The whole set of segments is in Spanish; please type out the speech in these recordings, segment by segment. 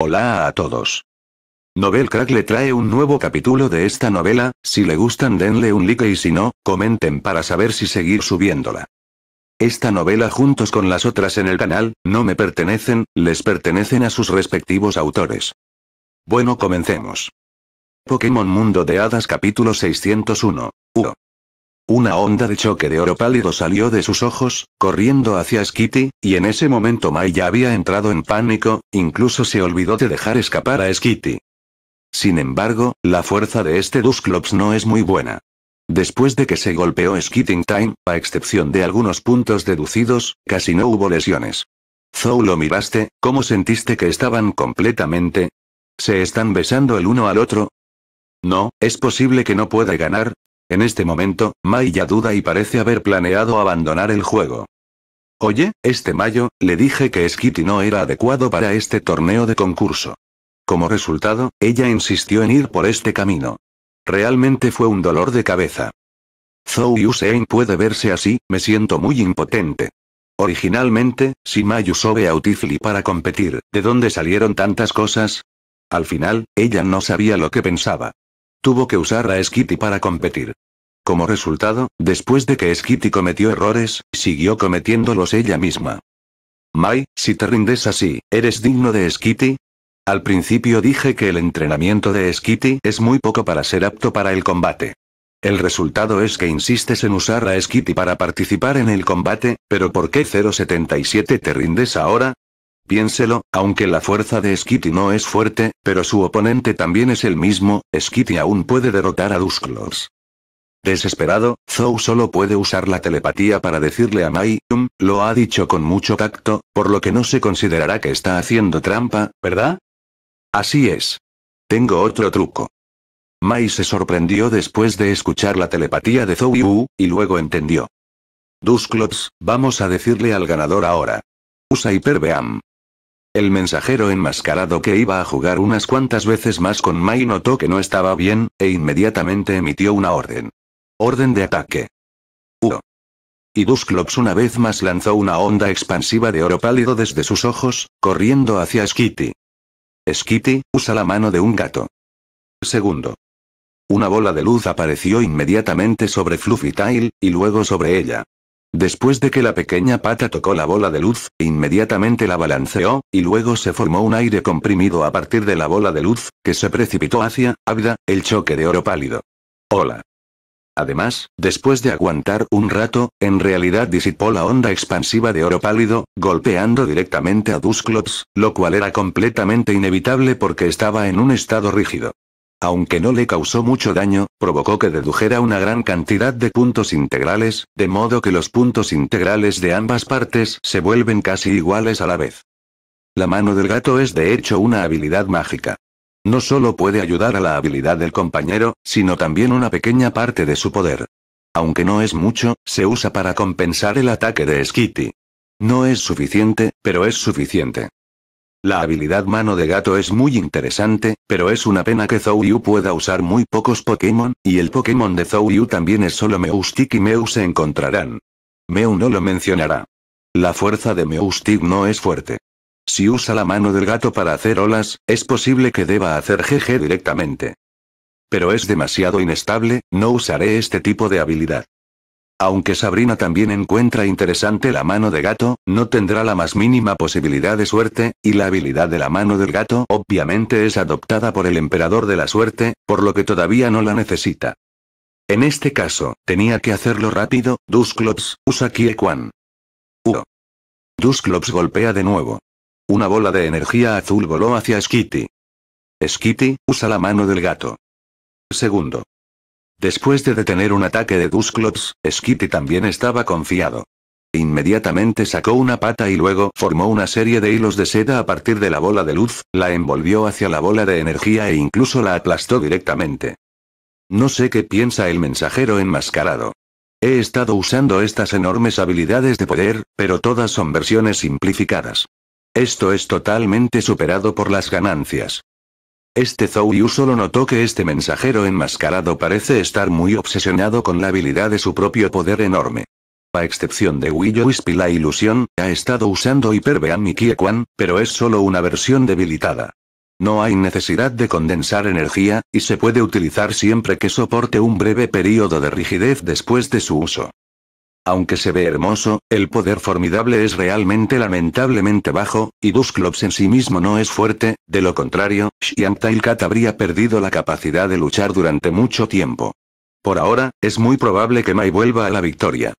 Hola a todos. Novel Crack le trae un nuevo capítulo de esta novela, si le gustan denle un like y si no, comenten para saber si seguir subiéndola. Esta novela juntos con las otras en el canal, no me pertenecen, les pertenecen a sus respectivos autores. Bueno comencemos. Pokémon Mundo de Hadas capítulo 601. Una onda de choque de oro pálido salió de sus ojos, corriendo hacia Skitty, y en ese momento Mai ya había entrado en pánico, incluso se olvidó de dejar escapar a Skitty. Sin embargo, la fuerza de este Dusclops no es muy buena. Después de que se golpeó Skitting Time, a excepción de algunos puntos deducidos, casi no hubo lesiones. Zou lo miraste, ¿cómo sentiste que estaban completamente? ¿Se están besando el uno al otro? No, es posible que no pueda ganar, en este momento, Mai ya duda y parece haber planeado abandonar el juego. Oye, este mayo, le dije que Skitty no era adecuado para este torneo de concurso. Como resultado, ella insistió en ir por este camino. Realmente fue un dolor de cabeza. Zou Yusein puede verse así, me siento muy impotente. Originalmente, si Mai usó a para competir, ¿de dónde salieron tantas cosas? Al final, ella no sabía lo que pensaba. Tuvo que usar a Skitty para competir. Como resultado, después de que Skitty cometió errores, siguió cometiéndolos ella misma. Mai, si te rindes así, ¿eres digno de Skitty? Al principio dije que el entrenamiento de Skitty es muy poco para ser apto para el combate. El resultado es que insistes en usar a Skitty para participar en el combate, pero ¿por qué 077 te rindes ahora? Piénselo, aunque la fuerza de Skitty no es fuerte, pero su oponente también es el mismo, Skitty aún puede derrotar a Dusclops. Desesperado, Zou solo puede usar la telepatía para decirle a Mai, lo ha dicho con mucho tacto, por lo que no se considerará que está haciendo trampa, ¿verdad? Así es. Tengo otro truco. Mai se sorprendió después de escuchar la telepatía de Zou y luego entendió. Dusclops, vamos a decirle al ganador ahora. Usa Hyperbeam. El mensajero enmascarado que iba a jugar unas cuantas veces más con Mai notó que no estaba bien, e inmediatamente emitió una orden. Orden de ataque. Y Dusclops una vez más lanzó una onda expansiva de oro pálido desde sus ojos, corriendo hacia Skitty. Skitty, usa la mano de un gato. Segundo. Una bola de luz apareció inmediatamente sobre Fluffy Tail, y luego sobre ella. Después de que la pequeña pata tocó la bola de luz, inmediatamente la balanceó, y luego se formó un aire comprimido a partir de la bola de luz, que se precipitó hacia, Ávida. el choque de oro pálido. Hola. Además, después de aguantar un rato, en realidad disipó la onda expansiva de oro pálido, golpeando directamente a Dusclops, lo cual era completamente inevitable porque estaba en un estado rígido. Aunque no le causó mucho daño, provocó que dedujera una gran cantidad de puntos integrales, de modo que los puntos integrales de ambas partes se vuelven casi iguales a la vez. La mano del gato es de hecho una habilidad mágica. No solo puede ayudar a la habilidad del compañero, sino también una pequeña parte de su poder. Aunque no es mucho, se usa para compensar el ataque de Skitty. No es suficiente, pero es suficiente. La habilidad mano de gato es muy interesante, pero es una pena que Zouyu pueda usar muy pocos Pokémon, y el Pokémon de Zouyu también es solo Meowstic y Mew se encontrarán. Mew no lo mencionará. La fuerza de Meowstic no es fuerte. Si usa la mano del gato para hacer olas, es posible que deba hacer GG directamente. Pero es demasiado inestable, no usaré este tipo de habilidad. Aunque Sabrina también encuentra interesante la mano de gato, no tendrá la más mínima posibilidad de suerte, y la habilidad de la mano del gato obviamente es adoptada por el emperador de la suerte, por lo que todavía no la necesita. En este caso, tenía que hacerlo rápido, Dusclops, usa Kiequan. Uo. Dusclops golpea de nuevo. Una bola de energía azul voló hacia Skitty. Skitty, usa la mano del gato. Segundo. Después de detener un ataque de Dusclops, Skitty también estaba confiado. Inmediatamente sacó una pata y luego formó una serie de hilos de seda a partir de la bola de luz, la envolvió hacia la bola de energía e incluso la aplastó directamente. No sé qué piensa el mensajero enmascarado. He estado usando estas enormes habilidades de poder, pero todas son versiones simplificadas. Esto es totalmente superado por las ganancias. Este Zou solo notó que este mensajero enmascarado parece estar muy obsesionado con la habilidad de su propio poder enorme. A excepción de Willow Wisp y la ilusión, ha estado usando Beam y Kiequan, pero es solo una versión debilitada. No hay necesidad de condensar energía, y se puede utilizar siempre que soporte un breve periodo de rigidez después de su uso. Aunque se ve hermoso, el poder formidable es realmente lamentablemente bajo, y Dusclops en sí mismo no es fuerte, de lo contrario, Shiantailcat habría perdido la capacidad de luchar durante mucho tiempo. Por ahora, es muy probable que Mai vuelva a la victoria.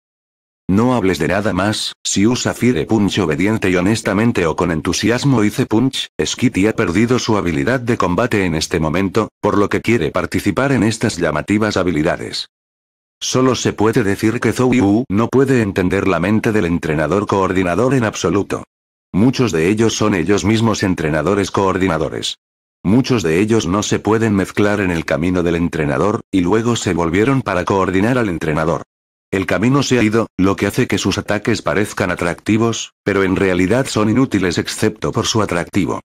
No hables de nada más, si usa Fire Punch obediente y honestamente o con entusiasmo hice Punch, Skitty ha perdido su habilidad de combate en este momento, por lo que quiere participar en estas llamativas habilidades. Solo se puede decir que Zhou Yu no puede entender la mente del entrenador coordinador en absoluto. Muchos de ellos son ellos mismos entrenadores coordinadores. Muchos de ellos no se pueden mezclar en el camino del entrenador, y luego se volvieron para coordinar al entrenador. El camino se ha ido, lo que hace que sus ataques parezcan atractivos, pero en realidad son inútiles excepto por su atractivo.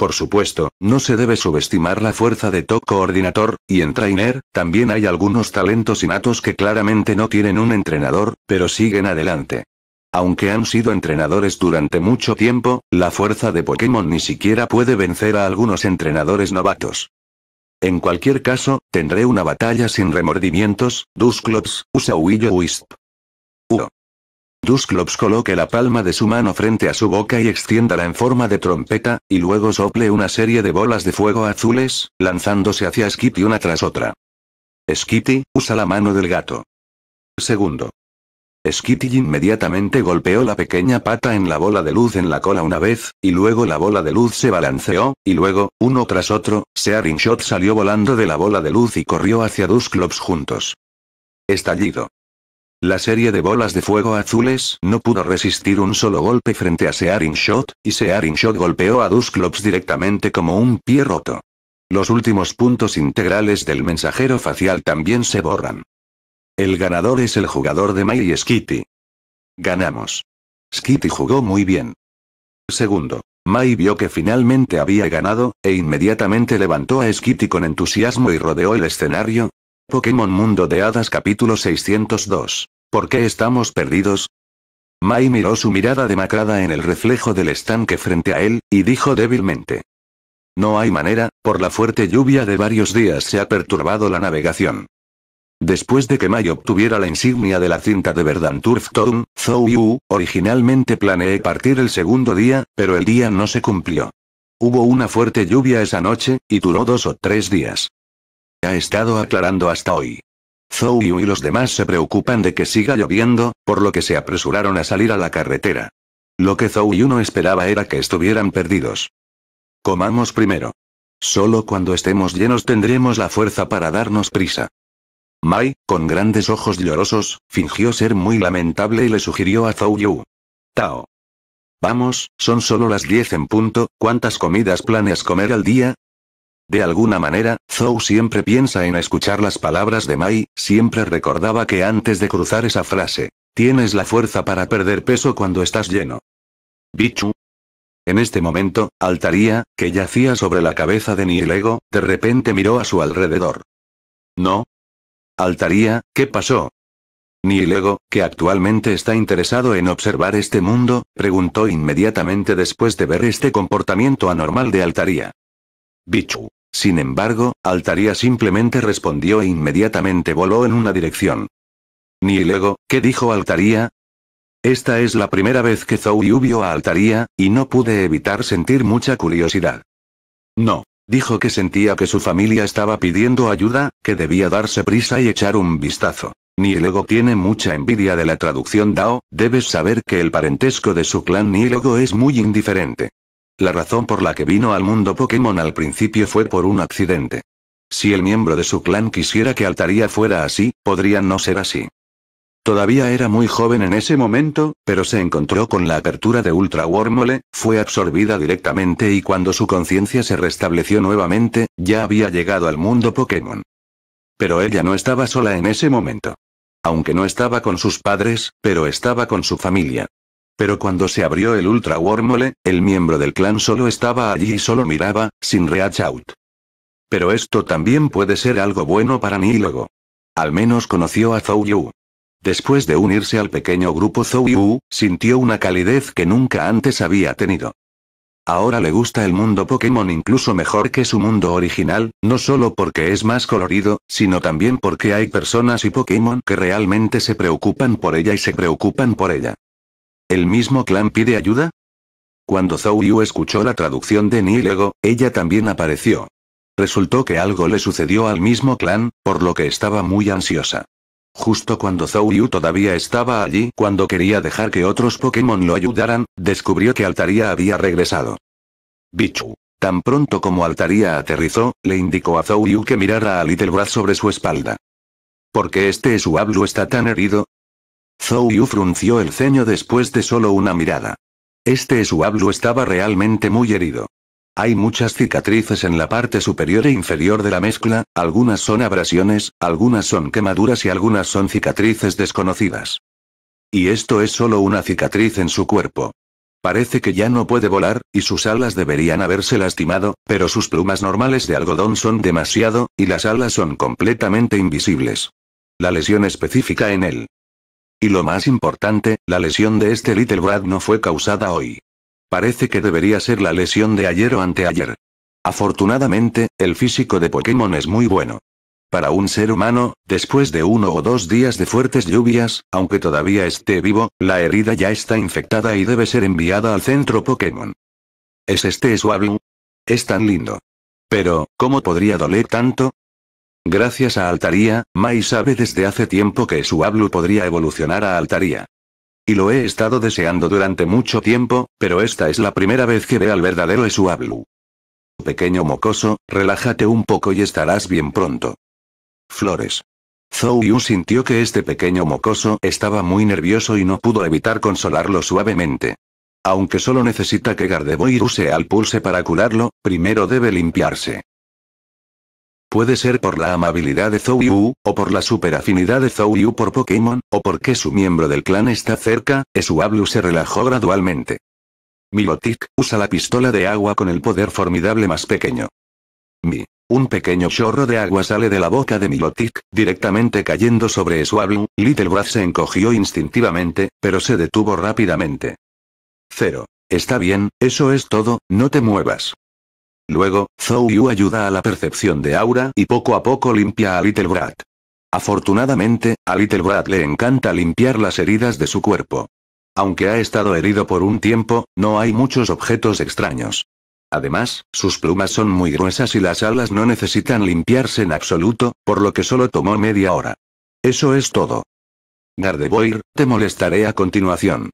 Por supuesto, no se debe subestimar la fuerza de Top Coordinator, y en Trainer, también hay algunos talentos innatos que claramente no tienen un entrenador, pero siguen adelante. Aunque han sido entrenadores durante mucho tiempo, la fuerza de Pokémon ni siquiera puede vencer a algunos entrenadores novatos. En cualquier caso, tendré una batalla sin remordimientos, Dusclops, usa Willow Wisp. Dusclops coloque la palma de su mano frente a su boca y extiéndala en forma de trompeta, y luego sople una serie de bolas de fuego azules, lanzándose hacia Skitty una tras otra. Skitty, usa la mano del gato. Segundo. Skitty inmediatamente golpeó la pequeña pata en la bola de luz en la cola una vez, y luego la bola de luz se balanceó, y luego, uno tras otro, Searing Shot salió volando de la bola de luz y corrió hacia Dusclops juntos. Estallido. La serie de bolas de fuego azules no pudo resistir un solo golpe frente a Searing Shot, y Searing Shot golpeó a Dusclops directamente como un pie roto. Los últimos puntos integrales del mensajero facial también se borran. El ganador es el jugador de Mai y Skitty. Ganamos. Skitty jugó muy bien. Segundo. Mai vio que finalmente había ganado, e inmediatamente levantó a Skitty con entusiasmo y rodeó el escenario, Pokémon Mundo de Hadas capítulo 602. ¿Por qué estamos perdidos? Mai miró su mirada demacrada en el reflejo del estanque frente a él, y dijo débilmente. No hay manera, por la fuerte lluvia de varios días se ha perturbado la navegación. Después de que Mai obtuviera la insignia de la cinta de Verdanturf Town, Zhou Yu, originalmente planeé partir el segundo día, pero el día no se cumplió. Hubo una fuerte lluvia esa noche, y duró dos o tres días ha estado aclarando hasta hoy. Zhou Yu y los demás se preocupan de que siga lloviendo, por lo que se apresuraron a salir a la carretera. Lo que Zhou Yu no esperaba era que estuvieran perdidos. Comamos primero. Solo cuando estemos llenos tendremos la fuerza para darnos prisa. Mai, con grandes ojos llorosos, fingió ser muy lamentable y le sugirió a Zhou Yu. Tao. Vamos, son solo las 10 en punto, ¿cuántas comidas planeas comer al día? De alguna manera, Zhou siempre piensa en escuchar las palabras de Mai, siempre recordaba que antes de cruzar esa frase, tienes la fuerza para perder peso cuando estás lleno. Bichu. En este momento, Altaria, que yacía sobre la cabeza de Nihilego, de repente miró a su alrededor. No. Altaria, ¿qué pasó? Nihilego, que actualmente está interesado en observar este mundo, preguntó inmediatamente después de ver este comportamiento anormal de Altaria. Bichu. Sin embargo, Altaria simplemente respondió e inmediatamente voló en una dirección. Ni el ¿qué dijo Altaria? Esta es la primera vez que Yu vio a Altaria, y no pude evitar sentir mucha curiosidad. No. Dijo que sentía que su familia estaba pidiendo ayuda, que debía darse prisa y echar un vistazo. Nielego tiene mucha envidia de la traducción Dao, debes saber que el parentesco de su clan Nielego es muy indiferente. La razón por la que vino al mundo Pokémon al principio fue por un accidente. Si el miembro de su clan quisiera que Altaria fuera así, podría no ser así. Todavía era muy joven en ese momento, pero se encontró con la apertura de Ultra Wormole, fue absorbida directamente y cuando su conciencia se restableció nuevamente, ya había llegado al mundo Pokémon. Pero ella no estaba sola en ese momento. Aunque no estaba con sus padres, pero estaba con su familia. Pero cuando se abrió el Ultra Wormhole, el miembro del clan solo estaba allí y solo miraba, sin reach out. Pero esto también puede ser algo bueno para Nílogo. Al menos conoció a Zhou Yu. Después de unirse al pequeño grupo Zhou Yu, sintió una calidez que nunca antes había tenido. Ahora le gusta el mundo Pokémon incluso mejor que su mundo original, no solo porque es más colorido, sino también porque hay personas y Pokémon que realmente se preocupan por ella y se preocupan por ella. ¿El mismo clan pide ayuda? Cuando Zhou Yu escuchó la traducción de Lego, ella también apareció. Resultó que algo le sucedió al mismo clan, por lo que estaba muy ansiosa. Justo cuando Zhou Yu todavía estaba allí, cuando quería dejar que otros Pokémon lo ayudaran, descubrió que Altaria había regresado. Bichu. Tan pronto como Altaria aterrizó, le indicó a Zhou Yu que mirara a Little Brad sobre su espalda. Porque este Suablu está tan herido? Zhou Yu frunció el ceño después de solo una mirada. Este suablo estaba realmente muy herido. Hay muchas cicatrices en la parte superior e inferior de la mezcla, algunas son abrasiones, algunas son quemaduras y algunas son cicatrices desconocidas. Y esto es solo una cicatriz en su cuerpo. Parece que ya no puede volar, y sus alas deberían haberse lastimado, pero sus plumas normales de algodón son demasiado, y las alas son completamente invisibles. La lesión específica en él. Y lo más importante, la lesión de este Little Brad no fue causada hoy. Parece que debería ser la lesión de ayer o anteayer. Afortunadamente, el físico de Pokémon es muy bueno. Para un ser humano, después de uno o dos días de fuertes lluvias, aunque todavía esté vivo, la herida ya está infectada y debe ser enviada al centro Pokémon. ¿Es este Swablu? Es tan lindo. Pero, ¿cómo podría doler tanto? Gracias a Altaria, Mai sabe desde hace tiempo que su podría evolucionar a Altaria. Y lo he estado deseando durante mucho tiempo, pero esta es la primera vez que ve al verdadero Esuablu. Pequeño mocoso, relájate un poco y estarás bien pronto. Flores. Zhou Yu sintió que este pequeño mocoso estaba muy nervioso y no pudo evitar consolarlo suavemente. Aunque solo necesita que Gardevoir use al pulse para curarlo, primero debe limpiarse. Puede ser por la amabilidad de Zou o por la superafinidad de Zou por Pokémon, o porque su miembro del clan está cerca, Esuablu se relajó gradualmente. Milotic, usa la pistola de agua con el poder formidable más pequeño. Mi. Un pequeño chorro de agua sale de la boca de Milotic, directamente cayendo sobre Esuablu, Little Brad se encogió instintivamente, pero se detuvo rápidamente. Cero. Está bien, eso es todo, no te muevas. Luego, Zhou Yu ayuda a la percepción de aura y poco a poco limpia a Little Brat. Afortunadamente, a Little Brat le encanta limpiar las heridas de su cuerpo. Aunque ha estado herido por un tiempo, no hay muchos objetos extraños. Además, sus plumas son muy gruesas y las alas no necesitan limpiarse en absoluto, por lo que solo tomó media hora. Eso es todo. Gardevoir, te molestaré a continuación.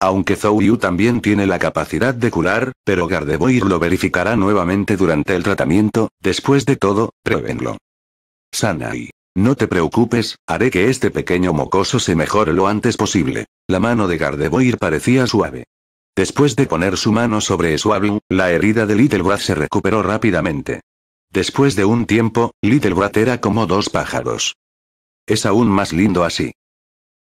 Aunque Zhou Yu también tiene la capacidad de curar, pero Gardevoir lo verificará nuevamente durante el tratamiento, después de todo, pruébenlo. Sanai. No te preocupes, haré que este pequeño mocoso se mejore lo antes posible. La mano de Gardevoir parecía suave. Después de poner su mano sobre suablu, la herida de Little Brat se recuperó rápidamente. Después de un tiempo, Little Brat era como dos pájaros. Es aún más lindo así.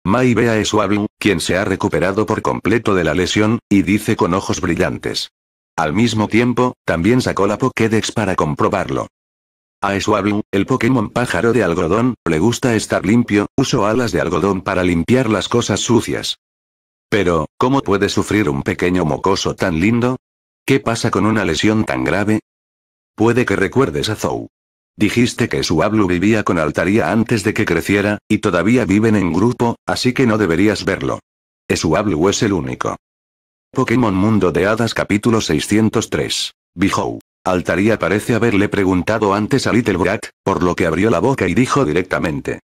Mai ve a Eswablu, quien se ha recuperado por completo de la lesión, y dice con ojos brillantes. Al mismo tiempo, también sacó la Pokédex para comprobarlo. A Eswablu, el Pokémon pájaro de algodón, le gusta estar limpio, uso alas de algodón para limpiar las cosas sucias. Pero, ¿cómo puede sufrir un pequeño mocoso tan lindo? ¿Qué pasa con una lesión tan grave? Puede que recuerdes a Zou. Dijiste que su vivía con Altaria antes de que creciera, y todavía viven en grupo, así que no deberías verlo. Esuablu es el único. Pokémon Mundo de Hadas capítulo 603. Bihou. Altaria parece haberle preguntado antes a Little Brat, por lo que abrió la boca y dijo directamente.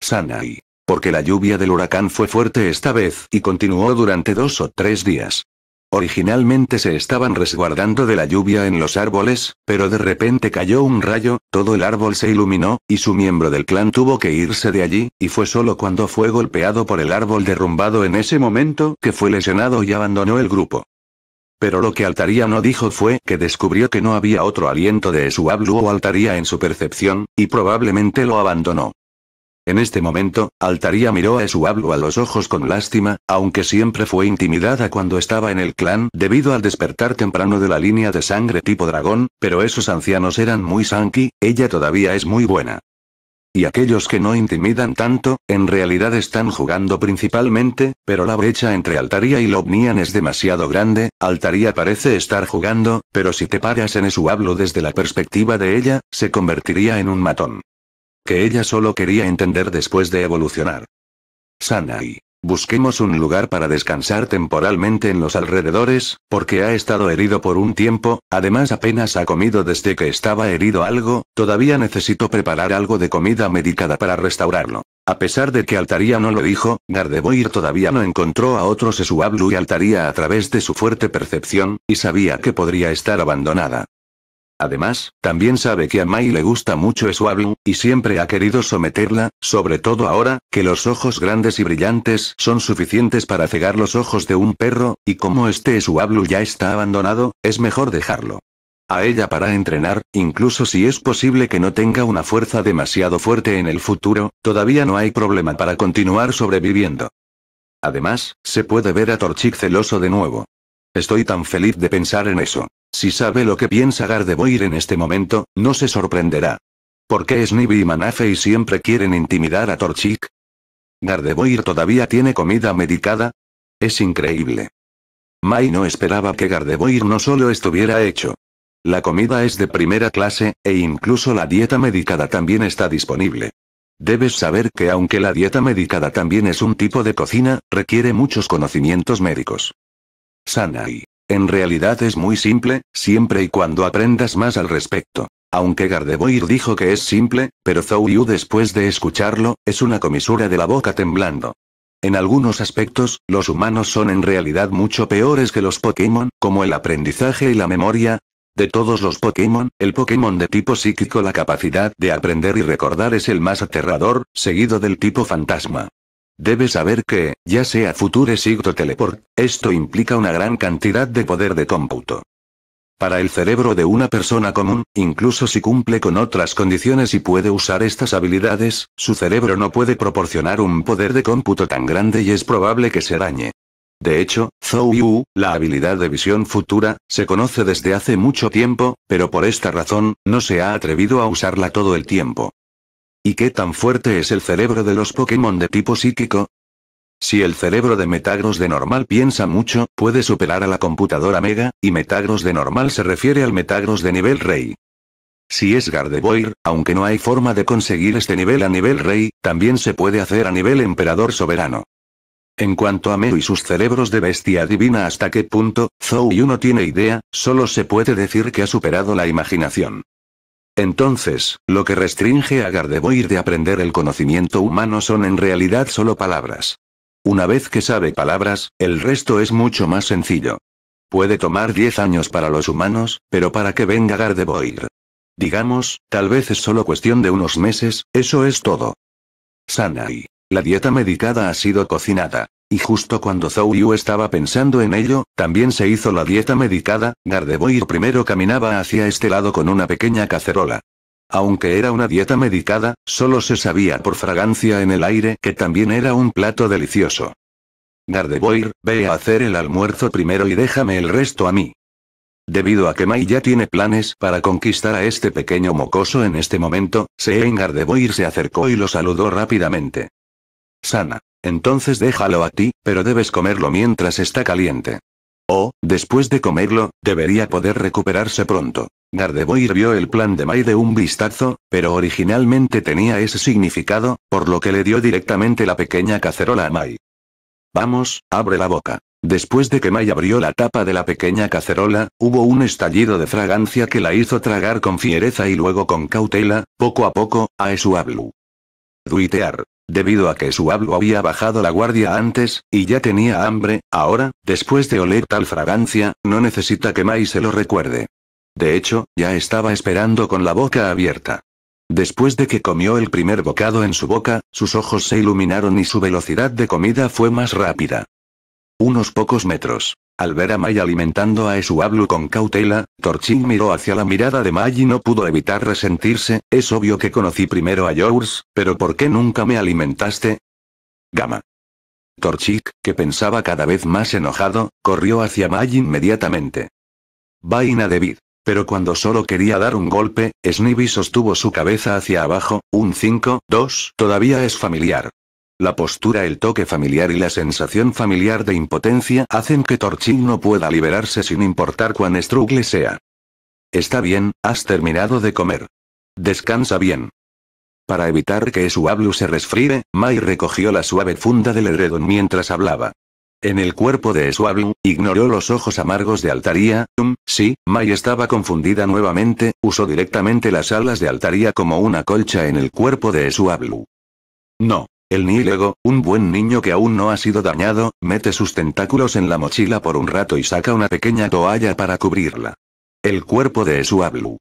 Sanai. Porque la lluvia del huracán fue fuerte esta vez y continuó durante dos o tres días. Originalmente se estaban resguardando de la lluvia en los árboles, pero de repente cayó un rayo, todo el árbol se iluminó, y su miembro del clan tuvo que irse de allí, y fue solo cuando fue golpeado por el árbol derrumbado en ese momento que fue lesionado y abandonó el grupo. Pero lo que Altaria no dijo fue que descubrió que no había otro aliento de Esuablu o Altaria en su percepción, y probablemente lo abandonó. En este momento, Altaria miró a Suablo a los ojos con lástima, aunque siempre fue intimidada cuando estaba en el clan debido al despertar temprano de la línea de sangre tipo dragón, pero esos ancianos eran muy sanky, ella todavía es muy buena. Y aquellos que no intimidan tanto, en realidad están jugando principalmente, pero la brecha entre Altaria y Lobnian es demasiado grande, Altaria parece estar jugando, pero si te paras en Esuablo desde la perspectiva de ella, se convertiría en un matón que ella solo quería entender después de evolucionar. Sanaí. busquemos un lugar para descansar temporalmente en los alrededores, porque ha estado herido por un tiempo, además apenas ha comido desde que estaba herido algo, todavía necesito preparar algo de comida medicada para restaurarlo. A pesar de que Altaria no lo dijo, Gardevoir todavía no encontró a otros Esuablu y Altaria a través de su fuerte percepción, y sabía que podría estar abandonada. Además, también sabe que a Mai le gusta mucho Swablu y siempre ha querido someterla, sobre todo ahora, que los ojos grandes y brillantes son suficientes para cegar los ojos de un perro, y como este Swablu ya está abandonado, es mejor dejarlo a ella para entrenar, incluso si es posible que no tenga una fuerza demasiado fuerte en el futuro, todavía no hay problema para continuar sobreviviendo. Además, se puede ver a Torchic celoso de nuevo. Estoy tan feliz de pensar en eso. Si sabe lo que piensa Gardevoir en este momento, no se sorprenderá. ¿Por qué Snivy y Manafei siempre quieren intimidar a Torchic? ¿Gardevoir todavía tiene comida medicada? Es increíble. Mai no esperaba que Gardevoir no solo estuviera hecho. La comida es de primera clase, e incluso la dieta medicada también está disponible. Debes saber que aunque la dieta medicada también es un tipo de cocina, requiere muchos conocimientos médicos. Sanaí. En realidad es muy simple, siempre y cuando aprendas más al respecto. Aunque Gardevoir dijo que es simple, pero Zhou después de escucharlo, es una comisura de la boca temblando. En algunos aspectos, los humanos son en realidad mucho peores que los Pokémon, como el aprendizaje y la memoria. De todos los Pokémon, el Pokémon de tipo psíquico la capacidad de aprender y recordar es el más aterrador, seguido del tipo fantasma. Debes saber que, ya sea Future Sigto Teleport, esto implica una gran cantidad de poder de cómputo. Para el cerebro de una persona común, incluso si cumple con otras condiciones y puede usar estas habilidades, su cerebro no puede proporcionar un poder de cómputo tan grande y es probable que se dañe. De hecho, Zhou Yu, la habilidad de visión futura, se conoce desde hace mucho tiempo, pero por esta razón, no se ha atrevido a usarla todo el tiempo. ¿Y qué tan fuerte es el cerebro de los Pokémon de tipo psíquico? Si el cerebro de Metagross de normal piensa mucho, puede superar a la computadora Mega, y Metagross de normal se refiere al Metagross de nivel Rey. Si es Gardevoir, aunque no hay forma de conseguir este nivel a nivel Rey, también se puede hacer a nivel Emperador Soberano. En cuanto a Mew y sus cerebros de bestia divina hasta qué punto, Zou no tiene idea, solo se puede decir que ha superado la imaginación. Entonces, lo que restringe a Gardevoir de aprender el conocimiento humano son en realidad solo palabras. Una vez que sabe palabras, el resto es mucho más sencillo. Puede tomar 10 años para los humanos, pero para que venga Gardevoir. Digamos, tal vez es solo cuestión de unos meses, eso es todo. Sanaí. La dieta medicada ha sido cocinada. Y justo cuando Zhou Yu estaba pensando en ello, también se hizo la dieta medicada, Gardevoir primero caminaba hacia este lado con una pequeña cacerola. Aunque era una dieta medicada, solo se sabía por fragancia en el aire que también era un plato delicioso. Gardevoir, ve a hacer el almuerzo primero y déjame el resto a mí. Debido a que Mai ya tiene planes para conquistar a este pequeño mocoso en este momento, Seen Gardevoir se acercó y lo saludó rápidamente. Sana. Entonces déjalo a ti, pero debes comerlo mientras está caliente. O, después de comerlo, debería poder recuperarse pronto. Gardevoir vio el plan de Mai de un vistazo, pero originalmente tenía ese significado, por lo que le dio directamente la pequeña cacerola a Mai. Vamos, abre la boca. Después de que Mai abrió la tapa de la pequeña cacerola, hubo un estallido de fragancia que la hizo tragar con fiereza y luego con cautela, poco a poco, a Esuablu. Duitear. Debido a que su hablo había bajado la guardia antes, y ya tenía hambre, ahora, después de oler tal fragancia, no necesita que Mai se lo recuerde. De hecho, ya estaba esperando con la boca abierta. Después de que comió el primer bocado en su boca, sus ojos se iluminaron y su velocidad de comida fue más rápida. Unos pocos metros. Al ver a Mai alimentando a Esuablu con cautela, Torchik miró hacia la mirada de Mai y no pudo evitar resentirse, es obvio que conocí primero a Yours, pero ¿por qué nunca me alimentaste? Gama. Torchik, que pensaba cada vez más enojado, corrió hacia Mai inmediatamente. Vaina de Pero cuando solo quería dar un golpe, Snivy sostuvo su cabeza hacia abajo, un 5, 2, todavía es familiar. La postura, el toque familiar y la sensación familiar de impotencia hacen que Torchin no pueda liberarse sin importar cuán estrugle sea. Está bien, has terminado de comer. Descansa bien. Para evitar que su se resfríe, Mai recogió la suave funda del edredón mientras hablaba. En el cuerpo de Esuablu, ignoró los ojos amargos de Altaria, Um, sí, Mai estaba confundida nuevamente, usó directamente las alas de Altaria como una colcha en el cuerpo de Esuablu. No. El Nílego, un buen niño que aún no ha sido dañado, mete sus tentáculos en la mochila por un rato y saca una pequeña toalla para cubrirla. El cuerpo de Esuablu.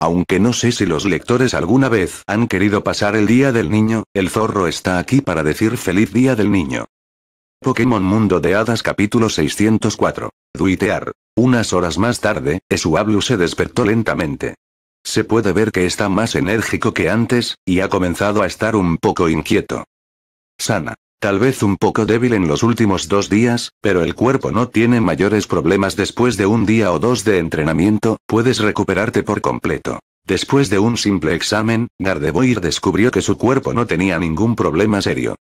Aunque no sé si los lectores alguna vez han querido pasar el Día del Niño, el zorro está aquí para decir Feliz Día del Niño. Pokémon Mundo de Hadas capítulo 604. Duitear. Unas horas más tarde, Esuablu se despertó lentamente. Se puede ver que está más enérgico que antes, y ha comenzado a estar un poco inquieto. Sana. Tal vez un poco débil en los últimos dos días, pero el cuerpo no tiene mayores problemas después de un día o dos de entrenamiento, puedes recuperarte por completo. Después de un simple examen, Gardevoir descubrió que su cuerpo no tenía ningún problema serio.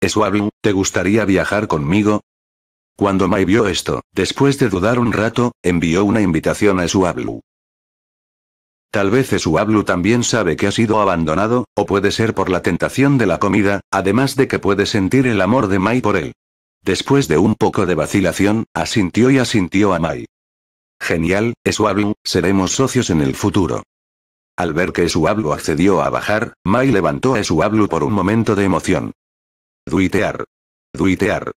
Eswablu, ¿te gustaría viajar conmigo? Cuando Mai vio esto, después de dudar un rato, envió una invitación a Eswablu. Tal vez Esuablu también sabe que ha sido abandonado, o puede ser por la tentación de la comida, además de que puede sentir el amor de Mai por él. Después de un poco de vacilación, asintió y asintió a Mai. Genial, Esuablu, seremos socios en el futuro. Al ver que Esuablu accedió a bajar, Mai levantó a Esuablu por un momento de emoción. Duitear. Duitear.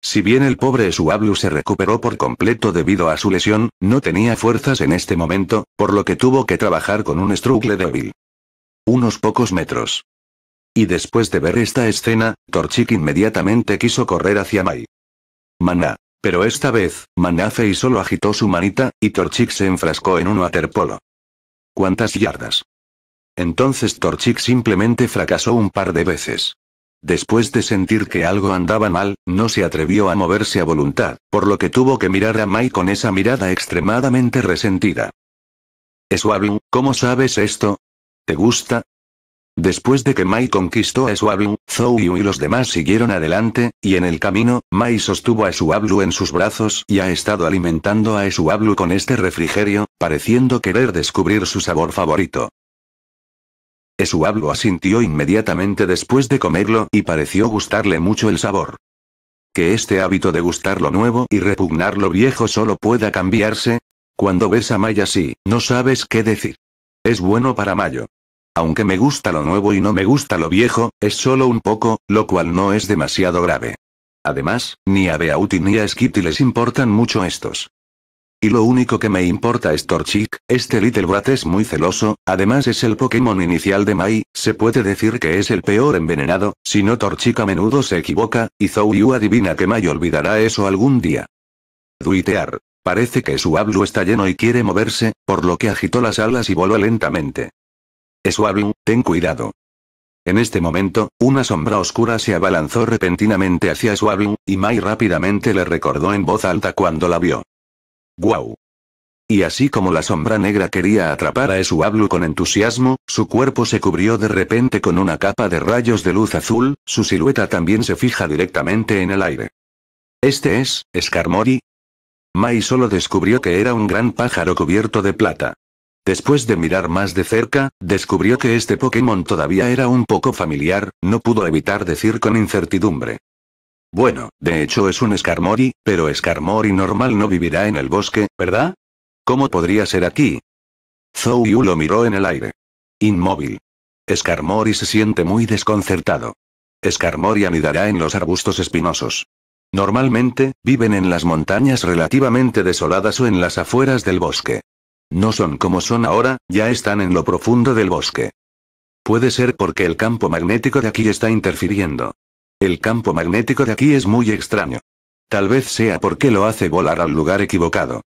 Si bien el pobre Suablu se recuperó por completo debido a su lesión, no tenía fuerzas en este momento, por lo que tuvo que trabajar con un struggle débil. Unos pocos metros. Y después de ver esta escena, Torchik inmediatamente quiso correr hacia Mai. Maná. Pero esta vez, Maná y solo agitó su manita, y Torchik se enfrascó en un waterpolo. ¿Cuántas yardas? Entonces Torchik simplemente fracasó un par de veces. Después de sentir que algo andaba mal, no se atrevió a moverse a voluntad, por lo que tuvo que mirar a Mai con esa mirada extremadamente resentida. Eswablu, ¿cómo sabes esto? ¿Te gusta? Después de que Mai conquistó a Eswablu, Zhou Yu y los demás siguieron adelante, y en el camino, Mai sostuvo a Eswablu en sus brazos y ha estado alimentando a Eswablu con este refrigerio, pareciendo querer descubrir su sabor favorito. Esuab hablo asintió inmediatamente después de comerlo y pareció gustarle mucho el sabor. Que este hábito de gustar lo nuevo y repugnar lo viejo solo pueda cambiarse. Cuando ves a Maya así, no sabes qué decir. Es bueno para Mayo. Aunque me gusta lo nuevo y no me gusta lo viejo, es solo un poco, lo cual no es demasiado grave. Además, ni a Beauty ni a Skitty les importan mucho estos. Y lo único que me importa es Torchic, este Little Brat es muy celoso, además es el Pokémon inicial de Mai, se puede decir que es el peor envenenado, si no Torchic a menudo se equivoca, y Zouyu adivina que Mai olvidará eso algún día. Duitear. Parece que su está lleno y quiere moverse, por lo que agitó las alas y voló lentamente. Suablu, ten cuidado. En este momento, una sombra oscura se abalanzó repentinamente hacia Suablu, y Mai rápidamente le recordó en voz alta cuando la vio. ¡Guau! Y así como la sombra negra quería atrapar a Esuablu con entusiasmo, su cuerpo se cubrió de repente con una capa de rayos de luz azul, su silueta también se fija directamente en el aire. ¿Este es, Skarmory. Mai solo descubrió que era un gran pájaro cubierto de plata. Después de mirar más de cerca, descubrió que este Pokémon todavía era un poco familiar, no pudo evitar decir con incertidumbre. Bueno, de hecho es un Skarmory, pero Skarmory normal no vivirá en el bosque, ¿verdad? ¿Cómo podría ser aquí? Zhou Yu lo miró en el aire. Inmóvil. Skarmory se siente muy desconcertado. Skarmory anidará en los arbustos espinosos. Normalmente, viven en las montañas relativamente desoladas o en las afueras del bosque. No son como son ahora, ya están en lo profundo del bosque. Puede ser porque el campo magnético de aquí está interfiriendo. El campo magnético de aquí es muy extraño. Tal vez sea porque lo hace volar al lugar equivocado.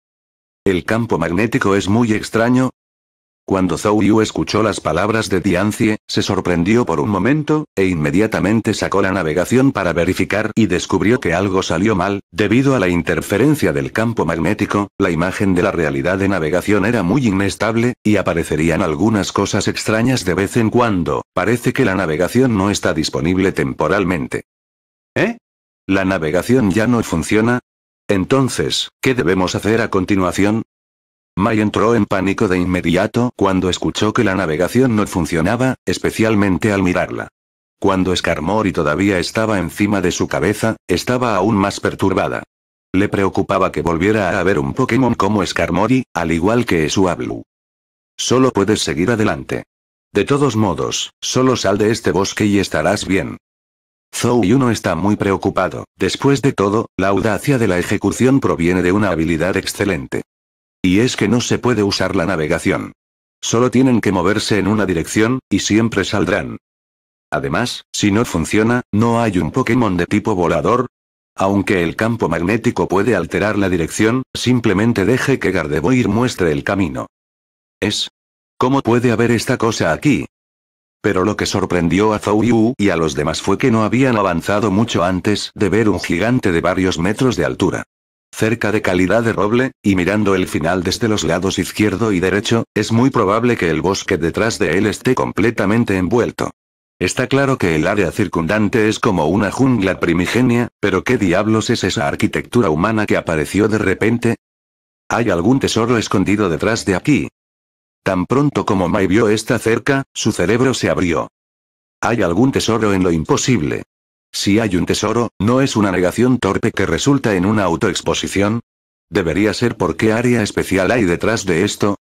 El campo magnético es muy extraño, cuando Zhou Yu escuchó las palabras de Tianci, se sorprendió por un momento, e inmediatamente sacó la navegación para verificar y descubrió que algo salió mal, debido a la interferencia del campo magnético, la imagen de la realidad de navegación era muy inestable, y aparecerían algunas cosas extrañas de vez en cuando, parece que la navegación no está disponible temporalmente. ¿Eh? ¿La navegación ya no funciona? Entonces, ¿qué debemos hacer a continuación? Mai entró en pánico de inmediato cuando escuchó que la navegación no funcionaba, especialmente al mirarla. Cuando Skarmory todavía estaba encima de su cabeza, estaba aún más perturbada. Le preocupaba que volviera a haber un Pokémon como Skarmory, al igual que su Ablu. Solo puedes seguir adelante. De todos modos, solo sal de este bosque y estarás bien. Zou Yuno está muy preocupado, después de todo, la audacia de la ejecución proviene de una habilidad excelente. Y es que no se puede usar la navegación. Solo tienen que moverse en una dirección, y siempre saldrán. Además, si no funciona, no hay un Pokémon de tipo volador. Aunque el campo magnético puede alterar la dirección, simplemente deje que Gardevoir muestre el camino. Es. ¿Cómo puede haber esta cosa aquí? Pero lo que sorprendió a Zhou y a los demás fue que no habían avanzado mucho antes de ver un gigante de varios metros de altura cerca de calidad de roble, y mirando el final desde los lados izquierdo y derecho, es muy probable que el bosque detrás de él esté completamente envuelto. Está claro que el área circundante es como una jungla primigenia, pero ¿qué diablos es esa arquitectura humana que apareció de repente? Hay algún tesoro escondido detrás de aquí. Tan pronto como Mai vio esta cerca, su cerebro se abrió. Hay algún tesoro en lo imposible, si hay un tesoro, ¿no es una negación torpe que resulta en una autoexposición? Debería ser por qué área especial hay detrás de esto.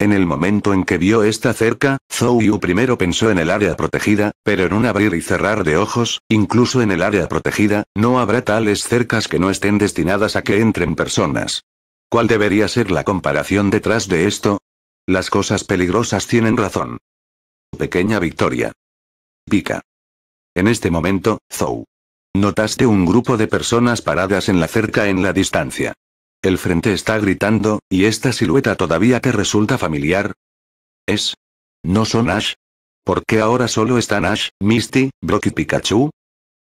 En el momento en que vio esta cerca, Zhou Yu primero pensó en el área protegida, pero en un abrir y cerrar de ojos, incluso en el área protegida, no habrá tales cercas que no estén destinadas a que entren personas. ¿Cuál debería ser la comparación detrás de esto? Las cosas peligrosas tienen razón. Pequeña victoria. Pica. En este momento, Zou. Notaste un grupo de personas paradas en la cerca en la distancia. El frente está gritando, y esta silueta todavía te resulta familiar. ¿Es? ¿No son Ash? ¿Por qué ahora solo están Ash, Misty, Brock y Pikachu?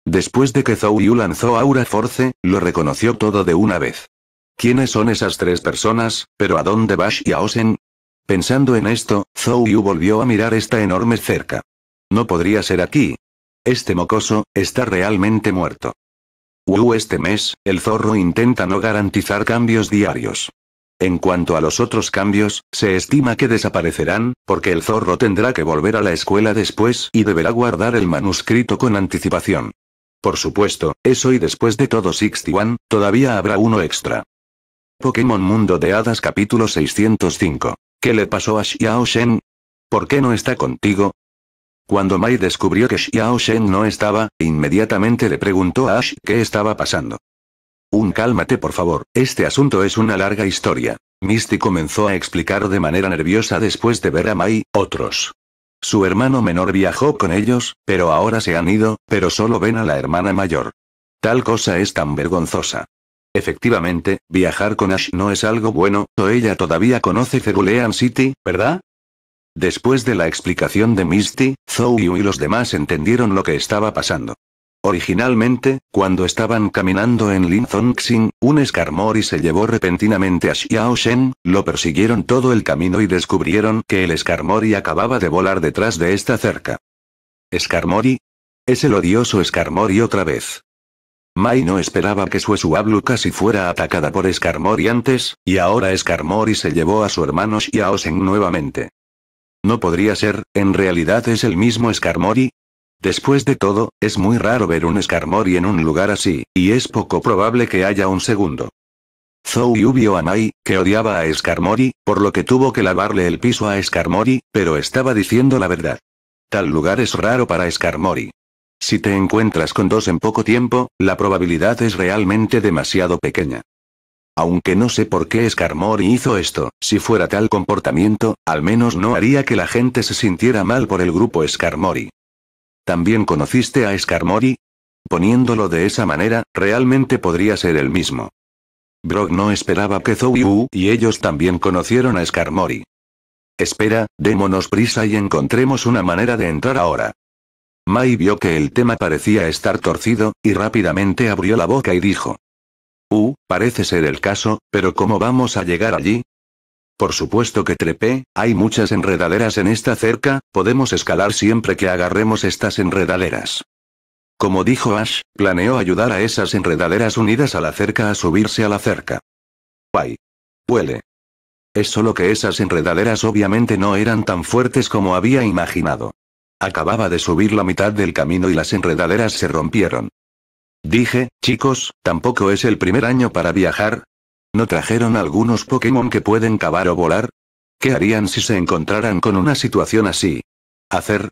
Después de que Zou lanzó Aura Force, lo reconoció todo de una vez. ¿Quiénes son esas tres personas, pero a dónde vas y Aosen? Pensando en esto, Zou volvió a mirar esta enorme cerca. No podría ser aquí, este mocoso, está realmente muerto. Uh, este mes, el zorro intenta no garantizar cambios diarios. En cuanto a los otros cambios, se estima que desaparecerán, porque el zorro tendrá que volver a la escuela después y deberá guardar el manuscrito con anticipación. Por supuesto, eso y después de todo 61, todavía habrá uno extra. Pokémon Mundo de Hadas capítulo 605. ¿Qué le pasó a Xiao Shen? ¿Por qué no está contigo? Cuando Mai descubrió que Xiao Shen no estaba, inmediatamente le preguntó a Ash qué estaba pasando. Un cálmate por favor, este asunto es una larga historia. Misty comenzó a explicar de manera nerviosa después de ver a Mai, otros. Su hermano menor viajó con ellos, pero ahora se han ido, pero solo ven a la hermana mayor. Tal cosa es tan vergonzosa. Efectivamente, viajar con Ash no es algo bueno, o ella todavía conoce Cerulean City, ¿verdad? Después de la explicación de Misty, Zhou Yu y los demás entendieron lo que estaba pasando. Originalmente, cuando estaban caminando en Lin Zongxing, un escarmori se llevó repentinamente a Xiao Shen, lo persiguieron todo el camino y descubrieron que el Skarmory acababa de volar detrás de esta cerca. ¿Escarmori? Es el odioso escarmori otra vez. Mai no esperaba que su casi fuera atacada por Skarmory antes, y ahora Skarmory se llevó a su hermano Xiao Shen nuevamente. No podría ser, en realidad es el mismo Skarmory. Después de todo, es muy raro ver un Skarmory en un lugar así, y es poco probable que haya un segundo. Zou vio a Mai, que odiaba a Skarmory, por lo que tuvo que lavarle el piso a Skarmory, pero estaba diciendo la verdad. Tal lugar es raro para Skarmory. Si te encuentras con dos en poco tiempo, la probabilidad es realmente demasiado pequeña. Aunque no sé por qué Skarmory hizo esto, si fuera tal comportamiento, al menos no haría que la gente se sintiera mal por el grupo Skarmory. ¿También conociste a Skarmory? Poniéndolo de esa manera, realmente podría ser el mismo. Brock no esperaba que Zoe y ellos también conocieron a Skarmory. Espera, démonos prisa y encontremos una manera de entrar ahora. Mai vio que el tema parecía estar torcido, y rápidamente abrió la boca y dijo. Uh, parece ser el caso, pero ¿cómo vamos a llegar allí? Por supuesto que trepé, hay muchas enredaderas en esta cerca, podemos escalar siempre que agarremos estas enredaderas. Como dijo Ash, planeó ayudar a esas enredaderas unidas a la cerca a subirse a la cerca. Ay, Huele. Es solo que esas enredaderas obviamente no eran tan fuertes como había imaginado. Acababa de subir la mitad del camino y las enredaderas se rompieron. Dije, chicos, tampoco es el primer año para viajar. ¿No trajeron algunos Pokémon que pueden cavar o volar? ¿Qué harían si se encontraran con una situación así? ¿Hacer?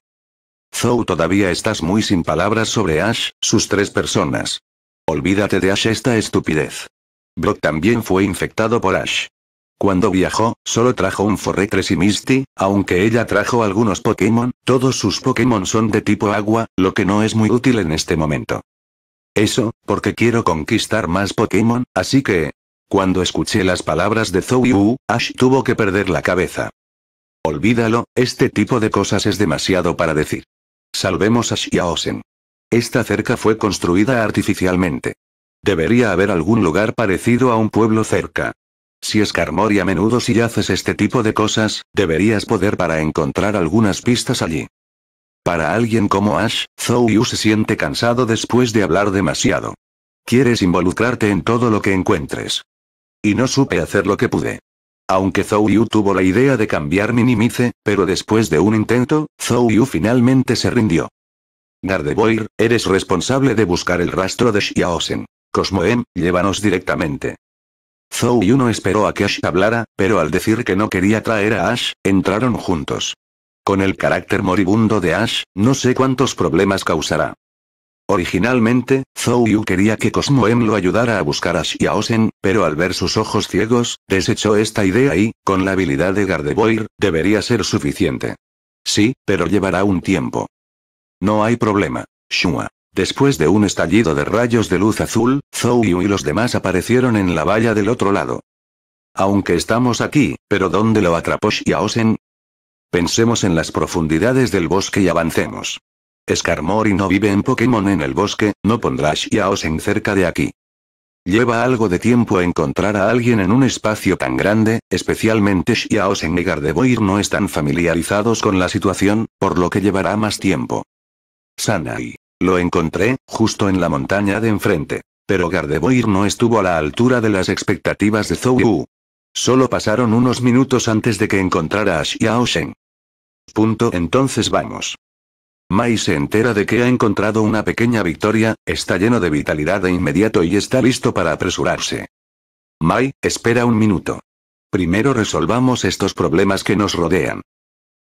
Zou todavía estás muy sin palabras sobre Ash, sus tres personas. Olvídate de Ash esta estupidez. Brock también fue infectado por Ash. Cuando viajó, solo trajo un Forretres y Misty, aunque ella trajo algunos Pokémon, todos sus Pokémon son de tipo agua, lo que no es muy útil en este momento. Eso, porque quiero conquistar más Pokémon, así que... Cuando escuché las palabras de Zou Ash tuvo que perder la cabeza. Olvídalo, este tipo de cosas es demasiado para decir. Salvemos a Xiaosen. Esta cerca fue construida artificialmente. Debería haber algún lugar parecido a un pueblo cerca. Si es y a menudo si haces este tipo de cosas, deberías poder para encontrar algunas pistas allí. Para alguien como Ash, Yu se siente cansado después de hablar demasiado. Quieres involucrarte en todo lo que encuentres. Y no supe hacer lo que pude. Aunque Yu tuvo la idea de cambiar Minimice, pero después de un intento, Yu finalmente se rindió. Gardevoir, eres responsable de buscar el rastro de Xiaosen. Cosmoem, llévanos directamente. Yu no esperó a que Ash hablara, pero al decir que no quería traer a Ash, entraron juntos. Con el carácter moribundo de Ash, no sé cuántos problemas causará. Originalmente, Zhou Yu quería que Cosmo em lo ayudara a buscar a Xiaosen, pero al ver sus ojos ciegos, desechó esta idea y, con la habilidad de Gardevoir, debería ser suficiente. Sí, pero llevará un tiempo. No hay problema. Shua. Después de un estallido de rayos de luz azul, Zhou Yu y los demás aparecieron en la valla del otro lado. Aunque estamos aquí, pero ¿dónde lo atrapó Xiaosen? Pensemos en las profundidades del bosque y avancemos. Skarmory no vive en Pokémon en el bosque, no pondrá Xiaosen cerca de aquí. Lleva algo de tiempo encontrar a alguien en un espacio tan grande, especialmente Xiaosen y Gardevoir no están familiarizados con la situación, por lo que llevará más tiempo. Sanai. Lo encontré, justo en la montaña de enfrente. Pero Gardevoir no estuvo a la altura de las expectativas de Zou. Solo pasaron unos minutos antes de que encontrara a Xiao Shen. Punto entonces vamos. Mai se entera de que ha encontrado una pequeña victoria, está lleno de vitalidad de inmediato y está listo para apresurarse. Mai, espera un minuto. Primero resolvamos estos problemas que nos rodean.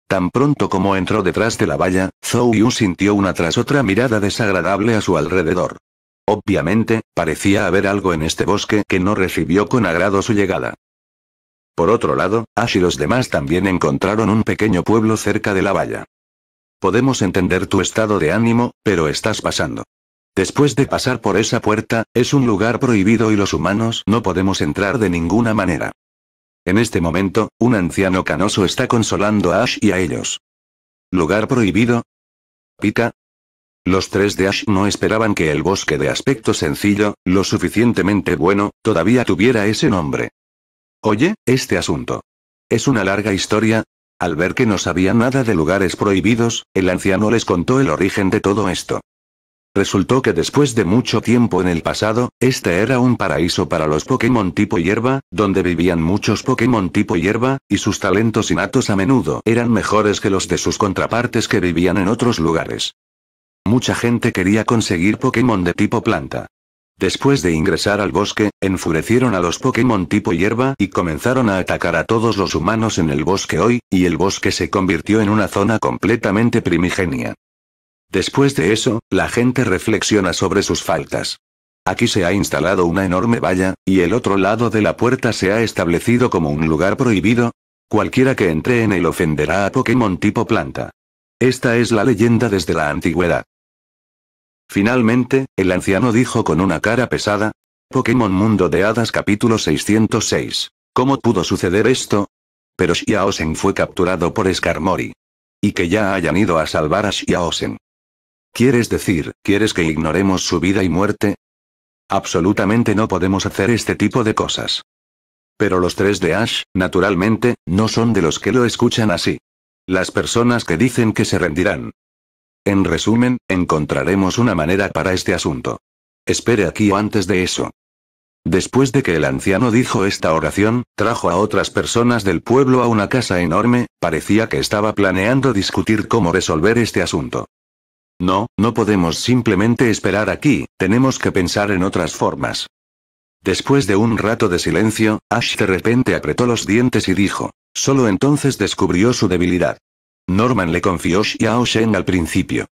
Tan pronto como entró detrás de la valla, Zhou Yu sintió una tras otra mirada desagradable a su alrededor. Obviamente, parecía haber algo en este bosque que no recibió con agrado su llegada. Por otro lado, Ash y los demás también encontraron un pequeño pueblo cerca de la valla. Podemos entender tu estado de ánimo, pero estás pasando. Después de pasar por esa puerta, es un lugar prohibido y los humanos no podemos entrar de ninguna manera. En este momento, un anciano canoso está consolando a Ash y a ellos. ¿Lugar prohibido? ¿Pica? Los tres de Ash no esperaban que el bosque de aspecto sencillo, lo suficientemente bueno, todavía tuviera ese nombre. Oye, este asunto. Es una larga historia. Al ver que no sabía nada de lugares prohibidos, el anciano les contó el origen de todo esto. Resultó que después de mucho tiempo en el pasado, este era un paraíso para los Pokémon tipo hierba, donde vivían muchos Pokémon tipo hierba, y sus talentos innatos a menudo eran mejores que los de sus contrapartes que vivían en otros lugares. Mucha gente quería conseguir Pokémon de tipo planta. Después de ingresar al bosque, enfurecieron a los Pokémon tipo hierba y comenzaron a atacar a todos los humanos en el bosque hoy, y el bosque se convirtió en una zona completamente primigenia. Después de eso, la gente reflexiona sobre sus faltas. Aquí se ha instalado una enorme valla, y el otro lado de la puerta se ha establecido como un lugar prohibido. Cualquiera que entre en él ofenderá a Pokémon tipo planta. Esta es la leyenda desde la antigüedad. Finalmente, el anciano dijo con una cara pesada. Pokémon Mundo de Hadas capítulo 606. ¿Cómo pudo suceder esto? Pero Shiaosen fue capturado por Skarmory. Y que ya hayan ido a salvar a Xiaosen. ¿Quieres decir, quieres que ignoremos su vida y muerte? Absolutamente no podemos hacer este tipo de cosas. Pero los tres de Ash, naturalmente, no son de los que lo escuchan así. Las personas que dicen que se rendirán, en resumen, encontraremos una manera para este asunto. Espere aquí antes de eso. Después de que el anciano dijo esta oración, trajo a otras personas del pueblo a una casa enorme, parecía que estaba planeando discutir cómo resolver este asunto. No, no podemos simplemente esperar aquí, tenemos que pensar en otras formas. Después de un rato de silencio, Ash de repente apretó los dientes y dijo. Solo entonces descubrió su debilidad. Norman le confió Xiao Shen al principio.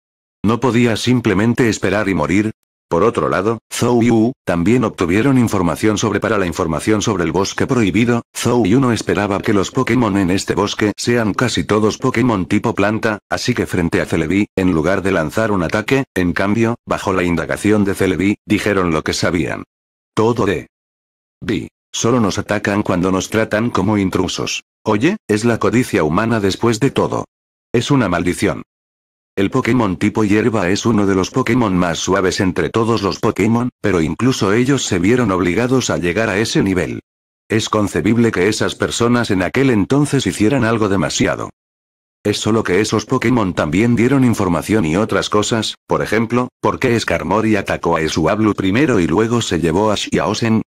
No podía simplemente esperar y morir. Por otro lado, Zhou Yu, también obtuvieron información sobre para la información sobre el bosque prohibido, Zhou Yu no esperaba que los Pokémon en este bosque sean casi todos Pokémon tipo planta, así que frente a Celebi, en lugar de lanzar un ataque, en cambio, bajo la indagación de Celebi, dijeron lo que sabían. Todo de... Vi. Solo nos atacan cuando nos tratan como intrusos. Oye, es la codicia humana después de todo. Es una maldición. El Pokémon tipo hierba es uno de los Pokémon más suaves entre todos los Pokémon, pero incluso ellos se vieron obligados a llegar a ese nivel. Es concebible que esas personas en aquel entonces hicieran algo demasiado. Es solo que esos Pokémon también dieron información y otras cosas, por ejemplo, por qué Skarmory atacó a Esuablu primero y luego se llevó a Shiaosen.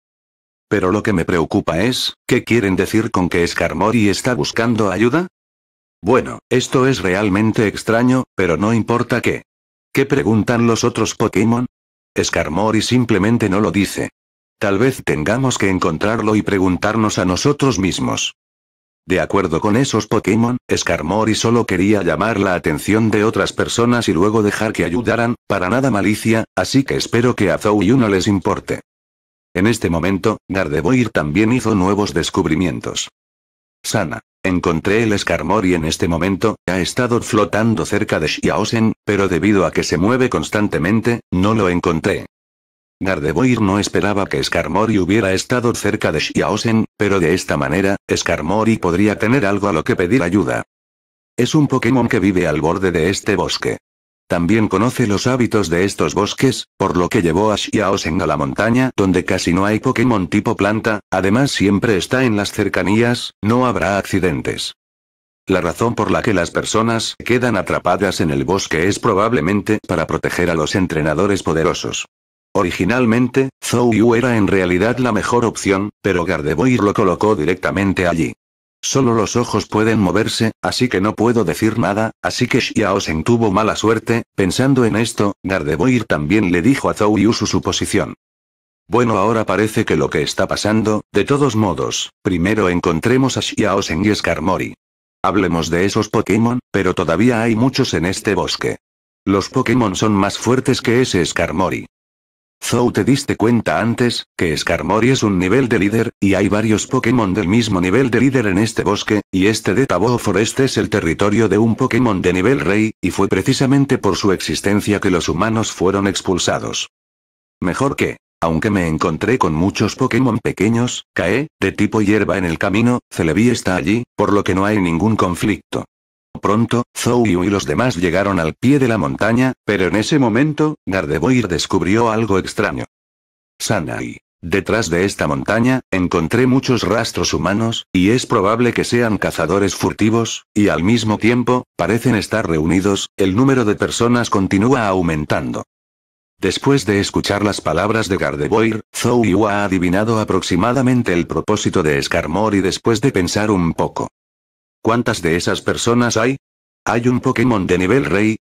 Pero lo que me preocupa es, ¿qué quieren decir con que Skarmory está buscando ayuda? Bueno, esto es realmente extraño, pero no importa qué. ¿Qué preguntan los otros Pokémon? Skarmory simplemente no lo dice. Tal vez tengamos que encontrarlo y preguntarnos a nosotros mismos. De acuerdo con esos Pokémon, Skarmory solo quería llamar la atención de otras personas y luego dejar que ayudaran, para nada malicia, así que espero que a Zou y uno les importe. En este momento, Gardevoir también hizo nuevos descubrimientos. Sana. Encontré el escarmor en este momento, ha estado flotando cerca de Xiaosen, pero debido a que se mueve constantemente, no lo encontré. Gardevoir no esperaba que Skarmory hubiera estado cerca de Xiaosen, pero de esta manera, Skarmory podría tener algo a lo que pedir ayuda. Es un Pokémon que vive al borde de este bosque. También conoce los hábitos de estos bosques, por lo que llevó a Xiaoseng a la montaña, donde casi no hay Pokémon tipo planta, además siempre está en las cercanías, no habrá accidentes. La razón por la que las personas quedan atrapadas en el bosque es probablemente para proteger a los entrenadores poderosos. Originalmente, Zhou Yu era en realidad la mejor opción, pero Gardevoir lo colocó directamente allí. Solo los ojos pueden moverse, así que no puedo decir nada, así que Xiaosen tuvo mala suerte, pensando en esto, Gardevoir también le dijo a Zou Yu su suposición. Bueno ahora parece que lo que está pasando, de todos modos, primero encontremos a Xiaosen y Skarmory. Hablemos de esos Pokémon, pero todavía hay muchos en este bosque. Los Pokémon son más fuertes que ese Skarmory. Zou te diste cuenta antes, que Skarmory es un nivel de líder, y hay varios Pokémon del mismo nivel de líder en este bosque, y este de Taboo Forest es el territorio de un Pokémon de nivel rey, y fue precisamente por su existencia que los humanos fueron expulsados. Mejor que, aunque me encontré con muchos Pokémon pequeños, cae, de tipo hierba en el camino, Celebi está allí, por lo que no hay ningún conflicto. Pronto, Zou y los demás llegaron al pie de la montaña, pero en ese momento, Gardevoir descubrió algo extraño. Sanai. Detrás de esta montaña, encontré muchos rastros humanos, y es probable que sean cazadores furtivos, y al mismo tiempo, parecen estar reunidos, el número de personas continúa aumentando. Después de escuchar las palabras de Gardevoir, Zou ha adivinado aproximadamente el propósito de Skarmor y después de pensar un poco, ¿Cuántas de esas personas hay? ¿Hay un Pokémon de nivel rey?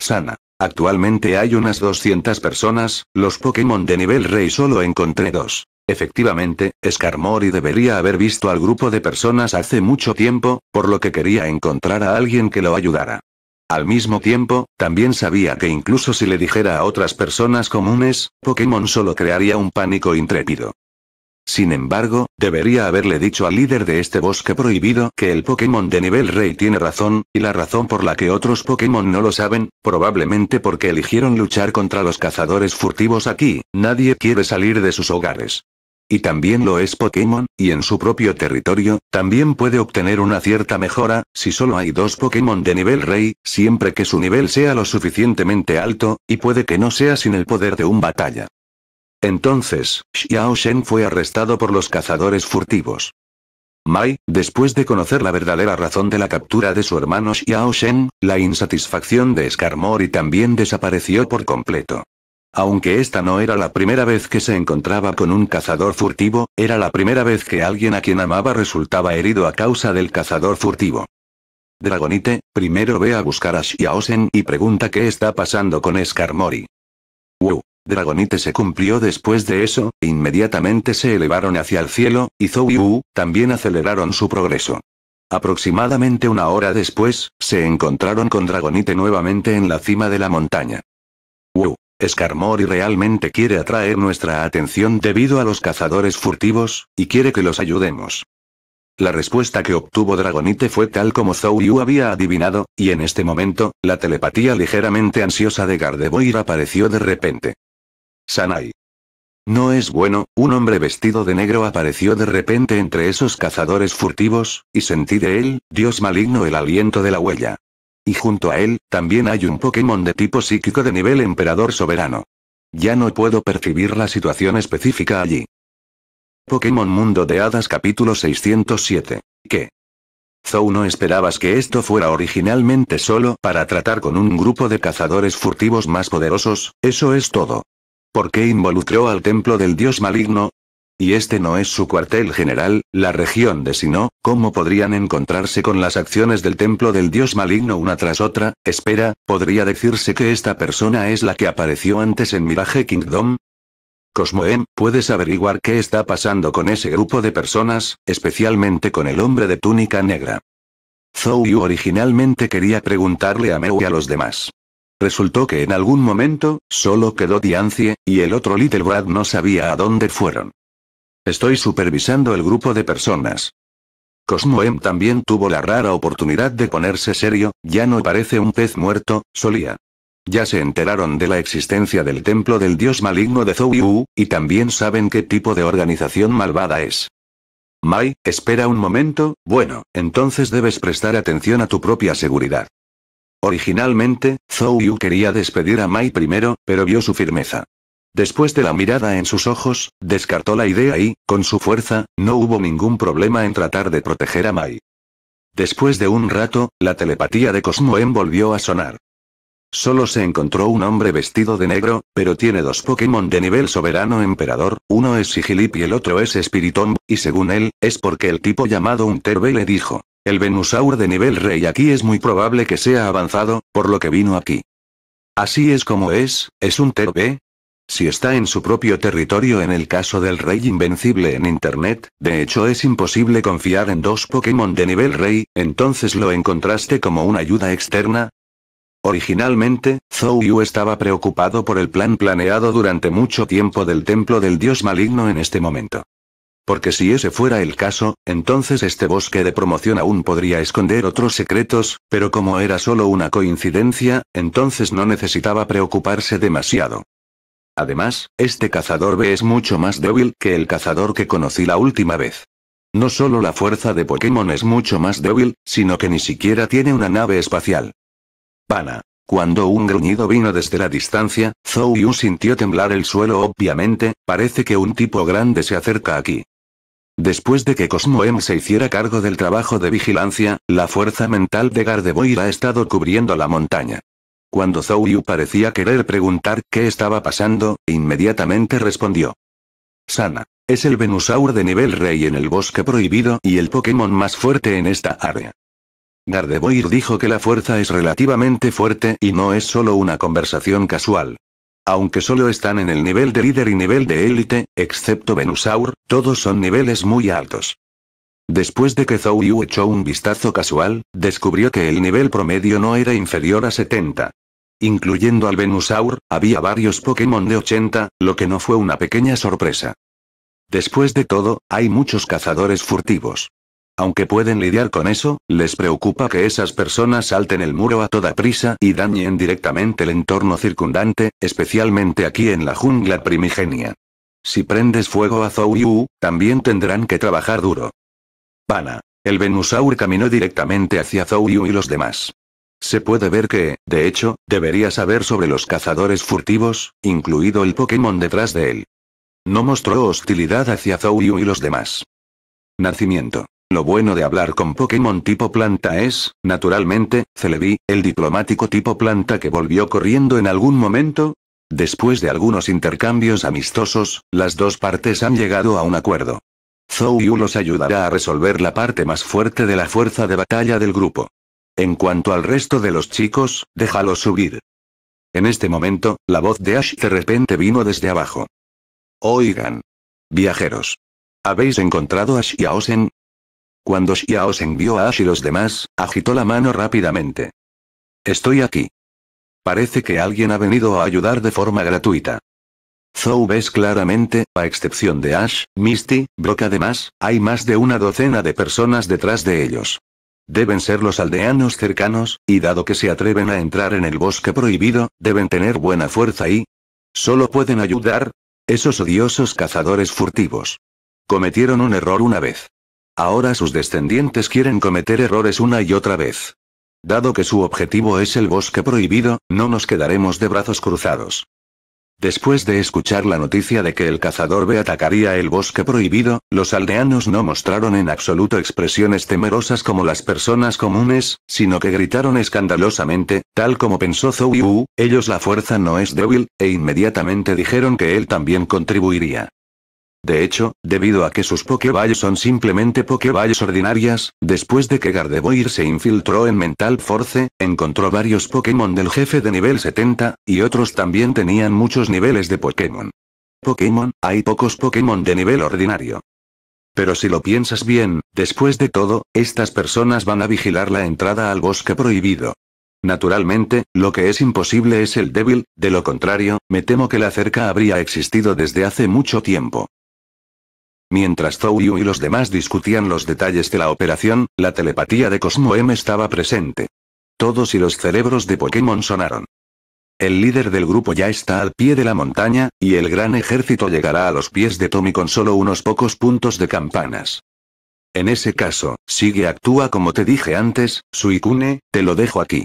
Sana. Actualmente hay unas 200 personas, los Pokémon de nivel rey solo encontré dos. Efectivamente, Skarmory debería haber visto al grupo de personas hace mucho tiempo, por lo que quería encontrar a alguien que lo ayudara. Al mismo tiempo, también sabía que incluso si le dijera a otras personas comunes, Pokémon solo crearía un pánico intrépido. Sin embargo, debería haberle dicho al líder de este bosque prohibido que el Pokémon de nivel rey tiene razón, y la razón por la que otros Pokémon no lo saben, probablemente porque eligieron luchar contra los cazadores furtivos aquí, nadie quiere salir de sus hogares. Y también lo es Pokémon, y en su propio territorio, también puede obtener una cierta mejora, si solo hay dos Pokémon de nivel rey, siempre que su nivel sea lo suficientemente alto, y puede que no sea sin el poder de un batalla. Entonces, Xiao Shen fue arrestado por los cazadores furtivos. Mai, después de conocer la verdadera razón de la captura de su hermano Xiao Shen, la insatisfacción de Skarmory también desapareció por completo. Aunque esta no era la primera vez que se encontraba con un cazador furtivo, era la primera vez que alguien a quien amaba resultaba herido a causa del cazador furtivo. Dragonite, primero ve a buscar a Xiao Shen y pregunta qué está pasando con Skarmory. Dragonite se cumplió después de eso, e inmediatamente se elevaron hacia el cielo, y Zou y también aceleraron su progreso. Aproximadamente una hora después, se encontraron con Dragonite nuevamente en la cima de la montaña. Wu, y realmente quiere atraer nuestra atención debido a los cazadores furtivos, y quiere que los ayudemos. La respuesta que obtuvo Dragonite fue tal como Zhou Yu había adivinado, y en este momento, la telepatía ligeramente ansiosa de Gardevoir apareció de repente. Sanai. No es bueno, un hombre vestido de negro apareció de repente entre esos cazadores furtivos, y sentí de él, Dios maligno, el aliento de la huella. Y junto a él, también hay un Pokémon de tipo psíquico de nivel emperador soberano. Ya no puedo percibir la situación específica allí. Pokémon Mundo de Hadas capítulo 607. ¿Qué? Zou no esperabas que esto fuera originalmente solo para tratar con un grupo de cazadores furtivos más poderosos, eso es todo. ¿Por qué involucró al templo del dios maligno? Y este no es su cuartel general, la región de Sino, ¿cómo podrían encontrarse con las acciones del templo del dios maligno una tras otra? Espera, ¿podría decirse que esta persona es la que apareció antes en Mirage Kingdom? Cosmoem, ¿puedes averiguar qué está pasando con ese grupo de personas, especialmente con el hombre de túnica negra? Zhou Yu originalmente quería preguntarle a Meu y a los demás. Resultó que en algún momento, solo quedó Diancie, y el otro Little Brad no sabía a dónde fueron. Estoy supervisando el grupo de personas. Cosmo también tuvo la rara oportunidad de ponerse serio, ya no parece un pez muerto, solía. Ya se enteraron de la existencia del templo del dios maligno de Zhou y también saben qué tipo de organización malvada es. Mai, espera un momento, bueno, entonces debes prestar atención a tu propia seguridad. Originalmente, Zhou Yu quería despedir a Mai primero, pero vio su firmeza. Después de la mirada en sus ojos, descartó la idea y, con su fuerza, no hubo ningún problema en tratar de proteger a Mai. Después de un rato, la telepatía de Cosmoen em volvió a sonar. Solo se encontró un hombre vestido de negro, pero tiene dos Pokémon de nivel soberano emperador, uno es Sigilip y el otro es Spiritomb, y según él, es porque el tipo llamado Unterbe le dijo, el Venusaur de nivel rey aquí es muy probable que sea avanzado, por lo que vino aquí. Así es como es, es un TB. Si está en su propio territorio en el caso del rey invencible en internet, de hecho es imposible confiar en dos Pokémon de nivel rey, entonces lo encontraste como una ayuda externa, Originalmente, Zhou Yu estaba preocupado por el plan planeado durante mucho tiempo del templo del dios maligno en este momento. Porque si ese fuera el caso, entonces este bosque de promoción aún podría esconder otros secretos, pero como era solo una coincidencia, entonces no necesitaba preocuparse demasiado. Además, este cazador B es mucho más débil que el cazador que conocí la última vez. No solo la fuerza de Pokémon es mucho más débil, sino que ni siquiera tiene una nave espacial. Pana. Cuando un gruñido vino desde la distancia, Zhou Yu sintió temblar el suelo obviamente, parece que un tipo grande se acerca aquí. Después de que Cosmoem se hiciera cargo del trabajo de vigilancia, la fuerza mental de Gardevoir ha estado cubriendo la montaña. Cuando Zhou Yu parecía querer preguntar qué estaba pasando, inmediatamente respondió. Sana. Es el Venusaur de nivel rey en el bosque prohibido y el Pokémon más fuerte en esta área. Gardevoir dijo que la fuerza es relativamente fuerte y no es solo una conversación casual. Aunque solo están en el nivel de líder y nivel de élite, excepto Venusaur, todos son niveles muy altos. Después de que Zhou Yu echó un vistazo casual, descubrió que el nivel promedio no era inferior a 70. Incluyendo al Venusaur, había varios Pokémon de 80, lo que no fue una pequeña sorpresa. Después de todo, hay muchos cazadores furtivos. Aunque pueden lidiar con eso, les preocupa que esas personas salten el muro a toda prisa y dañen directamente el entorno circundante, especialmente aquí en la jungla primigenia. Si prendes fuego a Zhou Yu, también tendrán que trabajar duro. Pana. El Venusaur caminó directamente hacia Zhou Yu y los demás. Se puede ver que, de hecho, debería saber sobre los cazadores furtivos, incluido el Pokémon detrás de él. No mostró hostilidad hacia Zhou Yu y los demás. Nacimiento. Lo bueno de hablar con Pokémon tipo planta es, naturalmente, Celebi, el diplomático tipo planta que volvió corriendo en algún momento. Después de algunos intercambios amistosos, las dos partes han llegado a un acuerdo. Zhou Yu los ayudará a resolver la parte más fuerte de la fuerza de batalla del grupo. En cuanto al resto de los chicos, déjalos subir. En este momento, la voz de Ash de repente vino desde abajo. Oigan. Viajeros. ¿Habéis encontrado a Ash y cuando Xiaos envió a Ash y los demás, agitó la mano rápidamente. Estoy aquí. Parece que alguien ha venido a ayudar de forma gratuita. Zou ves claramente, a excepción de Ash, Misty, Brock además, hay más de una docena de personas detrás de ellos. Deben ser los aldeanos cercanos, y dado que se atreven a entrar en el bosque prohibido, deben tener buena fuerza y... Solo pueden ayudar... Esos odiosos cazadores furtivos. Cometieron un error una vez. Ahora sus descendientes quieren cometer errores una y otra vez. Dado que su objetivo es el bosque prohibido, no nos quedaremos de brazos cruzados. Después de escuchar la noticia de que el cazador B atacaría el bosque prohibido, los aldeanos no mostraron en absoluto expresiones temerosas como las personas comunes, sino que gritaron escandalosamente, tal como pensó Yu. ellos la fuerza no es débil, e inmediatamente dijeron que él también contribuiría. De hecho, debido a que sus Pokéballs son simplemente Pokéballs ordinarias, después de que Gardevoir se infiltró en Mental Force, encontró varios Pokémon del jefe de nivel 70, y otros también tenían muchos niveles de Pokémon. Pokémon, hay pocos Pokémon de nivel ordinario. Pero si lo piensas bien, después de todo, estas personas van a vigilar la entrada al bosque prohibido. Naturalmente, lo que es imposible es el débil, de lo contrario, me temo que la cerca habría existido desde hace mucho tiempo. Mientras Zhou y los demás discutían los detalles de la operación, la telepatía de Cosmo M estaba presente. Todos y los cerebros de Pokémon sonaron. El líder del grupo ya está al pie de la montaña, y el gran ejército llegará a los pies de Tommy con solo unos pocos puntos de campanas. En ese caso, sigue actúa como te dije antes, Suicune, te lo dejo aquí.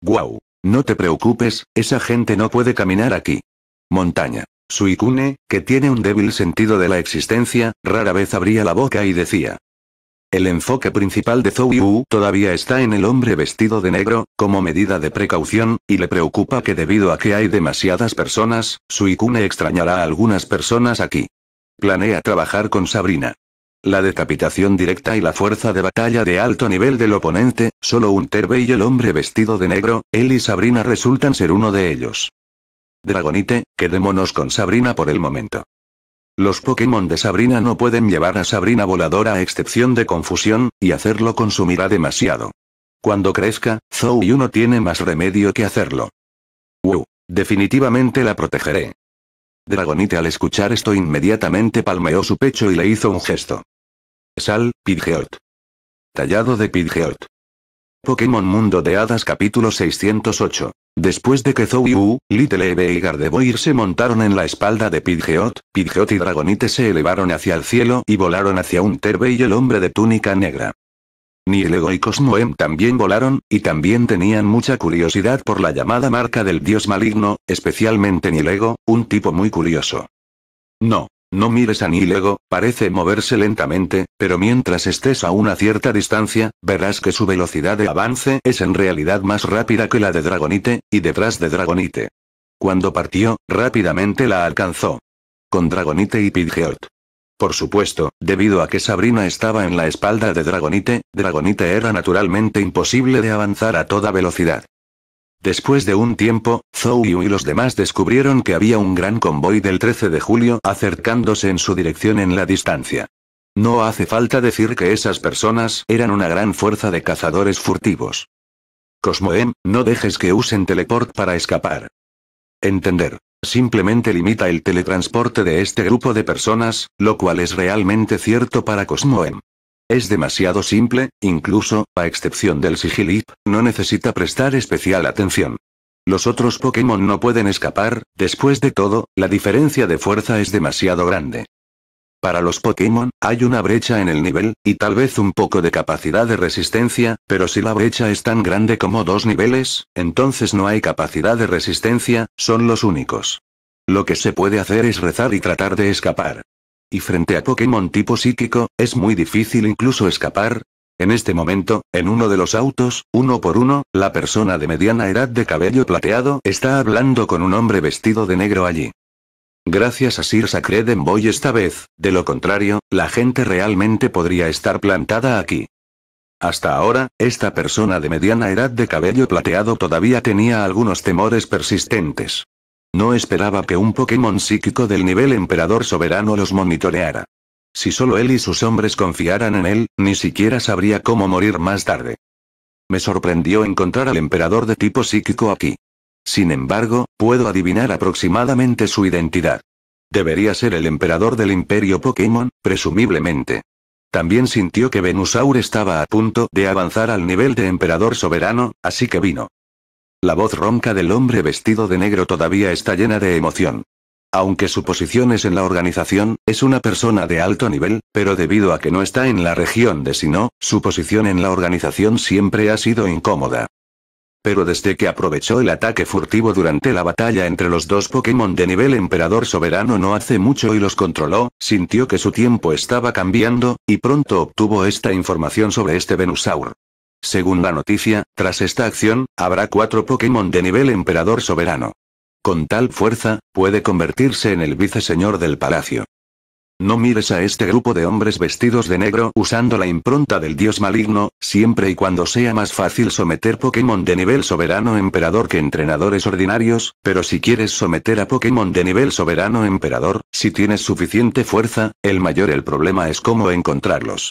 Guau. No te preocupes, esa gente no puede caminar aquí. Montaña. Suikune, que tiene un débil sentido de la existencia, rara vez abría la boca y decía. El enfoque principal de Zou Yu todavía está en el hombre vestido de negro, como medida de precaución, y le preocupa que debido a que hay demasiadas personas, Suikune extrañará a algunas personas aquí. Planea trabajar con Sabrina. La decapitación directa y la fuerza de batalla de alto nivel del oponente, solo un terbe y el hombre vestido de negro, él y Sabrina resultan ser uno de ellos. Dragonite, quedémonos con Sabrina por el momento. Los Pokémon de Sabrina no pueden llevar a Sabrina voladora a excepción de confusión, y hacerlo consumirá demasiado. Cuando crezca, Zou uno tiene más remedio que hacerlo. Wu, Definitivamente la protegeré. Dragonite al escuchar esto inmediatamente palmeó su pecho y le hizo un gesto. Sal, Pidgeot. Tallado de Pidgeot. Pokémon Mundo de Hadas capítulo 608. Después de que Zouyu, Little Eve y Gardevoir se montaron en la espalda de Pidgeot, Pidgeot y Dragonite se elevaron hacia el cielo y volaron hacia un Terbe y el hombre de túnica negra. Nilego y Cosmoem también volaron, y también tenían mucha curiosidad por la llamada marca del dios maligno, especialmente Nilego, un tipo muy curioso. No, no mires a Nilego, parece moverse lentamente, pero mientras estés a una cierta distancia, verás que su velocidad de avance es en realidad más rápida que la de Dragonite, y detrás de Dragonite. Cuando partió, rápidamente la alcanzó. Con Dragonite y Pidgeot. Por supuesto, debido a que Sabrina estaba en la espalda de Dragonite, Dragonite era naturalmente imposible de avanzar a toda velocidad. Después de un tiempo, Zhou Yu y los demás descubrieron que había un gran convoy del 13 de julio acercándose en su dirección en la distancia. No hace falta decir que esas personas eran una gran fuerza de cazadores furtivos. Cosmoem, no dejes que usen teleport para escapar. Entender. Simplemente limita el teletransporte de este grupo de personas, lo cual es realmente cierto para Cosmoem. Es demasiado simple, incluso, a excepción del Sigilip, no necesita prestar especial atención. Los otros Pokémon no pueden escapar, después de todo, la diferencia de fuerza es demasiado grande. Para los Pokémon, hay una brecha en el nivel, y tal vez un poco de capacidad de resistencia, pero si la brecha es tan grande como dos niveles, entonces no hay capacidad de resistencia, son los únicos. Lo que se puede hacer es rezar y tratar de escapar y frente a Pokémon tipo psíquico, es muy difícil incluso escapar. En este momento, en uno de los autos, uno por uno, la persona de mediana edad de cabello plateado está hablando con un hombre vestido de negro allí. Gracias a Sir Sacreden voy esta vez, de lo contrario, la gente realmente podría estar plantada aquí. Hasta ahora, esta persona de mediana edad de cabello plateado todavía tenía algunos temores persistentes. No esperaba que un Pokémon psíquico del nivel emperador soberano los monitoreara. Si solo él y sus hombres confiaran en él, ni siquiera sabría cómo morir más tarde. Me sorprendió encontrar al emperador de tipo psíquico aquí. Sin embargo, puedo adivinar aproximadamente su identidad. Debería ser el emperador del imperio Pokémon, presumiblemente. También sintió que Venusaur estaba a punto de avanzar al nivel de emperador soberano, así que vino. La voz ronca del hombre vestido de negro todavía está llena de emoción. Aunque su posición es en la organización, es una persona de alto nivel, pero debido a que no está en la región de Sino, su posición en la organización siempre ha sido incómoda. Pero desde que aprovechó el ataque furtivo durante la batalla entre los dos Pokémon de nivel emperador soberano no hace mucho y los controló, sintió que su tiempo estaba cambiando, y pronto obtuvo esta información sobre este Venusaur. Según la noticia, tras esta acción, habrá cuatro Pokémon de nivel emperador soberano. Con tal fuerza, puede convertirse en el viceseñor del palacio. No mires a este grupo de hombres vestidos de negro usando la impronta del dios maligno, siempre y cuando sea más fácil someter Pokémon de nivel soberano emperador que entrenadores ordinarios, pero si quieres someter a Pokémon de nivel soberano emperador, si tienes suficiente fuerza, el mayor el problema es cómo encontrarlos.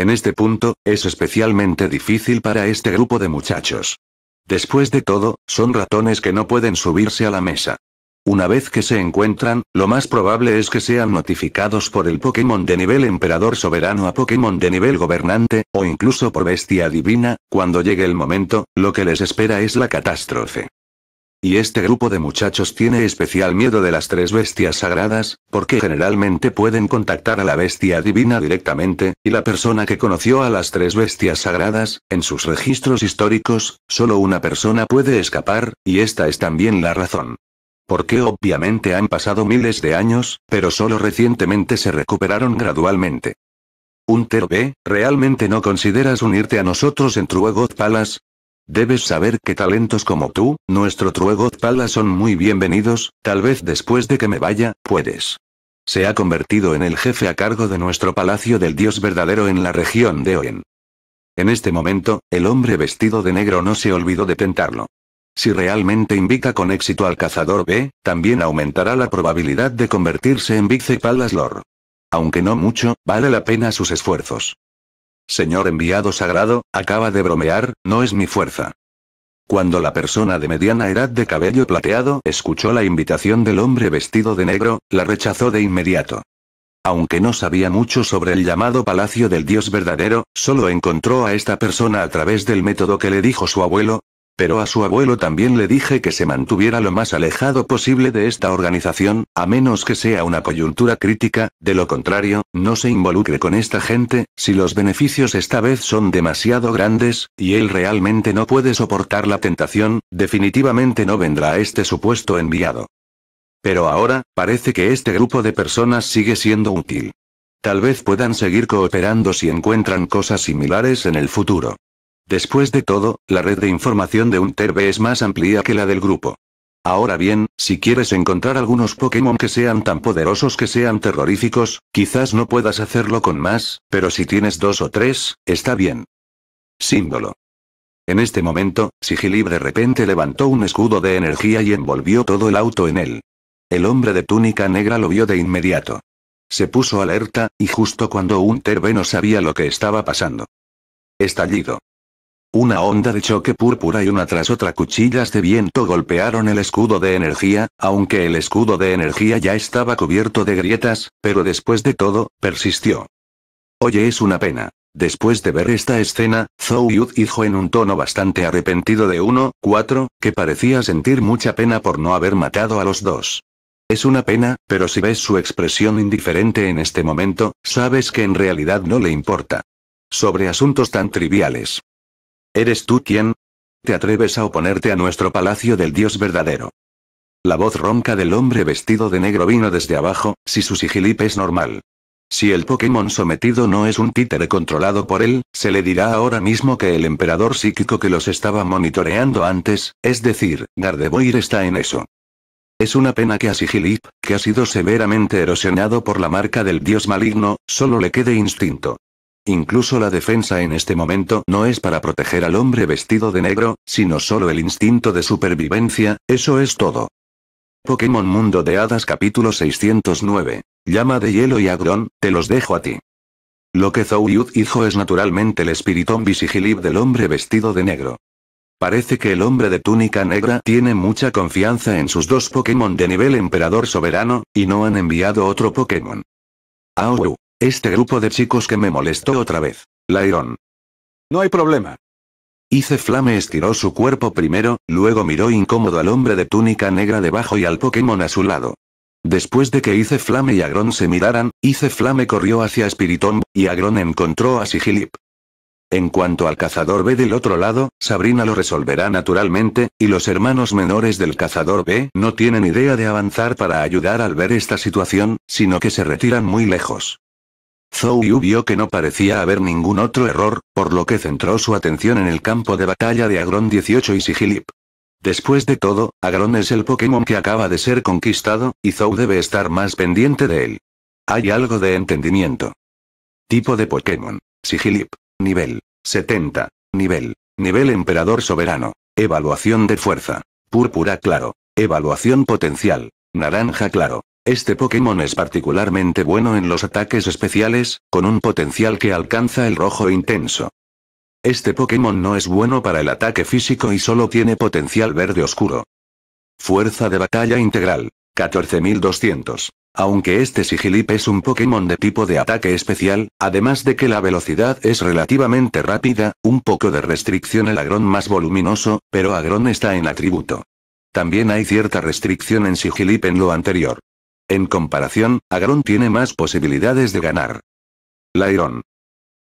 En este punto, es especialmente difícil para este grupo de muchachos. Después de todo, son ratones que no pueden subirse a la mesa. Una vez que se encuentran, lo más probable es que sean notificados por el Pokémon de nivel Emperador Soberano a Pokémon de nivel Gobernante, o incluso por Bestia Divina, cuando llegue el momento, lo que les espera es la catástrofe. Y este grupo de muchachos tiene especial miedo de las tres bestias sagradas, porque generalmente pueden contactar a la bestia divina directamente, y la persona que conoció a las tres bestias sagradas, en sus registros históricos, solo una persona puede escapar, y esta es también la razón. Porque obviamente han pasado miles de años, pero solo recientemente se recuperaron gradualmente. Un B, ¿realmente no consideras unirte a nosotros en Truegoth Palace? Debes saber que talentos como tú, nuestro Truegoz Pala son muy bienvenidos, tal vez después de que me vaya, puedes. Se ha convertido en el jefe a cargo de nuestro palacio del dios verdadero en la región de Oen. En este momento, el hombre vestido de negro no se olvidó de tentarlo. Si realmente invita con éxito al cazador B, también aumentará la probabilidad de convertirse en Vice palas Lord. Aunque no mucho, vale la pena sus esfuerzos. Señor enviado sagrado, acaba de bromear, no es mi fuerza. Cuando la persona de mediana edad de cabello plateado escuchó la invitación del hombre vestido de negro, la rechazó de inmediato. Aunque no sabía mucho sobre el llamado Palacio del Dios Verdadero, solo encontró a esta persona a través del método que le dijo su abuelo, pero a su abuelo también le dije que se mantuviera lo más alejado posible de esta organización, a menos que sea una coyuntura crítica, de lo contrario, no se involucre con esta gente, si los beneficios esta vez son demasiado grandes, y él realmente no puede soportar la tentación, definitivamente no vendrá a este supuesto enviado. Pero ahora, parece que este grupo de personas sigue siendo útil. Tal vez puedan seguir cooperando si encuentran cosas similares en el futuro. Después de todo, la red de información de un Terbe es más amplia que la del grupo. Ahora bien, si quieres encontrar algunos Pokémon que sean tan poderosos que sean terroríficos, quizás no puedas hacerlo con más, pero si tienes dos o tres, está bien. Símbolo. En este momento, Sigilib de repente levantó un escudo de energía y envolvió todo el auto en él. El hombre de túnica negra lo vio de inmediato. Se puso alerta, y justo cuando un Terbe no sabía lo que estaba pasando. Estallido. Una onda de choque púrpura y una tras otra cuchillas de viento golpearon el escudo de energía, aunque el escudo de energía ya estaba cubierto de grietas, pero después de todo, persistió. Oye, es una pena. Después de ver esta escena, Zhou Yu dijo en un tono bastante arrepentido de uno cuatro, que parecía sentir mucha pena por no haber matado a los dos. Es una pena, pero si ves su expresión indiferente en este momento, sabes que en realidad no le importa. Sobre asuntos tan triviales. ¿Eres tú quien? ¿Te atreves a oponerte a nuestro palacio del Dios verdadero? La voz ronca del hombre vestido de negro vino desde abajo, si su sigilip es normal. Si el Pokémon sometido no es un títere controlado por él, se le dirá ahora mismo que el emperador psíquico que los estaba monitoreando antes, es decir, Gardevoir está en eso. Es una pena que a Sigilip, que ha sido severamente erosionado por la marca del dios maligno, solo le quede instinto. Incluso la defensa en este momento no es para proteger al hombre vestido de negro, sino solo el instinto de supervivencia, eso es todo. Pokémon Mundo de Hadas capítulo 609. Llama de hielo y agrón, te los dejo a ti. Lo que Zouyud hizo es naturalmente el espiritón visigilib del hombre vestido de negro. Parece que el hombre de túnica negra tiene mucha confianza en sus dos Pokémon de nivel emperador soberano, y no han enviado otro Pokémon. Aowu. Este grupo de chicos que me molestó otra vez. Lairon. No hay problema. Hice Flame estiró su cuerpo primero, luego miró incómodo al hombre de túnica negra debajo y al Pokémon a su lado. Después de que Hice Flame y Agron se miraran, Hice Flame corrió hacia Spiritomb, y Agron encontró a Sigilip. En cuanto al cazador B del otro lado, Sabrina lo resolverá naturalmente, y los hermanos menores del cazador B no tienen idea de avanzar para ayudar al ver esta situación, sino que se retiran muy lejos. Zhou Yu vio que no parecía haber ningún otro error, por lo que centró su atención en el campo de batalla de Agron 18 y Sigilip. Después de todo, Agron es el Pokémon que acaba de ser conquistado, y Zhou debe estar más pendiente de él. Hay algo de entendimiento. Tipo de Pokémon. Sigilip. Nivel. 70. Nivel. Nivel Emperador Soberano. Evaluación de fuerza. Púrpura claro. Evaluación potencial. Naranja claro. Este Pokémon es particularmente bueno en los ataques especiales, con un potencial que alcanza el rojo intenso. Este Pokémon no es bueno para el ataque físico y solo tiene potencial verde oscuro. Fuerza de batalla integral. 14200. Aunque este Sigilip es un Pokémon de tipo de ataque especial, además de que la velocidad es relativamente rápida, un poco de restricción el Agron más voluminoso, pero Agron está en atributo. También hay cierta restricción en Sigilip en lo anterior. En comparación, Agron tiene más posibilidades de ganar. Lairon.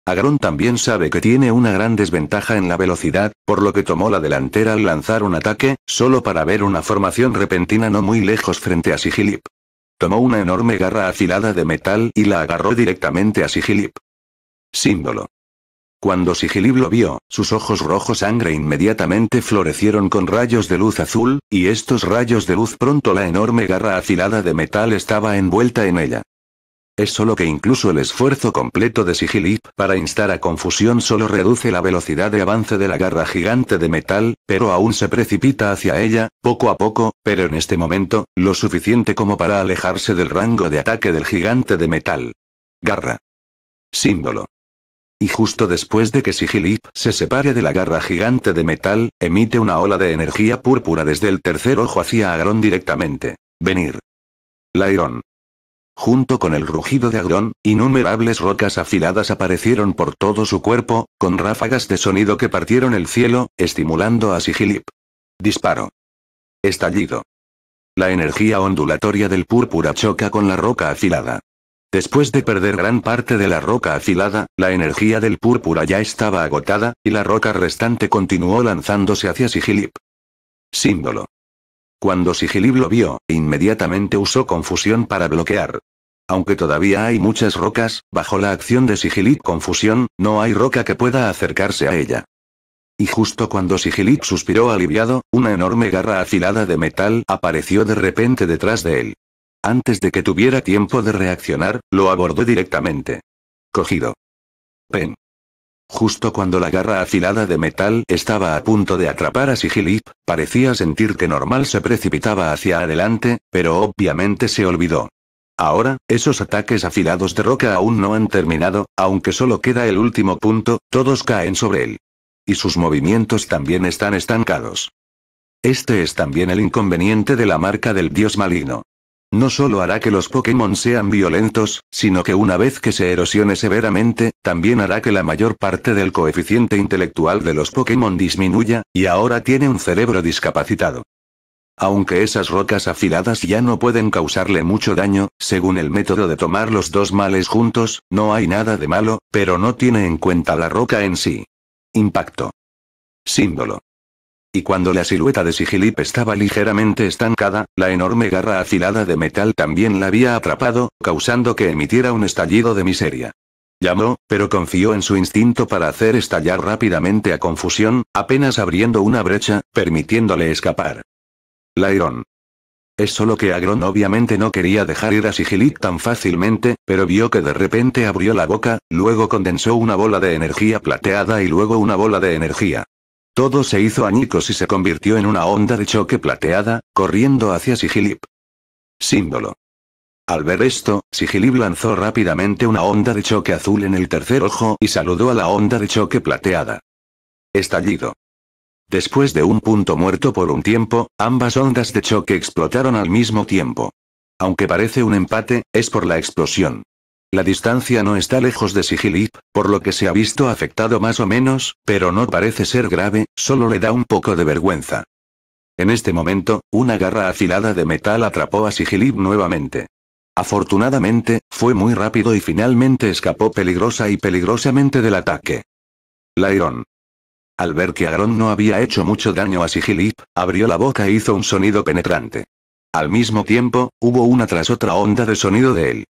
Agron también sabe que tiene una gran desventaja en la velocidad, por lo que tomó la delantera al lanzar un ataque, solo para ver una formación repentina no muy lejos frente a Sigilip. Tomó una enorme garra afilada de metal y la agarró directamente a Sigilip. Símbolo. Cuando Sigilip lo vio, sus ojos rojo sangre inmediatamente florecieron con rayos de luz azul, y estos rayos de luz pronto la enorme garra afilada de metal estaba envuelta en ella. Es solo que incluso el esfuerzo completo de Sigilip para instar a confusión solo reduce la velocidad de avance de la garra gigante de metal, pero aún se precipita hacia ella, poco a poco, pero en este momento, lo suficiente como para alejarse del rango de ataque del gigante de metal. Garra. Símbolo. Y justo después de que Sigilip se separe de la garra gigante de metal, emite una ola de energía púrpura desde el tercer ojo hacia Agron directamente. Venir. Lairon. Junto con el rugido de Agron, innumerables rocas afiladas aparecieron por todo su cuerpo, con ráfagas de sonido que partieron el cielo, estimulando a Sigilip. Disparo. Estallido. La energía ondulatoria del púrpura choca con la roca afilada. Después de perder gran parte de la roca afilada, la energía del púrpura ya estaba agotada, y la roca restante continuó lanzándose hacia Sigilip. Símbolo. Cuando Sigilip lo vio, inmediatamente usó confusión para bloquear. Aunque todavía hay muchas rocas, bajo la acción de Sigilip confusión, no hay roca que pueda acercarse a ella. Y justo cuando Sigilip suspiró aliviado, una enorme garra afilada de metal apareció de repente detrás de él. Antes de que tuviera tiempo de reaccionar, lo abordó directamente. Cogido. Pen. Justo cuando la garra afilada de metal estaba a punto de atrapar a Sigilip, parecía sentir que Normal se precipitaba hacia adelante, pero obviamente se olvidó. Ahora, esos ataques afilados de roca aún no han terminado, aunque solo queda el último punto, todos caen sobre él. Y sus movimientos también están estancados. Este es también el inconveniente de la marca del dios maligno. No solo hará que los Pokémon sean violentos, sino que una vez que se erosione severamente, también hará que la mayor parte del coeficiente intelectual de los Pokémon disminuya, y ahora tiene un cerebro discapacitado. Aunque esas rocas afiladas ya no pueden causarle mucho daño, según el método de tomar los dos males juntos, no hay nada de malo, pero no tiene en cuenta la roca en sí. Impacto. Símbolo. Y cuando la silueta de Sigilip estaba ligeramente estancada, la enorme garra afilada de metal también la había atrapado, causando que emitiera un estallido de miseria. Llamó, pero confió en su instinto para hacer estallar rápidamente a confusión, apenas abriendo una brecha, permitiéndole escapar. Lairon. Es solo que Agron obviamente no quería dejar ir a Sigilip tan fácilmente, pero vio que de repente abrió la boca, luego condensó una bola de energía plateada y luego una bola de energía todo se hizo añicos y se convirtió en una onda de choque plateada, corriendo hacia Sigilip. Símbolo. Al ver esto, Sigilip lanzó rápidamente una onda de choque azul en el tercer ojo y saludó a la onda de choque plateada. Estallido. Después de un punto muerto por un tiempo, ambas ondas de choque explotaron al mismo tiempo. Aunque parece un empate, es por la explosión. La distancia no está lejos de Sigilip, por lo que se ha visto afectado más o menos, pero no parece ser grave, solo le da un poco de vergüenza. En este momento, una garra afilada de metal atrapó a Sigilip nuevamente. Afortunadamente, fue muy rápido y finalmente escapó peligrosa y peligrosamente del ataque. Lairon. Al ver que Aaron no había hecho mucho daño a Sigilip, abrió la boca e hizo un sonido penetrante. Al mismo tiempo, hubo una tras otra onda de sonido de él.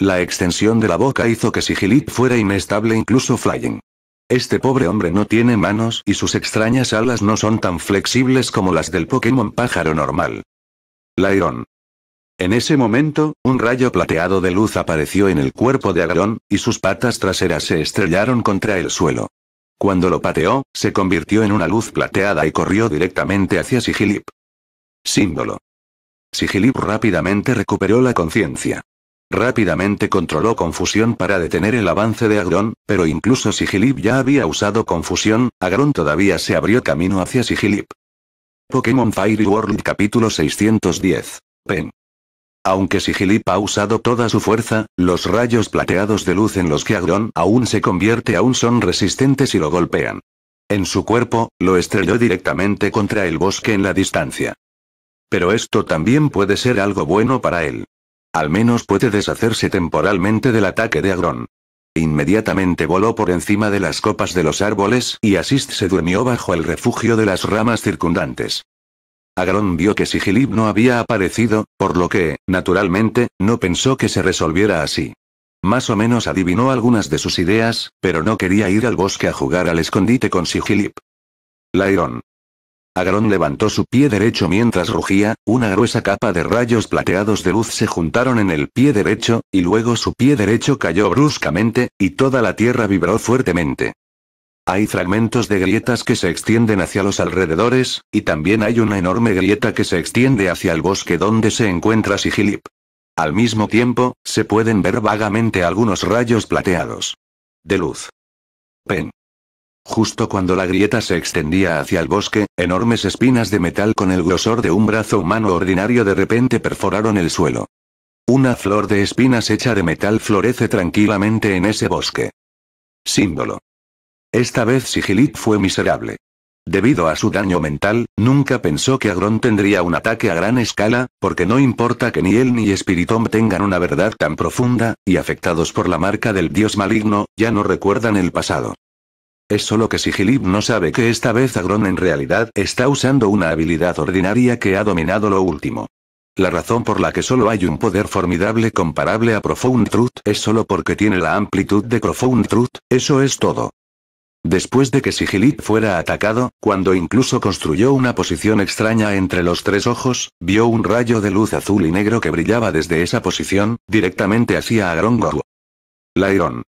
La extensión de la boca hizo que Sigilip fuera inestable incluso Flying. Este pobre hombre no tiene manos y sus extrañas alas no son tan flexibles como las del Pokémon pájaro normal. Lairon. En ese momento, un rayo plateado de luz apareció en el cuerpo de Agarón, y sus patas traseras se estrellaron contra el suelo. Cuando lo pateó, se convirtió en una luz plateada y corrió directamente hacia Sigilip. Símbolo. Sigilip rápidamente recuperó la conciencia. Rápidamente controló confusión para detener el avance de Agron, pero incluso si Gilip ya había usado confusión, Agron todavía se abrió camino hacia Sigilip. Pokémon Fire World capítulo 610. Pen. Aunque Sigilip ha usado toda su fuerza, los rayos plateados de luz en los que Agron aún se convierte aún son resistentes y lo golpean. En su cuerpo, lo estrelló directamente contra el bosque en la distancia. Pero esto también puede ser algo bueno para él. Al menos puede deshacerse temporalmente del ataque de Agron. Inmediatamente voló por encima de las copas de los árboles y Asist se durmió bajo el refugio de las ramas circundantes. Agron vio que Sigilip no había aparecido, por lo que, naturalmente, no pensó que se resolviera así. Más o menos adivinó algunas de sus ideas, pero no quería ir al bosque a jugar al escondite con Sigilip. Lairon, Agron levantó su pie derecho mientras rugía, una gruesa capa de rayos plateados de luz se juntaron en el pie derecho, y luego su pie derecho cayó bruscamente, y toda la tierra vibró fuertemente. Hay fragmentos de grietas que se extienden hacia los alrededores, y también hay una enorme grieta que se extiende hacia el bosque donde se encuentra Sigilip. Al mismo tiempo, se pueden ver vagamente algunos rayos plateados. De luz. Pen. Justo cuando la grieta se extendía hacia el bosque, enormes espinas de metal con el grosor de un brazo humano ordinario de repente perforaron el suelo. Una flor de espinas hecha de metal florece tranquilamente en ese bosque. Símbolo. Esta vez Sigilit fue miserable. Debido a su daño mental, nunca pensó que Agron tendría un ataque a gran escala, porque no importa que ni él ni Spiritomb tengan una verdad tan profunda, y afectados por la marca del dios maligno, ya no recuerdan el pasado. Es solo que Sigilip no sabe que esta vez Agron en realidad está usando una habilidad ordinaria que ha dominado lo último. La razón por la que solo hay un poder formidable comparable a Profound Truth es solo porque tiene la amplitud de Profound Truth, eso es todo. Después de que Sigilip fuera atacado, cuando incluso construyó una posición extraña entre los tres ojos, vio un rayo de luz azul y negro que brillaba desde esa posición, directamente hacia Agron Goru. Lairon.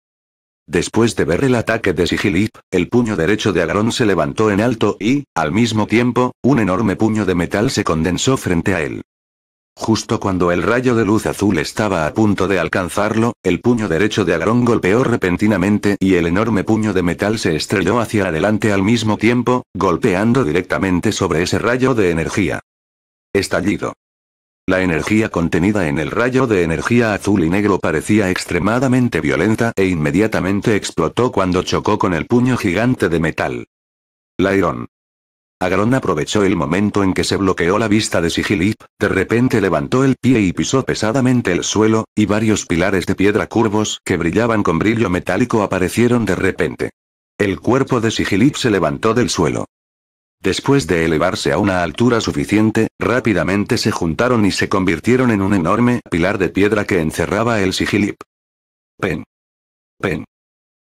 Después de ver el ataque de Sigilip, el puño derecho de Alarón se levantó en alto y, al mismo tiempo, un enorme puño de metal se condensó frente a él. Justo cuando el rayo de luz azul estaba a punto de alcanzarlo, el puño derecho de Alarón golpeó repentinamente y el enorme puño de metal se estrelló hacia adelante al mismo tiempo, golpeando directamente sobre ese rayo de energía. Estallido. La energía contenida en el rayo de energía azul y negro parecía extremadamente violenta e inmediatamente explotó cuando chocó con el puño gigante de metal. Lairon. Agron aprovechó el momento en que se bloqueó la vista de Sigilip, de repente levantó el pie y pisó pesadamente el suelo, y varios pilares de piedra curvos que brillaban con brillo metálico aparecieron de repente. El cuerpo de Sigilip se levantó del suelo. Después de elevarse a una altura suficiente, rápidamente se juntaron y se convirtieron en un enorme pilar de piedra que encerraba el sigilip. Pen. Pen.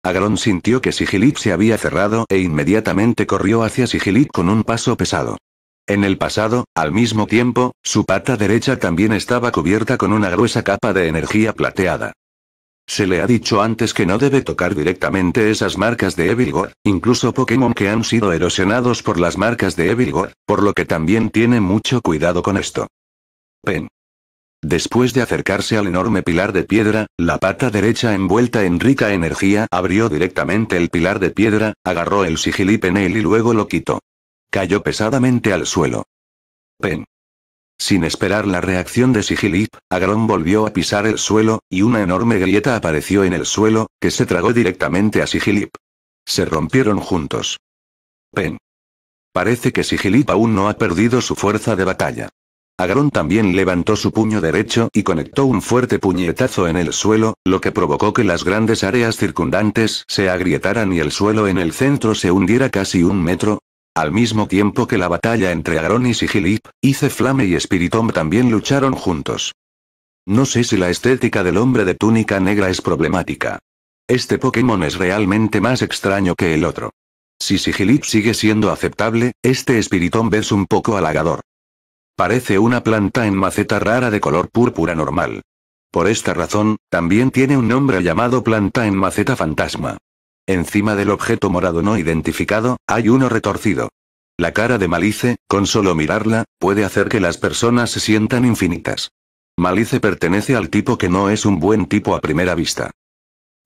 Agrón sintió que Sigilip se había cerrado e inmediatamente corrió hacia Sigilip con un paso pesado. En el pasado, al mismo tiempo, su pata derecha también estaba cubierta con una gruesa capa de energía plateada. Se le ha dicho antes que no debe tocar directamente esas marcas de Evil God, incluso Pokémon que han sido erosionados por las marcas de Evil God, por lo que también tiene mucho cuidado con esto. Pen. Después de acercarse al enorme pilar de piedra, la pata derecha envuelta en rica energía abrió directamente el pilar de piedra, agarró el él y luego lo quitó. Cayó pesadamente al suelo. Pen. Sin esperar la reacción de Sigilip, Agron volvió a pisar el suelo, y una enorme grieta apareció en el suelo, que se tragó directamente a Sigilip. Se rompieron juntos. Pen. Parece que Sigilip aún no ha perdido su fuerza de batalla. Agron también levantó su puño derecho y conectó un fuerte puñetazo en el suelo, lo que provocó que las grandes áreas circundantes se agrietaran y el suelo en el centro se hundiera casi un metro, al mismo tiempo que la batalla entre Agronis y Sigilip, hice Flame y Spiritomb también lucharon juntos. No sé si la estética del hombre de túnica negra es problemática. Este Pokémon es realmente más extraño que el otro. Si Sigilip sigue siendo aceptable, este Spiritomb es un poco halagador. Parece una planta en maceta rara de color púrpura normal. Por esta razón, también tiene un nombre llamado planta en maceta fantasma. Encima del objeto morado no identificado, hay uno retorcido. La cara de Malice, con solo mirarla, puede hacer que las personas se sientan infinitas. Malice pertenece al tipo que no es un buen tipo a primera vista.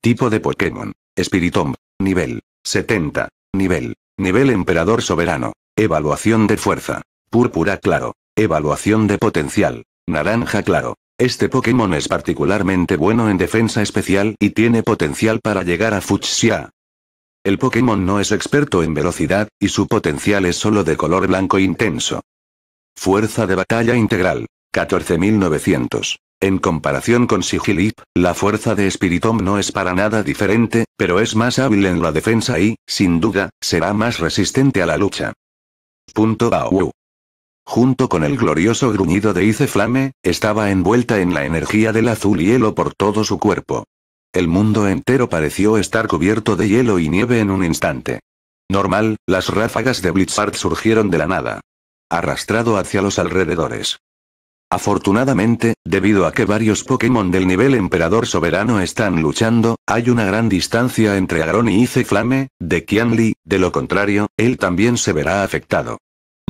Tipo de Pokémon. Spiritomb. Nivel. 70. Nivel. Nivel Emperador Soberano. Evaluación de fuerza. Púrpura claro. Evaluación de potencial. Naranja claro. Este Pokémon es particularmente bueno en defensa especial y tiene potencial para llegar a Fuchsia. El Pokémon no es experto en velocidad, y su potencial es solo de color blanco intenso. Fuerza de batalla integral. 14.900. En comparación con Sigilip, la fuerza de Spiritomb no es para nada diferente, pero es más hábil en la defensa y, sin duda, será más resistente a la lucha. Punto junto con el glorioso gruñido de Ice Flame, estaba envuelta en la energía del azul hielo por todo su cuerpo. El mundo entero pareció estar cubierto de hielo y nieve en un instante. Normal, las ráfagas de Blizzard surgieron de la nada. Arrastrado hacia los alrededores. Afortunadamente, debido a que varios Pokémon del nivel Emperador Soberano están luchando, hay una gran distancia entre Agron y Ice Flame, de Qianli, de lo contrario, él también se verá afectado.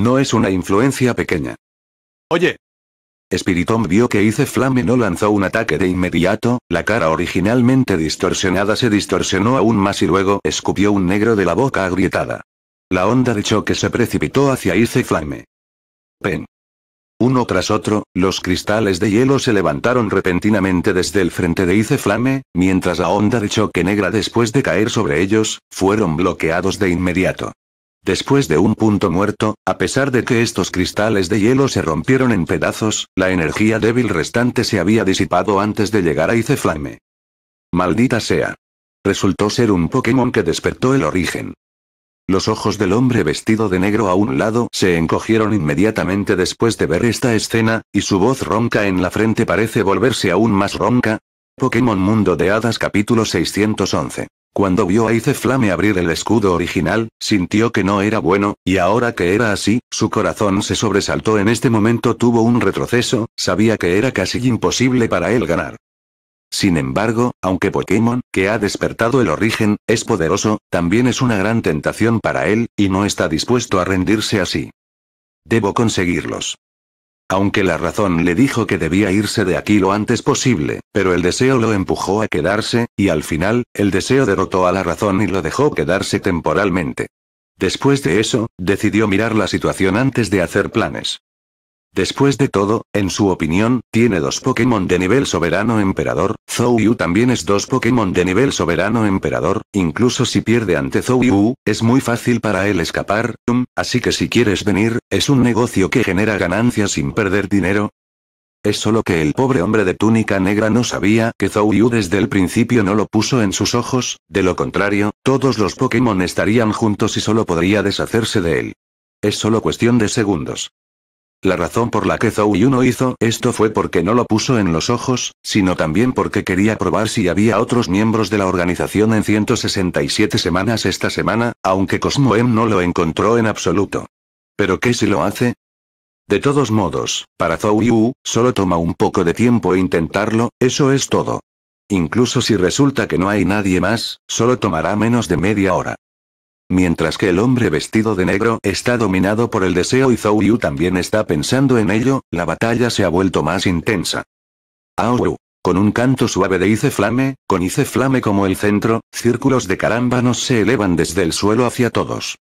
No es una influencia pequeña. Oye. Espiritón vio que Ice Flame no lanzó un ataque de inmediato, la cara originalmente distorsionada se distorsionó aún más y luego escupió un negro de la boca agrietada. La onda de choque se precipitó hacia Ice Flame. Pen. Uno tras otro, los cristales de hielo se levantaron repentinamente desde el frente de Ice Flame, mientras la onda de choque negra después de caer sobre ellos, fueron bloqueados de inmediato. Después de un punto muerto, a pesar de que estos cristales de hielo se rompieron en pedazos, la energía débil restante se había disipado antes de llegar a Iceflame. Maldita sea. Resultó ser un Pokémon que despertó el origen. Los ojos del hombre vestido de negro a un lado se encogieron inmediatamente después de ver esta escena, y su voz ronca en la frente parece volverse aún más ronca. Pokémon Mundo de Hadas capítulo 611. Cuando vio a Ice abrir el escudo original, sintió que no era bueno, y ahora que era así, su corazón se sobresaltó en este momento tuvo un retroceso, sabía que era casi imposible para él ganar. Sin embargo, aunque Pokémon, que ha despertado el origen, es poderoso, también es una gran tentación para él, y no está dispuesto a rendirse así. Debo conseguirlos. Aunque la razón le dijo que debía irse de aquí lo antes posible, pero el deseo lo empujó a quedarse, y al final, el deseo derrotó a la razón y lo dejó quedarse temporalmente. Después de eso, decidió mirar la situación antes de hacer planes. Después de todo, en su opinión, tiene dos Pokémon de nivel soberano emperador, Zou también es dos Pokémon de nivel soberano emperador, incluso si pierde ante Zou es muy fácil para él escapar, um, así que si quieres venir, es un negocio que genera ganancias sin perder dinero. Es solo que el pobre hombre de túnica negra no sabía que Zou desde el principio no lo puso en sus ojos, de lo contrario, todos los Pokémon estarían juntos y solo podría deshacerse de él. Es solo cuestión de segundos. La razón por la que Zou no hizo esto fue porque no lo puso en los ojos, sino también porque quería probar si había otros miembros de la organización en 167 semanas esta semana, aunque Cosmo M no lo encontró en absoluto. ¿Pero qué si lo hace? De todos modos, para Zhou Yu, solo toma un poco de tiempo intentarlo, eso es todo. Incluso si resulta que no hay nadie más, solo tomará menos de media hora. Mientras que el hombre vestido de negro está dominado por el deseo y Zhou Yu también está pensando en ello, la batalla se ha vuelto más intensa. Auru, Con un canto suave de Ice Flame, con Ice Flame como el centro, círculos de carámbanos se elevan desde el suelo hacia todos.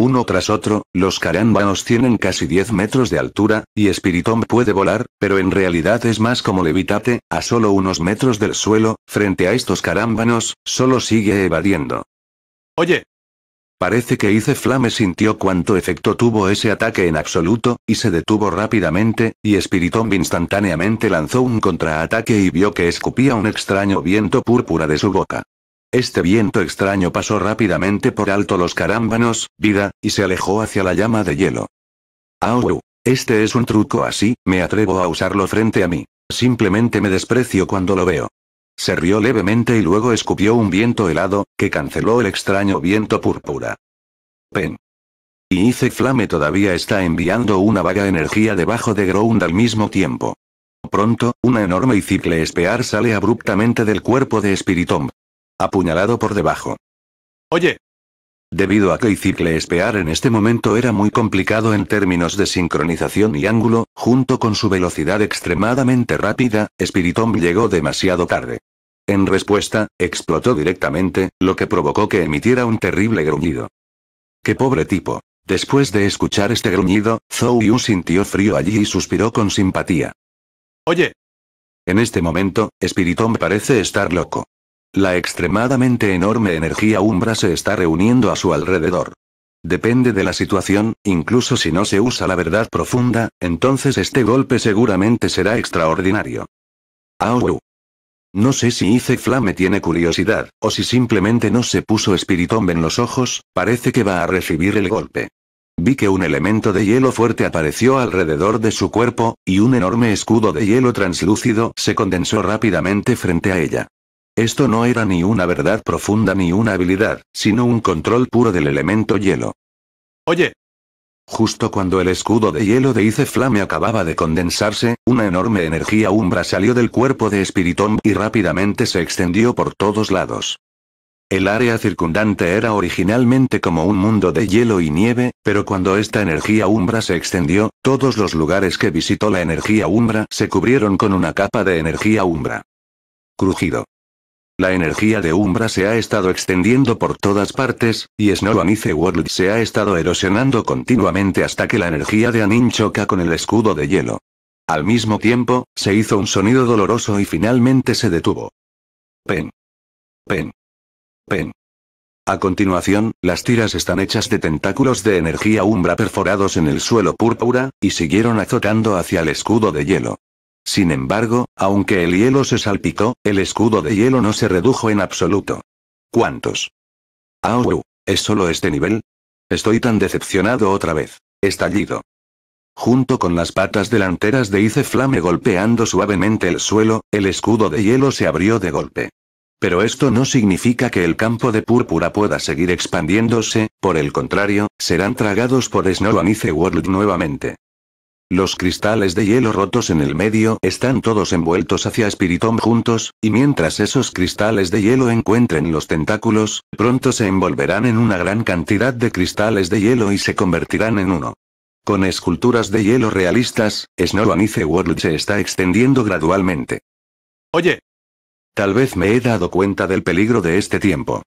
Uno tras otro, los carámbanos tienen casi 10 metros de altura, y Spiritomb puede volar, pero en realidad es más como levitate, a solo unos metros del suelo, frente a estos carámbanos, solo sigue evadiendo. Oye, Parece que Ice Flame sintió cuánto efecto tuvo ese ataque en absoluto, y se detuvo rápidamente, y Spiritomb instantáneamente lanzó un contraataque y vio que escupía un extraño viento púrpura de su boca. Este viento extraño pasó rápidamente por alto los carámbanos, vida, y se alejó hacia la llama de hielo. Au, este es un truco así, me atrevo a usarlo frente a mí. Simplemente me desprecio cuando lo veo. Se rió levemente y luego escupió un viento helado, que canceló el extraño viento púrpura. Pen. Y Ice Flame todavía está enviando una vaga energía debajo de Ground al mismo tiempo. Pronto, una enorme icicle Spear sale abruptamente del cuerpo de Spiritomb. Apuñalado por debajo. Oye. Debido a que Icicle Spear en este momento era muy complicado en términos de sincronización y ángulo, junto con su velocidad extremadamente rápida, Spiritomb llegó demasiado tarde. En respuesta, explotó directamente, lo que provocó que emitiera un terrible gruñido. ¡Qué pobre tipo! Después de escuchar este gruñido, Zhou Yu sintió frío allí y suspiró con simpatía. Oye. En este momento, Spiritón parece estar loco. La extremadamente enorme energía umbra se está reuniendo a su alrededor. Depende de la situación, incluso si no se usa la verdad profunda, entonces este golpe seguramente será extraordinario. Au. No sé si Ice Flame tiene curiosidad, o si simplemente no se puso espiritombe en los ojos, parece que va a recibir el golpe. Vi que un elemento de hielo fuerte apareció alrededor de su cuerpo, y un enorme escudo de hielo translúcido se condensó rápidamente frente a ella. Esto no era ni una verdad profunda ni una habilidad, sino un control puro del elemento hielo. Oye, Justo cuando el escudo de hielo de Ice Flame acababa de condensarse, una enorme energía umbra salió del cuerpo de Spiritomb y rápidamente se extendió por todos lados. El área circundante era originalmente como un mundo de hielo y nieve, pero cuando esta energía umbra se extendió, todos los lugares que visitó la energía umbra se cubrieron con una capa de energía umbra. Crujido. La energía de Umbra se ha estado extendiendo por todas partes, y Snow World se ha estado erosionando continuamente hasta que la energía de Anin choca con el escudo de hielo. Al mismo tiempo, se hizo un sonido doloroso y finalmente se detuvo. Pen. Pen. Pen. A continuación, las tiras están hechas de tentáculos de energía umbra perforados en el suelo púrpura, y siguieron azotando hacia el escudo de hielo. Sin embargo, aunque el hielo se salpicó, el escudo de hielo no se redujo en absoluto. ¿Cuántos? ¡Au! Ah, ¿es solo este nivel? Estoy tan decepcionado otra vez. Estallido. Junto con las patas delanteras de Ice Flame golpeando suavemente el suelo, el escudo de hielo se abrió de golpe. Pero esto no significa que el campo de púrpura pueda seguir expandiéndose, por el contrario, serán tragados por Snow and Ice World nuevamente. Los cristales de hielo rotos en el medio están todos envueltos hacia Spiritomb juntos, y mientras esos cristales de hielo encuentren los tentáculos, pronto se envolverán en una gran cantidad de cristales de hielo y se convertirán en uno. Con esculturas de hielo realistas, Snow Ice World se está extendiendo gradualmente. Oye. Tal vez me he dado cuenta del peligro de este tiempo.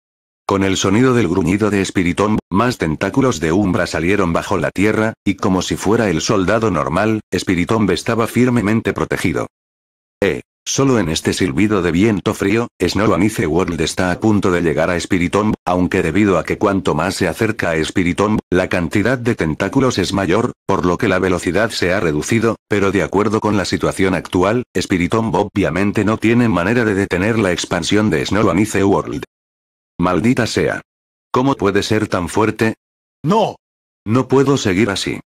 Con el sonido del gruñido de Spiritomb, más tentáculos de Umbra salieron bajo la tierra, y como si fuera el soldado normal, Spiritomb estaba firmemente protegido. Eh. Solo en este silbido de viento frío, Snow World está a punto de llegar a Spiritomb, aunque debido a que cuanto más se acerca a Spiritomb, la cantidad de tentáculos es mayor, por lo que la velocidad se ha reducido, pero de acuerdo con la situación actual, Spiritomb obviamente no tiene manera de detener la expansión de Snow World. Maldita sea. ¿Cómo puede ser tan fuerte? ¡No! No puedo seguir así.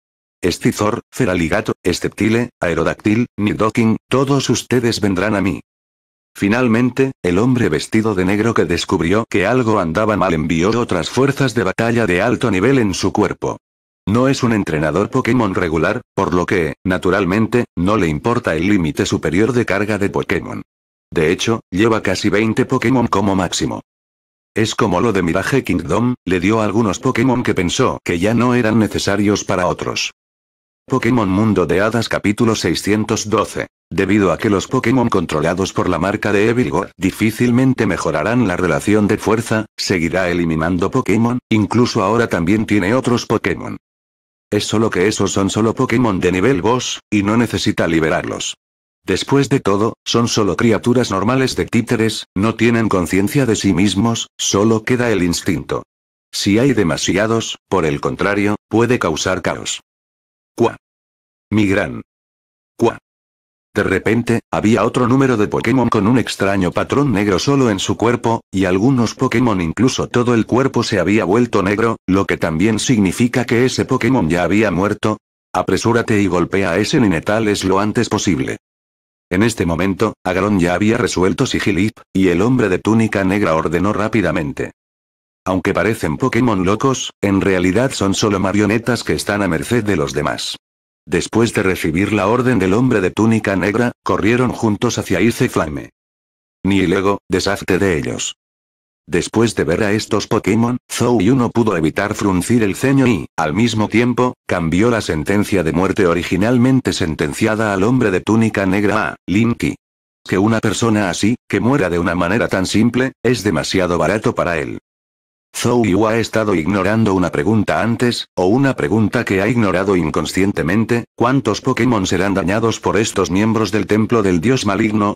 Estizor, Feraligato, Esceptile, Aerodáctil, Nidoking, todos ustedes vendrán a mí. Finalmente, el hombre vestido de negro que descubrió que algo andaba mal envió otras fuerzas de batalla de alto nivel en su cuerpo. No es un entrenador Pokémon regular, por lo que, naturalmente, no le importa el límite superior de carga de Pokémon. De hecho, lleva casi 20 Pokémon como máximo. Es como lo de Mirage Kingdom, le dio a algunos Pokémon que pensó que ya no eran necesarios para otros. Pokémon Mundo de Hadas capítulo 612. Debido a que los Pokémon controlados por la marca de God difícilmente mejorarán la relación de fuerza, seguirá eliminando Pokémon, incluso ahora también tiene otros Pokémon. Es solo que esos son solo Pokémon de nivel boss, y no necesita liberarlos. Después de todo, son solo criaturas normales de títeres, no tienen conciencia de sí mismos, solo queda el instinto. Si hay demasiados, por el contrario, puede causar caos. Cuá. Migran. Cuá. De repente, había otro número de Pokémon con un extraño patrón negro solo en su cuerpo, y algunos Pokémon incluso todo el cuerpo se había vuelto negro, lo que también significa que ese Pokémon ya había muerto. Apresúrate y golpea a ese Ninetales lo antes posible. En este momento, Agron ya había resuelto Sigilip, y el hombre de túnica negra ordenó rápidamente. Aunque parecen Pokémon locos, en realidad son solo marionetas que están a merced de los demás. Después de recibir la orden del hombre de túnica negra, corrieron juntos hacia Ice Flame. Ni luego, deshazte de ellos. Después de ver a estos Pokémon, Zou no pudo evitar fruncir el ceño y, al mismo tiempo, cambió la sentencia de muerte originalmente sentenciada al hombre de túnica negra a Linky. Que una persona así, que muera de una manera tan simple, es demasiado barato para él. Zou ha estado ignorando una pregunta antes, o una pregunta que ha ignorado inconscientemente, ¿cuántos Pokémon serán dañados por estos miembros del templo del dios maligno?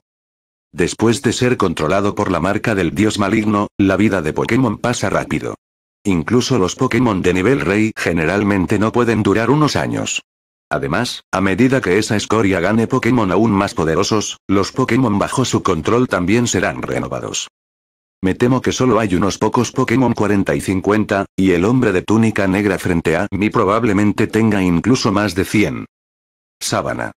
Después de ser controlado por la marca del dios maligno, la vida de Pokémon pasa rápido. Incluso los Pokémon de nivel rey generalmente no pueden durar unos años. Además, a medida que esa escoria gane Pokémon aún más poderosos, los Pokémon bajo su control también serán renovados. Me temo que solo hay unos pocos Pokémon 40 y 50, y el hombre de túnica negra frente a mí probablemente tenga incluso más de 100. Sábana.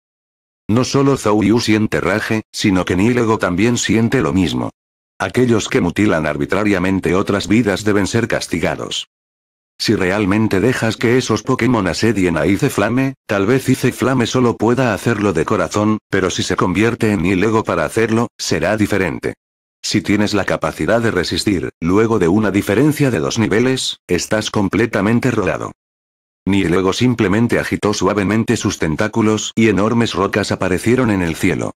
No solo Zouyu siente raje, sino que Nilego también siente lo mismo. Aquellos que mutilan arbitrariamente otras vidas deben ser castigados. Si realmente dejas que esos Pokémon asedien a Flame, tal vez Flame solo pueda hacerlo de corazón, pero si se convierte en Nilego para hacerlo, será diferente. Si tienes la capacidad de resistir, luego de una diferencia de dos niveles, estás completamente rodado ni el simplemente agitó suavemente sus tentáculos y enormes rocas aparecieron en el cielo.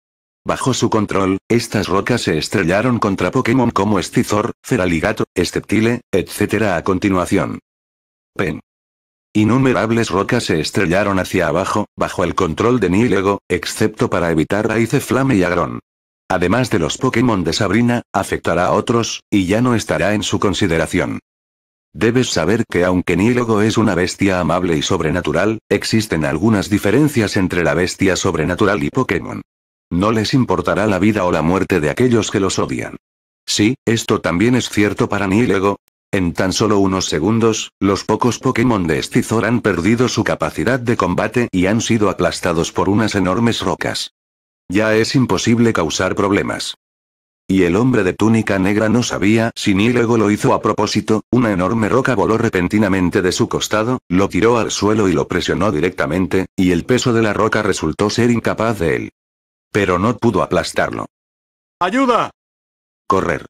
Bajo su control, estas rocas se estrellaron contra Pokémon como Scizor, Feraligato, Steptile, etc. a continuación. Pen. Innumerables rocas se estrellaron hacia abajo, bajo el control de Nilego, excepto para evitar a Flame y Agrón. Además de los Pokémon de Sabrina, afectará a otros, y ya no estará en su consideración. Debes saber que aunque Nílogo es una bestia amable y sobrenatural, existen algunas diferencias entre la bestia sobrenatural y Pokémon. No les importará la vida o la muerte de aquellos que los odian. Sí, esto también es cierto para Nílogo. En tan solo unos segundos, los pocos Pokémon de Stizor han perdido su capacidad de combate y han sido aplastados por unas enormes rocas. Ya es imposible causar problemas. Y el hombre de túnica negra no sabía si ni luego lo hizo a propósito, una enorme roca voló repentinamente de su costado, lo tiró al suelo y lo presionó directamente, y el peso de la roca resultó ser incapaz de él. Pero no pudo aplastarlo. ¡Ayuda! Correr.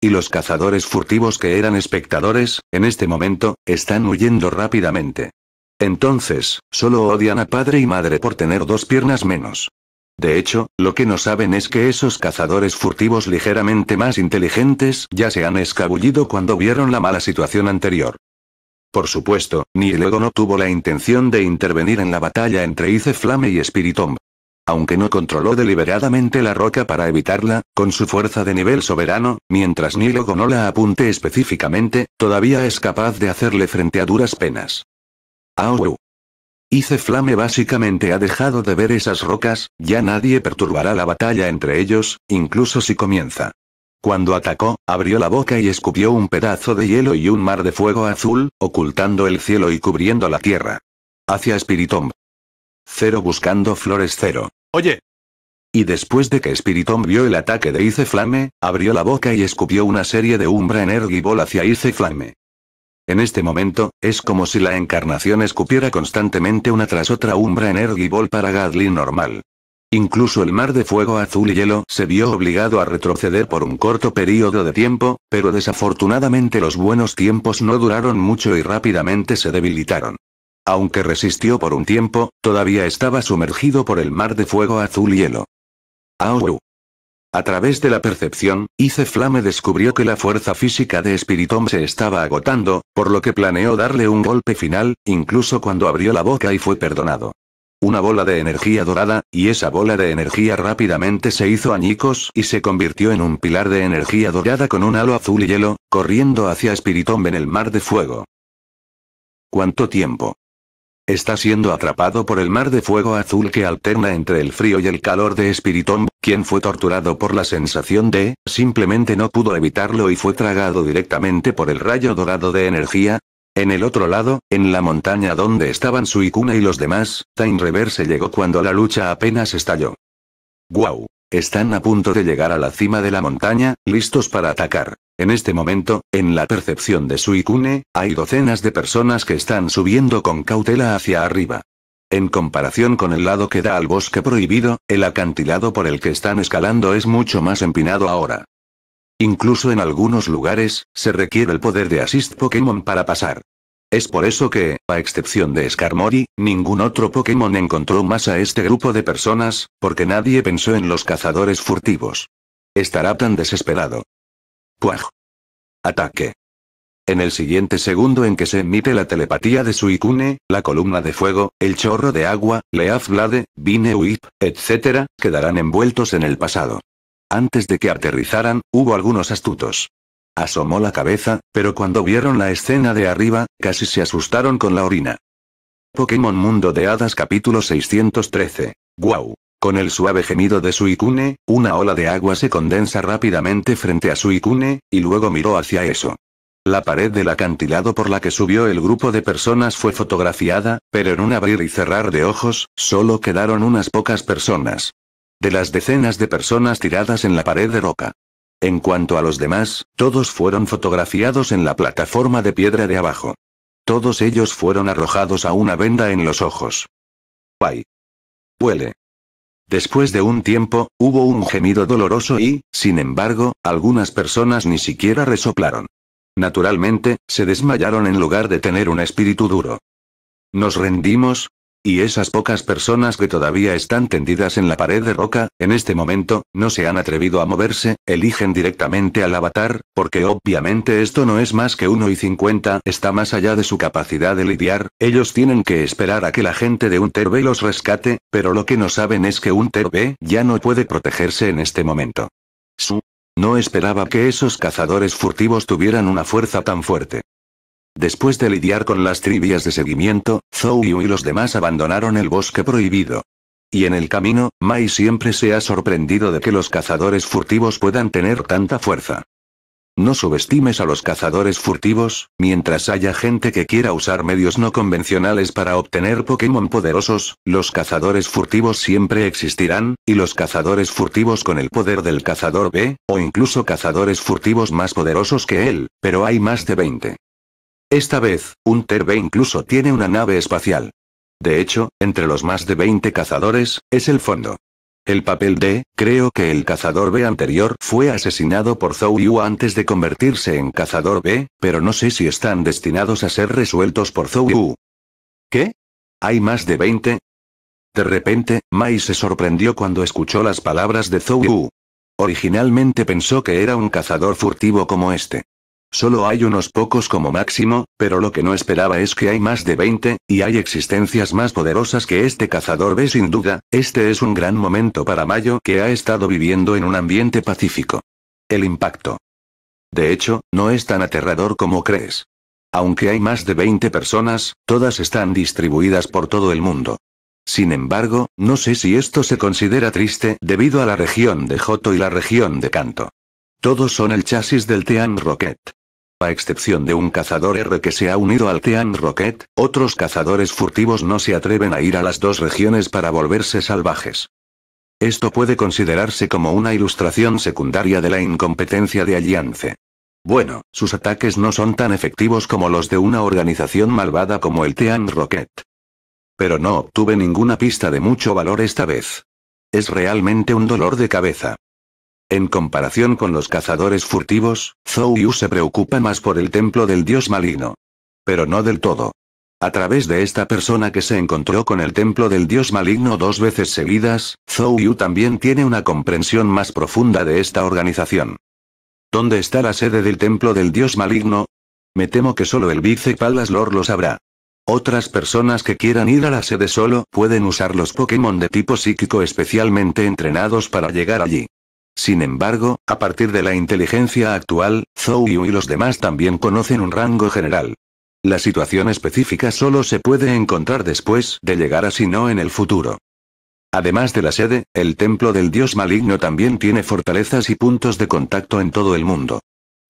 Y los cazadores furtivos que eran espectadores, en este momento, están huyendo rápidamente. Entonces, solo odian a padre y madre por tener dos piernas menos. De hecho, lo que no saben es que esos cazadores furtivos ligeramente más inteligentes ya se han escabullido cuando vieron la mala situación anterior. Por supuesto, ni no tuvo la intención de intervenir en la batalla entre Ice Flame y Spiritomb. Aunque no controló deliberadamente la roca para evitarla, con su fuerza de nivel soberano, mientras Nilogo no la apunte específicamente, todavía es capaz de hacerle frente a duras penas. Au, iceflame Flame básicamente ha dejado de ver esas rocas, ya nadie perturbará la batalla entre ellos, incluso si comienza. Cuando atacó, abrió la boca y escupió un pedazo de hielo y un mar de fuego azul, ocultando el cielo y cubriendo la tierra. Hacia Spiritomb. Cero buscando flores cero. Oye. Y después de que Spiritomb vio el ataque de Ice Flame, abrió la boca y escupió una serie de umbra energy ball hacia Ice Flame. En este momento, es como si la encarnación escupiera constantemente una tras otra Umbra Energy Ball para Gadlin normal. Incluso el mar de fuego azul y hielo se vio obligado a retroceder por un corto periodo de tiempo, pero desafortunadamente los buenos tiempos no duraron mucho y rápidamente se debilitaron. Aunque resistió por un tiempo, todavía estaba sumergido por el mar de fuego azul y hielo. Aowu. A través de la percepción, Ice Flame descubrió que la fuerza física de Spiritomb se estaba agotando, por lo que planeó darle un golpe final, incluso cuando abrió la boca y fue perdonado. Una bola de energía dorada, y esa bola de energía rápidamente se hizo añicos y se convirtió en un pilar de energía dorada con un halo azul y hielo, corriendo hacia Spiritomb en el mar de fuego. ¿Cuánto tiempo? Está siendo atrapado por el mar de fuego azul que alterna entre el frío y el calor de Spiritomb, quien fue torturado por la sensación de, simplemente no pudo evitarlo y fue tragado directamente por el rayo dorado de energía. En el otro lado, en la montaña donde estaban suikuna y los demás, Time Reverse llegó cuando la lucha apenas estalló. ¡Guau! Están a punto de llegar a la cima de la montaña, listos para atacar. En este momento, en la percepción de Suicune, hay docenas de personas que están subiendo con cautela hacia arriba. En comparación con el lado que da al bosque prohibido, el acantilado por el que están escalando es mucho más empinado ahora. Incluso en algunos lugares, se requiere el poder de Assist Pokémon para pasar. Es por eso que, a excepción de Skarmory, ningún otro Pokémon encontró más a este grupo de personas, porque nadie pensó en los cazadores furtivos. Estará tan desesperado. Ataque. En el siguiente segundo en que se emite la telepatía de Suicune, la columna de fuego, el chorro de agua, Leaf Blade, Vine Whip, etc., quedarán envueltos en el pasado. Antes de que aterrizaran, hubo algunos astutos. Asomó la cabeza, pero cuando vieron la escena de arriba, casi se asustaron con la orina. Pokémon Mundo de Hadas capítulo 613. ¡Guau! Con el suave gemido de su icune, una ola de agua se condensa rápidamente frente a su icune, y luego miró hacia eso. La pared del acantilado por la que subió el grupo de personas fue fotografiada, pero en un abrir y cerrar de ojos, solo quedaron unas pocas personas. De las decenas de personas tiradas en la pared de roca. En cuanto a los demás, todos fueron fotografiados en la plataforma de piedra de abajo. Todos ellos fueron arrojados a una venda en los ojos. ¡Ay! Huele. Después de un tiempo, hubo un gemido doloroso y, sin embargo, algunas personas ni siquiera resoplaron. Naturalmente, se desmayaron en lugar de tener un espíritu duro. Nos rendimos, y esas pocas personas que todavía están tendidas en la pared de roca, en este momento, no se han atrevido a moverse, eligen directamente al avatar, porque obviamente esto no es más que 1 y 50, está más allá de su capacidad de lidiar, ellos tienen que esperar a que la gente de terbe los rescate, pero lo que no saben es que terbe ya no puede protegerse en este momento. Su no esperaba que esos cazadores furtivos tuvieran una fuerza tan fuerte. Después de lidiar con las trivias de seguimiento, Zhou Yu y los demás abandonaron el bosque prohibido. Y en el camino, Mai siempre se ha sorprendido de que los cazadores furtivos puedan tener tanta fuerza. No subestimes a los cazadores furtivos, mientras haya gente que quiera usar medios no convencionales para obtener Pokémon poderosos, los cazadores furtivos siempre existirán, y los cazadores furtivos con el poder del cazador B, o incluso cazadores furtivos más poderosos que él, pero hay más de 20. Esta vez, un Ter-B incluso tiene una nave espacial. De hecho, entre los más de 20 cazadores, es el fondo. El papel de, creo que el cazador B anterior fue asesinado por Zhou Yu antes de convertirse en cazador B, pero no sé si están destinados a ser resueltos por Zhou Yu. ¿Qué? ¿Hay más de 20? De repente, Mai se sorprendió cuando escuchó las palabras de Zhou Yu. Originalmente pensó que era un cazador furtivo como este. Solo hay unos pocos como máximo, pero lo que no esperaba es que hay más de 20, y hay existencias más poderosas que este cazador ve sin duda, este es un gran momento para Mayo que ha estado viviendo en un ambiente pacífico. El impacto. De hecho, no es tan aterrador como crees. Aunque hay más de 20 personas, todas están distribuidas por todo el mundo. Sin embargo, no sé si esto se considera triste debido a la región de Joto y la región de Canto. Todos son el chasis del Team Rocket. A excepción de un cazador R que se ha unido al Team Rocket, otros cazadores furtivos no se atreven a ir a las dos regiones para volverse salvajes. Esto puede considerarse como una ilustración secundaria de la incompetencia de Alliance. Bueno, sus ataques no son tan efectivos como los de una organización malvada como el Team Rocket. Pero no obtuve ninguna pista de mucho valor esta vez. Es realmente un dolor de cabeza. En comparación con los cazadores furtivos, Yu se preocupa más por el templo del dios maligno. Pero no del todo. A través de esta persona que se encontró con el templo del dios maligno dos veces seguidas, Zhou Yu también tiene una comprensión más profunda de esta organización. ¿Dónde está la sede del templo del dios maligno? Me temo que solo el vice Lord lo sabrá. Otras personas que quieran ir a la sede solo pueden usar los Pokémon de tipo psíquico especialmente entrenados para llegar allí. Sin embargo, a partir de la inteligencia actual, Zhou Yu y los demás también conocen un rango general. La situación específica solo se puede encontrar después de llegar a si no en el futuro. Además de la sede, el templo del dios maligno también tiene fortalezas y puntos de contacto en todo el mundo.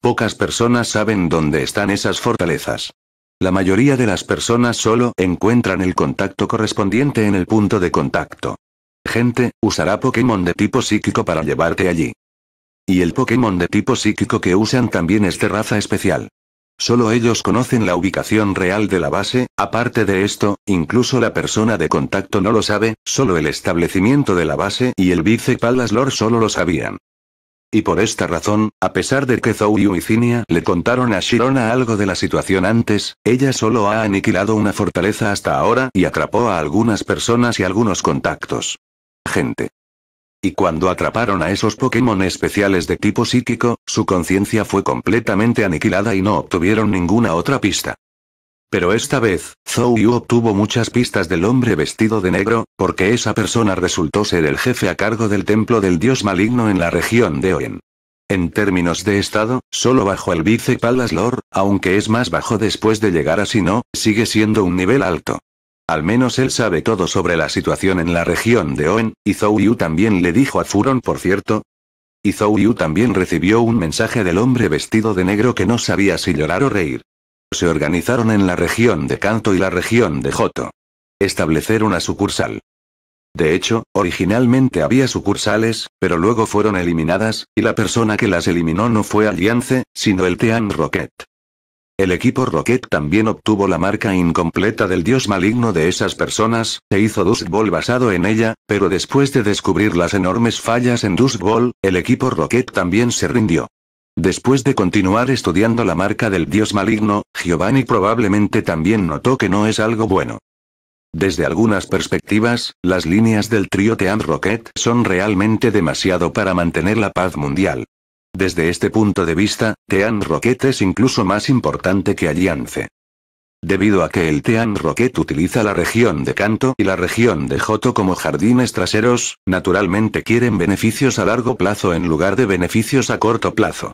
Pocas personas saben dónde están esas fortalezas. La mayoría de las personas solo encuentran el contacto correspondiente en el punto de contacto. Gente, usará Pokémon de tipo psíquico para llevarte allí. Y el Pokémon de tipo psíquico que usan también es de raza especial. Solo ellos conocen la ubicación real de la base, aparte de esto, incluso la persona de contacto no lo sabe, solo el establecimiento de la base y el Vice Lord solo lo sabían. Y por esta razón, a pesar de que Zou y Cynia le contaron a Shirona algo de la situación antes, ella solo ha aniquilado una fortaleza hasta ahora y atrapó a algunas personas y algunos contactos gente. Y cuando atraparon a esos Pokémon especiales de tipo psíquico, su conciencia fue completamente aniquilada y no obtuvieron ninguna otra pista. Pero esta vez, Zhou Yu obtuvo muchas pistas del hombre vestido de negro, porque esa persona resultó ser el jefe a cargo del templo del dios maligno en la región de Oen. En términos de estado, solo bajo el vice Lord, aunque es más bajo después de llegar a Sino, sigue siendo un nivel alto. Al menos él sabe todo sobre la situación en la región de Oen, y Zhou Yu también le dijo a Furon por cierto. Y Zhou Yu también recibió un mensaje del hombre vestido de negro que no sabía si llorar o reír. Se organizaron en la región de Kanto y la región de Joto. Establecer una sucursal. De hecho, originalmente había sucursales, pero luego fueron eliminadas, y la persona que las eliminó no fue Aliance, sino el tean Rocket. El equipo Rocket también obtuvo la marca incompleta del dios maligno de esas personas, e hizo Dust Bowl basado en ella, pero después de descubrir las enormes fallas en Dust Bowl, el equipo Rocket también se rindió. Después de continuar estudiando la marca del dios maligno, Giovanni probablemente también notó que no es algo bueno. Desde algunas perspectivas, las líneas del trío Team Rocket son realmente demasiado para mantener la paz mundial. Desde este punto de vista, Tean Rocket es incluso más importante que Aliance. Debido a que el Tean Rocket utiliza la región de Canto y la región de Joto como jardines traseros, naturalmente quieren beneficios a largo plazo en lugar de beneficios a corto plazo.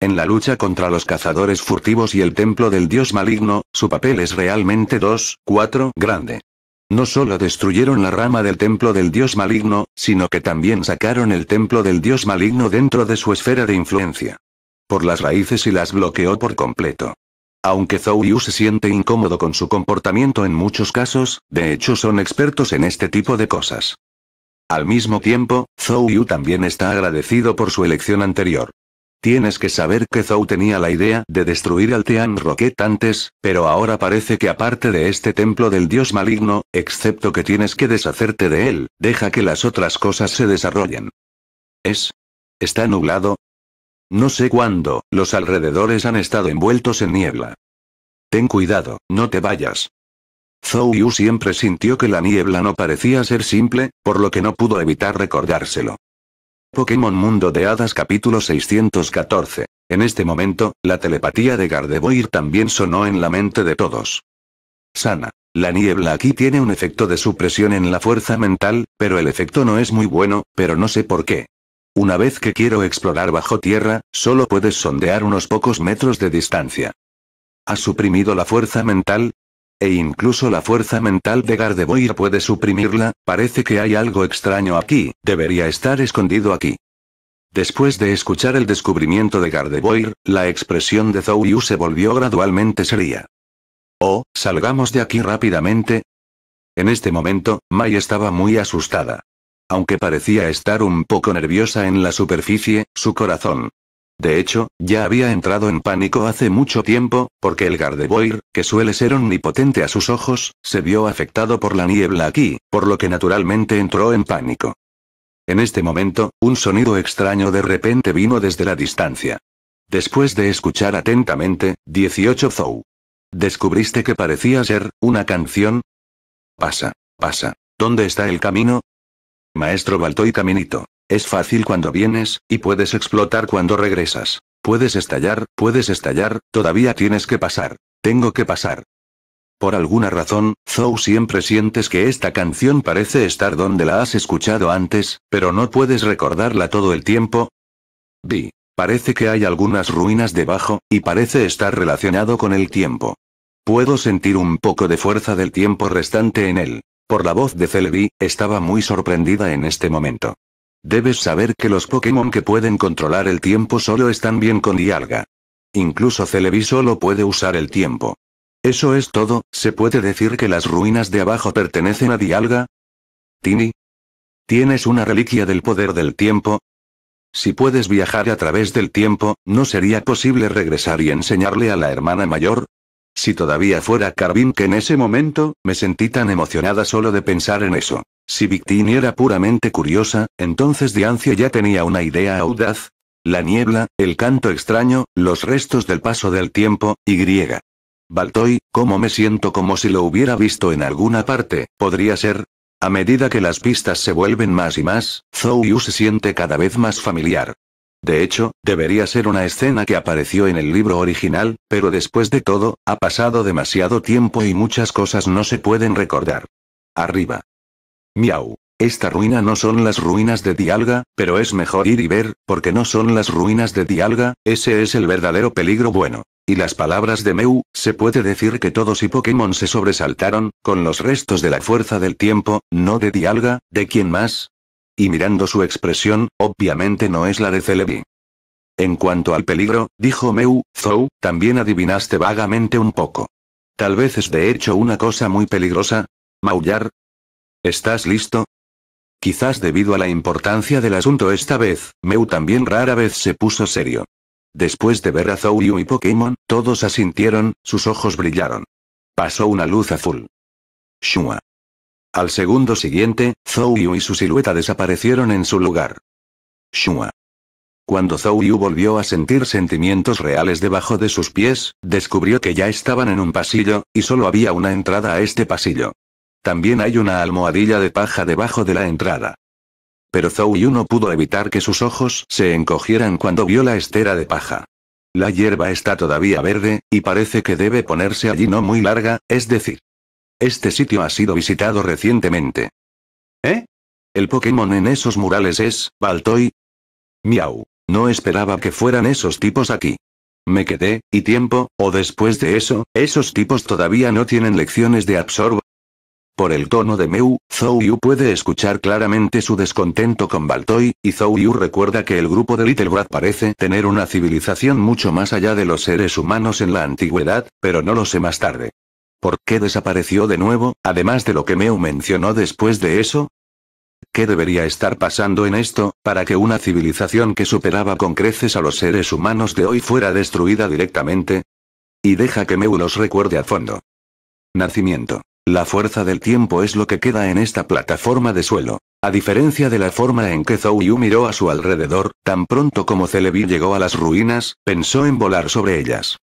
En la lucha contra los cazadores furtivos y el templo del dios maligno, su papel es realmente 2, 4, grande. No solo destruyeron la rama del templo del dios maligno, sino que también sacaron el templo del dios maligno dentro de su esfera de influencia. Por las raíces y las bloqueó por completo. Aunque Yu se siente incómodo con su comportamiento en muchos casos, de hecho son expertos en este tipo de cosas. Al mismo tiempo, Zhou Yu también está agradecido por su elección anterior. Tienes que saber que Zou tenía la idea de destruir al Tean Rocket antes, pero ahora parece que aparte de este templo del dios maligno, excepto que tienes que deshacerte de él, deja que las otras cosas se desarrollen. ¿Es? ¿Está nublado? No sé cuándo, los alrededores han estado envueltos en niebla. Ten cuidado, no te vayas. Zou Yu siempre sintió que la niebla no parecía ser simple, por lo que no pudo evitar recordárselo. Pokémon Mundo de Hadas capítulo 614. En este momento, la telepatía de Gardevoir también sonó en la mente de todos. Sana. La niebla aquí tiene un efecto de supresión en la fuerza mental, pero el efecto no es muy bueno, pero no sé por qué. Una vez que quiero explorar bajo tierra, solo puedes sondear unos pocos metros de distancia. Ha suprimido la fuerza mental? E incluso la fuerza mental de Gardevoir puede suprimirla, parece que hay algo extraño aquí, debería estar escondido aquí. Después de escuchar el descubrimiento de Gardevoir, la expresión de Zou se volvió gradualmente seria. Oh, salgamos de aquí rápidamente. En este momento, Mai estaba muy asustada. Aunque parecía estar un poco nerviosa en la superficie, su corazón, de hecho, ya había entrado en pánico hace mucho tiempo, porque el Gardevoir, que suele ser omnipotente a sus ojos, se vio afectado por la niebla aquí, por lo que naturalmente entró en pánico. En este momento, un sonido extraño de repente vino desde la distancia. Después de escuchar atentamente, 18 Zou. ¿Descubriste que parecía ser una canción? Pasa, pasa. ¿Dónde está el camino? Maestro Baltoy Caminito. Es fácil cuando vienes, y puedes explotar cuando regresas. Puedes estallar, puedes estallar, todavía tienes que pasar. Tengo que pasar. Por alguna razón, Zou siempre sientes que esta canción parece estar donde la has escuchado antes, pero no puedes recordarla todo el tiempo. Vi. Parece que hay algunas ruinas debajo, y parece estar relacionado con el tiempo. Puedo sentir un poco de fuerza del tiempo restante en él. Por la voz de Celebi, estaba muy sorprendida en este momento. Debes saber que los Pokémon que pueden controlar el tiempo solo están bien con Dialga. Incluso Celebi solo puede usar el tiempo. Eso es todo, ¿se puede decir que las ruinas de abajo pertenecen a Dialga? Tini. ¿Tienes una reliquia del poder del tiempo? Si puedes viajar a través del tiempo, ¿no sería posible regresar y enseñarle a la hermana mayor? Si todavía fuera Carvin que en ese momento, me sentí tan emocionada solo de pensar en eso. Si Victini era puramente curiosa, entonces Diancia ya tenía una idea audaz. La niebla, el canto extraño, los restos del paso del tiempo, y griega. Baltoy, ¿cómo me siento como si lo hubiera visto en alguna parte? ¿Podría ser? A medida que las pistas se vuelven más y más, Zou se siente cada vez más familiar. De hecho, debería ser una escena que apareció en el libro original, pero después de todo, ha pasado demasiado tiempo y muchas cosas no se pueden recordar. Arriba. Miau. Esta ruina no son las ruinas de Dialga, pero es mejor ir y ver, porque no son las ruinas de Dialga, ese es el verdadero peligro bueno. Y las palabras de Meu, se puede decir que todos y Pokémon se sobresaltaron, con los restos de la fuerza del tiempo, no de Dialga, ¿de quién más? y mirando su expresión, obviamente no es la de Celebi. En cuanto al peligro, dijo Meu, Zou, también adivinaste vagamente un poco. Tal vez es de hecho una cosa muy peligrosa. Maullar. ¿Estás listo? Quizás debido a la importancia del asunto esta vez, Meu también rara vez se puso serio. Después de ver a Zou y Pokémon, todos asintieron, sus ojos brillaron. Pasó una luz azul. Shua. Al segundo siguiente, Zhou Yu y su silueta desaparecieron en su lugar. Shua. Cuando Zhou Yu volvió a sentir sentimientos reales debajo de sus pies, descubrió que ya estaban en un pasillo, y solo había una entrada a este pasillo. También hay una almohadilla de paja debajo de la entrada. Pero Zhou Yu no pudo evitar que sus ojos se encogieran cuando vio la estera de paja. La hierba está todavía verde, y parece que debe ponerse allí no muy larga, es decir, este sitio ha sido visitado recientemente. ¿Eh? El Pokémon en esos murales es, Baltoy. Miau. No esperaba que fueran esos tipos aquí. Me quedé, y tiempo, o después de eso, esos tipos todavía no tienen lecciones de absorbo. Por el tono de Mew, Zhou Yu puede escuchar claramente su descontento con Baltoy, y Zhou Yu recuerda que el grupo de Little Brad parece tener una civilización mucho más allá de los seres humanos en la antigüedad, pero no lo sé más tarde. ¿Por qué desapareció de nuevo, además de lo que Meu mencionó después de eso? ¿Qué debería estar pasando en esto, para que una civilización que superaba con creces a los seres humanos de hoy fuera destruida directamente? Y deja que Meu los recuerde a fondo. Nacimiento. La fuerza del tiempo es lo que queda en esta plataforma de suelo. A diferencia de la forma en que Yu miró a su alrededor, tan pronto como Celebi llegó a las ruinas, pensó en volar sobre ellas.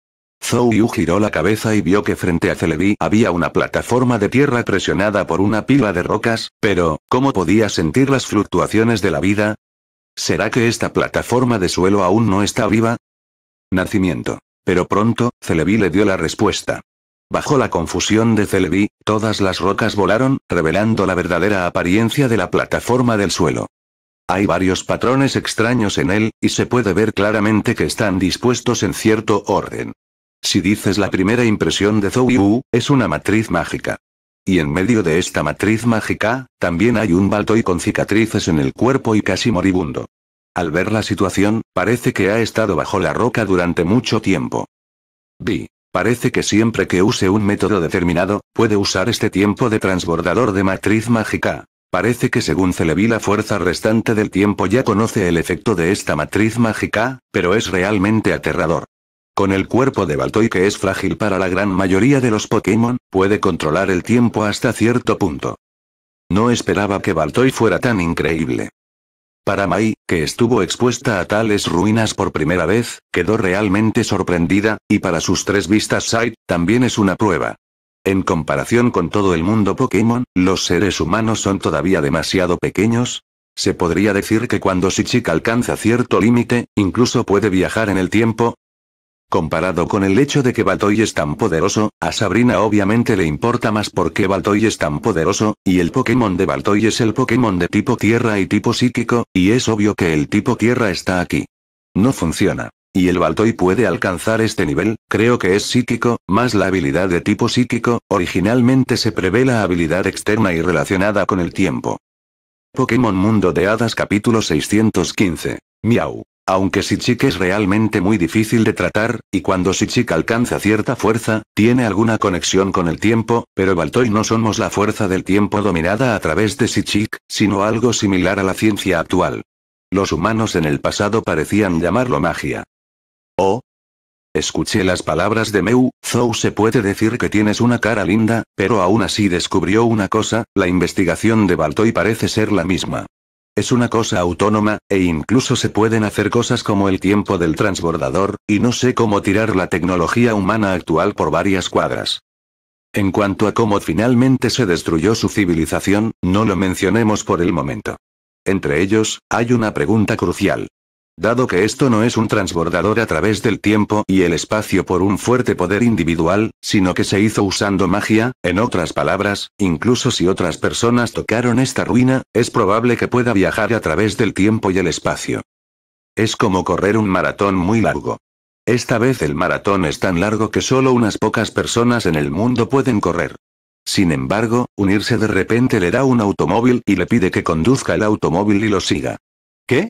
Zhou Yu giró la cabeza y vio que frente a Celebi había una plataforma de tierra presionada por una pila de rocas, pero, ¿cómo podía sentir las fluctuaciones de la vida? ¿Será que esta plataforma de suelo aún no está viva? Nacimiento. Pero pronto, Celebi le dio la respuesta. Bajo la confusión de Celebi, todas las rocas volaron, revelando la verdadera apariencia de la plataforma del suelo. Hay varios patrones extraños en él, y se puede ver claramente que están dispuestos en cierto orden. Si dices la primera impresión de Zhou Yu, es una matriz mágica. Y en medio de esta matriz mágica, también hay un baltoy con cicatrices en el cuerpo y casi moribundo. Al ver la situación, parece que ha estado bajo la roca durante mucho tiempo. Vi. Parece que siempre que use un método determinado, puede usar este tiempo de transbordador de matriz mágica. Parece que según Celebi la fuerza restante del tiempo ya conoce el efecto de esta matriz mágica, pero es realmente aterrador. Con el cuerpo de Baltoy que es frágil para la gran mayoría de los Pokémon, puede controlar el tiempo hasta cierto punto. No esperaba que Baltoy fuera tan increíble. Para Mai, que estuvo expuesta a tales ruinas por primera vez, quedó realmente sorprendida, y para sus tres vistas Sight, también es una prueba. En comparación con todo el mundo Pokémon, los seres humanos son todavía demasiado pequeños. Se podría decir que cuando Sichik alcanza cierto límite, incluso puede viajar en el tiempo, Comparado con el hecho de que Baltoy es tan poderoso, a Sabrina obviamente le importa más porque Baltoy es tan poderoso, y el Pokémon de Baltoy es el Pokémon de tipo tierra y tipo psíquico, y es obvio que el tipo tierra está aquí. No funciona. Y el Baltoy puede alcanzar este nivel, creo que es psíquico, más la habilidad de tipo psíquico, originalmente se prevé la habilidad externa y relacionada con el tiempo. Pokémon Mundo de Hadas capítulo 615. Miau. Aunque Sichik es realmente muy difícil de tratar, y cuando Sichik alcanza cierta fuerza, tiene alguna conexión con el tiempo, pero Baltoy no somos la fuerza del tiempo dominada a través de Sichik, sino algo similar a la ciencia actual. Los humanos en el pasado parecían llamarlo magia. Oh. Escuché las palabras de Meu, Zhou. se puede decir que tienes una cara linda, pero aún así descubrió una cosa, la investigación de Baltoy parece ser la misma. Es una cosa autónoma, e incluso se pueden hacer cosas como el tiempo del transbordador, y no sé cómo tirar la tecnología humana actual por varias cuadras. En cuanto a cómo finalmente se destruyó su civilización, no lo mencionemos por el momento. Entre ellos, hay una pregunta crucial. Dado que esto no es un transbordador a través del tiempo y el espacio por un fuerte poder individual, sino que se hizo usando magia, en otras palabras, incluso si otras personas tocaron esta ruina, es probable que pueda viajar a través del tiempo y el espacio. Es como correr un maratón muy largo. Esta vez el maratón es tan largo que solo unas pocas personas en el mundo pueden correr. Sin embargo, unirse de repente le da un automóvil y le pide que conduzca el automóvil y lo siga. ¿Qué?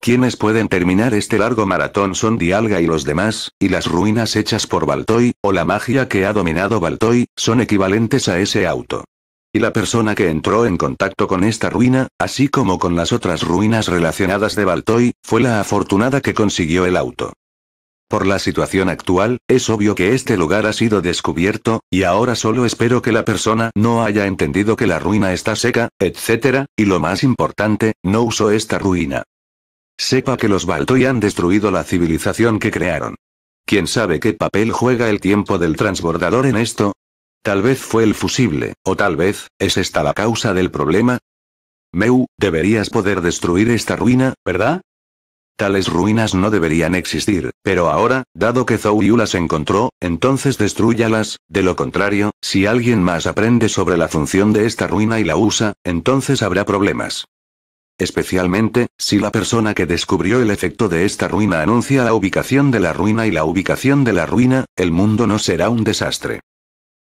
Quienes pueden terminar este largo maratón son Dialga y los demás, y las ruinas hechas por Baltoy, o la magia que ha dominado Baltoy, son equivalentes a ese auto. Y la persona que entró en contacto con esta ruina, así como con las otras ruinas relacionadas de Baltoy, fue la afortunada que consiguió el auto. Por la situación actual, es obvio que este lugar ha sido descubierto, y ahora solo espero que la persona no haya entendido que la ruina está seca, etc., y lo más importante, no usó esta ruina. Sepa que los Baltoy han destruido la civilización que crearon. ¿Quién sabe qué papel juega el tiempo del transbordador en esto? Tal vez fue el fusible, o tal vez, ¿es esta la causa del problema? Meu, deberías poder destruir esta ruina, ¿verdad? Tales ruinas no deberían existir, pero ahora, dado que Zou las encontró, entonces destruyalas, de lo contrario, si alguien más aprende sobre la función de esta ruina y la usa, entonces habrá problemas. Especialmente, si la persona que descubrió el efecto de esta ruina anuncia la ubicación de la ruina y la ubicación de la ruina, el mundo no será un desastre.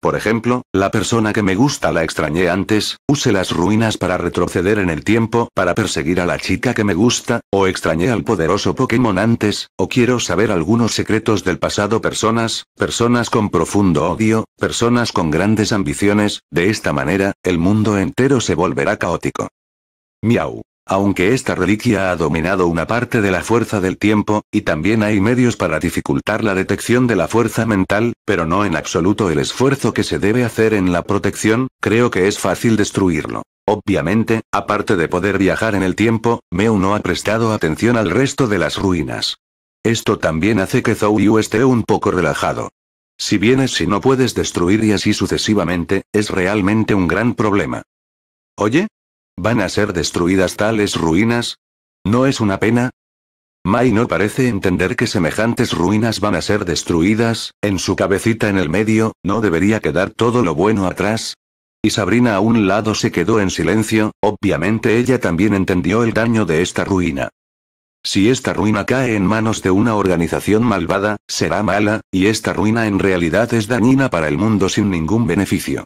Por ejemplo, la persona que me gusta la extrañé antes, use las ruinas para retroceder en el tiempo para perseguir a la chica que me gusta, o extrañé al poderoso Pokémon antes, o quiero saber algunos secretos del pasado personas, personas con profundo odio, personas con grandes ambiciones, de esta manera, el mundo entero se volverá caótico. Miau. Aunque esta reliquia ha dominado una parte de la fuerza del tiempo, y también hay medios para dificultar la detección de la fuerza mental, pero no en absoluto el esfuerzo que se debe hacer en la protección, creo que es fácil destruirlo. Obviamente, aparte de poder viajar en el tiempo, Meu no ha prestado atención al resto de las ruinas. Esto también hace que Zou Yu esté un poco relajado. Si vienes si no puedes destruir y así sucesivamente, es realmente un gran problema. Oye, ¿Van a ser destruidas tales ruinas? ¿No es una pena? Mai no parece entender que semejantes ruinas van a ser destruidas, en su cabecita en el medio, ¿no debería quedar todo lo bueno atrás? Y Sabrina a un lado se quedó en silencio, obviamente ella también entendió el daño de esta ruina. Si esta ruina cae en manos de una organización malvada, será mala, y esta ruina en realidad es dañina para el mundo sin ningún beneficio.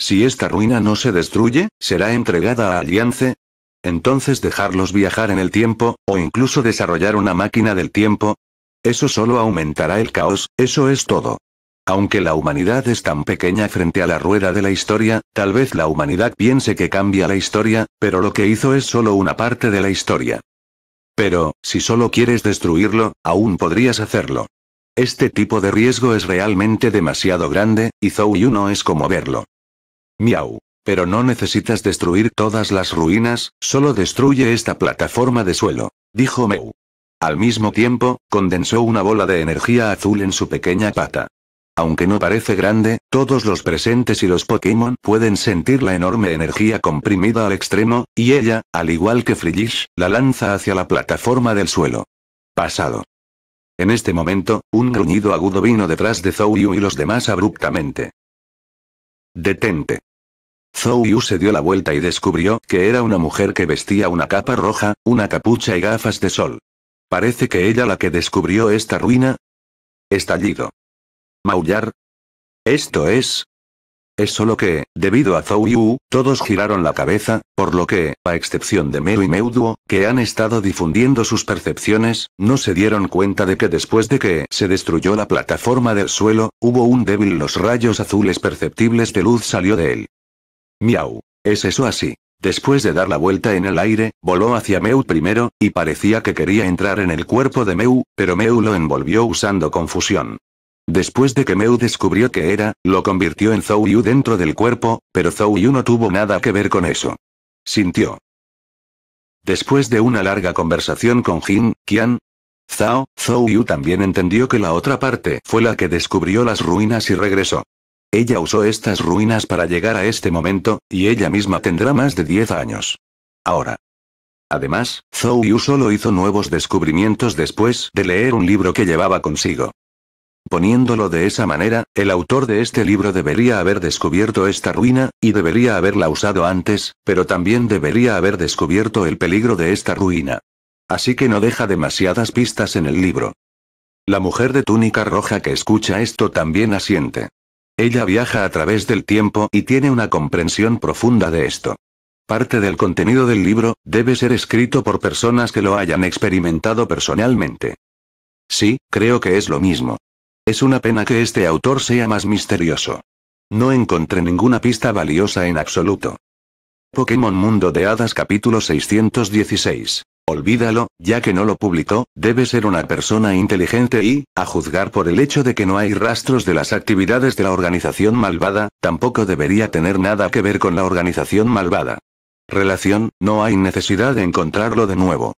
Si esta ruina no se destruye, será entregada a Alliance. Entonces dejarlos viajar en el tiempo, o incluso desarrollar una máquina del tiempo. Eso solo aumentará el caos, eso es todo. Aunque la humanidad es tan pequeña frente a la rueda de la historia, tal vez la humanidad piense que cambia la historia, pero lo que hizo es solo una parte de la historia. Pero, si solo quieres destruirlo, aún podrías hacerlo. Este tipo de riesgo es realmente demasiado grande, y Zou no es como verlo. Miau. Pero no necesitas destruir todas las ruinas, solo destruye esta plataforma de suelo, dijo Meu. Al mismo tiempo, condensó una bola de energía azul en su pequeña pata. Aunque no parece grande, todos los presentes y los Pokémon pueden sentir la enorme energía comprimida al extremo, y ella, al igual que Frillish, la lanza hacia la plataforma del suelo. Pasado. En este momento, un gruñido agudo vino detrás de Zouyu y los demás abruptamente. Detente. Zhou se dio la vuelta y descubrió que era una mujer que vestía una capa roja, una capucha y gafas de sol. Parece que ella la que descubrió esta ruina. Estallido. Maullar. Esto es, es solo que, debido a Zhou Yu, todos giraron la cabeza, por lo que, a excepción de Meu y Duo, que han estado difundiendo sus percepciones, no se dieron cuenta de que después de que se destruyó la plataforma del suelo, hubo un débil los rayos azules perceptibles de luz salió de él. Miau. ¿Es eso así? Después de dar la vuelta en el aire, voló hacia Meu primero, y parecía que quería entrar en el cuerpo de Meu, pero Meu lo envolvió usando confusión. Después de que Meu descubrió que era, lo convirtió en Zhou Yu dentro del cuerpo, pero Zhou Yu no tuvo nada que ver con eso. Sintió. Después de una larga conversación con Jin, Qian, Zhao, Zhou Yu también entendió que la otra parte fue la que descubrió las ruinas y regresó. Ella usó estas ruinas para llegar a este momento, y ella misma tendrá más de 10 años. Ahora. Además, Zhou Yu solo hizo nuevos descubrimientos después de leer un libro que llevaba consigo. Poniéndolo de esa manera, el autor de este libro debería haber descubierto esta ruina, y debería haberla usado antes, pero también debería haber descubierto el peligro de esta ruina. Así que no deja demasiadas pistas en el libro. La mujer de túnica roja que escucha esto también asiente. Ella viaja a través del tiempo y tiene una comprensión profunda de esto. Parte del contenido del libro, debe ser escrito por personas que lo hayan experimentado personalmente. Sí, creo que es lo mismo. Es una pena que este autor sea más misterioso. No encontré ninguna pista valiosa en absoluto. Pokémon Mundo de Hadas capítulo 616. Olvídalo, ya que no lo publicó, debe ser una persona inteligente y, a juzgar por el hecho de que no hay rastros de las actividades de la organización malvada, tampoco debería tener nada que ver con la organización malvada. Relación, no hay necesidad de encontrarlo de nuevo.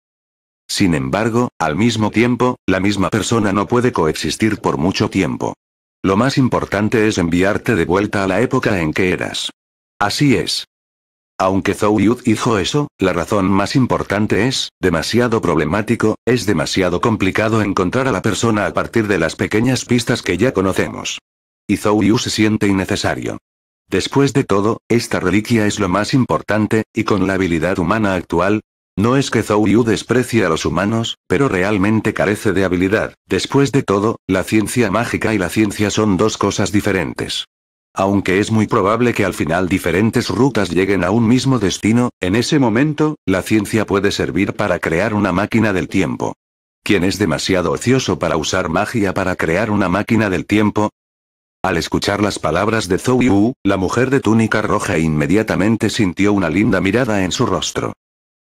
Sin embargo, al mismo tiempo, la misma persona no puede coexistir por mucho tiempo. Lo más importante es enviarte de vuelta a la época en que eras. Así es. Aunque Zhou Yu hizo eso, la razón más importante es, demasiado problemático, es demasiado complicado encontrar a la persona a partir de las pequeñas pistas que ya conocemos. Y Zhou Yu se siente innecesario. Después de todo, esta reliquia es lo más importante, y con la habilidad humana actual, no es que Yu desprecie a los humanos, pero realmente carece de habilidad. Después de todo, la ciencia mágica y la ciencia son dos cosas diferentes. Aunque es muy probable que al final diferentes rutas lleguen a un mismo destino, en ese momento, la ciencia puede servir para crear una máquina del tiempo. ¿Quién es demasiado ocioso para usar magia para crear una máquina del tiempo? Al escuchar las palabras de Zhou Yu, la mujer de túnica roja inmediatamente sintió una linda mirada en su rostro.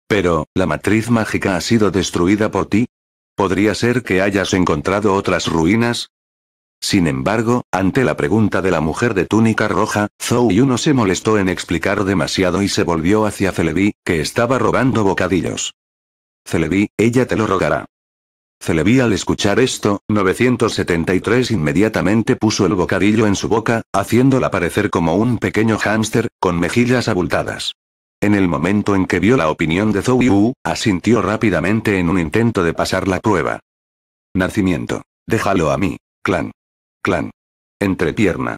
Pero, ¿la matriz mágica ha sido destruida por ti? ¿Podría ser que hayas encontrado otras ruinas? Sin embargo, ante la pregunta de la mujer de túnica roja, Zhou Yu no se molestó en explicar demasiado y se volvió hacia Celebi, que estaba robando bocadillos. Celebi, ella te lo rogará. Celebi al escuchar esto, 973 inmediatamente puso el bocadillo en su boca, haciéndola parecer como un pequeño hámster, con mejillas abultadas. En el momento en que vio la opinión de Zhou Yu, asintió rápidamente en un intento de pasar la prueba. Nacimiento. Déjalo a mí. Clan. Clan. Entrepierna.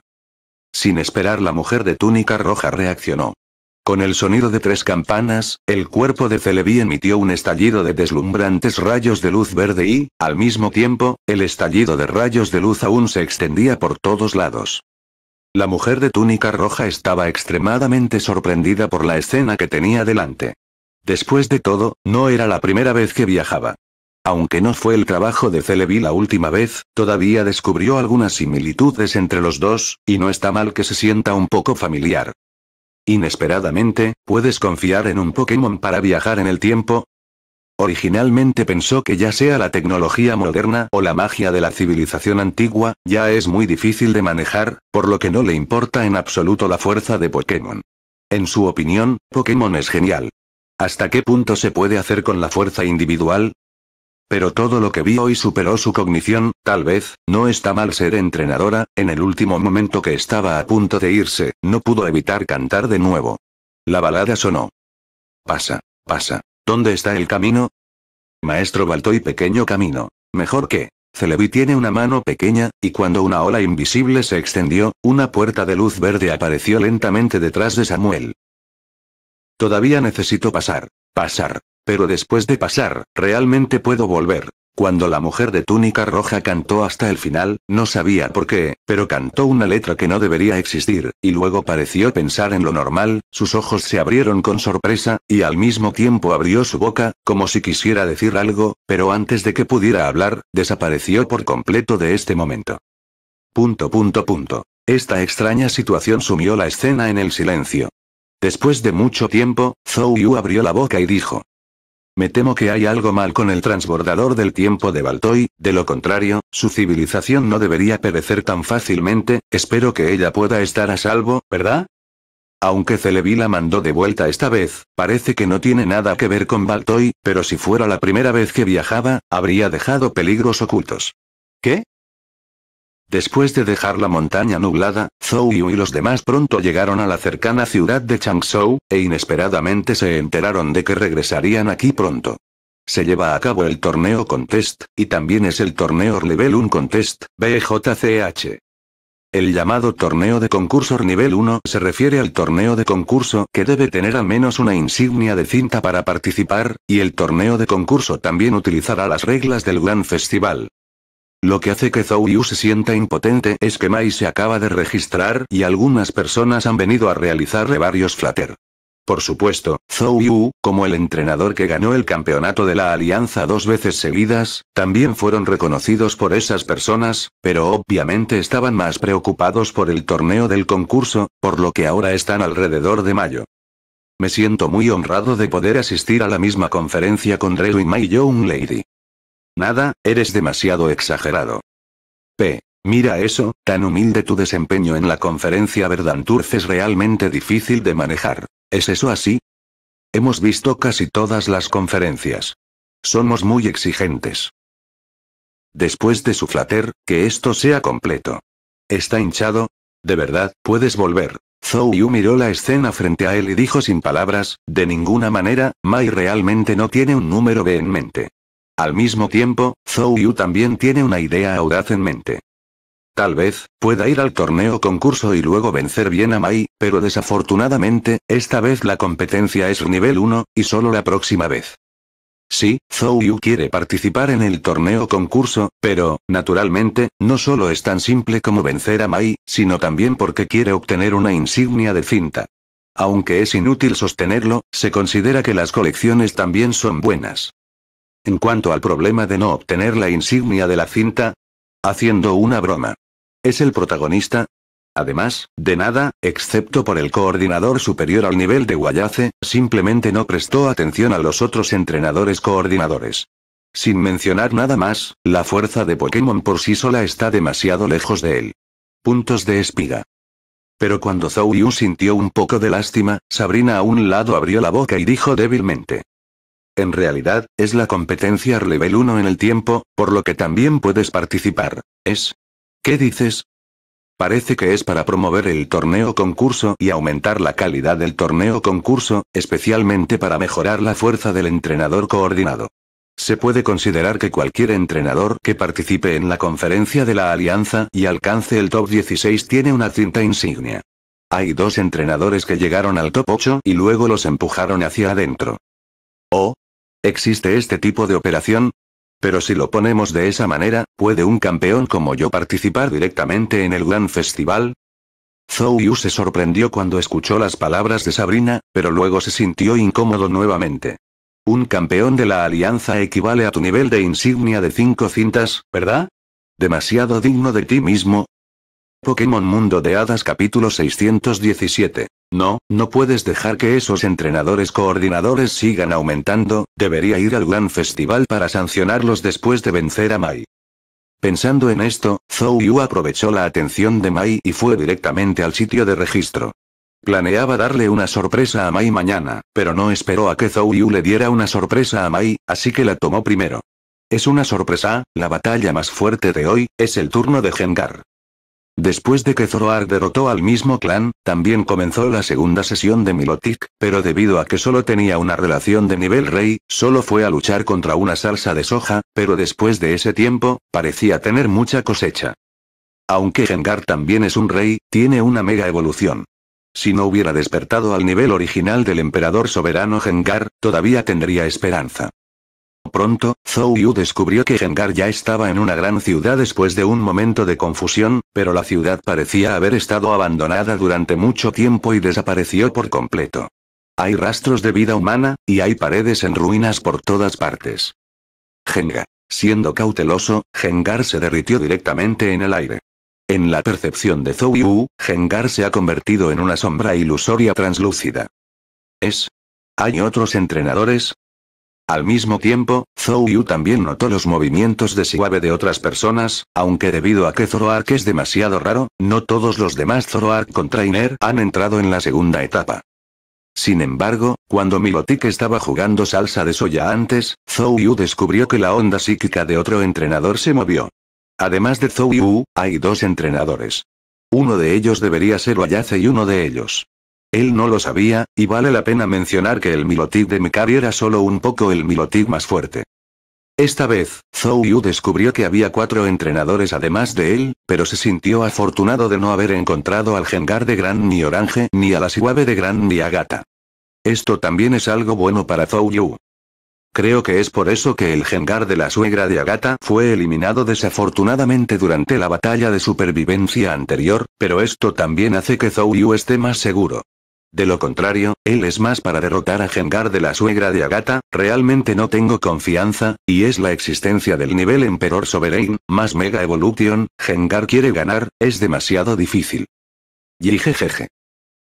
Sin esperar la mujer de túnica roja reaccionó. Con el sonido de tres campanas, el cuerpo de Celebi emitió un estallido de deslumbrantes rayos de luz verde y, al mismo tiempo, el estallido de rayos de luz aún se extendía por todos lados. La mujer de túnica roja estaba extremadamente sorprendida por la escena que tenía delante. Después de todo, no era la primera vez que viajaba. Aunque no fue el trabajo de Celebi la última vez, todavía descubrió algunas similitudes entre los dos, y no está mal que se sienta un poco familiar. Inesperadamente, ¿puedes confiar en un Pokémon para viajar en el tiempo? Originalmente pensó que ya sea la tecnología moderna o la magia de la civilización antigua, ya es muy difícil de manejar, por lo que no le importa en absoluto la fuerza de Pokémon. En su opinión, Pokémon es genial. ¿Hasta qué punto se puede hacer con la fuerza individual? Pero todo lo que vio y superó su cognición, tal vez, no está mal ser entrenadora, en el último momento que estaba a punto de irse, no pudo evitar cantar de nuevo. La balada sonó. Pasa, pasa, ¿Dónde está el camino? Maestro Baltoy pequeño camino. Mejor que. Celebi tiene una mano pequeña, y cuando una ola invisible se extendió, una puerta de luz verde apareció lentamente detrás de Samuel. Todavía necesito pasar. Pasar. Pero después de pasar, realmente puedo volver. Cuando la mujer de túnica roja cantó hasta el final, no sabía por qué, pero cantó una letra que no debería existir, y luego pareció pensar en lo normal, sus ojos se abrieron con sorpresa, y al mismo tiempo abrió su boca, como si quisiera decir algo, pero antes de que pudiera hablar, desapareció por completo de este momento. Punto punto punto. Esta extraña situación sumió la escena en el silencio. Después de mucho tiempo, Zhou Yu abrió la boca y dijo, me temo que hay algo mal con el transbordador del tiempo de Baltoy, de lo contrario, su civilización no debería perecer tan fácilmente, espero que ella pueda estar a salvo, ¿verdad? Aunque Celebi la mandó de vuelta esta vez, parece que no tiene nada que ver con Baltoy, pero si fuera la primera vez que viajaba, habría dejado peligros ocultos. ¿Qué? Después de dejar la montaña nublada, Zhou Yu y los demás pronto llegaron a la cercana ciudad de Changzhou, e inesperadamente se enteraron de que regresarían aquí pronto. Se lleva a cabo el torneo Contest, y también es el torneo Level 1 Contest, BJCH. El llamado torneo de concurso nivel 1 se refiere al torneo de concurso que debe tener al menos una insignia de cinta para participar, y el torneo de concurso también utilizará las reglas del Gran Festival. Lo que hace que Yu se sienta impotente es que Mai se acaba de registrar y algunas personas han venido a realizarle varios flatter. Por supuesto, Zhou Yu, como el entrenador que ganó el campeonato de la Alianza dos veces seguidas, también fueron reconocidos por esas personas, pero obviamente estaban más preocupados por el torneo del concurso, por lo que ahora están alrededor de mayo. Me siento muy honrado de poder asistir a la misma conferencia con Drew y Mai Young Lady. Nada, eres demasiado exagerado. P. Mira eso, tan humilde tu desempeño en la conferencia Verdanturz es realmente difícil de manejar. ¿Es eso así? Hemos visto casi todas las conferencias. Somos muy exigentes. Después de su flater, que esto sea completo. ¿Está hinchado? De verdad, puedes volver. Zhou Yu miró la escena frente a él y dijo sin palabras, de ninguna manera, Mai realmente no tiene un número B en mente. Al mismo tiempo, Zhou Yu también tiene una idea audaz en mente. Tal vez, pueda ir al torneo concurso y luego vencer bien a Mai, pero desafortunadamente, esta vez la competencia es nivel 1, y solo la próxima vez. Sí, Zhou Yu quiere participar en el torneo concurso, pero, naturalmente, no solo es tan simple como vencer a Mai, sino también porque quiere obtener una insignia de cinta. Aunque es inútil sostenerlo, se considera que las colecciones también son buenas en cuanto al problema de no obtener la insignia de la cinta, haciendo una broma. ¿Es el protagonista? Además, de nada, excepto por el coordinador superior al nivel de Guayace, simplemente no prestó atención a los otros entrenadores coordinadores. Sin mencionar nada más, la fuerza de Pokémon por sí sola está demasiado lejos de él. Puntos de espiga. Pero cuando Zou Yu sintió un poco de lástima, Sabrina a un lado abrió la boca y dijo débilmente. En realidad, es la competencia level 1 en el tiempo, por lo que también puedes participar. ¿Es? ¿Qué dices? Parece que es para promover el torneo concurso y aumentar la calidad del torneo concurso, especialmente para mejorar la fuerza del entrenador coordinado. Se puede considerar que cualquier entrenador que participe en la conferencia de la alianza y alcance el top 16 tiene una cinta insignia. Hay dos entrenadores que llegaron al top 8 y luego los empujaron hacia adentro. O existe este tipo de operación. Pero si lo ponemos de esa manera, ¿puede un campeón como yo participar directamente en el gran festival? Zou Yu se sorprendió cuando escuchó las palabras de Sabrina, pero luego se sintió incómodo nuevamente. Un campeón de la alianza equivale a tu nivel de insignia de cinco cintas, ¿verdad? Demasiado digno de ti mismo. Pokémon Mundo de Hadas capítulo 617 no, no puedes dejar que esos entrenadores coordinadores sigan aumentando, debería ir al gran festival para sancionarlos después de vencer a Mai. Pensando en esto, Zhou Yu aprovechó la atención de Mai y fue directamente al sitio de registro. Planeaba darle una sorpresa a Mai mañana, pero no esperó a que Zhou Yu le diera una sorpresa a Mai, así que la tomó primero. Es una sorpresa, la batalla más fuerte de hoy, es el turno de Gengar. Después de que Zoroark derrotó al mismo clan, también comenzó la segunda sesión de Milotic, pero debido a que solo tenía una relación de nivel rey, solo fue a luchar contra una salsa de soja, pero después de ese tiempo, parecía tener mucha cosecha. Aunque Gengar también es un rey, tiene una mega evolución. Si no hubiera despertado al nivel original del emperador soberano Gengar, todavía tendría esperanza. Pronto, Zhou Yu descubrió que Gengar ya estaba en una gran ciudad después de un momento de confusión, pero la ciudad parecía haber estado abandonada durante mucho tiempo y desapareció por completo. Hay rastros de vida humana, y hay paredes en ruinas por todas partes. Gengar. Siendo cauteloso, Gengar se derritió directamente en el aire. En la percepción de Zhou Yu, Gengar se ha convertido en una sombra ilusoria translúcida. Es. Hay otros entrenadores, al mismo tiempo, Zhou Yu también notó los movimientos de Siwabe de otras personas, aunque debido a que Zoroark es demasiado raro, no todos los demás Zoroark con Trainer han entrado en la segunda etapa. Sin embargo, cuando Milotic estaba jugando salsa de soya antes, Zhou Yu descubrió que la onda psíquica de otro entrenador se movió. Además de Zhou Yu, hay dos entrenadores. Uno de ellos debería ser Wayace y uno de ellos. Él no lo sabía, y vale la pena mencionar que el Milotic de Mikari era solo un poco el Milotic más fuerte. Esta vez, Zhou Yu descubrió que había cuatro entrenadores además de él, pero se sintió afortunado de no haber encontrado al Gengar de Gran ni Orange ni a la Siwabe de Gran ni Agata. Esto también es algo bueno para Zhou Yu. Creo que es por eso que el Gengar de la suegra de Agata fue eliminado desafortunadamente durante la batalla de supervivencia anterior, pero esto también hace que Zhou Yu esté más seguro. De lo contrario, él es más para derrotar a Gengar de la suegra de Agata, realmente no tengo confianza, y es la existencia del nivel Emperor Sovereign, más Mega Evolution, Gengar quiere ganar, es demasiado difícil. Yijejeje.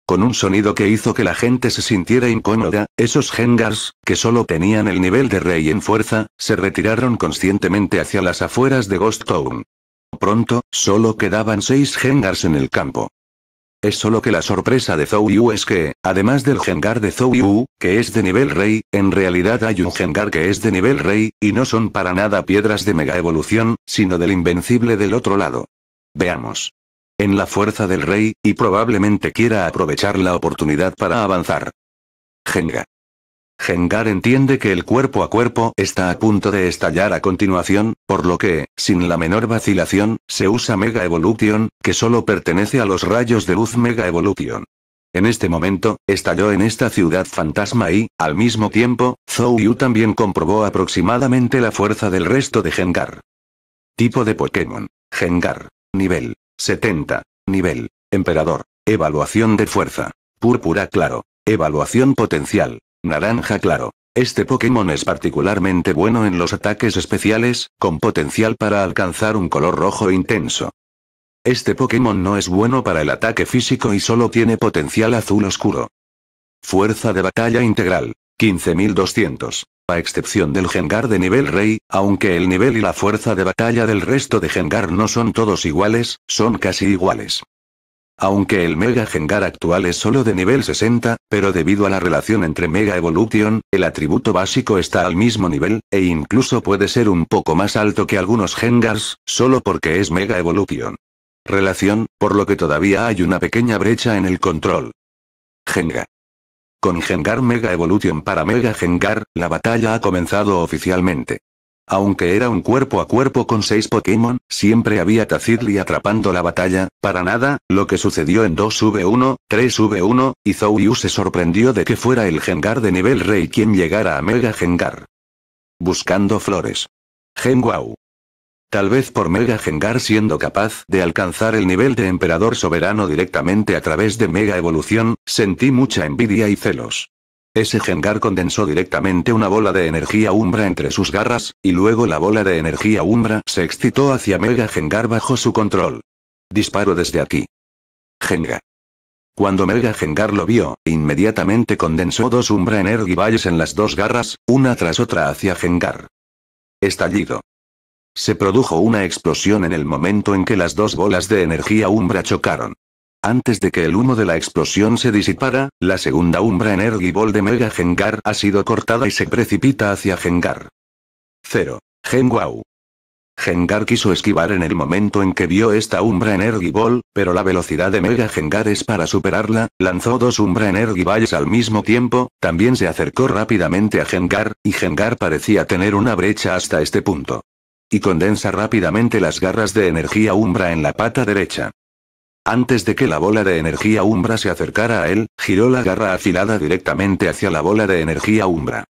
Con un sonido que hizo que la gente se sintiera incómoda, esos Gengars, que solo tenían el nivel de rey en fuerza, se retiraron conscientemente hacia las afueras de Ghost Town. Pronto, solo quedaban seis Gengars en el campo. Es solo que la sorpresa de Zhou Yu es que, además del Gengar de Zhou Yu, que es de nivel rey, en realidad hay un Gengar que es de nivel rey, y no son para nada piedras de mega evolución, sino del invencible del otro lado. Veamos. En la fuerza del rey, y probablemente quiera aprovechar la oportunidad para avanzar. Gengar. Gengar entiende que el cuerpo a cuerpo está a punto de estallar a continuación, por lo que, sin la menor vacilación, se usa Mega Evolution, que solo pertenece a los rayos de luz Mega Evolution. En este momento, estalló en esta ciudad fantasma y, al mismo tiempo, Zhou Yu también comprobó aproximadamente la fuerza del resto de Gengar. Tipo de Pokémon. Gengar. Nivel. 70. Nivel. Emperador. Evaluación de fuerza. Púrpura claro. Evaluación potencial. Naranja claro. Este Pokémon es particularmente bueno en los ataques especiales, con potencial para alcanzar un color rojo intenso. Este Pokémon no es bueno para el ataque físico y solo tiene potencial azul oscuro. Fuerza de batalla integral. 15.200. A excepción del Gengar de nivel rey, aunque el nivel y la fuerza de batalla del resto de Gengar no son todos iguales, son casi iguales. Aunque el Mega Gengar actual es solo de nivel 60, pero debido a la relación entre Mega Evolution, el atributo básico está al mismo nivel, e incluso puede ser un poco más alto que algunos Gengars, solo porque es Mega Evolution. Relación, por lo que todavía hay una pequeña brecha en el control. Gengar. Con Gengar Mega Evolution para Mega Gengar, la batalla ha comenzado oficialmente. Aunque era un cuerpo a cuerpo con seis Pokémon, siempre había Tacitly atrapando la batalla, para nada, lo que sucedió en 2V1, 3V1, y Zouyu se sorprendió de que fuera el Gengar de nivel Rey quien llegara a Mega Gengar. Buscando flores. Gen Tal vez por Mega Gengar siendo capaz de alcanzar el nivel de Emperador Soberano directamente a través de Mega Evolución, sentí mucha envidia y celos. Ese Gengar condensó directamente una bola de energía umbra entre sus garras, y luego la bola de energía umbra se excitó hacia Mega Gengar bajo su control. Disparo desde aquí. Genga. Cuando Mega Gengar lo vio, inmediatamente condensó dos Umbra Energy Balls en las dos garras, una tras otra hacia Gengar. Estallido. Se produjo una explosión en el momento en que las dos bolas de energía Umbra chocaron. Antes de que el humo de la explosión se disipara, la segunda Umbra Energy Ball de Mega Gengar ha sido cortada y se precipita hacia Gengar. 0. Gen Gengar quiso esquivar en el momento en que vio esta Umbra Energy Ball, pero la velocidad de Mega Gengar es para superarla, lanzó dos Umbra Energy Balls al mismo tiempo, también se acercó rápidamente a Gengar, y Gengar parecía tener una brecha hasta este punto. Y condensa rápidamente las garras de energía Umbra en la pata derecha. Antes de que la bola de energía umbra se acercara a él, giró la garra afilada directamente hacia la bola de energía umbra.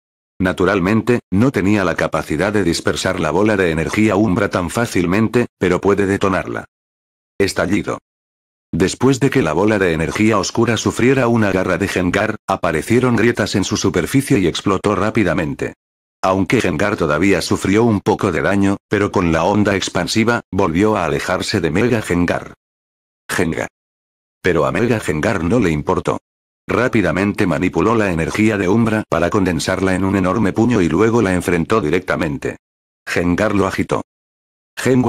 Naturalmente, no tenía la capacidad de dispersar la bola de energía umbra tan fácilmente, pero puede detonarla. Estallido. Después de que la bola de energía oscura sufriera una garra de Gengar, aparecieron grietas en su superficie y explotó rápidamente. Aunque Gengar todavía sufrió un poco de daño, pero con la onda expansiva, volvió a alejarse de Mega Gengar. Gengar. Pero a Mega Gengar no le importó. Rápidamente manipuló la energía de Umbra para condensarla en un enorme puño y luego la enfrentó directamente. Gengar lo agitó. Gen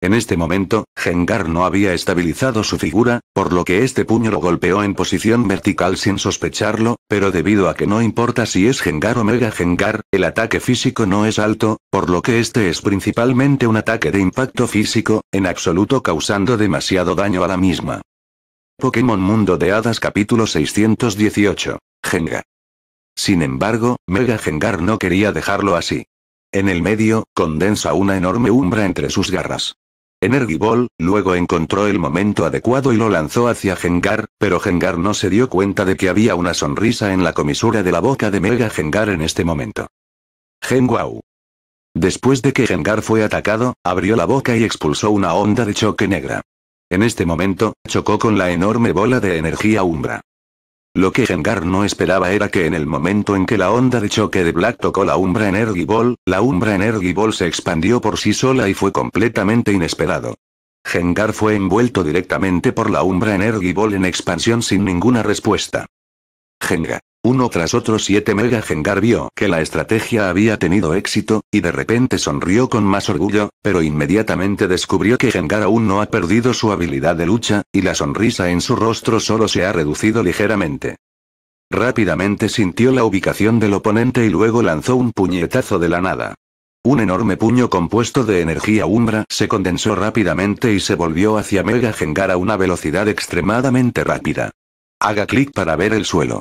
en este momento, Gengar no había estabilizado su figura, por lo que este puño lo golpeó en posición vertical sin sospecharlo, pero debido a que no importa si es Gengar o Mega Gengar, el ataque físico no es alto, por lo que este es principalmente un ataque de impacto físico, en absoluto causando demasiado daño a la misma. Pokémon Mundo de Hadas capítulo 618. Gengar. Sin embargo, Mega Gengar no quería dejarlo así. En el medio, condensa una enorme umbra entre sus garras. Energy Ball, luego encontró el momento adecuado y lo lanzó hacia Gengar, pero Gengar no se dio cuenta de que había una sonrisa en la comisura de la boca de Mega Gengar en este momento. Gen Después de que Gengar fue atacado, abrió la boca y expulsó una onda de choque negra. En este momento, chocó con la enorme bola de energía umbra. Lo que Gengar no esperaba era que en el momento en que la onda de choque de Black tocó la Umbra Energy Ball, la Umbra Energy Ball se expandió por sí sola y fue completamente inesperado. Gengar fue envuelto directamente por la Umbra Energy Ball en expansión sin ninguna respuesta. Gengar. Uno tras otro siete Mega Gengar vio que la estrategia había tenido éxito, y de repente sonrió con más orgullo, pero inmediatamente descubrió que Gengar aún no ha perdido su habilidad de lucha, y la sonrisa en su rostro solo se ha reducido ligeramente. Rápidamente sintió la ubicación del oponente y luego lanzó un puñetazo de la nada. Un enorme puño compuesto de energía umbra se condensó rápidamente y se volvió hacia Mega Gengar a una velocidad extremadamente rápida. Haga clic para ver el suelo.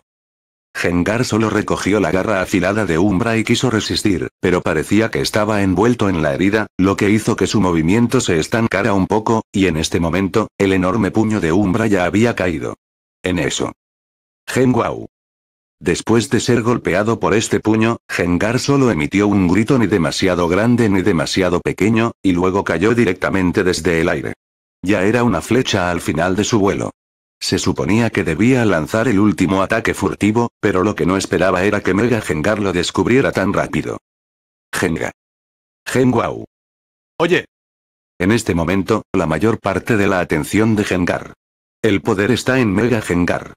Gengar solo recogió la garra afilada de Umbra y quiso resistir, pero parecía que estaba envuelto en la herida, lo que hizo que su movimiento se estancara un poco, y en este momento, el enorme puño de Umbra ya había caído. En eso. Genguau. Después de ser golpeado por este puño, Gengar solo emitió un grito ni demasiado grande ni demasiado pequeño, y luego cayó directamente desde el aire. Ya era una flecha al final de su vuelo. Se suponía que debía lanzar el último ataque furtivo, pero lo que no esperaba era que Mega Gengar lo descubriera tan rápido. Genga. Genguau. Oye. En este momento, la mayor parte de la atención de Gengar. El poder está en Mega Gengar.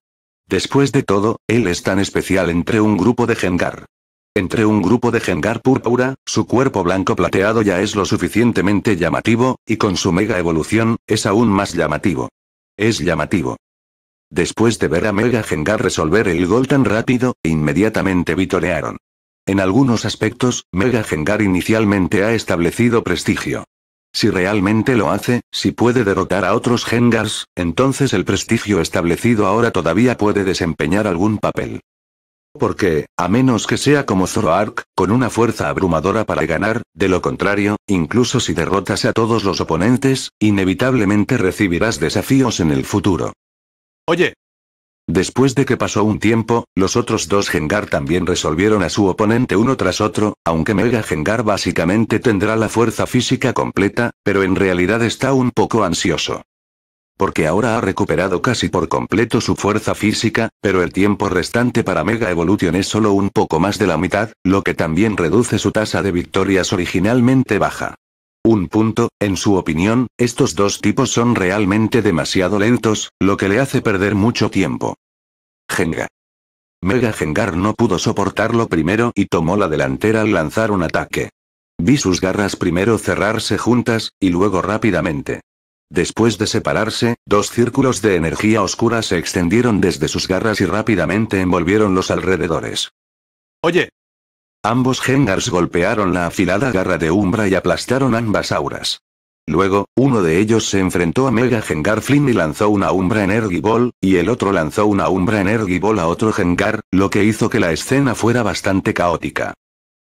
Después de todo, él es tan especial entre un grupo de Gengar. Entre un grupo de Gengar púrpura, su cuerpo blanco plateado ya es lo suficientemente llamativo, y con su mega evolución, es aún más llamativo. Es llamativo. Después de ver a Mega Gengar resolver el gol tan rápido, inmediatamente vitorearon. En algunos aspectos, Mega Gengar inicialmente ha establecido prestigio. Si realmente lo hace, si puede derrotar a otros Gengars, entonces el prestigio establecido ahora todavía puede desempeñar algún papel. Porque, a menos que sea como Zoroark, con una fuerza abrumadora para ganar, de lo contrario, incluso si derrotas a todos los oponentes, inevitablemente recibirás desafíos en el futuro. Oye. Después de que pasó un tiempo, los otros dos Gengar también resolvieron a su oponente uno tras otro, aunque Mega Gengar básicamente tendrá la fuerza física completa, pero en realidad está un poco ansioso porque ahora ha recuperado casi por completo su fuerza física, pero el tiempo restante para Mega Evolution es solo un poco más de la mitad, lo que también reduce su tasa de victorias originalmente baja. Un punto, en su opinión, estos dos tipos son realmente demasiado lentos, lo que le hace perder mucho tiempo. Genga. Mega Gengar no pudo soportarlo primero y tomó la delantera al lanzar un ataque. Vi sus garras primero cerrarse juntas, y luego rápidamente. Después de separarse, dos círculos de energía oscura se extendieron desde sus garras y rápidamente envolvieron los alrededores. Oye, Ambos Gengars golpearon la afilada garra de Umbra y aplastaron ambas auras. Luego, uno de ellos se enfrentó a Mega Gengar Flynn y lanzó una Umbra Energy Ball, y el otro lanzó una Umbra Energy Ball a otro Gengar, lo que hizo que la escena fuera bastante caótica.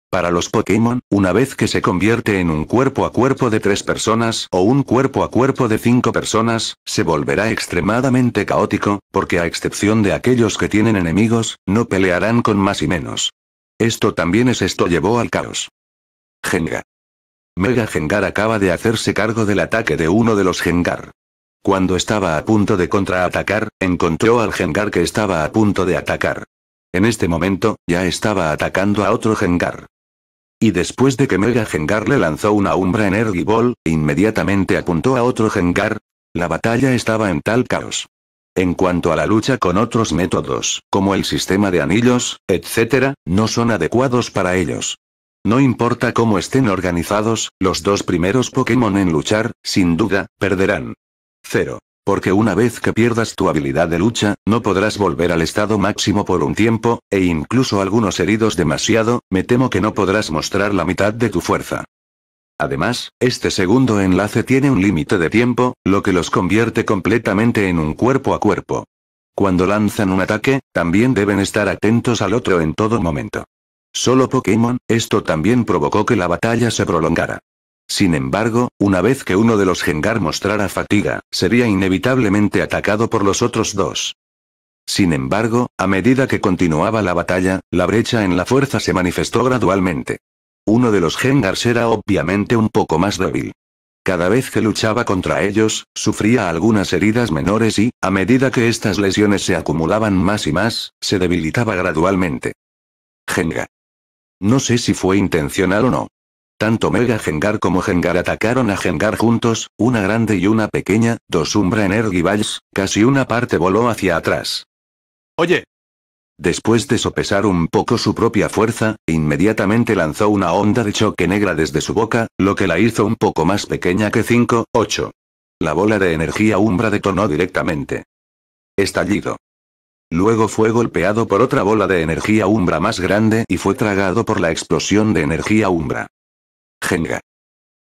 Para los Pokémon, una vez que se convierte en un cuerpo a cuerpo de tres personas o un cuerpo a cuerpo de cinco personas, se volverá extremadamente caótico, porque a excepción de aquellos que tienen enemigos, no pelearán con más y menos. Esto también es esto llevó al caos. Gengar. Mega Gengar acaba de hacerse cargo del ataque de uno de los Gengar. Cuando estaba a punto de contraatacar, encontró al Gengar que estaba a punto de atacar. En este momento, ya estaba atacando a otro Gengar. Y después de que Mega Gengar le lanzó una Umbra Energy Ball, inmediatamente apuntó a otro Gengar. La batalla estaba en tal caos. En cuanto a la lucha con otros métodos, como el sistema de anillos, etc., no son adecuados para ellos. No importa cómo estén organizados, los dos primeros Pokémon en luchar, sin duda, perderán. Cero, Porque una vez que pierdas tu habilidad de lucha, no podrás volver al estado máximo por un tiempo, e incluso algunos heridos demasiado, me temo que no podrás mostrar la mitad de tu fuerza. Además, este segundo enlace tiene un límite de tiempo, lo que los convierte completamente en un cuerpo a cuerpo. Cuando lanzan un ataque, también deben estar atentos al otro en todo momento. Solo Pokémon, esto también provocó que la batalla se prolongara. Sin embargo, una vez que uno de los Gengar mostrara fatiga, sería inevitablemente atacado por los otros dos. Sin embargo, a medida que continuaba la batalla, la brecha en la fuerza se manifestó gradualmente. Uno de los Gengars era obviamente un poco más débil. Cada vez que luchaba contra ellos, sufría algunas heridas menores y, a medida que estas lesiones se acumulaban más y más, se debilitaba gradualmente. Gengar. No sé si fue intencional o no. Tanto Mega Gengar como Gengar atacaron a Gengar juntos, una grande y una pequeña, dos Umbra Energy Balls, casi una parte voló hacia atrás. Oye, Después de sopesar un poco su propia fuerza, inmediatamente lanzó una onda de choque negra desde su boca, lo que la hizo un poco más pequeña que 5, 8. La bola de energía umbra detonó directamente. Estallido. Luego fue golpeado por otra bola de energía umbra más grande y fue tragado por la explosión de energía umbra. Genga.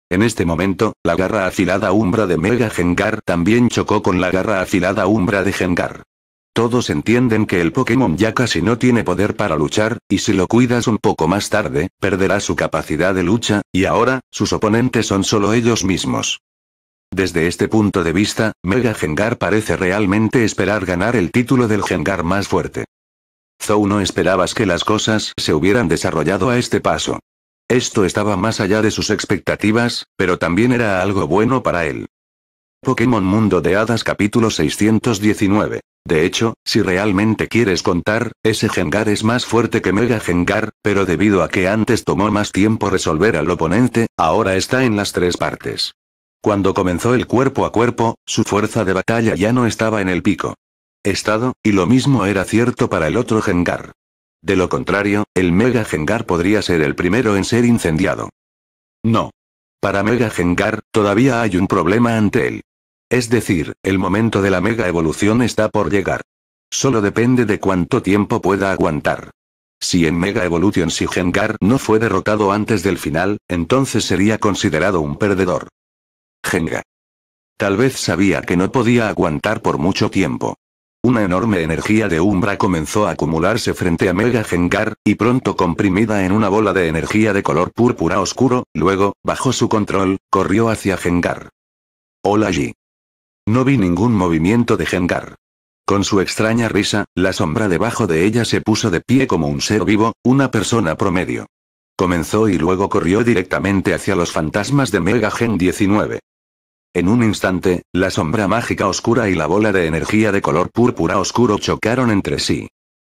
En este momento, la garra afilada umbra de Mega Gengar también chocó con la garra afilada umbra de Gengar. Todos entienden que el Pokémon ya casi no tiene poder para luchar, y si lo cuidas un poco más tarde, perderá su capacidad de lucha, y ahora, sus oponentes son solo ellos mismos. Desde este punto de vista, Mega Gengar parece realmente esperar ganar el título del Gengar más fuerte. Zou no esperabas que las cosas se hubieran desarrollado a este paso. Esto estaba más allá de sus expectativas, pero también era algo bueno para él. Pokémon Mundo de Hadas capítulo 619. De hecho, si realmente quieres contar, ese Gengar es más fuerte que Mega Gengar, pero debido a que antes tomó más tiempo resolver al oponente, ahora está en las tres partes. Cuando comenzó el cuerpo a cuerpo, su fuerza de batalla ya no estaba en el pico. Estado, y lo mismo era cierto para el otro Gengar. De lo contrario, el Mega Gengar podría ser el primero en ser incendiado. No. Para Mega Gengar, todavía hay un problema ante él. Es decir, el momento de la mega evolución está por llegar. Solo depende de cuánto tiempo pueda aguantar. Si en Mega Evolution Gengar no fue derrotado antes del final, entonces sería considerado un perdedor. Genga. Tal vez sabía que no podía aguantar por mucho tiempo. Una enorme energía de umbra comenzó a acumularse frente a Mega Gengar, y pronto comprimida en una bola de energía de color púrpura oscuro, luego, bajo su control, corrió hacia Gengar. Hola G. No vi ningún movimiento de Gengar. Con su extraña risa, la sombra debajo de ella se puso de pie como un ser vivo, una persona promedio. Comenzó y luego corrió directamente hacia los fantasmas de Mega Gen 19. En un instante, la sombra mágica oscura y la bola de energía de color púrpura oscuro chocaron entre sí.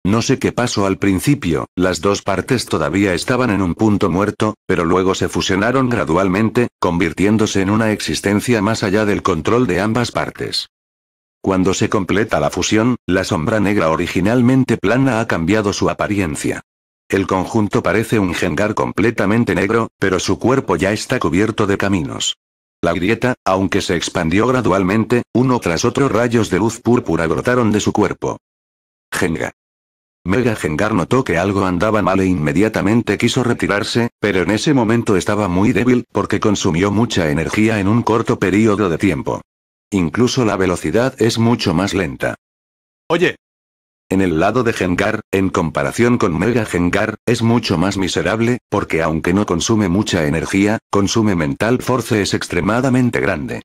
No sé qué pasó al principio, las dos partes todavía estaban en un punto muerto, pero luego se fusionaron gradualmente, convirtiéndose en una existencia más allá del control de ambas partes. Cuando se completa la fusión, la sombra negra originalmente plana ha cambiado su apariencia. El conjunto parece un Gengar completamente negro, pero su cuerpo ya está cubierto de caminos. La grieta, aunque se expandió gradualmente, uno tras otro rayos de luz púrpura brotaron de su cuerpo. Jenga. Mega Gengar notó que algo andaba mal e inmediatamente quiso retirarse, pero en ese momento estaba muy débil, porque consumió mucha energía en un corto periodo de tiempo. Incluso la velocidad es mucho más lenta. Oye. En el lado de Gengar, en comparación con Mega Gengar, es mucho más miserable, porque aunque no consume mucha energía, consume mental force es extremadamente grande.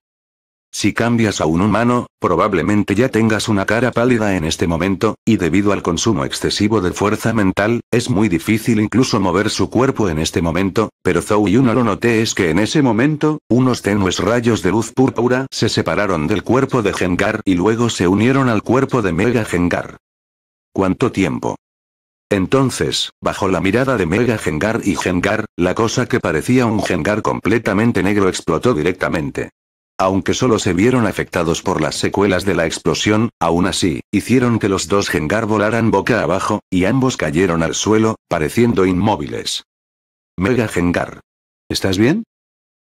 Si cambias a un humano, probablemente ya tengas una cara pálida en este momento, y debido al consumo excesivo de fuerza mental, es muy difícil incluso mover su cuerpo en este momento, pero Zou y Uno lo noté es que en ese momento, unos tenues rayos de luz púrpura se separaron del cuerpo de Gengar y luego se unieron al cuerpo de Mega Gengar. ¿Cuánto tiempo? Entonces, bajo la mirada de Mega Gengar y Gengar, la cosa que parecía un Gengar completamente negro explotó directamente aunque solo se vieron afectados por las secuelas de la explosión, aún así, hicieron que los dos Gengar volaran boca abajo, y ambos cayeron al suelo, pareciendo inmóviles. Mega Gengar. ¿Estás bien?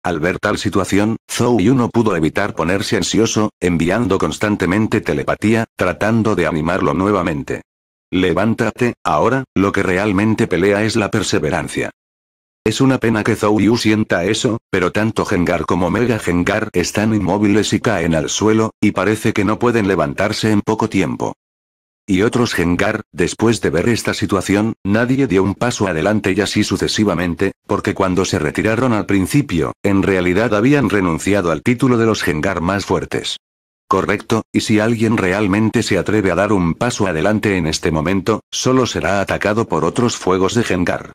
Al ver tal situación, Zou Yu no pudo evitar ponerse ansioso, enviando constantemente telepatía, tratando de animarlo nuevamente. Levántate, ahora, lo que realmente pelea es la perseverancia. Es una pena que Yu sienta eso, pero tanto Gengar como Mega Gengar están inmóviles y caen al suelo, y parece que no pueden levantarse en poco tiempo. Y otros Gengar, después de ver esta situación, nadie dio un paso adelante y así sucesivamente, porque cuando se retiraron al principio, en realidad habían renunciado al título de los Gengar más fuertes. Correcto, y si alguien realmente se atreve a dar un paso adelante en este momento, solo será atacado por otros fuegos de Gengar.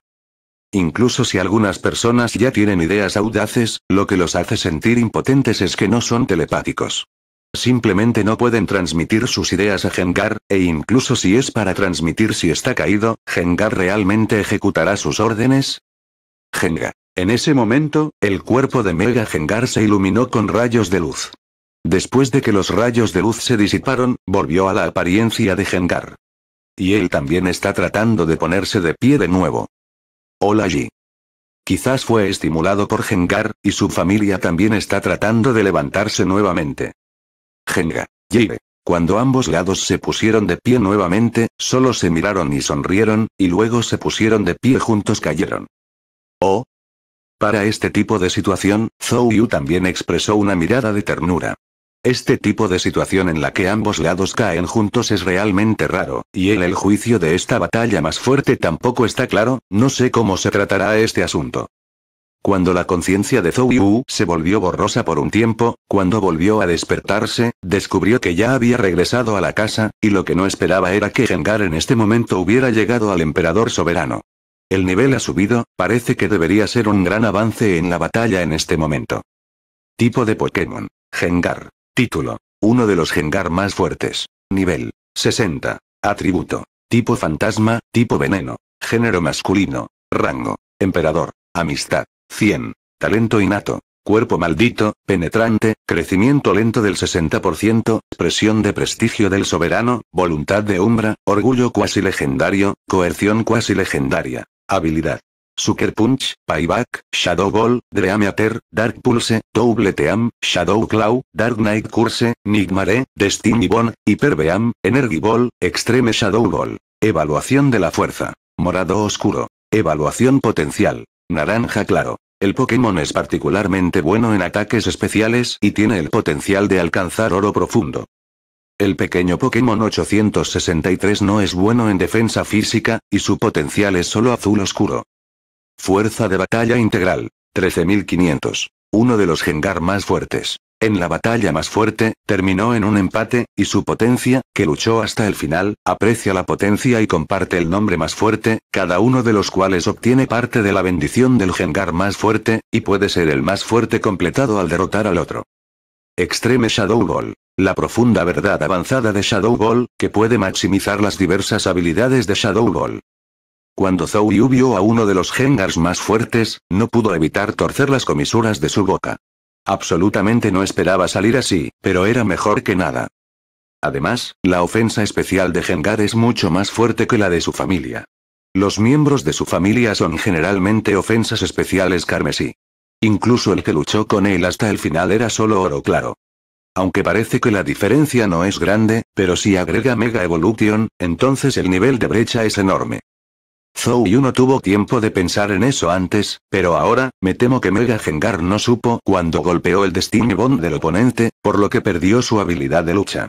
Incluso si algunas personas ya tienen ideas audaces, lo que los hace sentir impotentes es que no son telepáticos. Simplemente no pueden transmitir sus ideas a Gengar, e incluso si es para transmitir si está caído, Gengar realmente ejecutará sus órdenes. Genga. En ese momento, el cuerpo de Mega Gengar se iluminó con rayos de luz. Después de que los rayos de luz se disiparon, volvió a la apariencia de Gengar. Y él también está tratando de ponerse de pie de nuevo. Hola Ji. Quizás fue estimulado por Gengar, y su familia también está tratando de levantarse nuevamente. Gengar. Jibe. Cuando ambos lados se pusieron de pie nuevamente, solo se miraron y sonrieron, y luego se pusieron de pie juntos cayeron. Oh. Para este tipo de situación, Zhou Yu también expresó una mirada de ternura. Este tipo de situación en la que ambos lados caen juntos es realmente raro, y en el juicio de esta batalla más fuerte tampoco está claro, no sé cómo se tratará este asunto. Cuando la conciencia de Zhou Yu se volvió borrosa por un tiempo, cuando volvió a despertarse, descubrió que ya había regresado a la casa, y lo que no esperaba era que Gengar en este momento hubiera llegado al emperador soberano. El nivel ha subido, parece que debería ser un gran avance en la batalla en este momento. Tipo de Pokémon. Gengar. Título. Uno de los Gengar más fuertes. Nivel. 60. Atributo. Tipo fantasma, tipo veneno. Género masculino. Rango. Emperador. Amistad. 100. Talento innato. Cuerpo maldito, penetrante, crecimiento lento del 60%, presión de prestigio del soberano, voluntad de umbra, orgullo cuasi legendario, coerción cuasi legendaria. Habilidad. Sucker Punch, Payback, Shadow Ball, Dreamater, Dark Pulse, Double Team, Shadow Claw, Dark Knight Curse, Nigmare, Destiny Bond, Hyper Beam, Energy Ball, Extreme Shadow Ball. Evaluación de la fuerza. Morado oscuro. Evaluación potencial. Naranja claro. El Pokémon es particularmente bueno en ataques especiales y tiene el potencial de alcanzar oro profundo. El pequeño Pokémon 863 no es bueno en defensa física, y su potencial es solo azul oscuro. Fuerza de batalla integral. 13.500. Uno de los Gengar más fuertes. En la batalla más fuerte, terminó en un empate, y su potencia, que luchó hasta el final, aprecia la potencia y comparte el nombre más fuerte, cada uno de los cuales obtiene parte de la bendición del Gengar más fuerte, y puede ser el más fuerte completado al derrotar al otro. Extreme Shadow Ball. La profunda verdad avanzada de Shadow Ball, que puede maximizar las diversas habilidades de Shadow Ball. Cuando Zou Yu vio a uno de los Gengars más fuertes, no pudo evitar torcer las comisuras de su boca. Absolutamente no esperaba salir así, pero era mejor que nada. Además, la ofensa especial de Gengar es mucho más fuerte que la de su familia. Los miembros de su familia son generalmente ofensas especiales carmesí. Incluso el que luchó con él hasta el final era solo oro claro. Aunque parece que la diferencia no es grande, pero si agrega Mega Evolution, entonces el nivel de brecha es enorme. Zhou no tuvo tiempo de pensar en eso antes, pero ahora, me temo que Mega Gengar no supo cuando golpeó el Destiny Bond del oponente, por lo que perdió su habilidad de lucha.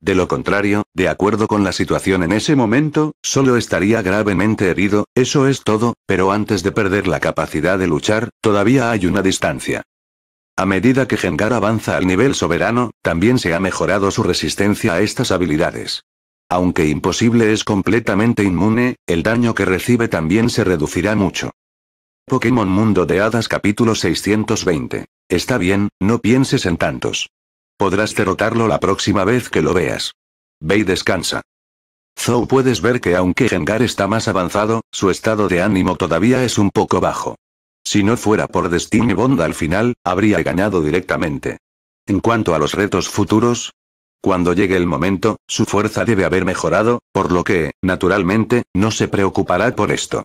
De lo contrario, de acuerdo con la situación en ese momento, solo estaría gravemente herido, eso es todo, pero antes de perder la capacidad de luchar, todavía hay una distancia. A medida que Gengar avanza al nivel soberano, también se ha mejorado su resistencia a estas habilidades. Aunque imposible es completamente inmune, el daño que recibe también se reducirá mucho. Pokémon Mundo de Hadas capítulo 620. Está bien, no pienses en tantos. Podrás derrotarlo la próxima vez que lo veas. Ve y descansa. Zou puedes ver que aunque Gengar está más avanzado, su estado de ánimo todavía es un poco bajo. Si no fuera por Destiny Bond al final, habría ganado directamente. En cuanto a los retos futuros, cuando llegue el momento, su fuerza debe haber mejorado, por lo que, naturalmente, no se preocupará por esto.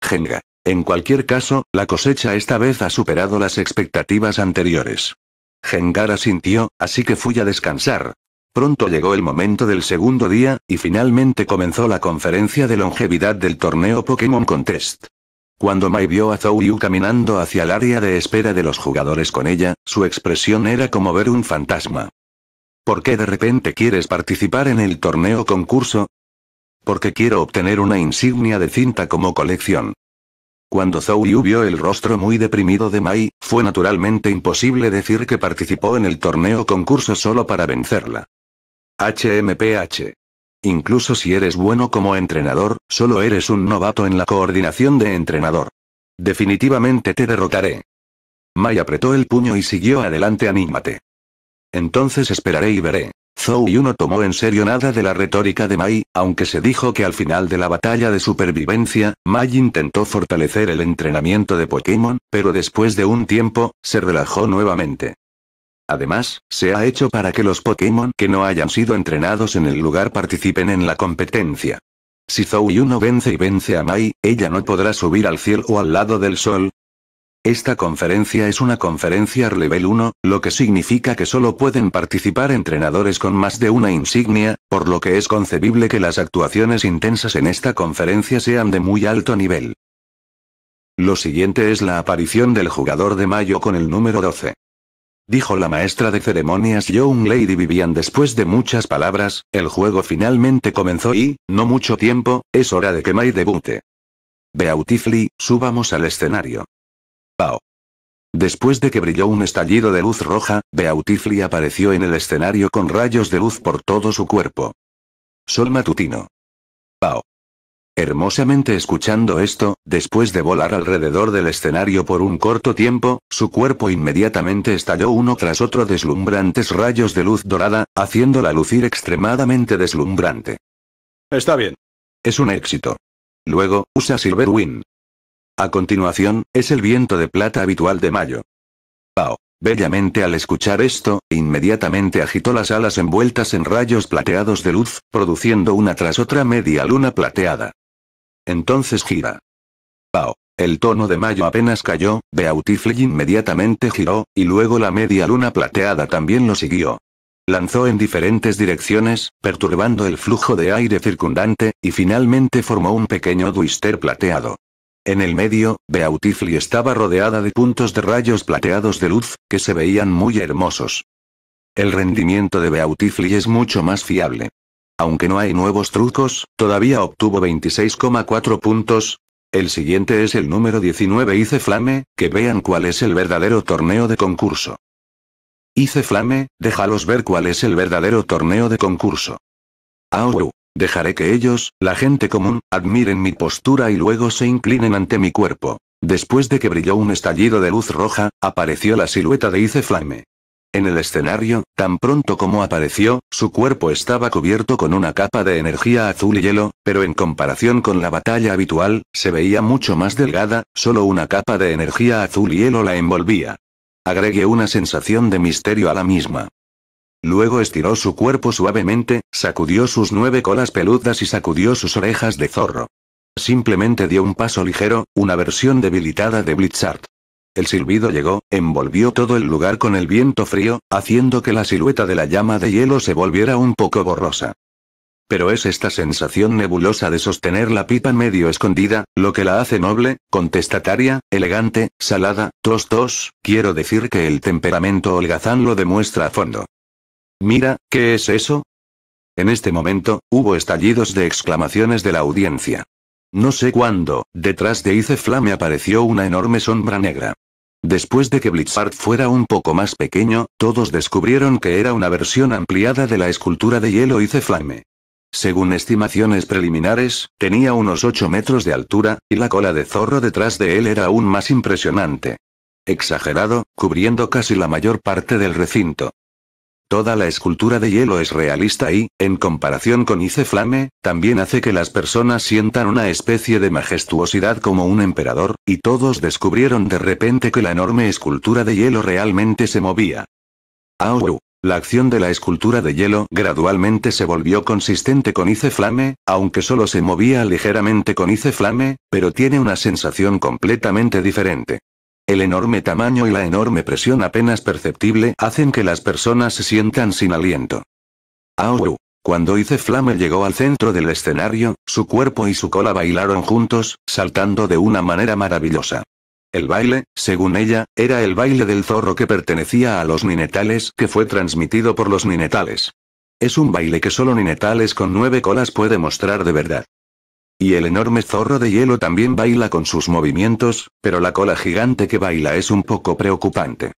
Genga. En cualquier caso, la cosecha esta vez ha superado las expectativas anteriores. Gengar asintió, así que fui a descansar. Pronto llegó el momento del segundo día, y finalmente comenzó la conferencia de longevidad del torneo Pokémon Contest. Cuando Mai vio a Zou caminando hacia el área de espera de los jugadores con ella, su expresión era como ver un fantasma. ¿Por qué de repente quieres participar en el torneo concurso? Porque quiero obtener una insignia de cinta como colección. Cuando Zhou Yu vio el rostro muy deprimido de Mai, fue naturalmente imposible decir que participó en el torneo concurso solo para vencerla. HMPH. Incluso si eres bueno como entrenador, solo eres un novato en la coordinación de entrenador. Definitivamente te derrotaré. Mai apretó el puño y siguió adelante anímate. Entonces esperaré y veré. Zhou no tomó en serio nada de la retórica de Mai, aunque se dijo que al final de la batalla de supervivencia, Mai intentó fortalecer el entrenamiento de Pokémon, pero después de un tiempo, se relajó nuevamente. Además, se ha hecho para que los Pokémon que no hayan sido entrenados en el lugar participen en la competencia. Si Zhou no vence y vence a Mai, ella no podrá subir al cielo o al lado del sol, esta conferencia es una conferencia Level 1, lo que significa que solo pueden participar entrenadores con más de una insignia, por lo que es concebible que las actuaciones intensas en esta conferencia sean de muy alto nivel. Lo siguiente es la aparición del jugador de mayo con el número 12. Dijo la maestra de ceremonias Young Lady Vivian después de muchas palabras, el juego finalmente comenzó y, no mucho tiempo, es hora de que May debute. Beautifully, subamos al escenario. Pau. Después de que brilló un estallido de luz roja, Beautifly apareció en el escenario con rayos de luz por todo su cuerpo. Sol matutino. Pao. Hermosamente escuchando esto, después de volar alrededor del escenario por un corto tiempo, su cuerpo inmediatamente estalló uno tras otro deslumbrantes rayos de luz dorada, haciéndola lucir extremadamente deslumbrante. Está bien. Es un éxito. Luego, usa Silverwin. A continuación, es el viento de plata habitual de mayo. Pao. Bellamente al escuchar esto, inmediatamente agitó las alas envueltas en rayos plateados de luz, produciendo una tras otra media luna plateada. Entonces gira. Pao. El tono de mayo apenas cayó, Beautifully inmediatamente giró, y luego la media luna plateada también lo siguió. Lanzó en diferentes direcciones, perturbando el flujo de aire circundante, y finalmente formó un pequeño duister plateado. En el medio, Beautifly estaba rodeada de puntos de rayos plateados de luz, que se veían muy hermosos. El rendimiento de Beautifly es mucho más fiable. Aunque no hay nuevos trucos, todavía obtuvo 26,4 puntos. El siguiente es el número 19 Hice Flame, que vean cuál es el verdadero torneo de concurso. Hice Flame, déjalos ver cuál es el verdadero torneo de concurso. Au. Dejaré que ellos, la gente común, admiren mi postura y luego se inclinen ante mi cuerpo. Después de que brilló un estallido de luz roja, apareció la silueta de Ice Flame. En el escenario, tan pronto como apareció, su cuerpo estaba cubierto con una capa de energía azul y hielo, pero en comparación con la batalla habitual, se veía mucho más delgada, solo una capa de energía azul y hielo la envolvía. Agregué una sensación de misterio a la misma. Luego estiró su cuerpo suavemente, sacudió sus nueve colas peludas y sacudió sus orejas de zorro. Simplemente dio un paso ligero, una versión debilitada de Blitzart. El silbido llegó, envolvió todo el lugar con el viento frío, haciendo que la silueta de la llama de hielo se volviera un poco borrosa. Pero es esta sensación nebulosa de sostener la pipa medio escondida, lo que la hace noble, contestataria, elegante, salada, tos quiero decir que el temperamento holgazán lo demuestra a fondo. Mira, ¿qué es eso? En este momento, hubo estallidos de exclamaciones de la audiencia. No sé cuándo, detrás de ice apareció una enorme sombra negra. Después de que Blizzard fuera un poco más pequeño, todos descubrieron que era una versión ampliada de la escultura de hielo Iceflame. Según estimaciones preliminares, tenía unos 8 metros de altura, y la cola de zorro detrás de él era aún más impresionante. Exagerado, cubriendo casi la mayor parte del recinto. Toda la escultura de hielo es realista y, en comparación con Ice Flame, también hace que las personas sientan una especie de majestuosidad como un emperador, y todos descubrieron de repente que la enorme escultura de hielo realmente se movía. Aoru. La acción de la escultura de hielo gradualmente se volvió consistente con Ice Flame, aunque solo se movía ligeramente con Ice Flame, pero tiene una sensación completamente diferente. El enorme tamaño y la enorme presión apenas perceptible hacen que las personas se sientan sin aliento. Aoru. Cuando Ice Flame llegó al centro del escenario, su cuerpo y su cola bailaron juntos, saltando de una manera maravillosa. El baile, según ella, era el baile del zorro que pertenecía a los ninetales que fue transmitido por los ninetales. Es un baile que solo ninetales con nueve colas puede mostrar de verdad. Y el enorme zorro de hielo también baila con sus movimientos, pero la cola gigante que baila es un poco preocupante.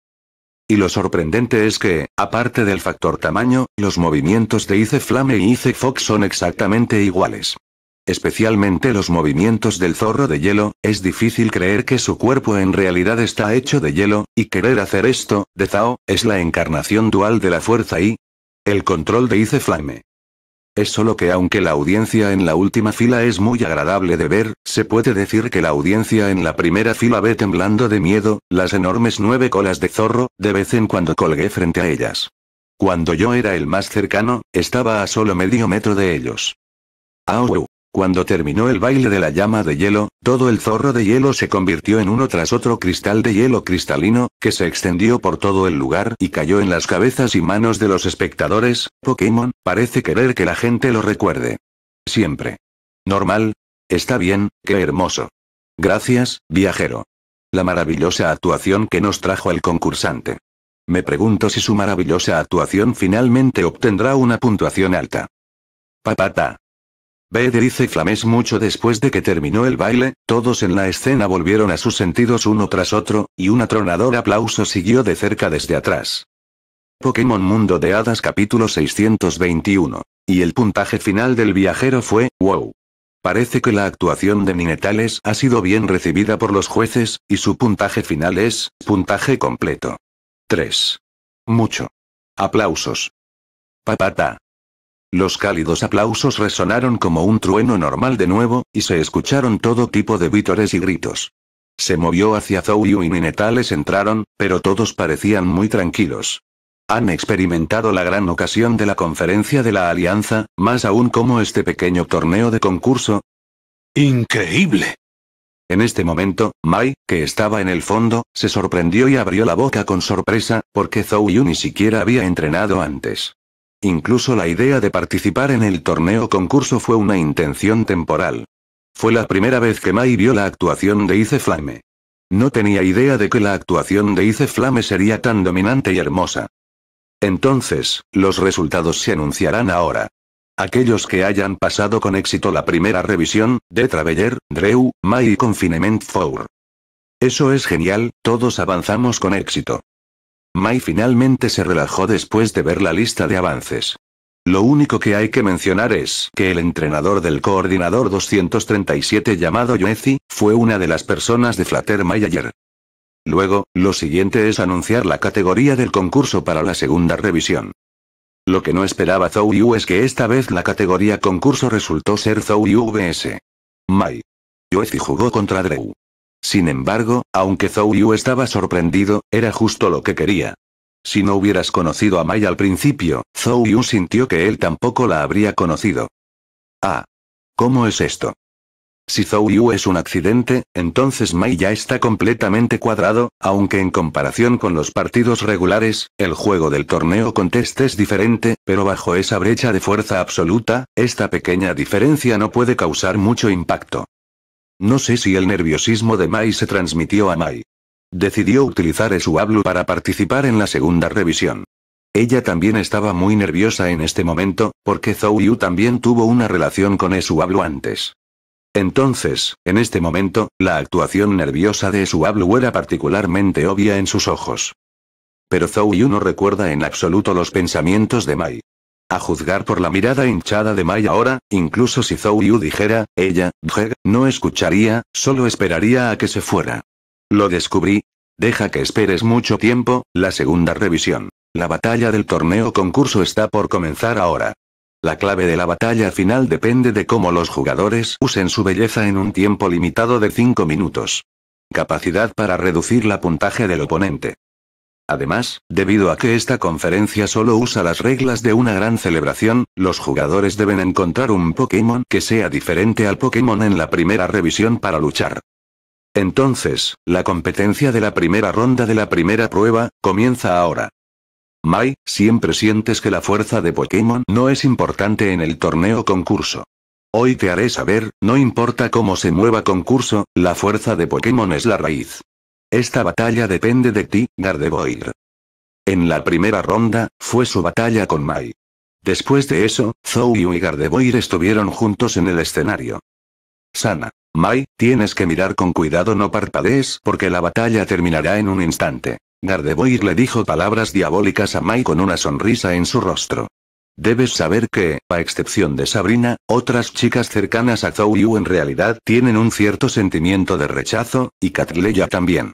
Y lo sorprendente es que, aparte del factor tamaño, los movimientos de Ice Flame y Ice Fox son exactamente iguales. Especialmente los movimientos del zorro de hielo, es difícil creer que su cuerpo en realidad está hecho de hielo, y querer hacer esto, de Zao, es la encarnación dual de la fuerza y el control de Ice Flame. Es solo que aunque la audiencia en la última fila es muy agradable de ver, se puede decir que la audiencia en la primera fila ve temblando de miedo, las enormes nueve colas de zorro, de vez en cuando colgué frente a ellas. Cuando yo era el más cercano, estaba a solo medio metro de ellos. ¡Au! Cuando terminó el baile de la llama de hielo, todo el zorro de hielo se convirtió en uno tras otro cristal de hielo cristalino, que se extendió por todo el lugar y cayó en las cabezas y manos de los espectadores. Pokémon, parece querer que la gente lo recuerde. Siempre. Normal. Está bien, qué hermoso. Gracias, viajero. La maravillosa actuación que nos trajo el concursante. Me pregunto si su maravillosa actuación finalmente obtendrá una puntuación alta. Papata. Bede dice Flames mucho después de que terminó el baile, todos en la escena volvieron a sus sentidos uno tras otro, y un atronador aplauso siguió de cerca desde atrás. Pokémon Mundo de Hadas capítulo 621. Y el puntaje final del viajero fue, wow. Parece que la actuación de Ninetales ha sido bien recibida por los jueces, y su puntaje final es, puntaje completo. 3. Mucho. Aplausos. Papata. Los cálidos aplausos resonaron como un trueno normal de nuevo, y se escucharon todo tipo de vítores y gritos. Se movió hacia Yu y Minetales entraron, pero todos parecían muy tranquilos. Han experimentado la gran ocasión de la conferencia de la Alianza, más aún como este pequeño torneo de concurso. ¡Increíble! En este momento, Mai, que estaba en el fondo, se sorprendió y abrió la boca con sorpresa, porque Zhou Yu ni siquiera había entrenado antes. Incluso la idea de participar en el torneo concurso fue una intención temporal. Fue la primera vez que Mai vio la actuación de Ice Flame. No tenía idea de que la actuación de Ice Flame sería tan dominante y hermosa. Entonces, los resultados se anunciarán ahora. Aquellos que hayan pasado con éxito la primera revisión, de Traveller, Drew, Mai y Confinement Four. Eso es genial, todos avanzamos con éxito. Mai finalmente se relajó después de ver la lista de avances. Lo único que hay que mencionar es que el entrenador del coordinador 237 llamado Yoezi, fue una de las personas de Flatter May ayer. Luego, lo siguiente es anunciar la categoría del concurso para la segunda revisión. Lo que no esperaba Zhou Yu es que esta vez la categoría concurso resultó ser Zhou Yu vs. Mai. Yoezi jugó contra Drew. Sin embargo, aunque Zhou Yu estaba sorprendido, era justo lo que quería. Si no hubieras conocido a Mai al principio, Zhou Yu sintió que él tampoco la habría conocido. Ah. ¿Cómo es esto? Si Zhou Yu es un accidente, entonces Mai ya está completamente cuadrado, aunque en comparación con los partidos regulares, el juego del torneo test es diferente, pero bajo esa brecha de fuerza absoluta, esta pequeña diferencia no puede causar mucho impacto. No sé si el nerviosismo de Mai se transmitió a Mai. Decidió utilizar su hablo para participar en la segunda revisión. Ella también estaba muy nerviosa en este momento, porque Zhou Yu también tuvo una relación con Esuablu antes. Entonces, en este momento, la actuación nerviosa de Esuablu era particularmente obvia en sus ojos. Pero Zhou Yu no recuerda en absoluto los pensamientos de Mai. A juzgar por la mirada hinchada de Mai ahora, incluso si Zhou Yu dijera, ella, no escucharía, solo esperaría a que se fuera. Lo descubrí. Deja que esperes mucho tiempo, la segunda revisión. La batalla del torneo concurso está por comenzar ahora. La clave de la batalla final depende de cómo los jugadores usen su belleza en un tiempo limitado de 5 minutos. Capacidad para reducir la puntaje del oponente. Además, debido a que esta conferencia solo usa las reglas de una gran celebración, los jugadores deben encontrar un Pokémon que sea diferente al Pokémon en la primera revisión para luchar. Entonces, la competencia de la primera ronda de la primera prueba, comienza ahora. Mai, siempre sientes que la fuerza de Pokémon no es importante en el torneo concurso. Hoy te haré saber, no importa cómo se mueva concurso, la fuerza de Pokémon es la raíz. Esta batalla depende de ti, Gardevoir. En la primera ronda, fue su batalla con Mai. Después de eso, Zhou y Gardevoir estuvieron juntos en el escenario. Sana. Mai, tienes que mirar con cuidado no parpadees porque la batalla terminará en un instante. Gardevoir le dijo palabras diabólicas a Mai con una sonrisa en su rostro. Debes saber que, a excepción de Sabrina, otras chicas cercanas a Zhou Yu en realidad tienen un cierto sentimiento de rechazo, y Catleya también.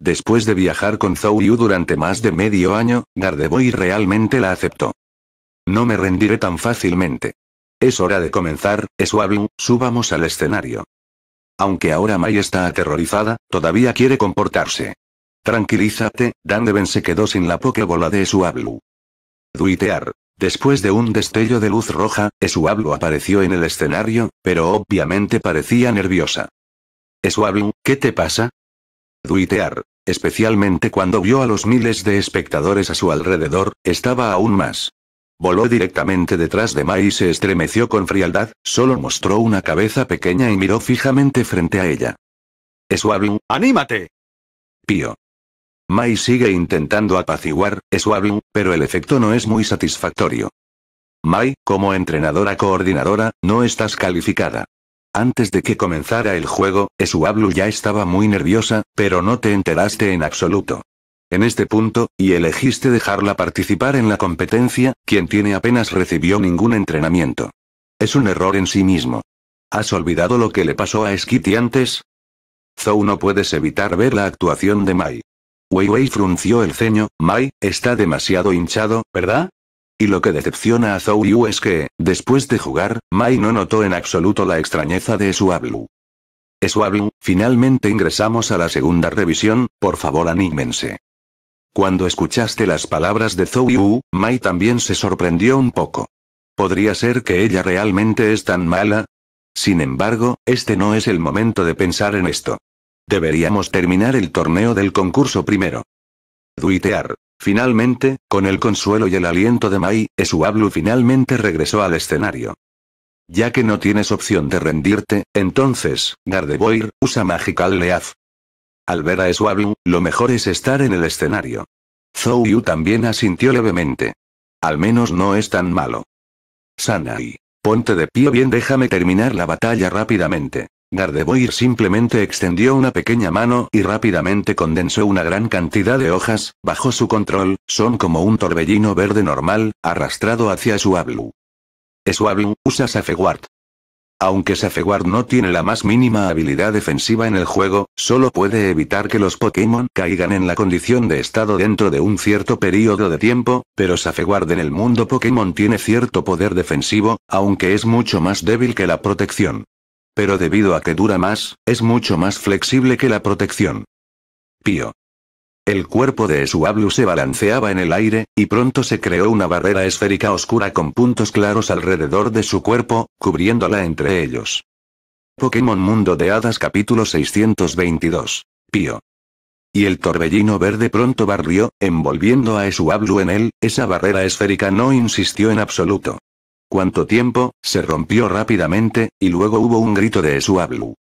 Después de viajar con Zhou Yu durante más de medio año, Gardevoy realmente la aceptó. No me rendiré tan fácilmente. Es hora de comenzar, Esuablu, subamos al escenario. Aunque ahora Mai está aterrorizada, todavía quiere comportarse. Tranquilízate, Dandeven se quedó sin la pokebola de Esuablu. Duitear. Después de un destello de luz roja, Esuablu apareció en el escenario, pero obviamente parecía nerviosa. Esuablu, ¿qué te pasa? Duitear, especialmente cuando vio a los miles de espectadores a su alrededor, estaba aún más. Voló directamente detrás de Mai y se estremeció con frialdad, solo mostró una cabeza pequeña y miró fijamente frente a ella. Esuablu, anímate. Pío. Mai sigue intentando apaciguar, Esuablu, pero el efecto no es muy satisfactorio. Mai, como entrenadora coordinadora, no estás calificada. Antes de que comenzara el juego, Esuablu ya estaba muy nerviosa, pero no te enteraste en absoluto. En este punto, y elegiste dejarla participar en la competencia, quien tiene apenas recibió ningún entrenamiento. Es un error en sí mismo. ¿Has olvidado lo que le pasó a Skitty antes? Zou no puedes evitar ver la actuación de Mai. Weiwei frunció el ceño, Mai, está demasiado hinchado, ¿verdad? Y lo que decepciona a Zhou Yu es que, después de jugar, Mai no notó en absoluto la extrañeza de Suablu. Suablu, finalmente ingresamos a la segunda revisión, por favor anímense. Cuando escuchaste las palabras de Zhou Yu, Mai también se sorprendió un poco. ¿Podría ser que ella realmente es tan mala? Sin embargo, este no es el momento de pensar en esto. Deberíamos terminar el torneo del concurso primero. Duitear. Finalmente, con el consuelo y el aliento de Mai, Esuablu finalmente regresó al escenario. Ya que no tienes opción de rendirte, entonces, Gardevoir, usa Magical Leaf. Al ver a Esuablu, lo mejor es estar en el escenario. Zhou Yu también asintió levemente. Al menos no es tan malo. Sanai. Ponte de pie bien déjame terminar la batalla rápidamente. Gardevoir simplemente extendió una pequeña mano y rápidamente condensó una gran cantidad de hojas, bajo su control, son como un torbellino verde normal, arrastrado hacia Suablu. Suablu, usa Safeguard. Aunque Safeguard no tiene la más mínima habilidad defensiva en el juego, solo puede evitar que los Pokémon caigan en la condición de estado dentro de un cierto periodo de tiempo, pero Safeguard en el mundo Pokémon tiene cierto poder defensivo, aunque es mucho más débil que la protección pero debido a que dura más, es mucho más flexible que la protección. Pío. El cuerpo de Esuablu se balanceaba en el aire, y pronto se creó una barrera esférica oscura con puntos claros alrededor de su cuerpo, cubriéndola entre ellos. Pokémon Mundo de Hadas capítulo 622. Pío. Y el torbellino verde pronto barrió, envolviendo a Esuablu en él, esa barrera esférica no insistió en absoluto. ¿Cuánto tiempo, se rompió rápidamente, y luego hubo un grito de Esuablu.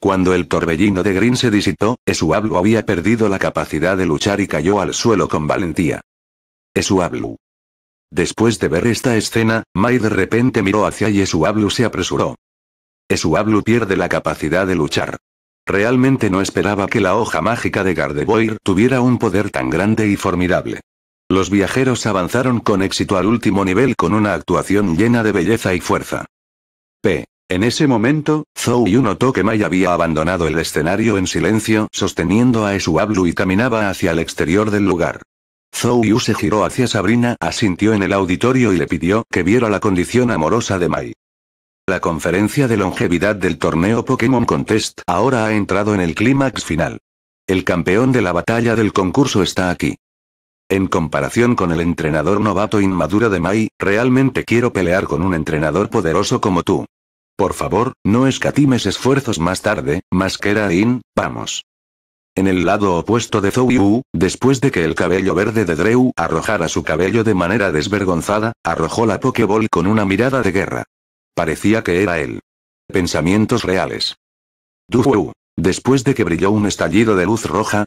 Cuando el torbellino de Green se disipó, Esuablu había perdido la capacidad de luchar y cayó al suelo con valentía. Esuablu. Después de ver esta escena, Mai de repente miró hacia y Esuablu se apresuró. Esuablu pierde la capacidad de luchar. Realmente no esperaba que la hoja mágica de Gardevoir tuviera un poder tan grande y formidable. Los viajeros avanzaron con éxito al último nivel con una actuación llena de belleza y fuerza. P. En ese momento, Zhou Yu notó que Mai había abandonado el escenario en silencio, sosteniendo a Esuablu y caminaba hacia el exterior del lugar. Zhou Yu se giró hacia Sabrina, asintió en el auditorio y le pidió que viera la condición amorosa de Mai. La conferencia de longevidad del torneo Pokémon Contest ahora ha entrado en el clímax final. El campeón de la batalla del concurso está aquí. En comparación con el entrenador novato inmaduro de Mai, realmente quiero pelear con un entrenador poderoso como tú. Por favor, no escatimes esfuerzos más tarde, Masquera In, vamos. En el lado opuesto de Zhou Yu, después de que el cabello verde de Drew arrojara su cabello de manera desvergonzada, arrojó la Pokéball con una mirada de guerra. Parecía que era él. Pensamientos reales. Du Después de que brilló un estallido de luz roja,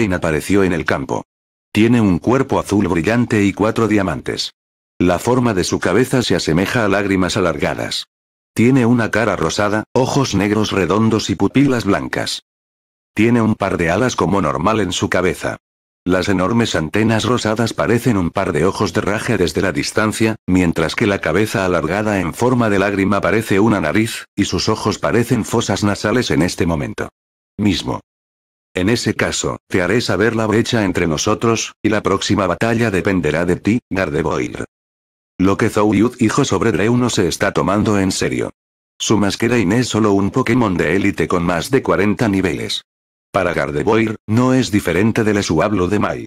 in apareció en el campo. Tiene un cuerpo azul brillante y cuatro diamantes. La forma de su cabeza se asemeja a lágrimas alargadas. Tiene una cara rosada, ojos negros redondos y pupilas blancas. Tiene un par de alas como normal en su cabeza. Las enormes antenas rosadas parecen un par de ojos de raja desde la distancia, mientras que la cabeza alargada en forma de lágrima parece una nariz, y sus ojos parecen fosas nasales en este momento. Mismo. En ese caso, te haré saber la brecha entre nosotros, y la próxima batalla dependerá de ti, Gardevoir. Lo que Zhou hijo dijo sobre Dreu no se está tomando en serio. Su Masquerain es solo un Pokémon de élite con más de 40 niveles. Para Gardevoir, no es diferente del Esuablo de Mai.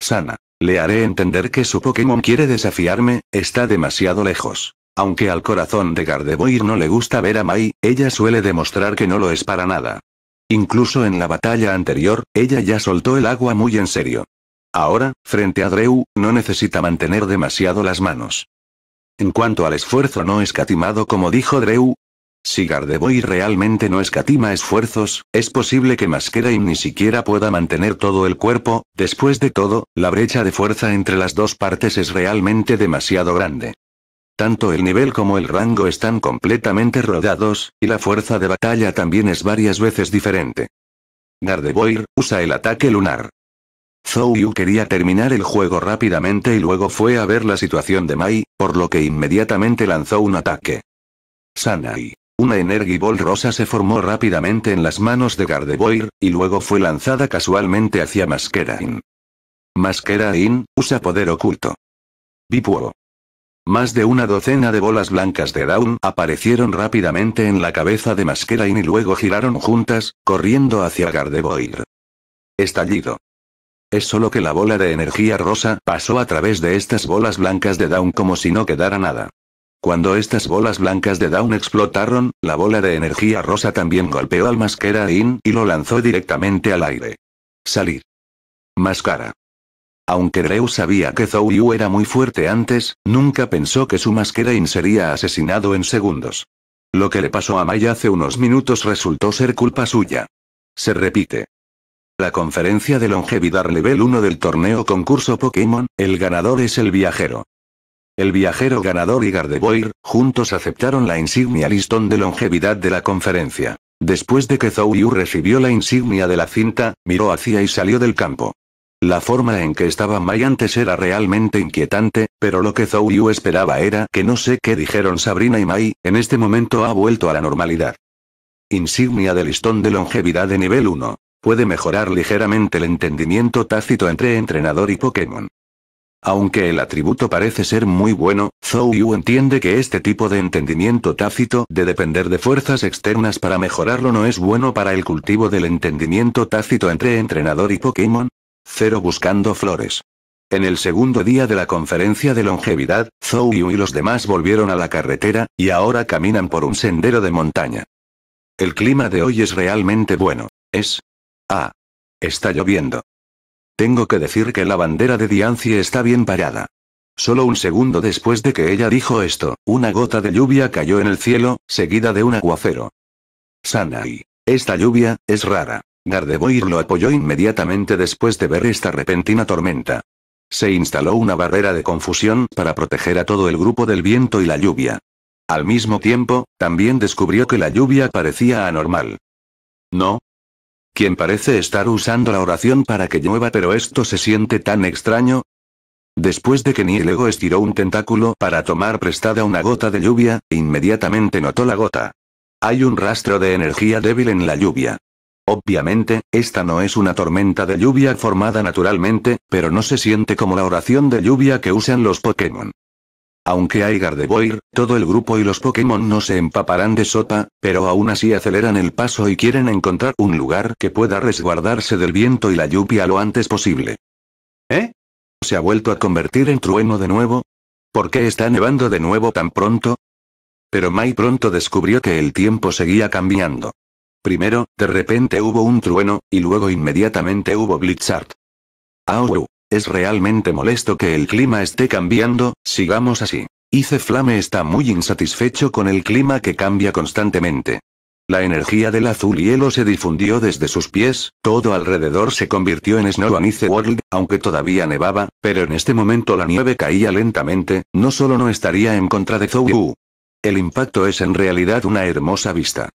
Sana. Le haré entender que su Pokémon quiere desafiarme, está demasiado lejos. Aunque al corazón de Gardevoir no le gusta ver a Mai, ella suele demostrar que no lo es para nada. Incluso en la batalla anterior, ella ya soltó el agua muy en serio. Ahora, frente a Drew, no necesita mantener demasiado las manos. En cuanto al esfuerzo no escatimado como dijo Drew, si Gardeboy realmente no escatima esfuerzos, es posible que Masquerain ni siquiera pueda mantener todo el cuerpo, después de todo, la brecha de fuerza entre las dos partes es realmente demasiado grande. Tanto el nivel como el rango están completamente rodados, y la fuerza de batalla también es varias veces diferente. Gardevoir, usa el ataque lunar. Zhou Yu quería terminar el juego rápidamente y luego fue a ver la situación de Mai, por lo que inmediatamente lanzó un ataque. Sanai. Una Ball rosa se formó rápidamente en las manos de Gardevoir, y luego fue lanzada casualmente hacia Masquerain. Masquerain, usa poder oculto. Bipuo. Más de una docena de bolas blancas de Dawn aparecieron rápidamente en la cabeza de Masquerain y luego giraron juntas, corriendo hacia Gardevoir. Estallido. Es solo que la bola de energía rosa pasó a través de estas bolas blancas de Dawn como si no quedara nada. Cuando estas bolas blancas de Dawn explotaron, la bola de energía rosa también golpeó al Masquerain y lo lanzó directamente al aire. Salir. Máscara. Aunque Reu sabía que Zhou era muy fuerte antes, nunca pensó que su in sería asesinado en segundos. Lo que le pasó a Mai hace unos minutos resultó ser culpa suya. Se repite. La conferencia de longevidad nivel 1 del torneo concurso Pokémon, el ganador es el viajero. El viajero ganador y Gardevoir, juntos aceptaron la insignia listón de longevidad de la conferencia. Después de que Zhou Yu recibió la insignia de la cinta, miró hacia y salió del campo. La forma en que estaba Mai antes era realmente inquietante, pero lo que Zhou Yu esperaba era que no sé qué dijeron Sabrina y Mai, en este momento ha vuelto a la normalidad. Insignia del listón de longevidad de nivel 1. Puede mejorar ligeramente el entendimiento tácito entre entrenador y Pokémon. Aunque el atributo parece ser muy bueno, Zhou Yu entiende que este tipo de entendimiento tácito de depender de fuerzas externas para mejorarlo no es bueno para el cultivo del entendimiento tácito entre entrenador y Pokémon, Cero buscando flores. En el segundo día de la conferencia de longevidad, Zhou Yu y los demás volvieron a la carretera, y ahora caminan por un sendero de montaña. El clima de hoy es realmente bueno. Es. Ah. Está lloviendo. Tengo que decir que la bandera de Diancie está bien parada. Solo un segundo después de que ella dijo esto, una gota de lluvia cayó en el cielo, seguida de un aguacero. Sanaí. Esta lluvia, es rara. Gardevoir lo apoyó inmediatamente después de ver esta repentina tormenta. Se instaló una barrera de confusión para proteger a todo el grupo del viento y la lluvia. Al mismo tiempo, también descubrió que la lluvia parecía anormal. No. ¿Quién parece estar usando la oración para que llueva pero esto se siente tan extraño? Después de que ego estiró un tentáculo para tomar prestada una gota de lluvia, inmediatamente notó la gota. Hay un rastro de energía débil en la lluvia. Obviamente, esta no es una tormenta de lluvia formada naturalmente, pero no se siente como la oración de lluvia que usan los Pokémon. Aunque hay Gardevoir, todo el grupo y los Pokémon no se empaparán de sopa, pero aún así aceleran el paso y quieren encontrar un lugar que pueda resguardarse del viento y la lluvia lo antes posible. ¿Eh? ¿Se ha vuelto a convertir en trueno de nuevo? ¿Por qué está nevando de nuevo tan pronto? Pero Mai pronto descubrió que el tiempo seguía cambiando. Primero, de repente hubo un trueno, y luego inmediatamente hubo Blitzart. Auru, ah, Es realmente molesto que el clima esté cambiando, sigamos así. Ice Flame está muy insatisfecho con el clima que cambia constantemente. La energía del azul hielo se difundió desde sus pies, todo alrededor se convirtió en Snow and Ice World, aunque todavía nevaba, pero en este momento la nieve caía lentamente, no solo no estaría en contra de Zou. El impacto es en realidad una hermosa vista.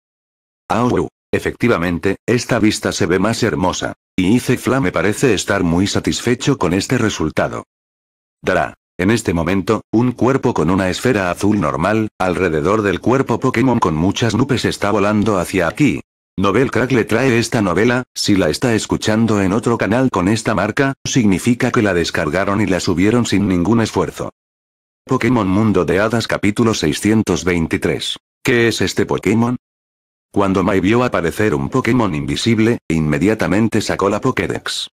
Au, efectivamente, esta vista se ve más hermosa. Y Icefla me parece estar muy satisfecho con este resultado. Dará. En este momento, un cuerpo con una esfera azul normal, alrededor del cuerpo Pokémon con muchas nubes está volando hacia aquí. Novel Crack le trae esta novela, si la está escuchando en otro canal con esta marca, significa que la descargaron y la subieron sin ningún esfuerzo. Pokémon Mundo de Hadas capítulo 623. ¿Qué es este Pokémon? Cuando Mai vio aparecer un Pokémon invisible, inmediatamente sacó la Pokédex.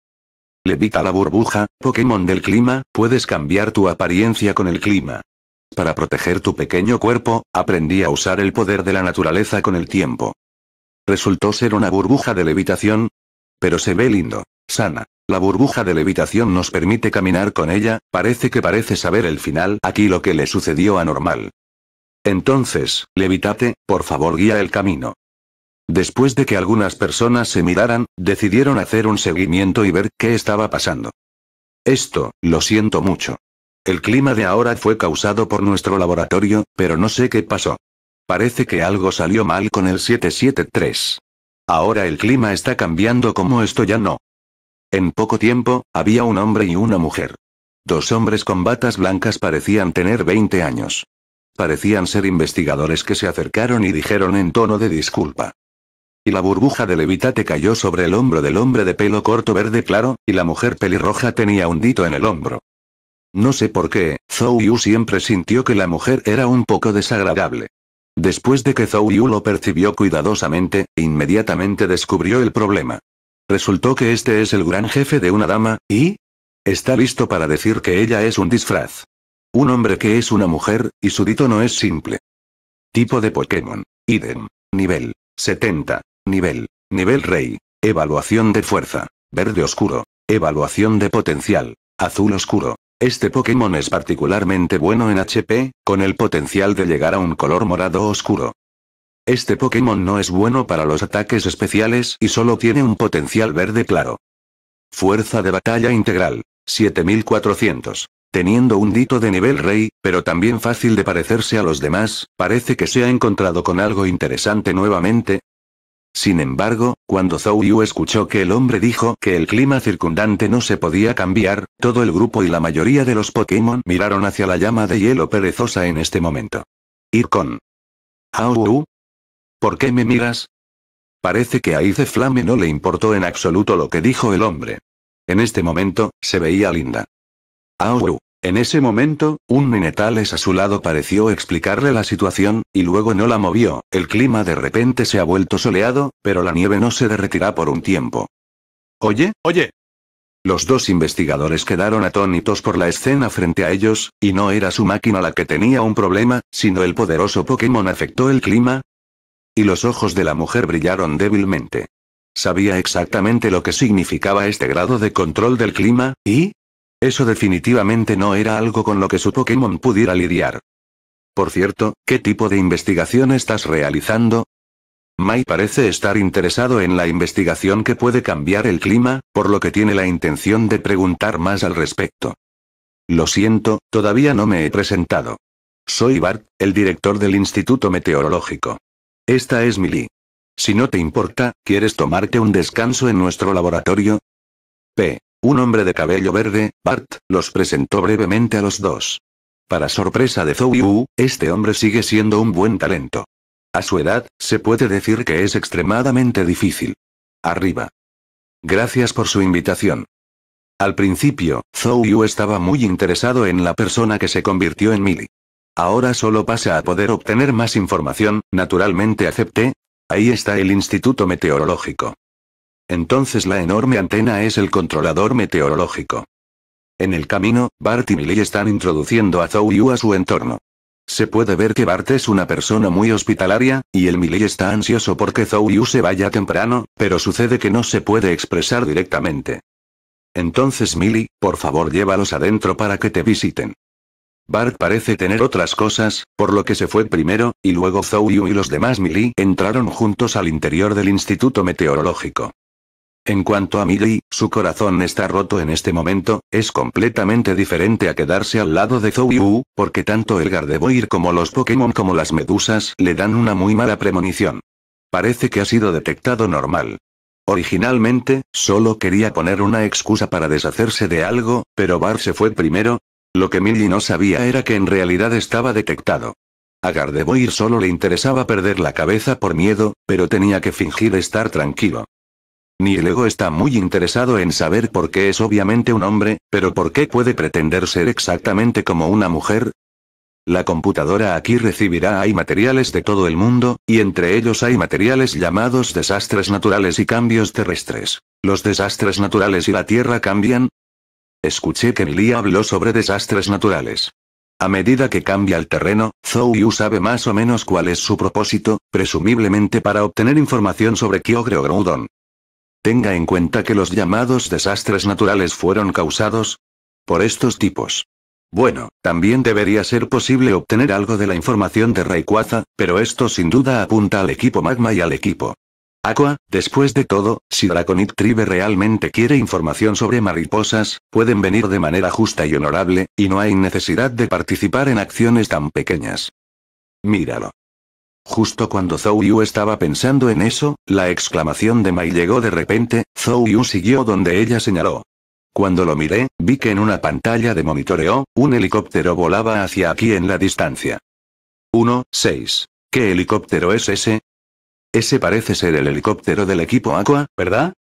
Levita la burbuja, Pokémon del clima, puedes cambiar tu apariencia con el clima. Para proteger tu pequeño cuerpo, aprendí a usar el poder de la naturaleza con el tiempo. Resultó ser una burbuja de levitación. Pero se ve lindo. Sana. La burbuja de levitación nos permite caminar con ella, parece que parece saber el final, aquí lo que le sucedió a Normal. Entonces, levítate, por favor guía el camino. Después de que algunas personas se miraran, decidieron hacer un seguimiento y ver qué estaba pasando. Esto, lo siento mucho. El clima de ahora fue causado por nuestro laboratorio, pero no sé qué pasó. Parece que algo salió mal con el 773. Ahora el clima está cambiando como esto ya no. En poco tiempo, había un hombre y una mujer. Dos hombres con batas blancas parecían tener 20 años. Parecían ser investigadores que se acercaron y dijeron en tono de disculpa la burbuja de levitate cayó sobre el hombro del hombre de pelo corto verde claro, y la mujer pelirroja tenía un dito en el hombro. No sé por qué, Zhou Yu siempre sintió que la mujer era un poco desagradable. Después de que Zhou Yu lo percibió cuidadosamente, e inmediatamente descubrió el problema. Resultó que este es el gran jefe de una dama, y... Está listo para decir que ella es un disfraz. Un hombre que es una mujer, y su dito no es simple. Tipo de Pokémon. Idem. Nivel. 70. Nivel. Nivel rey. Evaluación de fuerza. Verde oscuro. Evaluación de potencial. Azul oscuro. Este Pokémon es particularmente bueno en HP, con el potencial de llegar a un color morado oscuro. Este Pokémon no es bueno para los ataques especiales y solo tiene un potencial verde claro. Fuerza de batalla integral. 7400. Teniendo un dito de nivel rey, pero también fácil de parecerse a los demás, parece que se ha encontrado con algo interesante nuevamente, sin embargo, cuando Zhou Yu escuchó que el hombre dijo que el clima circundante no se podía cambiar, todo el grupo y la mayoría de los Pokémon miraron hacia la llama de hielo perezosa en este momento. Ir con. ¿Por qué me miras? Parece que a Ice Flame no le importó en absoluto lo que dijo el hombre. En este momento, se veía linda. Aowu. En ese momento, un Minetales a su lado pareció explicarle la situación, y luego no la movió. El clima de repente se ha vuelto soleado, pero la nieve no se derretirá por un tiempo. Oye, oye. Los dos investigadores quedaron atónitos por la escena frente a ellos, y no era su máquina la que tenía un problema, sino el poderoso Pokémon afectó el clima. Y los ojos de la mujer brillaron débilmente. Sabía exactamente lo que significaba este grado de control del clima, y, eso definitivamente no era algo con lo que su Pokémon pudiera lidiar. Por cierto, ¿qué tipo de investigación estás realizando? Mai parece estar interesado en la investigación que puede cambiar el clima, por lo que tiene la intención de preguntar más al respecto. Lo siento, todavía no me he presentado. Soy Bart, el director del Instituto Meteorológico. Esta es Milly. Si no te importa, ¿quieres tomarte un descanso en nuestro laboratorio? P. Un hombre de cabello verde, Bart, los presentó brevemente a los dos. Para sorpresa de Zhou Yu, este hombre sigue siendo un buen talento. A su edad, se puede decir que es extremadamente difícil. Arriba. Gracias por su invitación. Al principio, Zhou Yu estaba muy interesado en la persona que se convirtió en Mili. Ahora solo pasa a poder obtener más información, naturalmente acepté. Ahí está el Instituto Meteorológico. Entonces la enorme antena es el controlador meteorológico. En el camino, Bart y Millie están introduciendo a Yu a su entorno. Se puede ver que Bart es una persona muy hospitalaria, y el Millie está ansioso porque Yu se vaya temprano, pero sucede que no se puede expresar directamente. Entonces Millie, por favor llévalos adentro para que te visiten. Bart parece tener otras cosas, por lo que se fue primero, y luego Yu y los demás Millie entraron juntos al interior del Instituto Meteorológico. En cuanto a milly su corazón está roto en este momento, es completamente diferente a quedarse al lado de Zouyu, porque tanto el Gardevoir como los Pokémon como las medusas le dan una muy mala premonición. Parece que ha sido detectado normal. Originalmente, solo quería poner una excusa para deshacerse de algo, pero Bar se fue primero. Lo que Milly no sabía era que en realidad estaba detectado. A Gardevoir solo le interesaba perder la cabeza por miedo, pero tenía que fingir estar tranquilo. Ni el ego está muy interesado en saber por qué es obviamente un hombre, pero por qué puede pretender ser exactamente como una mujer. La computadora aquí recibirá hay materiales de todo el mundo, y entre ellos hay materiales llamados desastres naturales y cambios terrestres. ¿Los desastres naturales y la Tierra cambian? Escuché que Nili habló sobre desastres naturales. A medida que cambia el terreno, Zhou Yu sabe más o menos cuál es su propósito, presumiblemente para obtener información sobre Kyogre o Groudon. Tenga en cuenta que los llamados desastres naturales fueron causados por estos tipos. Bueno, también debería ser posible obtener algo de la información de Rayquaza, pero esto sin duda apunta al equipo Magma y al equipo Aqua, después de todo, si Draconic Tribe realmente quiere información sobre mariposas, pueden venir de manera justa y honorable, y no hay necesidad de participar en acciones tan pequeñas. Míralo. Justo cuando Zhou Yu estaba pensando en eso, la exclamación de Mai llegó de repente, Zhou Yu siguió donde ella señaló. Cuando lo miré, vi que en una pantalla de monitoreo, un helicóptero volaba hacia aquí en la distancia. 1. 6. ¿Qué helicóptero es ese? Ese parece ser el helicóptero del equipo Aqua, ¿verdad?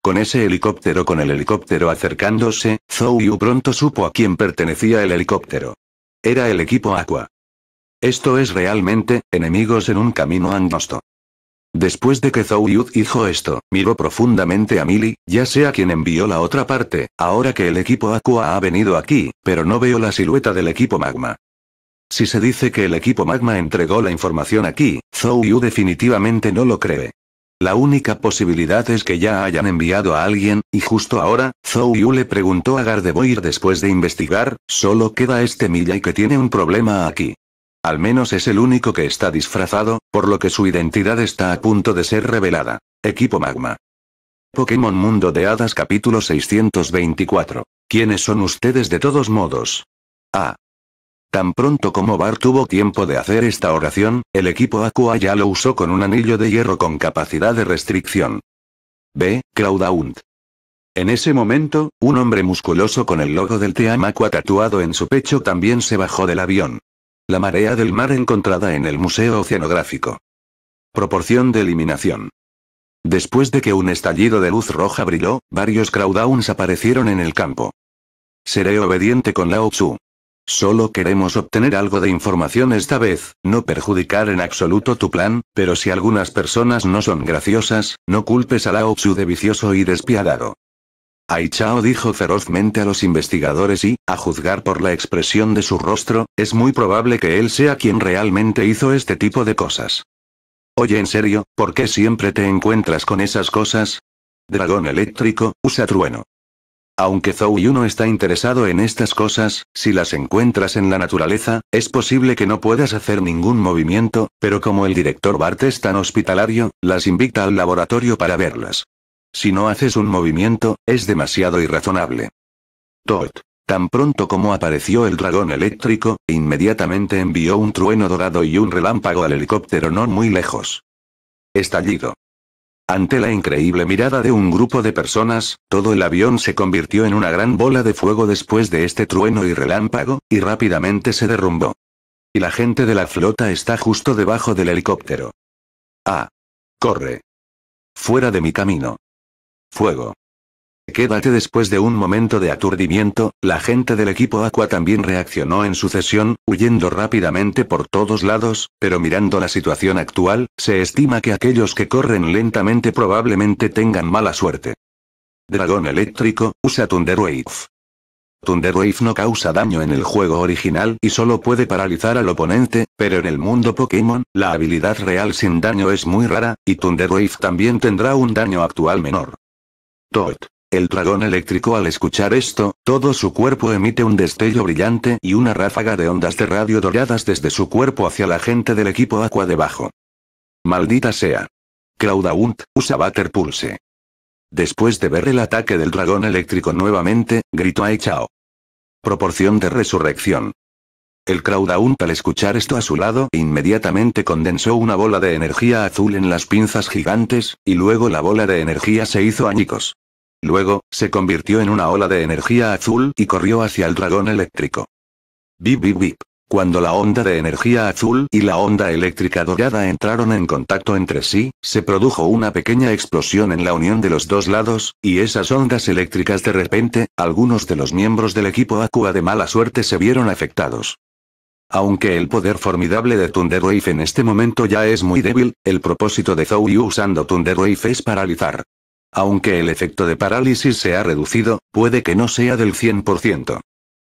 Con ese helicóptero con el helicóptero acercándose, Zhou Yu pronto supo a quién pertenecía el helicóptero. Era el equipo Aqua. Esto es realmente, enemigos en un camino angosto. Después de que Zhou Yu dijo esto, miró profundamente a Mili, ya sea quien envió la otra parte, ahora que el equipo Aqua ha venido aquí, pero no veo la silueta del equipo Magma. Si se dice que el equipo Magma entregó la información aquí, Zhou Yu definitivamente no lo cree. La única posibilidad es que ya hayan enviado a alguien, y justo ahora, Zhou Yu le preguntó a Gardevoir después de investigar, solo queda este Millay que tiene un problema aquí. Al menos es el único que está disfrazado, por lo que su identidad está a punto de ser revelada. Equipo Magma. Pokémon Mundo de Hadas capítulo 624. ¿Quiénes son ustedes de todos modos? A. Tan pronto como Bar tuvo tiempo de hacer esta oración, el equipo Aqua ya lo usó con un anillo de hierro con capacidad de restricción. B. Claudaunt. En ese momento, un hombre musculoso con el logo del Team Aqua tatuado en su pecho también se bajó del avión. La marea del mar encontrada en el Museo Oceanográfico. Proporción de eliminación. Después de que un estallido de luz roja brilló, varios crowdowns aparecieron en el campo. Seré obediente con Lao Tzu. Solo queremos obtener algo de información esta vez, no perjudicar en absoluto tu plan, pero si algunas personas no son graciosas, no culpes a Lao Tzu de vicioso y despiadado. Aichao dijo ferozmente a los investigadores y, a juzgar por la expresión de su rostro, es muy probable que él sea quien realmente hizo este tipo de cosas. Oye, en serio, ¿por qué siempre te encuentras con esas cosas? Dragón eléctrico, usa trueno. Aunque Yu no está interesado en estas cosas, si las encuentras en la naturaleza, es posible que no puedas hacer ningún movimiento, pero como el director Bart es tan hospitalario, las invita al laboratorio para verlas. Si no haces un movimiento, es demasiado irrazonable. Tot. Tan pronto como apareció el dragón eléctrico, inmediatamente envió un trueno dorado y un relámpago al helicóptero no muy lejos. Estallido. Ante la increíble mirada de un grupo de personas, todo el avión se convirtió en una gran bola de fuego después de este trueno y relámpago, y rápidamente se derrumbó. Y la gente de la flota está justo debajo del helicóptero. Ah. Corre. Fuera de mi camino. Fuego. Quédate después de un momento de aturdimiento, la gente del equipo Aqua también reaccionó en sucesión, huyendo rápidamente por todos lados, pero mirando la situación actual, se estima que aquellos que corren lentamente probablemente tengan mala suerte. Dragón eléctrico, usa Thunder Wave. Thunder Wave no causa daño en el juego original y solo puede paralizar al oponente, pero en el mundo Pokémon, la habilidad real sin daño es muy rara, y Thunder Wave también tendrá un daño actual menor. El dragón eléctrico al escuchar esto, todo su cuerpo emite un destello brillante y una ráfaga de ondas de radio doradas desde su cuerpo hacia la gente del equipo Aqua debajo. Maldita sea. Claudaunt, usa Butter Pulse. Después de ver el ataque del dragón eléctrico nuevamente, gritó a Echao. Proporción de resurrección. El Claudaunt al escuchar esto a su lado inmediatamente condensó una bola de energía azul en las pinzas gigantes, y luego la bola de energía se hizo añicos. Luego, se convirtió en una ola de energía azul y corrió hacia el dragón eléctrico. Bip bip bip. Cuando la onda de energía azul y la onda eléctrica dorada entraron en contacto entre sí, se produjo una pequeña explosión en la unión de los dos lados, y esas ondas eléctricas de repente, algunos de los miembros del equipo Aqua de mala suerte se vieron afectados. Aunque el poder formidable de Thunder Wave en este momento ya es muy débil, el propósito de Yu usando Thunder Wave es paralizar. Aunque el efecto de parálisis se ha reducido, puede que no sea del 100%.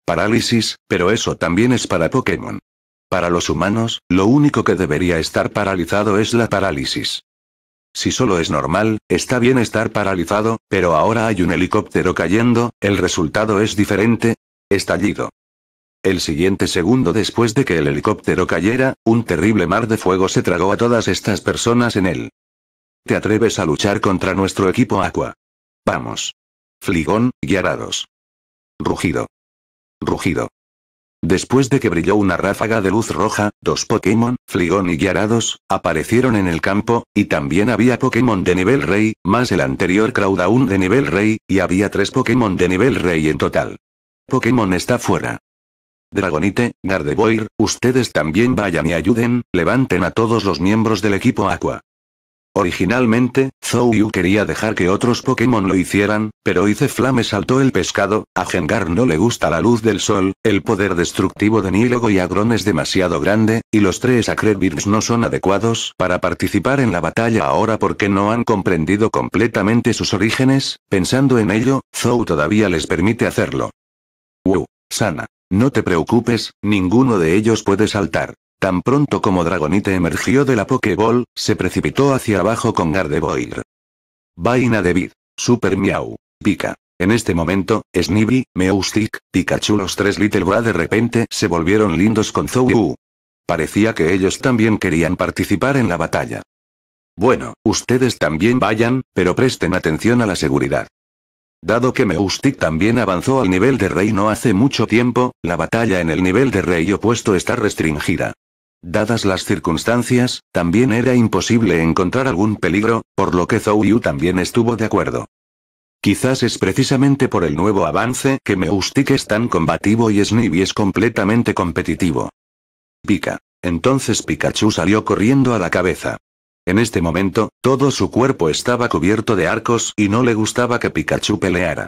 Parálisis, pero eso también es para Pokémon. Para los humanos, lo único que debería estar paralizado es la parálisis. Si solo es normal, está bien estar paralizado, pero ahora hay un helicóptero cayendo, el resultado es diferente. Estallido. El siguiente segundo después de que el helicóptero cayera, un terrible mar de fuego se tragó a todas estas personas en él. ¿Te atreves a luchar contra nuestro equipo Aqua? Vamos. Fligón, y Rugido. Rugido. Después de que brilló una ráfaga de luz roja, dos Pokémon, Fligón y Gyarados, aparecieron en el campo, y también había Pokémon de nivel Rey, más el anterior Crowdown de nivel Rey, y había tres Pokémon de nivel Rey en total. Pokémon está fuera. Dragonite, Gardevoir, ustedes también vayan y ayuden, levanten a todos los miembros del equipo Aqua. Originalmente, Zou quería dejar que otros Pokémon lo hicieran, pero Ice Flame saltó el pescado, a Gengar no le gusta la luz del sol, el poder destructivo de Nílogo y Agron es demasiado grande, y los tres Birds no son adecuados para participar en la batalla ahora porque no han comprendido completamente sus orígenes, pensando en ello, Zou todavía les permite hacerlo. Wu, Sana. No te preocupes, ninguno de ellos puede saltar. Tan pronto como Dragonite emergió de la Pokéball, se precipitó hacia abajo con Gardevoir. Vaina de Vid. Super Miau. Pika. En este momento, Snivy, Meowstic, Pikachu los tres Little Bra de repente se volvieron lindos con Zou. Parecía que ellos también querían participar en la batalla. Bueno, ustedes también vayan, pero presten atención a la seguridad. Dado que Meustic también avanzó al nivel de rey no hace mucho tiempo, la batalla en el nivel de rey opuesto está restringida. Dadas las circunstancias, también era imposible encontrar algún peligro, por lo que Zhou Yu también estuvo de acuerdo. Quizás es precisamente por el nuevo avance que Meustik es tan combativo y Snivy es completamente competitivo. Pica. Entonces Pikachu salió corriendo a la cabeza. En este momento, todo su cuerpo estaba cubierto de arcos y no le gustaba que Pikachu peleara.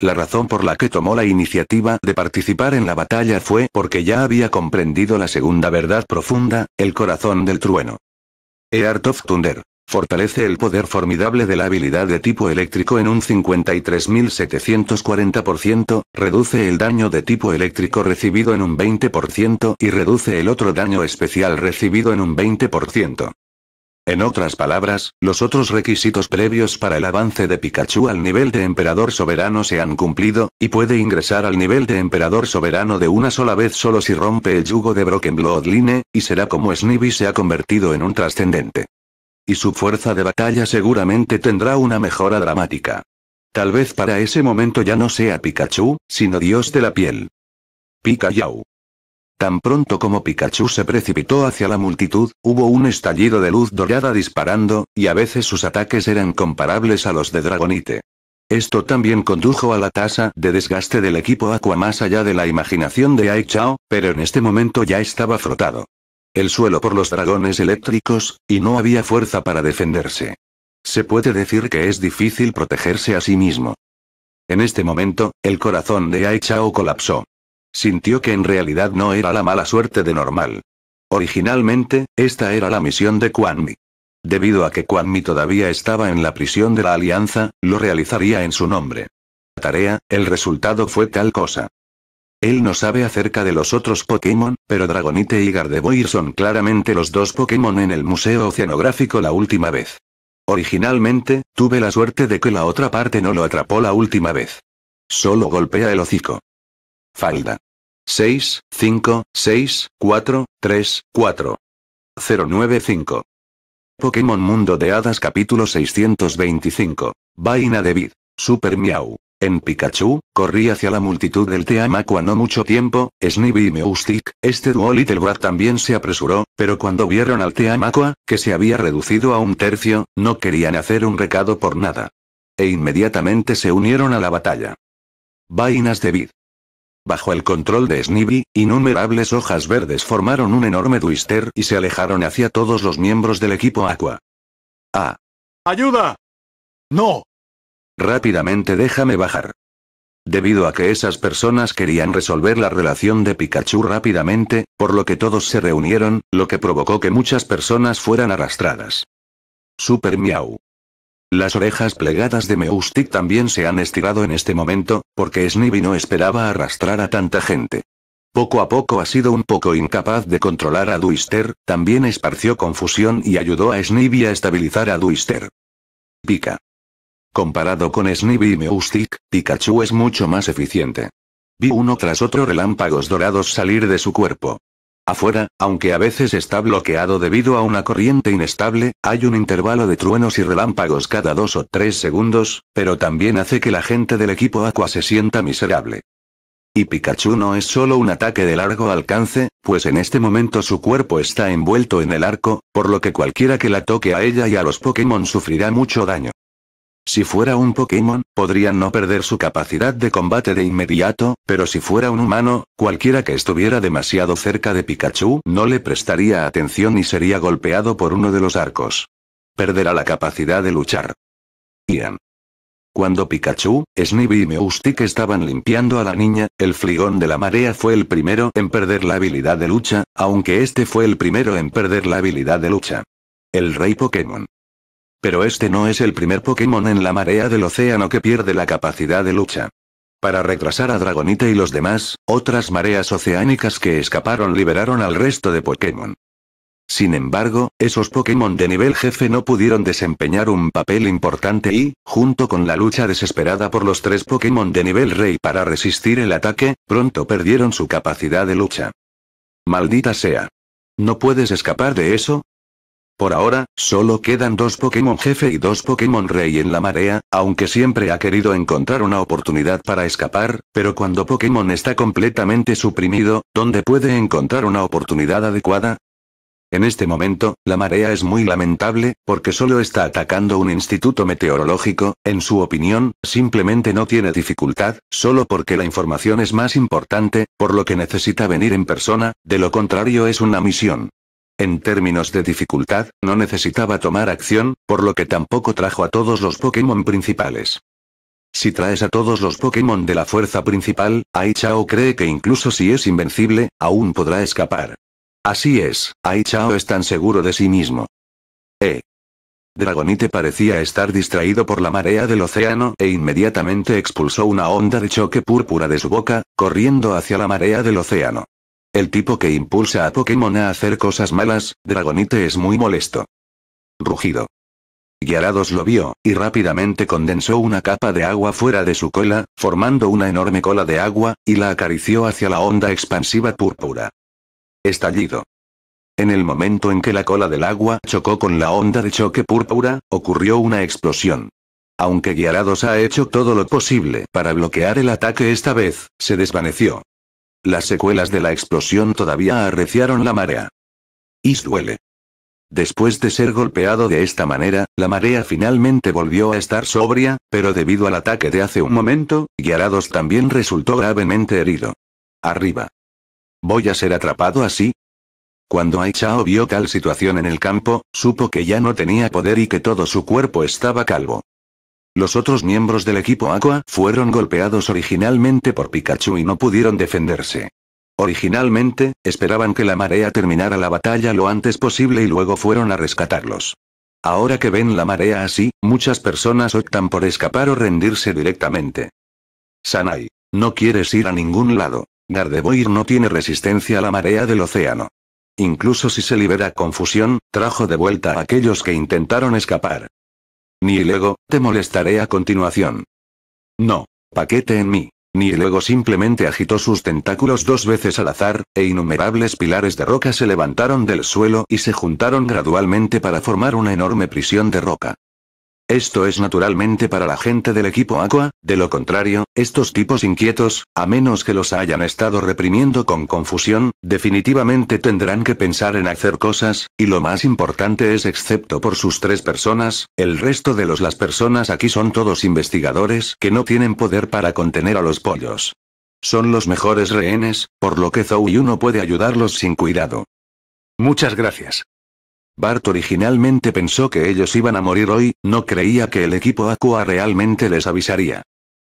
La razón por la que tomó la iniciativa de participar en la batalla fue porque ya había comprendido la segunda verdad profunda, el corazón del trueno. Eart of Thunder. Fortalece el poder formidable de la habilidad de tipo eléctrico en un 53.740%, reduce el daño de tipo eléctrico recibido en un 20% y reduce el otro daño especial recibido en un 20%. En otras palabras, los otros requisitos previos para el avance de Pikachu al nivel de emperador soberano se han cumplido, y puede ingresar al nivel de emperador soberano de una sola vez solo si rompe el yugo de Broken Line, y será como Snivy se ha convertido en un trascendente. Y su fuerza de batalla seguramente tendrá una mejora dramática. Tal vez para ese momento ya no sea Pikachu, sino Dios de la piel. Pika Tan pronto como Pikachu se precipitó hacia la multitud, hubo un estallido de luz dorada disparando, y a veces sus ataques eran comparables a los de Dragonite. Esto también condujo a la tasa de desgaste del equipo Aqua más allá de la imaginación de Ai Chao, pero en este momento ya estaba frotado. El suelo por los dragones eléctricos, y no había fuerza para defenderse. Se puede decir que es difícil protegerse a sí mismo. En este momento, el corazón de Ai Chao colapsó sintió que en realidad no era la mala suerte de normal. Originalmente, esta era la misión de Quanmi. Debido a que Quanmi todavía estaba en la prisión de la Alianza, lo realizaría en su nombre. La Tarea, el resultado fue tal cosa. Él no sabe acerca de los otros Pokémon, pero Dragonite y Gardevoir son claramente los dos Pokémon en el Museo Oceanográfico la última vez. Originalmente, tuve la suerte de que la otra parte no lo atrapó la última vez. Solo golpea el hocico. Falda. 6, 5, 6, 4, 3, 4. 095. Pokémon Mundo de Hadas capítulo 625. Vaina de Vid. Super Miau. En Pikachu, corrí hacia la multitud del Teamaco a no mucho tiempo, Snivy y Meustic, este duo Little también se apresuró, pero cuando vieron al Teamaco, que se había reducido a un tercio, no querían hacer un recado por nada. E inmediatamente se unieron a la batalla. Vainas de Vid. Bajo el control de Snivy, innumerables hojas verdes formaron un enorme twister y se alejaron hacia todos los miembros del equipo Aqua. ¡Ah! ¡Ayuda! ¡No! Rápidamente déjame bajar. Debido a que esas personas querían resolver la relación de Pikachu rápidamente, por lo que todos se reunieron, lo que provocó que muchas personas fueran arrastradas. Super Miau. Las orejas plegadas de Meustic también se han estirado en este momento, porque Snivy no esperaba arrastrar a tanta gente. Poco a poco ha sido un poco incapaz de controlar a Duister, también esparció confusión y ayudó a Snivy a estabilizar a Duister. Pika. Comparado con Snivy y Meustic, Pikachu es mucho más eficiente. Vi uno tras otro relámpagos dorados salir de su cuerpo. Afuera, aunque a veces está bloqueado debido a una corriente inestable, hay un intervalo de truenos y relámpagos cada dos o tres segundos, pero también hace que la gente del equipo Aqua se sienta miserable. Y Pikachu no es solo un ataque de largo alcance, pues en este momento su cuerpo está envuelto en el arco, por lo que cualquiera que la toque a ella y a los Pokémon sufrirá mucho daño. Si fuera un Pokémon, podrían no perder su capacidad de combate de inmediato, pero si fuera un humano, cualquiera que estuviera demasiado cerca de Pikachu no le prestaría atención y sería golpeado por uno de los arcos. Perderá la capacidad de luchar. Ian. Cuando Pikachu, Snivy y Meustic estaban limpiando a la niña, el fligón de la marea fue el primero en perder la habilidad de lucha, aunque este fue el primero en perder la habilidad de lucha. El rey Pokémon. Pero este no es el primer Pokémon en la marea del océano que pierde la capacidad de lucha. Para retrasar a Dragonite y los demás, otras mareas oceánicas que escaparon liberaron al resto de Pokémon. Sin embargo, esos Pokémon de nivel jefe no pudieron desempeñar un papel importante y, junto con la lucha desesperada por los tres Pokémon de nivel rey para resistir el ataque, pronto perdieron su capacidad de lucha. Maldita sea. No puedes escapar de eso, por ahora, solo quedan dos Pokémon jefe y dos Pokémon rey en la marea, aunque siempre ha querido encontrar una oportunidad para escapar, pero cuando Pokémon está completamente suprimido, ¿dónde puede encontrar una oportunidad adecuada? En este momento, la marea es muy lamentable, porque solo está atacando un instituto meteorológico, en su opinión, simplemente no tiene dificultad, solo porque la información es más importante, por lo que necesita venir en persona, de lo contrario es una misión. En términos de dificultad, no necesitaba tomar acción, por lo que tampoco trajo a todos los Pokémon principales. Si traes a todos los Pokémon de la fuerza principal, Aichao cree que incluso si es invencible, aún podrá escapar. Así es, Aichao es tan seguro de sí mismo. E. Eh. Dragonite parecía estar distraído por la marea del océano e inmediatamente expulsó una onda de choque púrpura de su boca, corriendo hacia la marea del océano. El tipo que impulsa a Pokémon a hacer cosas malas, Dragonite es muy molesto. Rugido. Gyarados lo vio, y rápidamente condensó una capa de agua fuera de su cola, formando una enorme cola de agua, y la acarició hacia la onda expansiva púrpura. Estallido. En el momento en que la cola del agua chocó con la onda de choque púrpura, ocurrió una explosión. Aunque Gyarados ha hecho todo lo posible para bloquear el ataque esta vez, se desvaneció. Las secuelas de la explosión todavía arreciaron la marea. Y duele. Después de ser golpeado de esta manera, la marea finalmente volvió a estar sobria, pero debido al ataque de hace un momento, Yarados también resultó gravemente herido. Arriba. ¿Voy a ser atrapado así? Cuando Aichao vio tal situación en el campo, supo que ya no tenía poder y que todo su cuerpo estaba calvo. Los otros miembros del equipo Aqua fueron golpeados originalmente por Pikachu y no pudieron defenderse. Originalmente, esperaban que la marea terminara la batalla lo antes posible y luego fueron a rescatarlos. Ahora que ven la marea así, muchas personas optan por escapar o rendirse directamente. Sanai. No quieres ir a ningún lado. Gardevoir no tiene resistencia a la marea del océano. Incluso si se libera confusión, trajo de vuelta a aquellos que intentaron escapar. Ni el ego, te molestaré a continuación. No. Paquete en mí. Ni el ego simplemente agitó sus tentáculos dos veces al azar, e innumerables pilares de roca se levantaron del suelo y se juntaron gradualmente para formar una enorme prisión de roca. Esto es naturalmente para la gente del equipo Aqua, de lo contrario, estos tipos inquietos, a menos que los hayan estado reprimiendo con confusión, definitivamente tendrán que pensar en hacer cosas, y lo más importante es excepto por sus tres personas, el resto de los las personas aquí son todos investigadores que no tienen poder para contener a los pollos. Son los mejores rehenes, por lo que Zou y uno puede ayudarlos sin cuidado. Muchas gracias. Bart originalmente pensó que ellos iban a morir hoy, no creía que el equipo Aqua realmente les avisaría.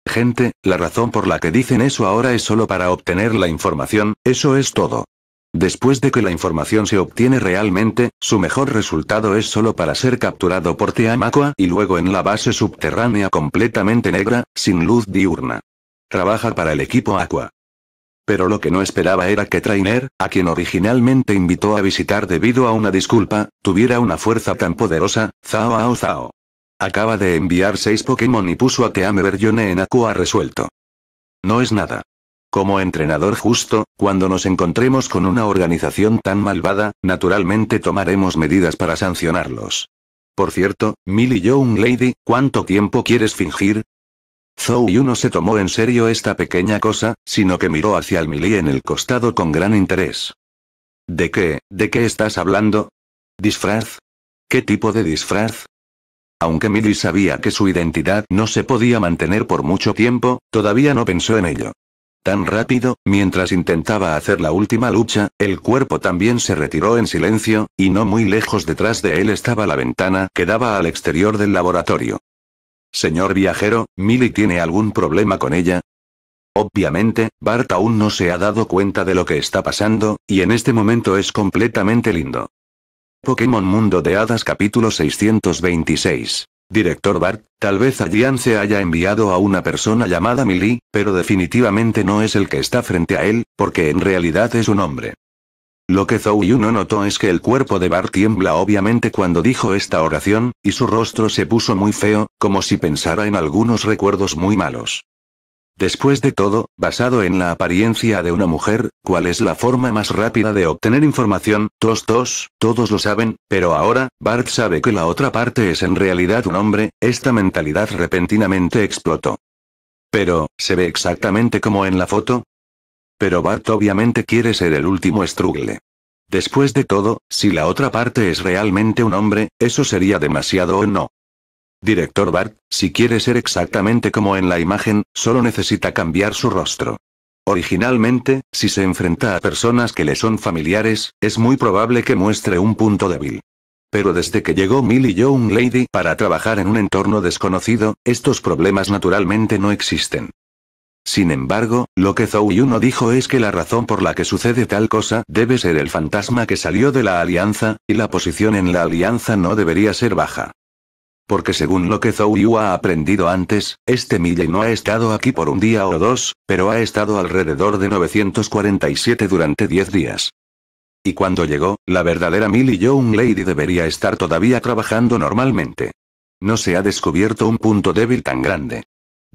Gente, la razón por la que dicen eso ahora es solo para obtener la información, eso es todo. Después de que la información se obtiene realmente, su mejor resultado es solo para ser capturado por Team Aqua y luego en la base subterránea completamente negra, sin luz diurna. Trabaja para el equipo Aqua. Pero lo que no esperaba era que Trainer, a quien originalmente invitó a visitar debido a una disculpa, tuviera una fuerza tan poderosa, Zao Ao Zao. Acaba de enviar seis Pokémon y puso a ver Yone en Aqua resuelto. No es nada. Como entrenador justo, cuando nos encontremos con una organización tan malvada, naturalmente tomaremos medidas para sancionarlos. Por cierto, Millie Young Lady, ¿cuánto tiempo quieres fingir? Zhou Yu no se tomó en serio esta pequeña cosa, sino que miró hacia el Mili en el costado con gran interés. ¿De qué, de qué estás hablando? ¿Disfraz? ¿Qué tipo de disfraz? Aunque Mili sabía que su identidad no se podía mantener por mucho tiempo, todavía no pensó en ello. Tan rápido, mientras intentaba hacer la última lucha, el cuerpo también se retiró en silencio, y no muy lejos detrás de él estaba la ventana que daba al exterior del laboratorio. Señor viajero, ¿Milly tiene algún problema con ella? Obviamente, Bart aún no se ha dado cuenta de lo que está pasando, y en este momento es completamente lindo. Pokémon Mundo de Hadas capítulo 626. Director Bart, tal vez allí se haya enviado a una persona llamada Millie, pero definitivamente no es el que está frente a él, porque en realidad es un hombre. Lo que Zhou no notó es que el cuerpo de Bart tiembla obviamente cuando dijo esta oración, y su rostro se puso muy feo, como si pensara en algunos recuerdos muy malos. Después de todo, basado en la apariencia de una mujer, ¿cuál es la forma más rápida de obtener información? Todos, todos lo saben, pero ahora, Bart sabe que la otra parte es en realidad un hombre, esta mentalidad repentinamente explotó. Pero, ¿se ve exactamente como en la foto? Pero Bart obviamente quiere ser el último estrugle. Después de todo, si la otra parte es realmente un hombre, eso sería demasiado o no. Director Bart, si quiere ser exactamente como en la imagen, solo necesita cambiar su rostro. Originalmente, si se enfrenta a personas que le son familiares, es muy probable que muestre un punto débil. Pero desde que llegó Millie Young Lady para trabajar en un entorno desconocido, estos problemas naturalmente no existen. Sin embargo, lo que Zou no dijo es que la razón por la que sucede tal cosa debe ser el fantasma que salió de la alianza, y la posición en la alianza no debería ser baja. Porque según lo que Zhou Yu ha aprendido antes, este Mille no ha estado aquí por un día o dos, pero ha estado alrededor de 947 durante 10 días. Y cuando llegó, la verdadera Millie Young Lady debería estar todavía trabajando normalmente. No se ha descubierto un punto débil tan grande.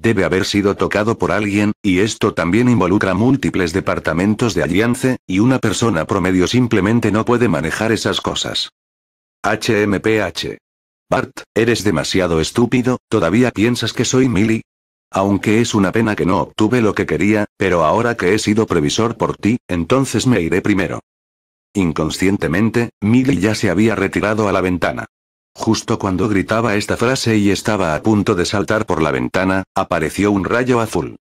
Debe haber sido tocado por alguien, y esto también involucra múltiples departamentos de Alliance, y una persona promedio simplemente no puede manejar esas cosas. HMPH. Bart, eres demasiado estúpido, ¿todavía piensas que soy Millie? Aunque es una pena que no obtuve lo que quería, pero ahora que he sido previsor por ti, entonces me iré primero. Inconscientemente, Millie ya se había retirado a la ventana. Justo cuando gritaba esta frase y estaba a punto de saltar por la ventana, apareció un rayo azul.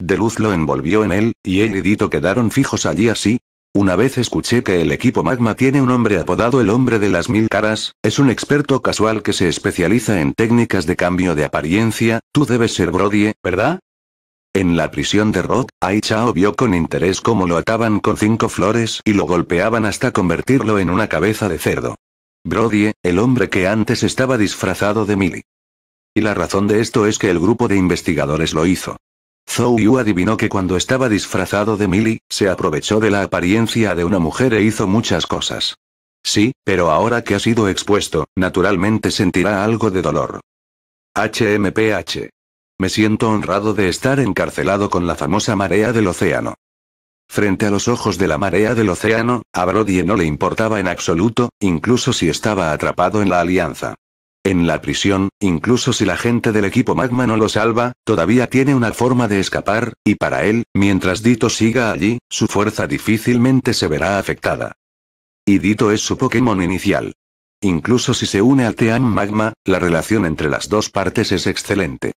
De luz lo envolvió en él, y él y Dito quedaron fijos allí así. Una vez escuché que el equipo Magma tiene un hombre apodado el hombre de las mil caras, es un experto casual que se especializa en técnicas de cambio de apariencia, tú debes ser Brodie, ¿verdad? En la prisión de Rock, Ai vio con interés cómo lo ataban con cinco flores y lo golpeaban hasta convertirlo en una cabeza de cerdo. Brodie, el hombre que antes estaba disfrazado de Millie. Y la razón de esto es que el grupo de investigadores lo hizo. Zhou Yu adivinó que cuando estaba disfrazado de Millie, se aprovechó de la apariencia de una mujer e hizo muchas cosas. Sí, pero ahora que ha sido expuesto, naturalmente sentirá algo de dolor. HMPH. Me siento honrado de estar encarcelado con la famosa marea del océano. Frente a los ojos de la marea del océano, a Brody no le importaba en absoluto, incluso si estaba atrapado en la alianza. En la prisión, incluso si la gente del equipo Magma no lo salva, todavía tiene una forma de escapar, y para él, mientras Dito siga allí, su fuerza difícilmente se verá afectada. Y Dito es su Pokémon inicial. Incluso si se une al Team Magma, la relación entre las dos partes es excelente.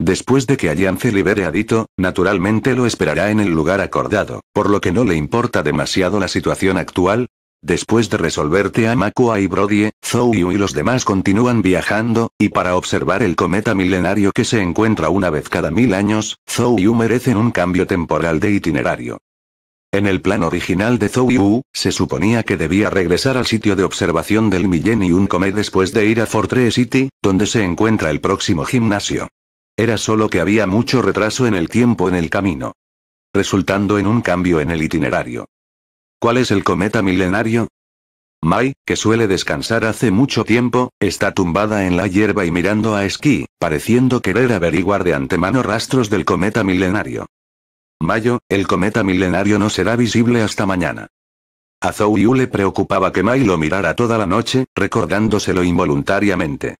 Después de que se libere a Dito, naturalmente lo esperará en el lugar acordado, por lo que no le importa demasiado la situación actual. Después de resolverte a Makua y Brodie, Zhou Yu y los demás continúan viajando, y para observar el cometa milenario que se encuentra una vez cada mil años, Zhou Yu merecen un cambio temporal de itinerario. En el plan original de Zhou Yu, se suponía que debía regresar al sitio de observación del Millennium Comet después de ir a Fortress City, donde se encuentra el próximo gimnasio. Era solo que había mucho retraso en el tiempo en el camino. Resultando en un cambio en el itinerario. ¿Cuál es el cometa milenario? Mai, que suele descansar hace mucho tiempo, está tumbada en la hierba y mirando a esquí, pareciendo querer averiguar de antemano rastros del cometa milenario. Mayo, el cometa milenario no será visible hasta mañana. A Zhou Yu le preocupaba que Mai lo mirara toda la noche, recordándoselo involuntariamente.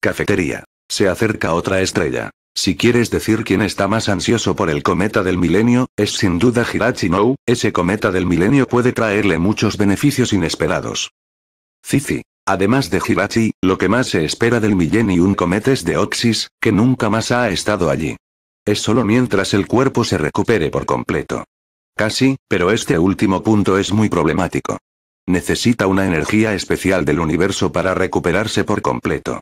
Cafetería. Se acerca otra estrella. Si quieres decir quién está más ansioso por el cometa del milenio, es sin duda Hirachi No, ese cometa del milenio puede traerle muchos beneficios inesperados. Cici. Además de Hirachi, lo que más se espera del Millennium cometa es de Oxys, que nunca más ha estado allí. Es solo mientras el cuerpo se recupere por completo. Casi, pero este último punto es muy problemático. Necesita una energía especial del universo para recuperarse por completo.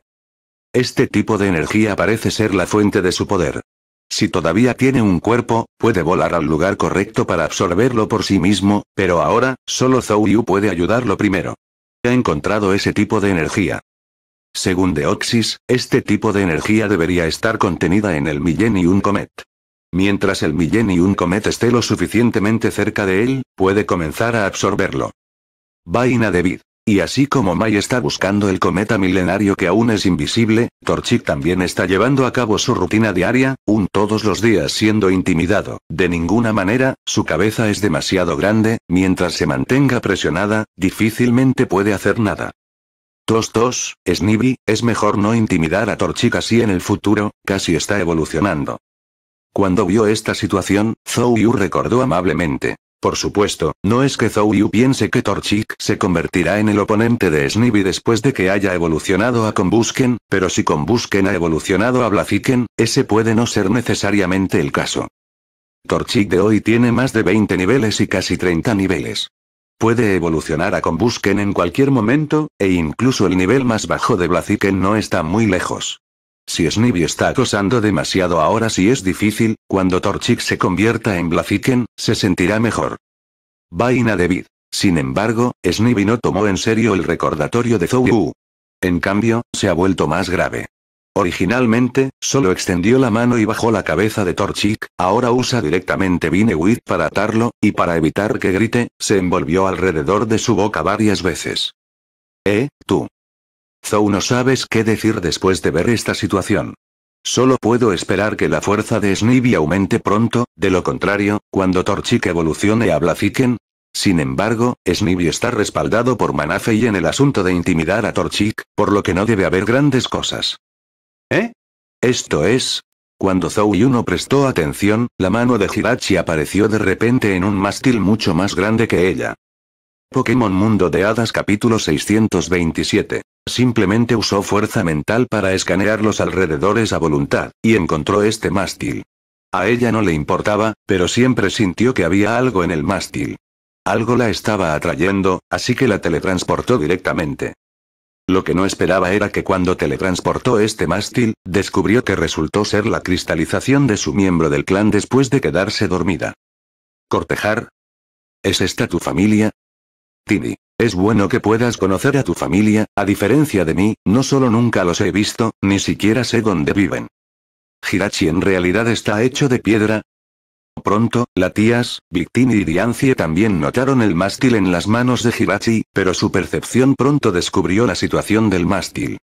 Este tipo de energía parece ser la fuente de su poder. Si todavía tiene un cuerpo, puede volar al lugar correcto para absorberlo por sí mismo, pero ahora, solo Zhou Yu puede ayudarlo primero. Ha encontrado ese tipo de energía. Según Deoxys, este tipo de energía debería estar contenida en el Millennium Comet. Mientras el Millennium Comet esté lo suficientemente cerca de él, puede comenzar a absorberlo. Vaina de Vid. Y así como Mai está buscando el cometa milenario que aún es invisible, Torchik también está llevando a cabo su rutina diaria, un todos los días siendo intimidado. De ninguna manera, su cabeza es demasiado grande, mientras se mantenga presionada, difícilmente puede hacer nada. Tos tos, es mejor no intimidar a Torchik así en el futuro, casi está evolucionando. Cuando vio esta situación, Zou Yu recordó amablemente. Por supuesto, no es que Zou piense que Torchic se convertirá en el oponente de Snivy después de que haya evolucionado a Combusken, pero si Combusken ha evolucionado a Blaziken, ese puede no ser necesariamente el caso. Torchic de hoy tiene más de 20 niveles y casi 30 niveles. Puede evolucionar a Combusken en cualquier momento, e incluso el nivel más bajo de Blaziken no está muy lejos. Si Snivy está acosando demasiado ahora si es difícil, cuando Torchic se convierta en Blaziken, se sentirá mejor. Vaina de Vid. Sin embargo, Snivy no tomó en serio el recordatorio de Zou. En cambio, se ha vuelto más grave. Originalmente, solo extendió la mano y bajó la cabeza de Torchic, ahora usa directamente Vine Binewit para atarlo, y para evitar que grite, se envolvió alrededor de su boca varias veces. Eh, tú. Zou no sabes qué decir después de ver esta situación. Solo puedo esperar que la fuerza de Snivy aumente pronto, de lo contrario, cuando Torchic evolucione a Blaziken. Sin embargo, Snivy está respaldado por y en el asunto de intimidar a Torchic, por lo que no debe haber grandes cosas. ¿Eh? Esto es... Cuando Zou y uno prestó atención, la mano de Hirachi apareció de repente en un mástil mucho más grande que ella. Pokémon Mundo de Hadas capítulo 627 Simplemente usó fuerza mental para escanear los alrededores a voluntad, y encontró este mástil. A ella no le importaba, pero siempre sintió que había algo en el mástil. Algo la estaba atrayendo, así que la teletransportó directamente. Lo que no esperaba era que cuando teletransportó este mástil, descubrió que resultó ser la cristalización de su miembro del clan después de quedarse dormida. ¿Cortejar? ¿Es esta tu familia? Tini. Es bueno que puedas conocer a tu familia, a diferencia de mí, no solo nunca los he visto, ni siquiera sé dónde viven. Hirachi en realidad está hecho de piedra. Pronto, la Victini y Diancie también notaron el mástil en las manos de Hirachi, pero su percepción pronto descubrió la situación del mástil.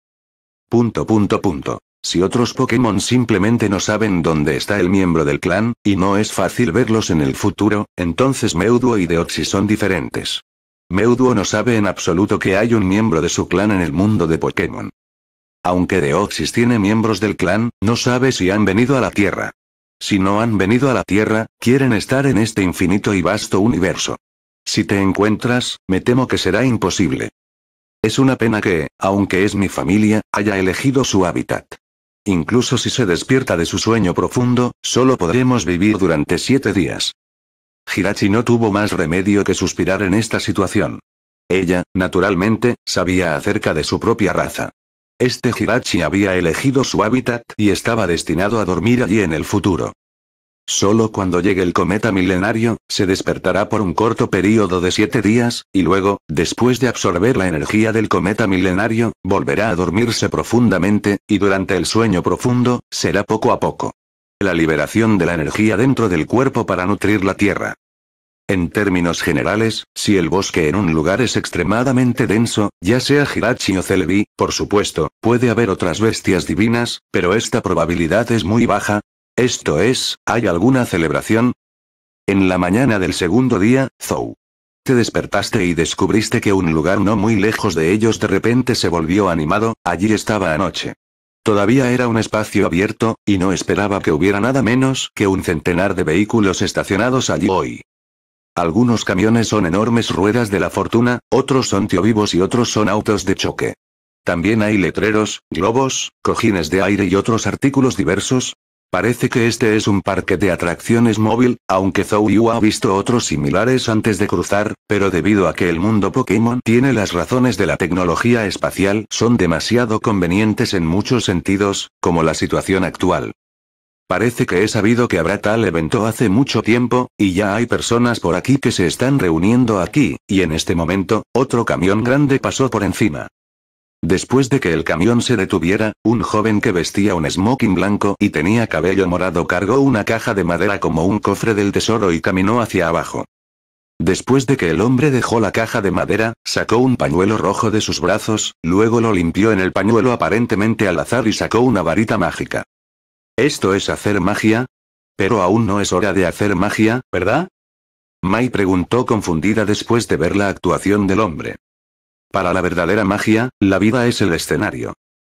Punto punto punto. Si otros Pokémon simplemente no saben dónde está el miembro del clan, y no es fácil verlos en el futuro, entonces Meuduo y Deoxys son diferentes. Meuduo no sabe en absoluto que hay un miembro de su clan en el mundo de Pokémon. Aunque Deoxys tiene miembros del clan, no sabe si han venido a la Tierra. Si no han venido a la Tierra, quieren estar en este infinito y vasto universo. Si te encuentras, me temo que será imposible. Es una pena que, aunque es mi familia, haya elegido su hábitat. Incluso si se despierta de su sueño profundo, solo podremos vivir durante siete días. Hirachi no tuvo más remedio que suspirar en esta situación. Ella, naturalmente, sabía acerca de su propia raza. Este Hirachi había elegido su hábitat y estaba destinado a dormir allí en el futuro. Solo cuando llegue el cometa milenario, se despertará por un corto período de siete días, y luego, después de absorber la energía del cometa milenario, volverá a dormirse profundamente, y durante el sueño profundo, será poco a poco la liberación de la energía dentro del cuerpo para nutrir la tierra. En términos generales, si el bosque en un lugar es extremadamente denso, ya sea Hirachi o Celebi, por supuesto, puede haber otras bestias divinas, pero esta probabilidad es muy baja. Esto es, ¿hay alguna celebración? En la mañana del segundo día, Zou. Te despertaste y descubriste que un lugar no muy lejos de ellos de repente se volvió animado, allí estaba anoche. Todavía era un espacio abierto, y no esperaba que hubiera nada menos que un centenar de vehículos estacionados allí hoy. Algunos camiones son enormes ruedas de la fortuna, otros son tiovivos y otros son autos de choque. También hay letreros, globos, cojines de aire y otros artículos diversos, Parece que este es un parque de atracciones móvil, aunque Zou ha visto otros similares antes de cruzar, pero debido a que el mundo Pokémon tiene las razones de la tecnología espacial son demasiado convenientes en muchos sentidos, como la situación actual. Parece que he sabido que habrá tal evento hace mucho tiempo, y ya hay personas por aquí que se están reuniendo aquí, y en este momento, otro camión grande pasó por encima. Después de que el camión se detuviera, un joven que vestía un smoking blanco y tenía cabello morado cargó una caja de madera como un cofre del tesoro y caminó hacia abajo. Después de que el hombre dejó la caja de madera, sacó un pañuelo rojo de sus brazos, luego lo limpió en el pañuelo aparentemente al azar y sacó una varita mágica. ¿Esto es hacer magia? Pero aún no es hora de hacer magia, ¿verdad? Mai preguntó confundida después de ver la actuación del hombre. Para la verdadera magia, la vida es el escenario.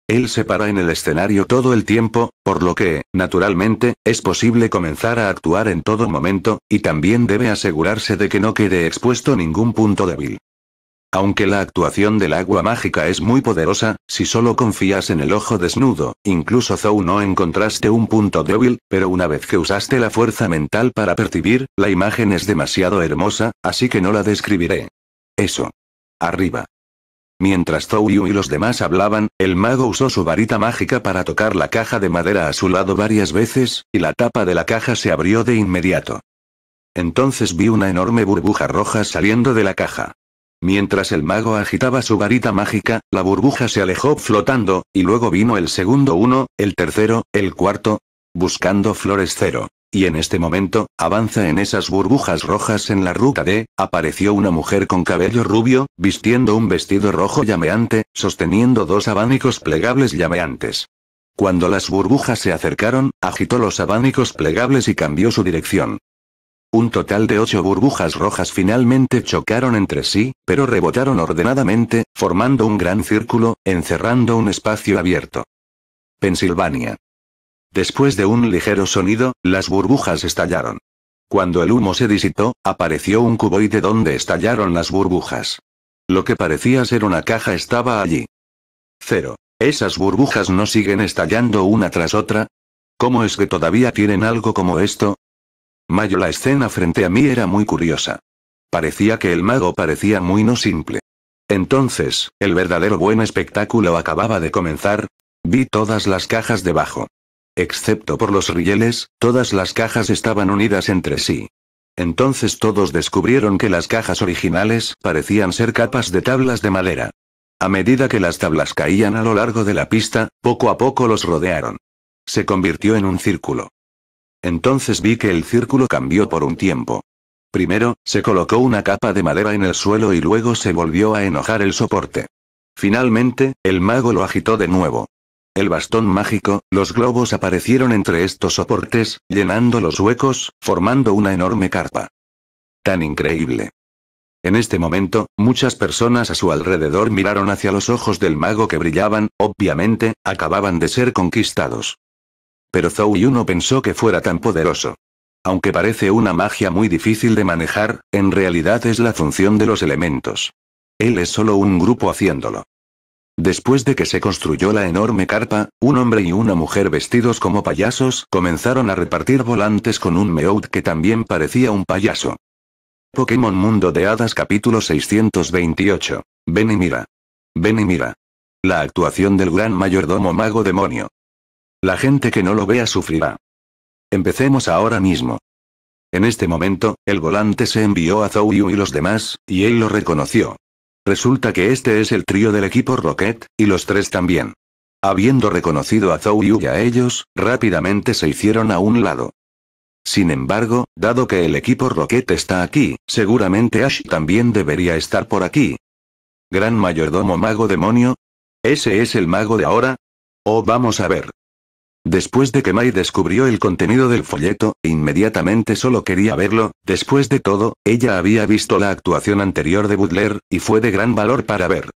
Él se para en el escenario todo el tiempo, por lo que, naturalmente, es posible comenzar a actuar en todo momento, y también debe asegurarse de que no quede expuesto ningún punto débil. Aunque la actuación del agua mágica es muy poderosa, si solo confías en el ojo desnudo, incluso Zou no encontraste un punto débil, pero una vez que usaste la fuerza mental para percibir, la imagen es demasiado hermosa, así que no la describiré. Eso. Arriba. Mientras Yu y los demás hablaban, el mago usó su varita mágica para tocar la caja de madera a su lado varias veces, y la tapa de la caja se abrió de inmediato. Entonces vi una enorme burbuja roja saliendo de la caja. Mientras el mago agitaba su varita mágica, la burbuja se alejó flotando, y luego vino el segundo uno, el tercero, el cuarto, buscando flores cero. Y en este momento, avanza en esas burbujas rojas en la ruta D, apareció una mujer con cabello rubio, vistiendo un vestido rojo llameante, sosteniendo dos abanicos plegables llameantes. Cuando las burbujas se acercaron, agitó los abanicos plegables y cambió su dirección. Un total de ocho burbujas rojas finalmente chocaron entre sí, pero rebotaron ordenadamente, formando un gran círculo, encerrando un espacio abierto. Pensilvania. Después de un ligero sonido, las burbujas estallaron. Cuando el humo se disipó, apareció un de donde estallaron las burbujas. Lo que parecía ser una caja estaba allí. Cero. ¿Esas burbujas no siguen estallando una tras otra? ¿Cómo es que todavía tienen algo como esto? Mayo la escena frente a mí era muy curiosa. Parecía que el mago parecía muy no simple. Entonces, el verdadero buen espectáculo acababa de comenzar. Vi todas las cajas debajo. Excepto por los rieles, todas las cajas estaban unidas entre sí. Entonces todos descubrieron que las cajas originales parecían ser capas de tablas de madera. A medida que las tablas caían a lo largo de la pista, poco a poco los rodearon. Se convirtió en un círculo. Entonces vi que el círculo cambió por un tiempo. Primero, se colocó una capa de madera en el suelo y luego se volvió a enojar el soporte. Finalmente, el mago lo agitó de nuevo. El bastón mágico, los globos aparecieron entre estos soportes, llenando los huecos, formando una enorme carpa. Tan increíble. En este momento, muchas personas a su alrededor miraron hacia los ojos del mago que brillaban, obviamente, acababan de ser conquistados. Pero Zou no pensó que fuera tan poderoso. Aunque parece una magia muy difícil de manejar, en realidad es la función de los elementos. Él es solo un grupo haciéndolo. Después de que se construyó la enorme carpa, un hombre y una mujer vestidos como payasos comenzaron a repartir volantes con un Meowth que también parecía un payaso. Pokémon Mundo de Hadas capítulo 628. Ven y mira. Ven y mira. La actuación del gran mayordomo mago demonio. La gente que no lo vea sufrirá. Empecemos ahora mismo. En este momento, el volante se envió a Zou y los demás, y él lo reconoció. Resulta que este es el trío del equipo Rocket, y los tres también. Habiendo reconocido a Zhou Yu y a ellos, rápidamente se hicieron a un lado. Sin embargo, dado que el equipo Rocket está aquí, seguramente Ash también debería estar por aquí. Gran mayordomo mago demonio. ¿Ese es el mago de ahora? Oh, vamos a ver. Después de que Mai descubrió el contenido del folleto, inmediatamente solo quería verlo, después de todo, ella había visto la actuación anterior de Butler, y fue de gran valor para ver.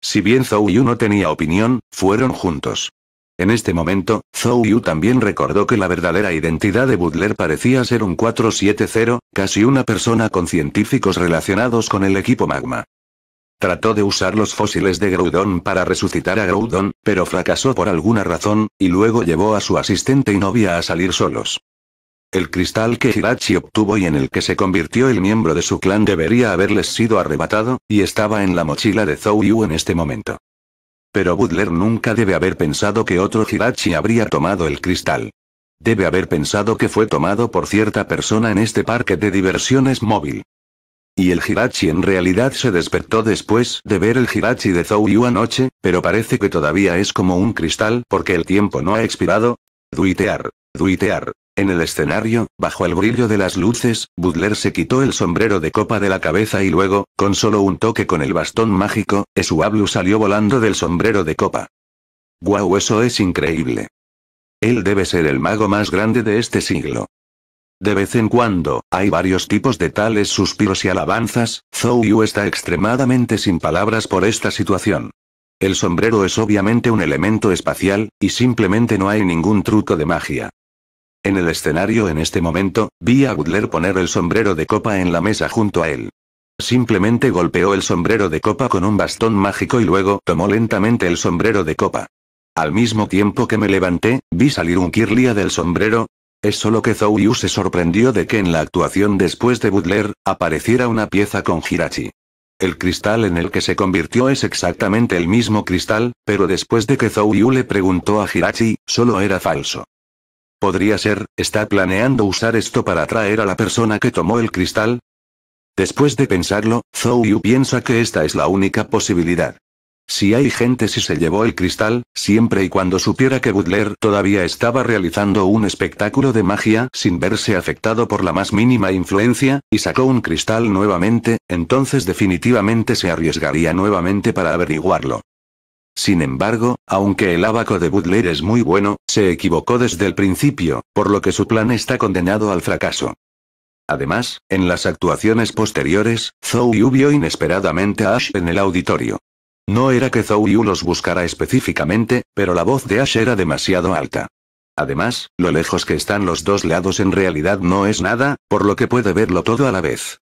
Si bien Zhou Yu no tenía opinión, fueron juntos. En este momento, Zhou Yu también recordó que la verdadera identidad de Butler parecía ser un 470, casi una persona con científicos relacionados con el equipo Magma. Trató de usar los fósiles de Groudon para resucitar a Groudon, pero fracasó por alguna razón, y luego llevó a su asistente y novia a salir solos. El cristal que Hirachi obtuvo y en el que se convirtió el miembro de su clan debería haberles sido arrebatado, y estaba en la mochila de Zhou Yu en este momento. Pero Butler nunca debe haber pensado que otro Hirachi habría tomado el cristal. Debe haber pensado que fue tomado por cierta persona en este parque de diversiones móvil. Y el Hirachi en realidad se despertó después de ver el Hirachi de Zou anoche, pero parece que todavía es como un cristal porque el tiempo no ha expirado. Duitear, duitear. En el escenario, bajo el brillo de las luces, Butler se quitó el sombrero de copa de la cabeza y luego, con solo un toque con el bastón mágico, Esuablu salió volando del sombrero de copa. ¡Guau, eso es increíble! Él debe ser el mago más grande de este siglo. De vez en cuando, hay varios tipos de tales suspiros y alabanzas, Zhou Yu está extremadamente sin palabras por esta situación. El sombrero es obviamente un elemento espacial, y simplemente no hay ningún truco de magia. En el escenario en este momento, vi a Butler poner el sombrero de copa en la mesa junto a él. Simplemente golpeó el sombrero de copa con un bastón mágico y luego tomó lentamente el sombrero de copa. Al mismo tiempo que me levanté, vi salir un kirlia del sombrero, es solo que Yu se sorprendió de que en la actuación después de Butler, apareciera una pieza con Hirachi. El cristal en el que se convirtió es exactamente el mismo cristal, pero después de que Yu le preguntó a Hirachi, solo era falso. Podría ser, ¿está planeando usar esto para atraer a la persona que tomó el cristal? Después de pensarlo, Yu piensa que esta es la única posibilidad. Si hay gente si se llevó el cristal, siempre y cuando supiera que Butler todavía estaba realizando un espectáculo de magia sin verse afectado por la más mínima influencia, y sacó un cristal nuevamente, entonces definitivamente se arriesgaría nuevamente para averiguarlo. Sin embargo, aunque el abaco de Butler es muy bueno, se equivocó desde el principio, por lo que su plan está condenado al fracaso. Además, en las actuaciones posteriores, Zoe vio inesperadamente a Ash en el auditorio. No era que Zhou Yu los buscara específicamente, pero la voz de Ash era demasiado alta. Además, lo lejos que están los dos lados en realidad no es nada, por lo que puede verlo todo a la vez.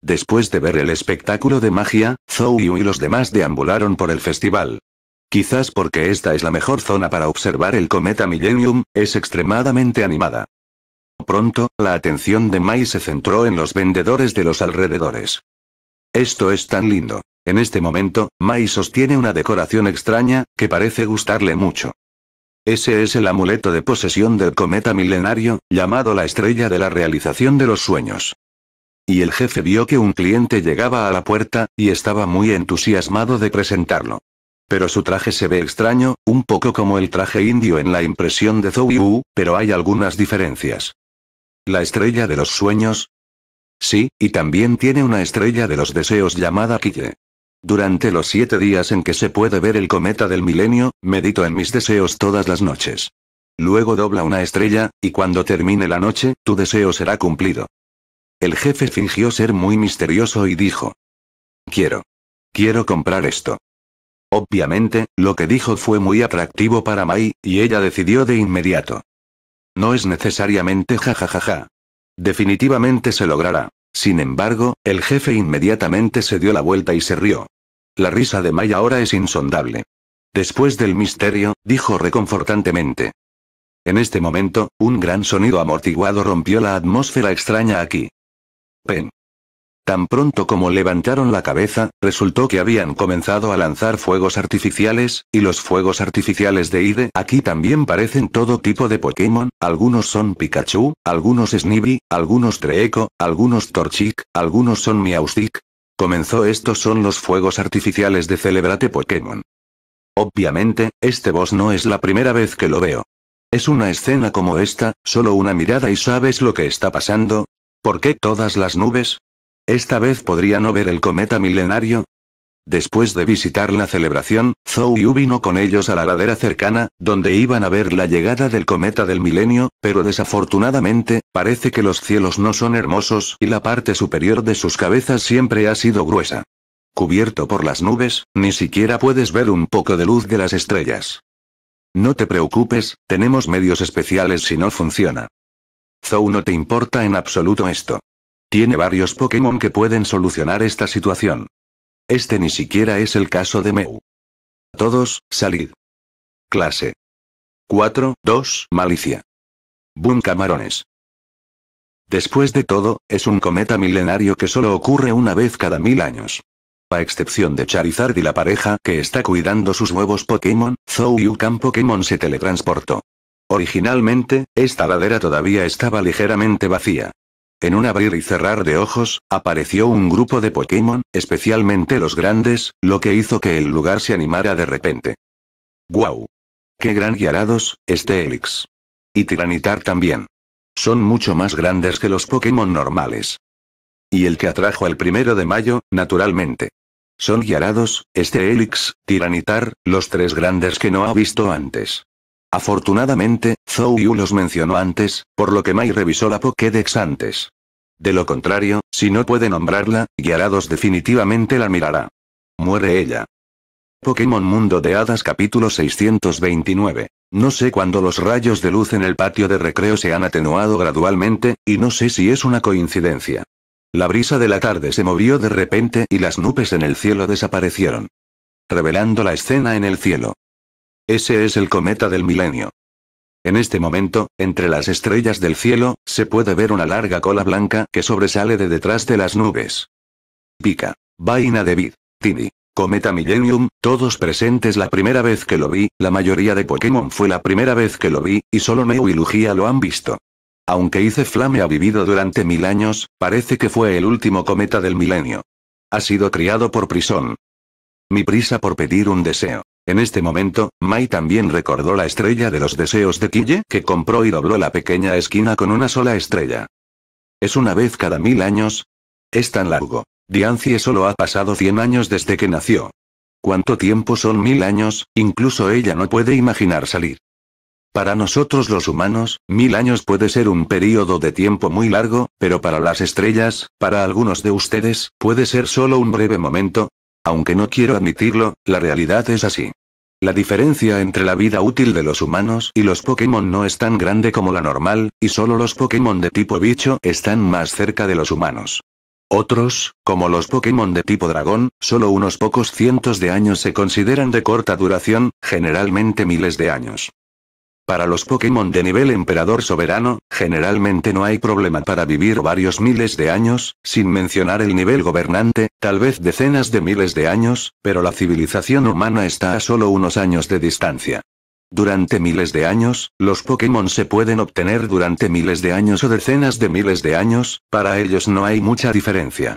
Después de ver el espectáculo de magia, Zhou Yu y los demás deambularon por el festival. Quizás porque esta es la mejor zona para observar el cometa Millennium, es extremadamente animada. Pronto, la atención de Mai se centró en los vendedores de los alrededores. Esto es tan lindo. En este momento, Mai sostiene una decoración extraña, que parece gustarle mucho. Ese es el amuleto de posesión del cometa milenario, llamado la estrella de la realización de los sueños. Y el jefe vio que un cliente llegaba a la puerta, y estaba muy entusiasmado de presentarlo. Pero su traje se ve extraño, un poco como el traje indio en la impresión de Zhou Yu, pero hay algunas diferencias. La estrella de los sueños, Sí, y también tiene una estrella de los deseos llamada Kille. Durante los siete días en que se puede ver el cometa del milenio, medito en mis deseos todas las noches. Luego dobla una estrella, y cuando termine la noche, tu deseo será cumplido. El jefe fingió ser muy misterioso y dijo. Quiero. Quiero comprar esto. Obviamente, lo que dijo fue muy atractivo para Mai, y ella decidió de inmediato. No es necesariamente jajajaja. Definitivamente se logrará. Sin embargo, el jefe inmediatamente se dio la vuelta y se rió. La risa de Maya ahora es insondable. Después del misterio, dijo reconfortantemente. En este momento, un gran sonido amortiguado rompió la atmósfera extraña aquí. Pen. Tan pronto como levantaron la cabeza, resultó que habían comenzado a lanzar fuegos artificiales, y los fuegos artificiales de Ide aquí también parecen todo tipo de Pokémon, algunos son Pikachu, algunos Snivy, algunos Treeco, algunos Torchic, algunos son Miaustic. Comenzó estos son los fuegos artificiales de Celebrate Pokémon. Obviamente, este boss no es la primera vez que lo veo. Es una escena como esta, solo una mirada y sabes lo que está pasando. ¿Por qué todas las nubes? ¿Esta vez podría no ver el cometa milenario? Después de visitar la celebración, Zhou Yu vino con ellos a la ladera cercana, donde iban a ver la llegada del cometa del milenio, pero desafortunadamente, parece que los cielos no son hermosos y la parte superior de sus cabezas siempre ha sido gruesa. Cubierto por las nubes, ni siquiera puedes ver un poco de luz de las estrellas. No te preocupes, tenemos medios especiales si no funciona. Zou no te importa en absoluto esto. Tiene varios Pokémon que pueden solucionar esta situación. Este ni siquiera es el caso de Mew. Todos, salid. Clase. 4, 2, Malicia. Boom camarones. Después de todo, es un cometa milenario que solo ocurre una vez cada mil años. A excepción de Charizard y la pareja que está cuidando sus nuevos Pokémon, Zou Yukan Pokémon se teletransportó. Originalmente, esta ladera todavía estaba ligeramente vacía. En un abrir y cerrar de ojos, apareció un grupo de Pokémon, especialmente los grandes, lo que hizo que el lugar se animara de repente. ¡Guau! ¡Qué gran guiarados, este Elix! Y Tiranitar también. Son mucho más grandes que los Pokémon normales. Y el que atrajo al primero de mayo, naturalmente. Son guiarados, este Elix, Tiranitar, los tres grandes que no ha visto antes. Afortunadamente, Zhou Yu los mencionó antes, por lo que Mai revisó la Pokédex antes. De lo contrario, si no puede nombrarla, Guiarados definitivamente la mirará. Muere ella. Pokémon Mundo de Hadas capítulo 629. No sé cuándo los rayos de luz en el patio de recreo se han atenuado gradualmente, y no sé si es una coincidencia. La brisa de la tarde se movió de repente y las nubes en el cielo desaparecieron. Revelando la escena en el cielo. Ese es el cometa del milenio. En este momento, entre las estrellas del cielo, se puede ver una larga cola blanca que sobresale de detrás de las nubes. Pica. Vaina de vid. Tini. Cometa Millennium, todos presentes la primera vez que lo vi, la mayoría de Pokémon fue la primera vez que lo vi, y solo Neu y Lugia lo han visto. Aunque Ice Flame ha vivido durante mil años, parece que fue el último cometa del milenio. Ha sido criado por Prison, mi prisa por pedir un deseo. En este momento, Mai también recordó la estrella de los deseos de Kille que compró y dobló la pequeña esquina con una sola estrella. ¿Es una vez cada mil años? Es tan largo. Diancie solo ha pasado 100 años desde que nació. ¿Cuánto tiempo son mil años? Incluso ella no puede imaginar salir. Para nosotros los humanos, mil años puede ser un período de tiempo muy largo, pero para las estrellas, para algunos de ustedes, puede ser solo un breve momento, aunque no quiero admitirlo, la realidad es así. La diferencia entre la vida útil de los humanos y los Pokémon no es tan grande como la normal, y solo los Pokémon de tipo bicho están más cerca de los humanos. Otros, como los Pokémon de tipo dragón, solo unos pocos cientos de años se consideran de corta duración, generalmente miles de años. Para los Pokémon de nivel emperador soberano, generalmente no hay problema para vivir varios miles de años, sin mencionar el nivel gobernante, tal vez decenas de miles de años, pero la civilización humana está a solo unos años de distancia. Durante miles de años, los Pokémon se pueden obtener durante miles de años o decenas de miles de años, para ellos no hay mucha diferencia.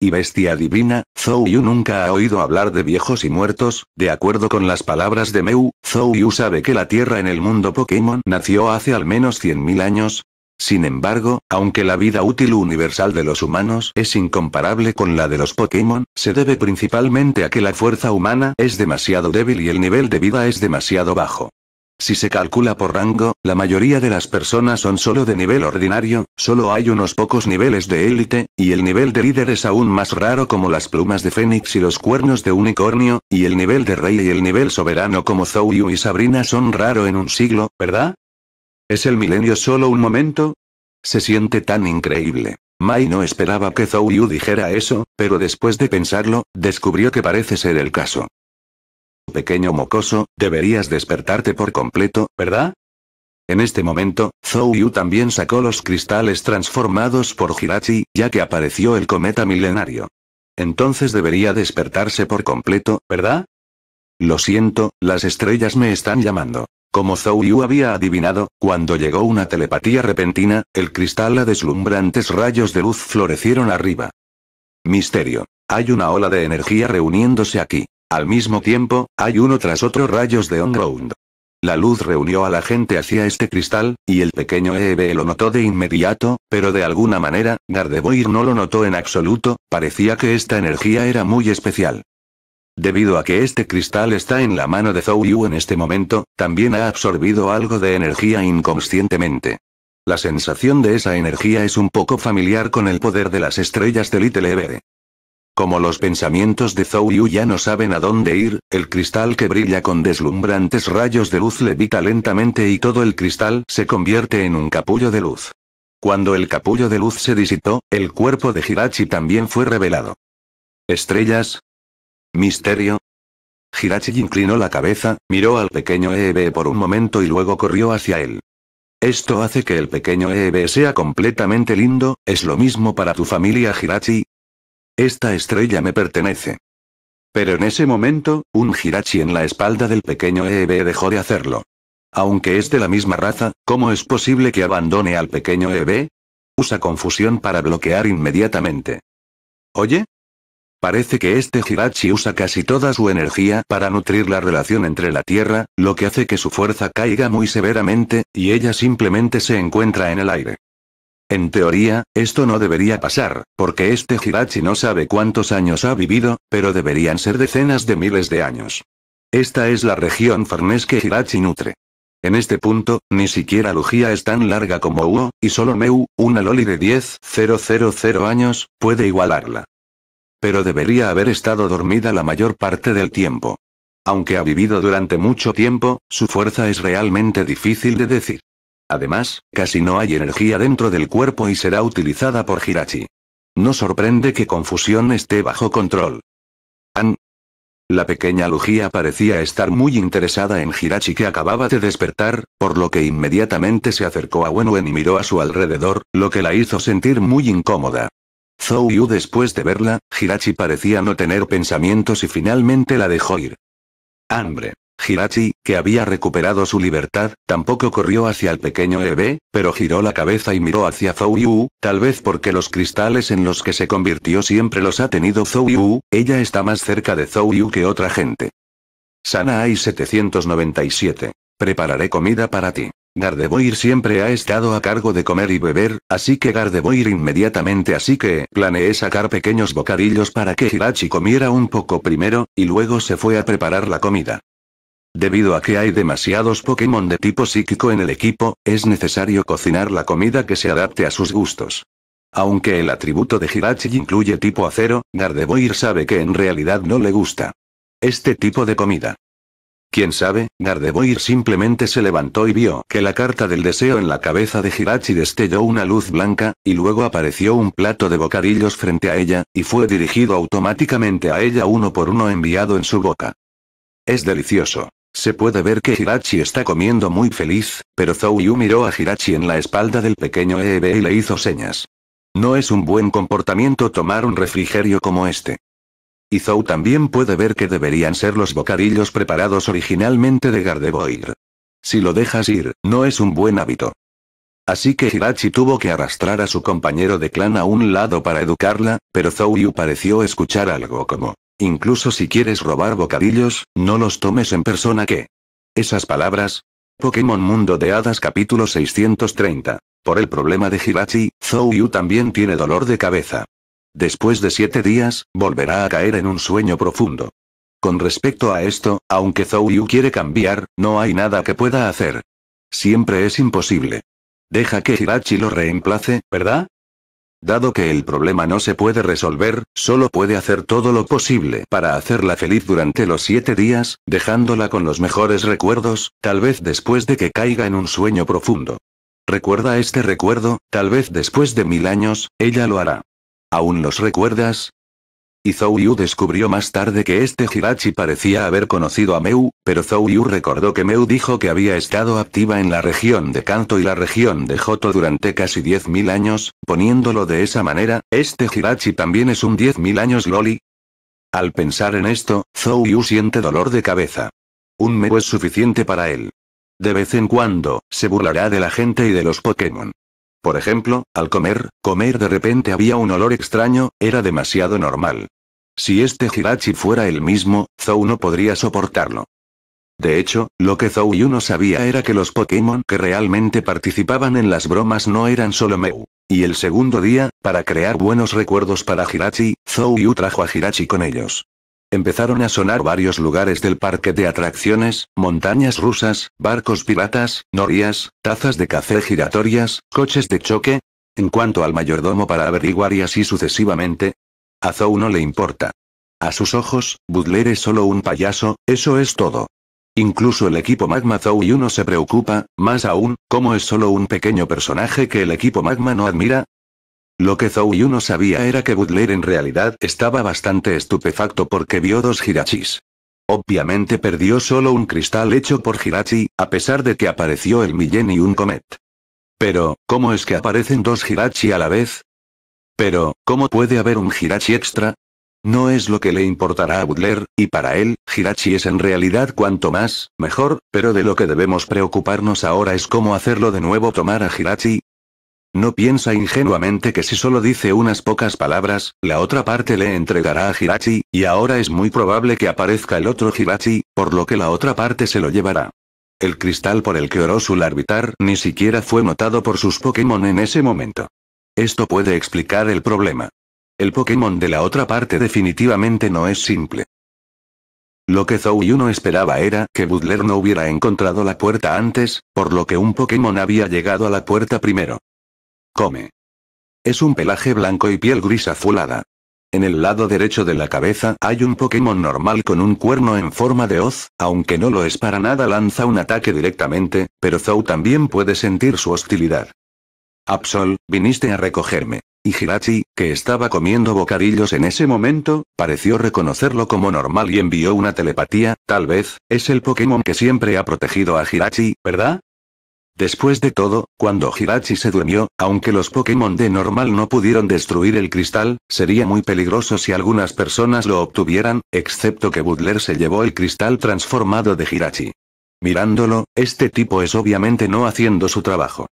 Y bestia divina, Zhou Yu nunca ha oído hablar de viejos y muertos, de acuerdo con las palabras de Meu, Zhou Yu sabe que la Tierra en el mundo Pokémon nació hace al menos 100.000 años, sin embargo, aunque la vida útil universal de los humanos es incomparable con la de los Pokémon, se debe principalmente a que la fuerza humana es demasiado débil y el nivel de vida es demasiado bajo. Si se calcula por rango, la mayoría de las personas son solo de nivel ordinario, solo hay unos pocos niveles de élite, y el nivel de líder es aún más raro como las plumas de fénix y los cuernos de unicornio, y el nivel de rey y el nivel soberano como Zou y Sabrina son raro en un siglo, ¿verdad? ¿Es el milenio solo un momento? Se siente tan increíble. Mai no esperaba que Zou dijera eso, pero después de pensarlo, descubrió que parece ser el caso. Pequeño mocoso, deberías despertarte por completo, ¿verdad? En este momento, Zhou Yu también sacó los cristales transformados por Hirachi, ya que apareció el cometa milenario. Entonces debería despertarse por completo, ¿verdad? Lo siento, las estrellas me están llamando. Como Zhou Yu había adivinado, cuando llegó una telepatía repentina, el cristal a deslumbrantes rayos de luz florecieron arriba. Misterio. Hay una ola de energía reuniéndose aquí. Al mismo tiempo, hay uno tras otro rayos de on-ground. La luz reunió a la gente hacia este cristal, y el pequeño EB lo notó de inmediato, pero de alguna manera, Gardevoir no lo notó en absoluto, parecía que esta energía era muy especial. Debido a que este cristal está en la mano de Zhou Yu en este momento, también ha absorbido algo de energía inconscientemente. La sensación de esa energía es un poco familiar con el poder de las estrellas de Little como los pensamientos de Zhou Yu ya no saben a dónde ir, el cristal que brilla con deslumbrantes rayos de luz levita lentamente y todo el cristal se convierte en un capullo de luz. Cuando el capullo de luz se disitó, el cuerpo de Hirachi también fue revelado. ¿Estrellas? ¿Misterio? Hirachi inclinó la cabeza, miró al pequeño Eb por un momento y luego corrió hacia él. Esto hace que el pequeño Eb sea completamente lindo, es lo mismo para tu familia Hirachi, esta estrella me pertenece. Pero en ese momento, un girachi en la espalda del pequeño EB dejó de hacerlo. Aunque es de la misma raza, ¿cómo es posible que abandone al pequeño EB? Usa confusión para bloquear inmediatamente. ¿Oye? Parece que este Jirachi usa casi toda su energía para nutrir la relación entre la Tierra, lo que hace que su fuerza caiga muy severamente, y ella simplemente se encuentra en el aire. En teoría, esto no debería pasar, porque este Hirachi no sabe cuántos años ha vivido, pero deberían ser decenas de miles de años. Esta es la región farnesque que Hirachi nutre. En este punto, ni siquiera Lugia es tan larga como Uo, y solo Meu, una Loli de 10.000 años, puede igualarla. Pero debería haber estado dormida la mayor parte del tiempo. Aunque ha vivido durante mucho tiempo, su fuerza es realmente difícil de decir. Además, casi no hay energía dentro del cuerpo y será utilizada por Hirachi. No sorprende que Confusión esté bajo control. An. La pequeña Lugia parecía estar muy interesada en Hirachi que acababa de despertar, por lo que inmediatamente se acercó a Wenwen y miró a su alrededor, lo que la hizo sentir muy incómoda. Zhou Yu después de verla, Hirachi parecía no tener pensamientos y finalmente la dejó ir. Hambre. Hirachi, que había recuperado su libertad, tampoco corrió hacia el pequeño E.B., pero giró la cabeza y miró hacia Zhou Yu, tal vez porque los cristales en los que se convirtió siempre los ha tenido Zhou Yu, ella está más cerca de Zhou Yu que otra gente. Sanaai 797. Prepararé comida para ti. Gardevoir siempre ha estado a cargo de comer y beber, así que Gardevoir inmediatamente así que planeé sacar pequeños bocadillos para que Hirachi comiera un poco primero, y luego se fue a preparar la comida. Debido a que hay demasiados Pokémon de tipo psíquico en el equipo, es necesario cocinar la comida que se adapte a sus gustos. Aunque el atributo de Hirachi incluye tipo acero, Gardevoir sabe que en realidad no le gusta. Este tipo de comida. Quién sabe, Gardevoir simplemente se levantó y vio que la carta del deseo en la cabeza de Hirachi destelló una luz blanca, y luego apareció un plato de bocadillos frente a ella, y fue dirigido automáticamente a ella uno por uno enviado en su boca. Es delicioso. Se puede ver que Hirachi está comiendo muy feliz, pero Zou miró a Hirachi en la espalda del pequeño Eevee y le hizo señas. No es un buen comportamiento tomar un refrigerio como este. Y Zou también puede ver que deberían ser los bocadillos preparados originalmente de Gardevoir. Si lo dejas ir, no es un buen hábito. Así que Hirachi tuvo que arrastrar a su compañero de clan a un lado para educarla, pero Zou pareció escuchar algo como Incluso si quieres robar bocadillos, no los tomes en persona que... Esas palabras. Pokémon Mundo de Hadas capítulo 630. Por el problema de Hirachi, Zouyu también tiene dolor de cabeza. Después de siete días, volverá a caer en un sueño profundo. Con respecto a esto, aunque Zouyu quiere cambiar, no hay nada que pueda hacer. Siempre es imposible. Deja que Hirachi lo reemplace, ¿verdad? Dado que el problema no se puede resolver, solo puede hacer todo lo posible para hacerla feliz durante los siete días, dejándola con los mejores recuerdos, tal vez después de que caiga en un sueño profundo. Recuerda este recuerdo, tal vez después de mil años, ella lo hará. ¿Aún los recuerdas? y Zhou Yu descubrió más tarde que este Hirachi parecía haber conocido a Meu, pero zou Yu recordó que Meu dijo que había estado activa en la región de Kanto y la región de Joto durante casi 10.000 años, poniéndolo de esa manera, este Hirachi también es un 10.000 años Loli. Al pensar en esto, zou Yu siente dolor de cabeza. Un Meu es suficiente para él. De vez en cuando, se burlará de la gente y de los Pokémon. Por ejemplo, al comer, comer de repente había un olor extraño, era demasiado normal. Si este Hirachi fuera el mismo, Zou no podría soportarlo. De hecho, lo que Zou no sabía era que los Pokémon que realmente participaban en las bromas no eran solo Mew. Y el segundo día, para crear buenos recuerdos para Hirachi, Zou Yu trajo a Hirachi con ellos. Empezaron a sonar varios lugares del parque de atracciones, montañas rusas, barcos piratas, norías, tazas de café giratorias, coches de choque. En cuanto al mayordomo para averiguar y así sucesivamente, a Zou no le importa. A sus ojos, Butler es solo un payaso, eso es todo. Incluso el equipo Magma Zou y uno se preocupa, más aún, como es solo un pequeño personaje que el equipo Magma no admira? Lo que Zou y uno sabía era que Butler en realidad estaba bastante estupefacto porque vio dos Hirachis. Obviamente perdió solo un cristal hecho por Hirachi, a pesar de que apareció el Millen un Comet. Pero, ¿cómo es que aparecen dos Hirachi a la vez? Pero, ¿cómo puede haber un Jirachi extra? No es lo que le importará a Butler, y para él, Hirachi es en realidad cuanto más, mejor, pero de lo que debemos preocuparnos ahora es cómo hacerlo de nuevo tomar a Hirachi. No piensa ingenuamente que si solo dice unas pocas palabras, la otra parte le entregará a Hirachi, y ahora es muy probable que aparezca el otro Hirachi, por lo que la otra parte se lo llevará. El cristal por el que oró su ni siquiera fue notado por sus Pokémon en ese momento. Esto puede explicar el problema. El Pokémon de la otra parte definitivamente no es simple. Lo que Zou y uno esperaba era que Butler no hubiera encontrado la puerta antes, por lo que un Pokémon había llegado a la puerta primero. Come. Es un pelaje blanco y piel gris azulada. En el lado derecho de la cabeza hay un Pokémon normal con un cuerno en forma de hoz, aunque no lo es para nada lanza un ataque directamente, pero Zou también puede sentir su hostilidad. Absol, viniste a recogerme. Y Hirachi, que estaba comiendo bocadillos en ese momento, pareció reconocerlo como normal y envió una telepatía, tal vez, es el Pokémon que siempre ha protegido a Hirachi, ¿verdad? Después de todo, cuando Hirachi se durmió, aunque los Pokémon de normal no pudieron destruir el cristal, sería muy peligroso si algunas personas lo obtuvieran, excepto que Butler se llevó el cristal transformado de Hirachi. Mirándolo, este tipo es obviamente no haciendo su trabajo.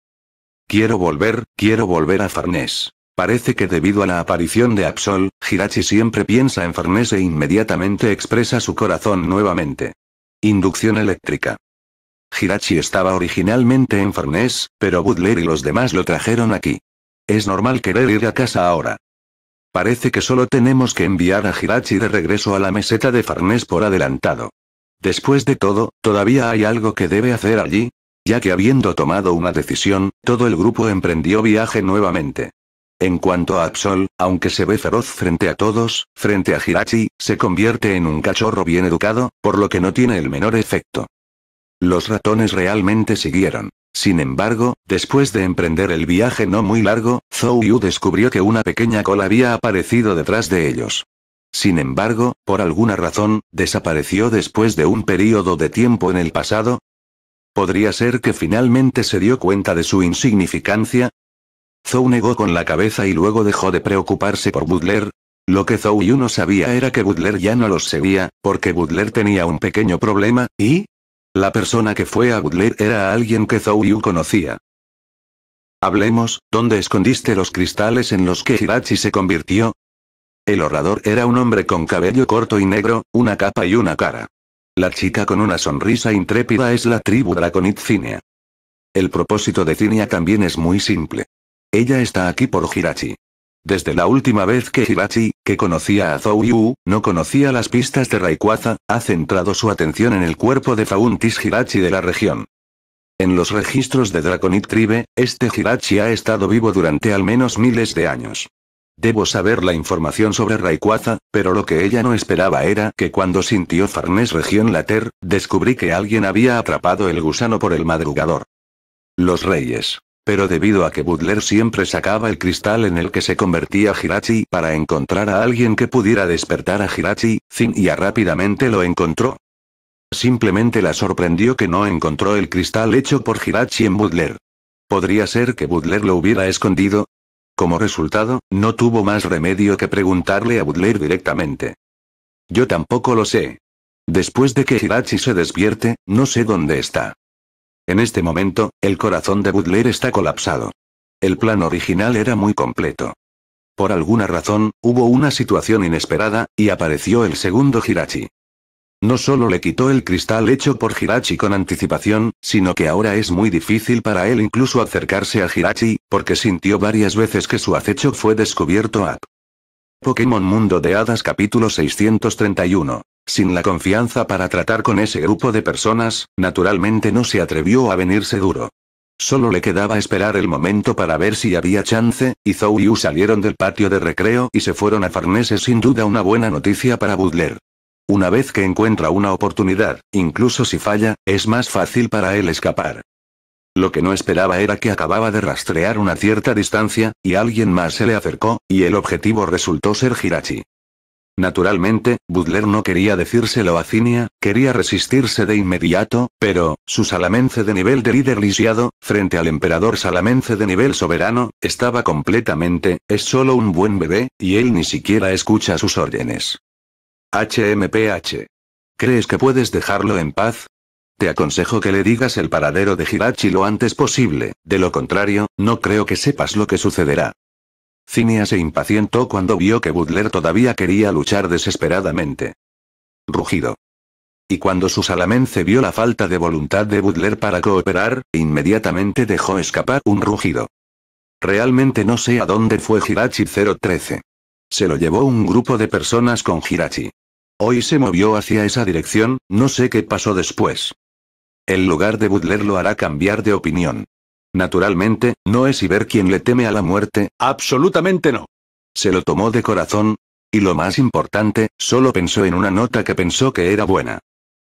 Quiero volver, quiero volver a Farnés. Parece que debido a la aparición de Absol, Hirachi siempre piensa en Farnés e inmediatamente expresa su corazón nuevamente. Inducción eléctrica. Hirachi estaba originalmente en Farnés, pero Butler y los demás lo trajeron aquí. Es normal querer ir a casa ahora. Parece que solo tenemos que enviar a Hirachi de regreso a la meseta de Farnés por adelantado. Después de todo, todavía hay algo que debe hacer allí, ya que habiendo tomado una decisión, todo el grupo emprendió viaje nuevamente. En cuanto a Absol, aunque se ve feroz frente a todos, frente a Hirachi, se convierte en un cachorro bien educado, por lo que no tiene el menor efecto. Los ratones realmente siguieron. Sin embargo, después de emprender el viaje no muy largo, Zhou Yu descubrió que una pequeña cola había aparecido detrás de ellos. Sin embargo, por alguna razón, desapareció después de un período de tiempo en el pasado, ¿Podría ser que finalmente se dio cuenta de su insignificancia? Zou negó con la cabeza y luego dejó de preocuparse por Butler. Lo que Zou Yu no sabía era que Butler ya no los seguía, porque Butler tenía un pequeño problema, y... La persona que fue a Butler era alguien que Zou Yu conocía. Hablemos, ¿dónde escondiste los cristales en los que Hirachi se convirtió? El orador era un hombre con cabello corto y negro, una capa y una cara. La chica con una sonrisa intrépida es la tribu Draconitzinia. El propósito de Cinia también es muy simple. Ella está aquí por Hirachi. Desde la última vez que Hirachi, que conocía a Zhou Yu, no conocía las pistas de Raikwaza, ha centrado su atención en el cuerpo de Fauntis Hirachi de la región. En los registros de Draconit Tribe, este Hirachi ha estado vivo durante al menos miles de años. Debo saber la información sobre Rayquaza, pero lo que ella no esperaba era que cuando sintió Farnés Región Later, descubrí que alguien había atrapado el gusano por el madrugador. Los reyes. Pero debido a que Butler siempre sacaba el cristal en el que se convertía Hirachi para encontrar a alguien que pudiera despertar a Hirachi, ya rápidamente lo encontró. Simplemente la sorprendió que no encontró el cristal hecho por Hirachi en Budler. Podría ser que Butler lo hubiera escondido, como resultado, no tuvo más remedio que preguntarle a Butler directamente. Yo tampoco lo sé. Después de que Hirachi se despierte, no sé dónde está. En este momento, el corazón de Butler está colapsado. El plan original era muy completo. Por alguna razón, hubo una situación inesperada, y apareció el segundo Hirachi. No solo le quitó el cristal hecho por Hirachi con anticipación, sino que ahora es muy difícil para él incluso acercarse a Hirachi, porque sintió varias veces que su acecho fue descubierto a Pokémon Mundo de Hadas capítulo 631. Sin la confianza para tratar con ese grupo de personas, naturalmente no se atrevió a venirse duro. Solo le quedaba esperar el momento para ver si había chance, y Zou salieron del patio de recreo y se fueron a Farnese sin duda una buena noticia para Budler. Una vez que encuentra una oportunidad, incluso si falla, es más fácil para él escapar. Lo que no esperaba era que acababa de rastrear una cierta distancia, y alguien más se le acercó, y el objetivo resultó ser Hirachi. Naturalmente, Butler no quería decírselo a Cinia, quería resistirse de inmediato, pero, su salamence de nivel de líder lisiado, frente al emperador salamence de nivel soberano, estaba completamente, es solo un buen bebé, y él ni siquiera escucha sus órdenes. HMPH. ¿Crees que puedes dejarlo en paz? Te aconsejo que le digas el paradero de Hirachi lo antes posible, de lo contrario, no creo que sepas lo que sucederá. Cinia se impacientó cuando vio que Butler todavía quería luchar desesperadamente. Rugido. Y cuando su salamence vio la falta de voluntad de Butler para cooperar, inmediatamente dejó escapar un rugido. Realmente no sé a dónde fue Hirachi 013. Se lo llevó un grupo de personas con Hirachi. Hoy se movió hacia esa dirección, no sé qué pasó después. El lugar de Butler lo hará cambiar de opinión. Naturalmente, no es Iber quien le teme a la muerte, absolutamente no. Se lo tomó de corazón, y lo más importante, solo pensó en una nota que pensó que era buena.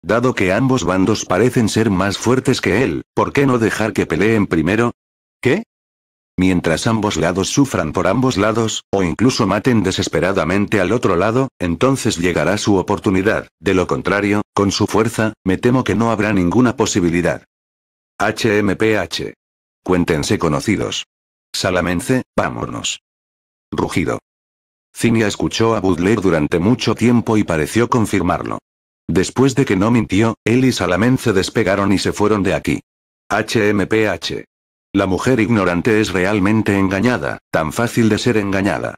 Dado que ambos bandos parecen ser más fuertes que él, ¿por qué no dejar que peleen primero? ¿Qué? Mientras ambos lados sufran por ambos lados, o incluso maten desesperadamente al otro lado, entonces llegará su oportunidad, de lo contrario, con su fuerza, me temo que no habrá ninguna posibilidad. HMPH. Cuéntense conocidos. Salamence, vámonos. Rugido. Cinia escuchó a Budler durante mucho tiempo y pareció confirmarlo. Después de que no mintió, él y Salamence despegaron y se fueron de aquí. HMPH. La mujer ignorante es realmente engañada, tan fácil de ser engañada.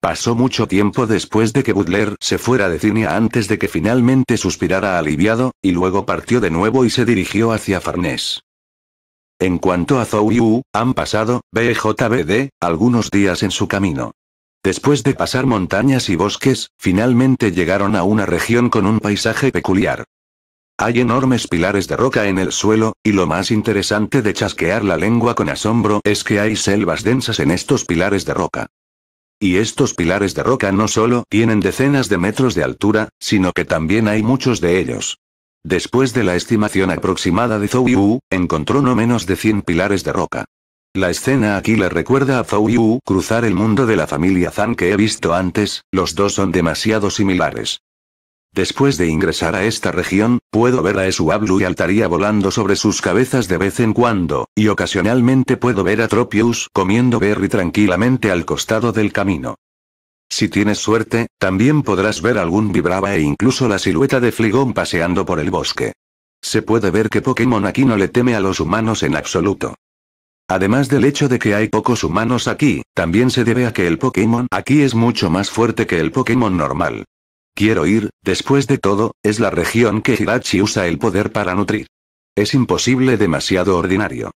Pasó mucho tiempo después de que Butler se fuera de Cinia antes de que finalmente suspirara aliviado, y luego partió de nuevo y se dirigió hacia Farnés. En cuanto a Zhou Yu, han pasado, BJBD, algunos días en su camino. Después de pasar montañas y bosques, finalmente llegaron a una región con un paisaje peculiar. Hay enormes pilares de roca en el suelo, y lo más interesante de chasquear la lengua con asombro es que hay selvas densas en estos pilares de roca. Y estos pilares de roca no solo tienen decenas de metros de altura, sino que también hay muchos de ellos. Después de la estimación aproximada de Zhou Yu, encontró no menos de 100 pilares de roca. La escena aquí le recuerda a Zhou Yu cruzar el mundo de la familia Zhang que he visto antes, los dos son demasiado similares. Después de ingresar a esta región, puedo ver a Esuablu y Altaria volando sobre sus cabezas de vez en cuando, y ocasionalmente puedo ver a Tropius comiendo berry tranquilamente al costado del camino. Si tienes suerte, también podrás ver algún vibrava e incluso la silueta de Fligón paseando por el bosque. Se puede ver que Pokémon aquí no le teme a los humanos en absoluto. Además del hecho de que hay pocos humanos aquí, también se debe a que el Pokémon aquí es mucho más fuerte que el Pokémon normal. Quiero ir, después de todo, es la región que Hirachi usa el poder para nutrir. Es imposible demasiado ordinario.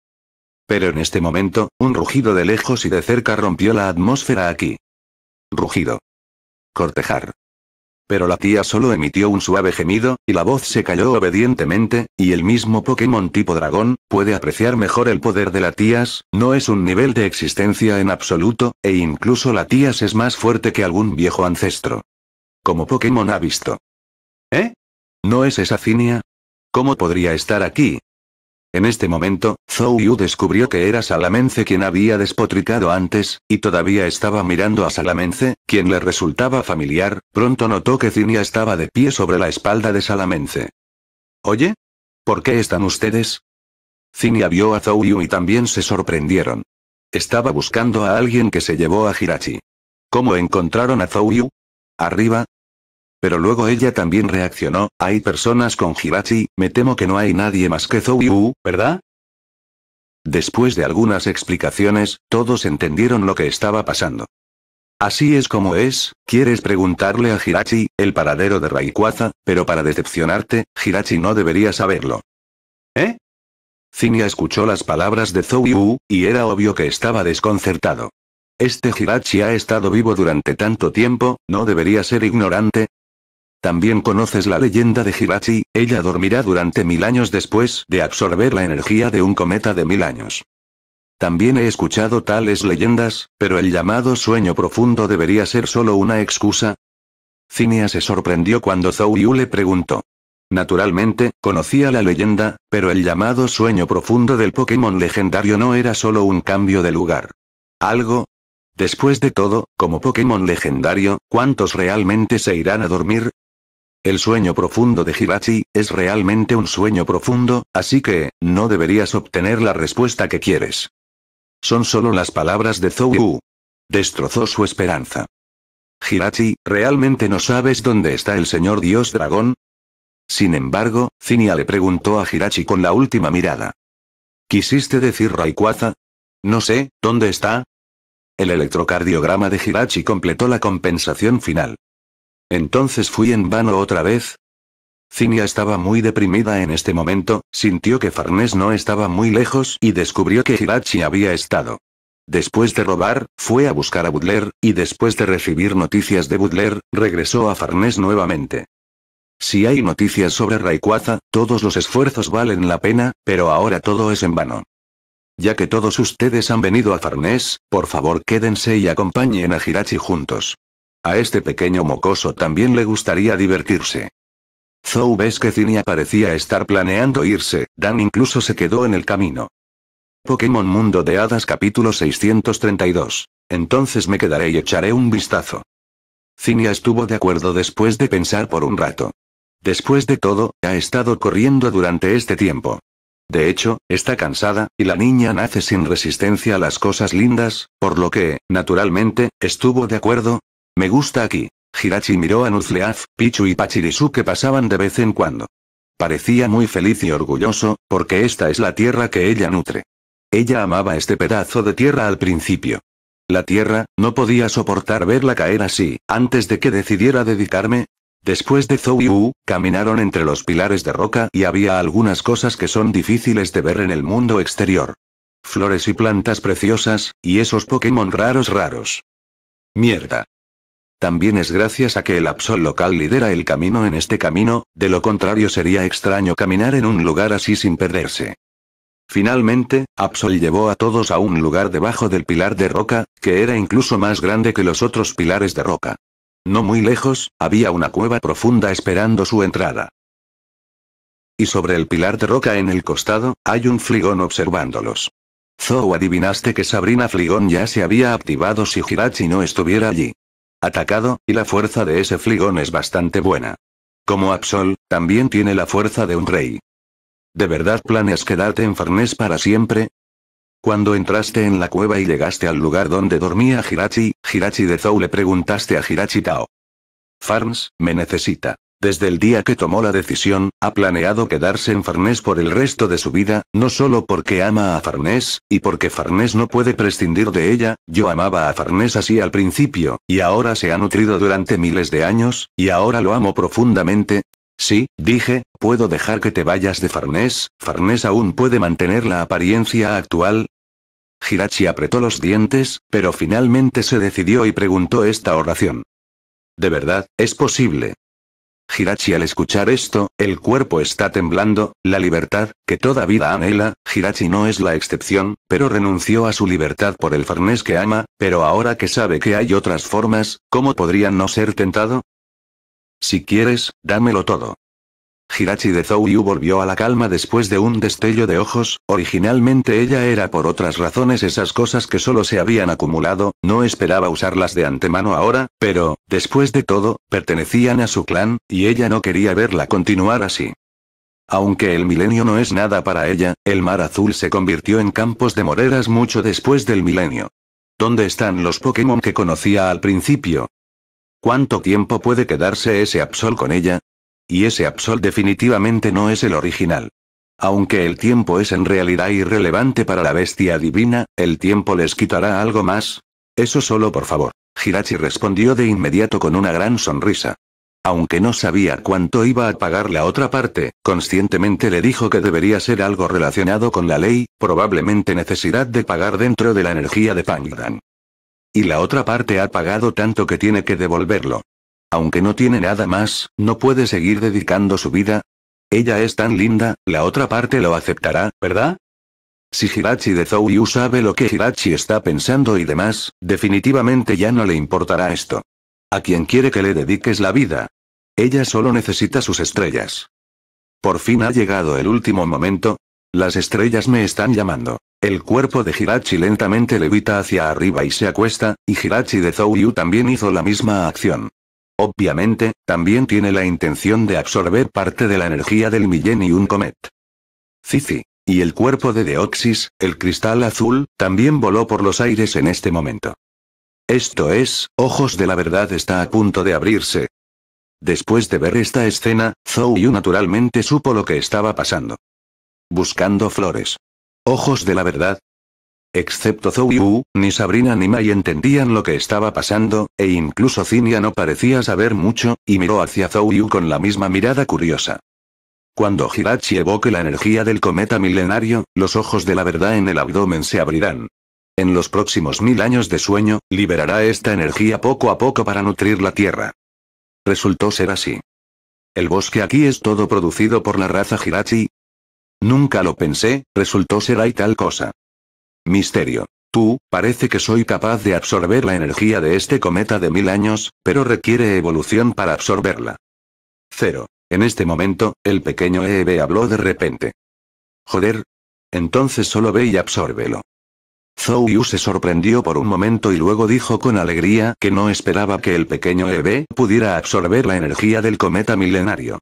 Pero en este momento, un rugido de lejos y de cerca rompió la atmósfera aquí. Rugido. Cortejar. Pero la tía solo emitió un suave gemido, y la voz se calló obedientemente, y el mismo Pokémon tipo dragón, puede apreciar mejor el poder de la tías, no es un nivel de existencia en absoluto, e incluso la tías es más fuerte que algún viejo ancestro como Pokémon ha visto. ¿Eh? ¿No es esa Cinia? ¿Cómo podría estar aquí? En este momento, Zhou Yu descubrió que era Salamence quien había despotricado antes, y todavía estaba mirando a Salamence, quien le resultaba familiar, pronto notó que Cinia estaba de pie sobre la espalda de Salamence. Oye? ¿Por qué están ustedes? Cinia vio a Zhou Yu y también se sorprendieron. Estaba buscando a alguien que se llevó a Hirachi. ¿Cómo encontraron a Zhou Yu? Arriba, pero luego ella también reaccionó, hay personas con Hirachi, me temo que no hay nadie más que Zou ¿verdad? Después de algunas explicaciones, todos entendieron lo que estaba pasando. Así es como es, quieres preguntarle a Hirachi, el paradero de Raikwaza, pero para decepcionarte, Hirachi no debería saberlo. ¿Eh? Zinia escuchó las palabras de Zou y era obvio que estaba desconcertado. Este Hirachi ha estado vivo durante tanto tiempo, no debería ser ignorante, también conoces la leyenda de Hirachi, ella dormirá durante mil años después de absorber la energía de un cometa de mil años. También he escuchado tales leyendas, pero el llamado sueño profundo debería ser solo una excusa. Cinea se sorprendió cuando Zhou Yu le preguntó. Naturalmente, conocía la leyenda, pero el llamado sueño profundo del Pokémon legendario no era solo un cambio de lugar. Algo. Después de todo, como Pokémon legendario, ¿cuántos realmente se irán a dormir? El sueño profundo de Hirachi, es realmente un sueño profundo, así que, no deberías obtener la respuesta que quieres. Son solo las palabras de Zou. Destrozó su esperanza. Hirachi, ¿realmente no sabes dónde está el señor dios dragón? Sin embargo, Zinia le preguntó a Hirachi con la última mirada. ¿Quisiste decir Raikwaza? No sé, ¿dónde está? El electrocardiograma de Hirachi completó la compensación final. Entonces fui en vano otra vez. Cinia estaba muy deprimida en este momento, sintió que Farnés no estaba muy lejos y descubrió que Hirachi había estado. Después de robar, fue a buscar a Butler, y después de recibir noticias de Butler, regresó a Farnés nuevamente. Si hay noticias sobre Rayquaza, todos los esfuerzos valen la pena, pero ahora todo es en vano. Ya que todos ustedes han venido a Farnés, por favor quédense y acompañen a Hirachi juntos. A este pequeño mocoso también le gustaría divertirse. Zou ves que Cinia parecía estar planeando irse, Dan incluso se quedó en el camino. Pokémon Mundo de Hadas capítulo 632. Entonces me quedaré y echaré un vistazo. Cinia estuvo de acuerdo después de pensar por un rato. Después de todo, ha estado corriendo durante este tiempo. De hecho, está cansada, y la niña nace sin resistencia a las cosas lindas, por lo que, naturalmente, estuvo de acuerdo, me gusta aquí. Hirachi miró a Nuzleaf, Pichu y Pachirisu que pasaban de vez en cuando. Parecía muy feliz y orgulloso, porque esta es la tierra que ella nutre. Ella amaba este pedazo de tierra al principio. La tierra, no podía soportar verla caer así, antes de que decidiera dedicarme. Después de y Wu, caminaron entre los pilares de roca y había algunas cosas que son difíciles de ver en el mundo exterior. Flores y plantas preciosas, y esos Pokémon raros raros. Mierda. También es gracias a que el Absol local lidera el camino en este camino, de lo contrario sería extraño caminar en un lugar así sin perderse. Finalmente, Absol llevó a todos a un lugar debajo del pilar de roca, que era incluso más grande que los otros pilares de roca. No muy lejos, había una cueva profunda esperando su entrada. Y sobre el pilar de roca en el costado, hay un fligón observándolos. Zou adivinaste que Sabrina Fligón ya se había activado si Hirachi no estuviera allí atacado, y la fuerza de ese fligón es bastante buena. Como Absol, también tiene la fuerza de un rey. ¿De verdad planes quedarte en Farnés para siempre? Cuando entraste en la cueva y llegaste al lugar donde dormía Hirachi, Hirachi de Zou le preguntaste a Hirachi Tao. Farns, me necesita. Desde el día que tomó la decisión, ha planeado quedarse en Farnés por el resto de su vida, no solo porque ama a Farnés, y porque Farnés no puede prescindir de ella, yo amaba a Farnés así al principio, y ahora se ha nutrido durante miles de años, y ahora lo amo profundamente. Sí, dije, puedo dejar que te vayas de Farnés, Farnés aún puede mantener la apariencia actual, Hirachi apretó los dientes, pero finalmente se decidió y preguntó esta oración. De verdad, es posible. Hirachi al escuchar esto, el cuerpo está temblando, la libertad, que toda vida anhela, Hirachi no es la excepción, pero renunció a su libertad por el farnés que ama, pero ahora que sabe que hay otras formas, ¿cómo podría no ser tentado? Si quieres, dámelo todo. Hirachi de Zouyu volvió a la calma después de un destello de ojos, originalmente ella era por otras razones esas cosas que solo se habían acumulado, no esperaba usarlas de antemano ahora, pero, después de todo, pertenecían a su clan, y ella no quería verla continuar así. Aunque el milenio no es nada para ella, el mar azul se convirtió en campos de moreras mucho después del milenio. ¿Dónde están los Pokémon que conocía al principio? ¿Cuánto tiempo puede quedarse ese Absol con ella? Y ese Absol definitivamente no es el original. Aunque el tiempo es en realidad irrelevante para la bestia divina, el tiempo les quitará algo más. Eso solo por favor. Hirachi respondió de inmediato con una gran sonrisa. Aunque no sabía cuánto iba a pagar la otra parte, conscientemente le dijo que debería ser algo relacionado con la ley, probablemente necesidad de pagar dentro de la energía de Pangdan. Y la otra parte ha pagado tanto que tiene que devolverlo. Aunque no tiene nada más, no puede seguir dedicando su vida. Ella es tan linda, la otra parte lo aceptará, ¿verdad? Si Hirachi de Zouyu sabe lo que Hirachi está pensando y demás, definitivamente ya no le importará esto. A quien quiere que le dediques la vida. Ella solo necesita sus estrellas. Por fin ha llegado el último momento. Las estrellas me están llamando. El cuerpo de Hirachi lentamente levita hacia arriba y se acuesta, y Hirachi de Zouyu también hizo la misma acción. Obviamente, también tiene la intención de absorber parte de la energía del Millennium Comet. Cici. Y el cuerpo de Deoxys, el cristal azul, también voló por los aires en este momento. Esto es, Ojos de la Verdad está a punto de abrirse. Después de ver esta escena, Zhou Yu naturalmente supo lo que estaba pasando. Buscando flores. Ojos de la Verdad, Excepto Zhou Yu, ni Sabrina ni Mai entendían lo que estaba pasando, e incluso Zinia no parecía saber mucho, y miró hacia Zhou Yu con la misma mirada curiosa. Cuando Hirachi evoque la energía del cometa milenario, los ojos de la verdad en el abdomen se abrirán. En los próximos mil años de sueño, liberará esta energía poco a poco para nutrir la Tierra. Resultó ser así. ¿El bosque aquí es todo producido por la raza Hirachi? Nunca lo pensé, resultó ser hay tal cosa. Misterio. Tú, parece que soy capaz de absorber la energía de este cometa de mil años, pero requiere evolución para absorberla. Cero. En este momento, el pequeño EB habló de repente. Joder. Entonces solo ve y absórbelo. Zhou Yu se sorprendió por un momento y luego dijo con alegría que no esperaba que el pequeño EB pudiera absorber la energía del cometa milenario.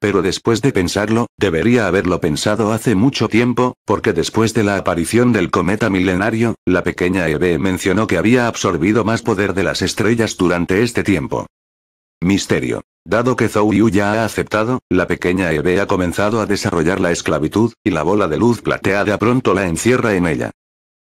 Pero después de pensarlo, debería haberlo pensado hace mucho tiempo, porque después de la aparición del cometa milenario, la pequeña eve mencionó que había absorbido más poder de las estrellas durante este tiempo. Misterio. Dado que Yu ya ha aceptado, la pequeña eve ha comenzado a desarrollar la esclavitud, y la bola de luz plateada pronto la encierra en ella.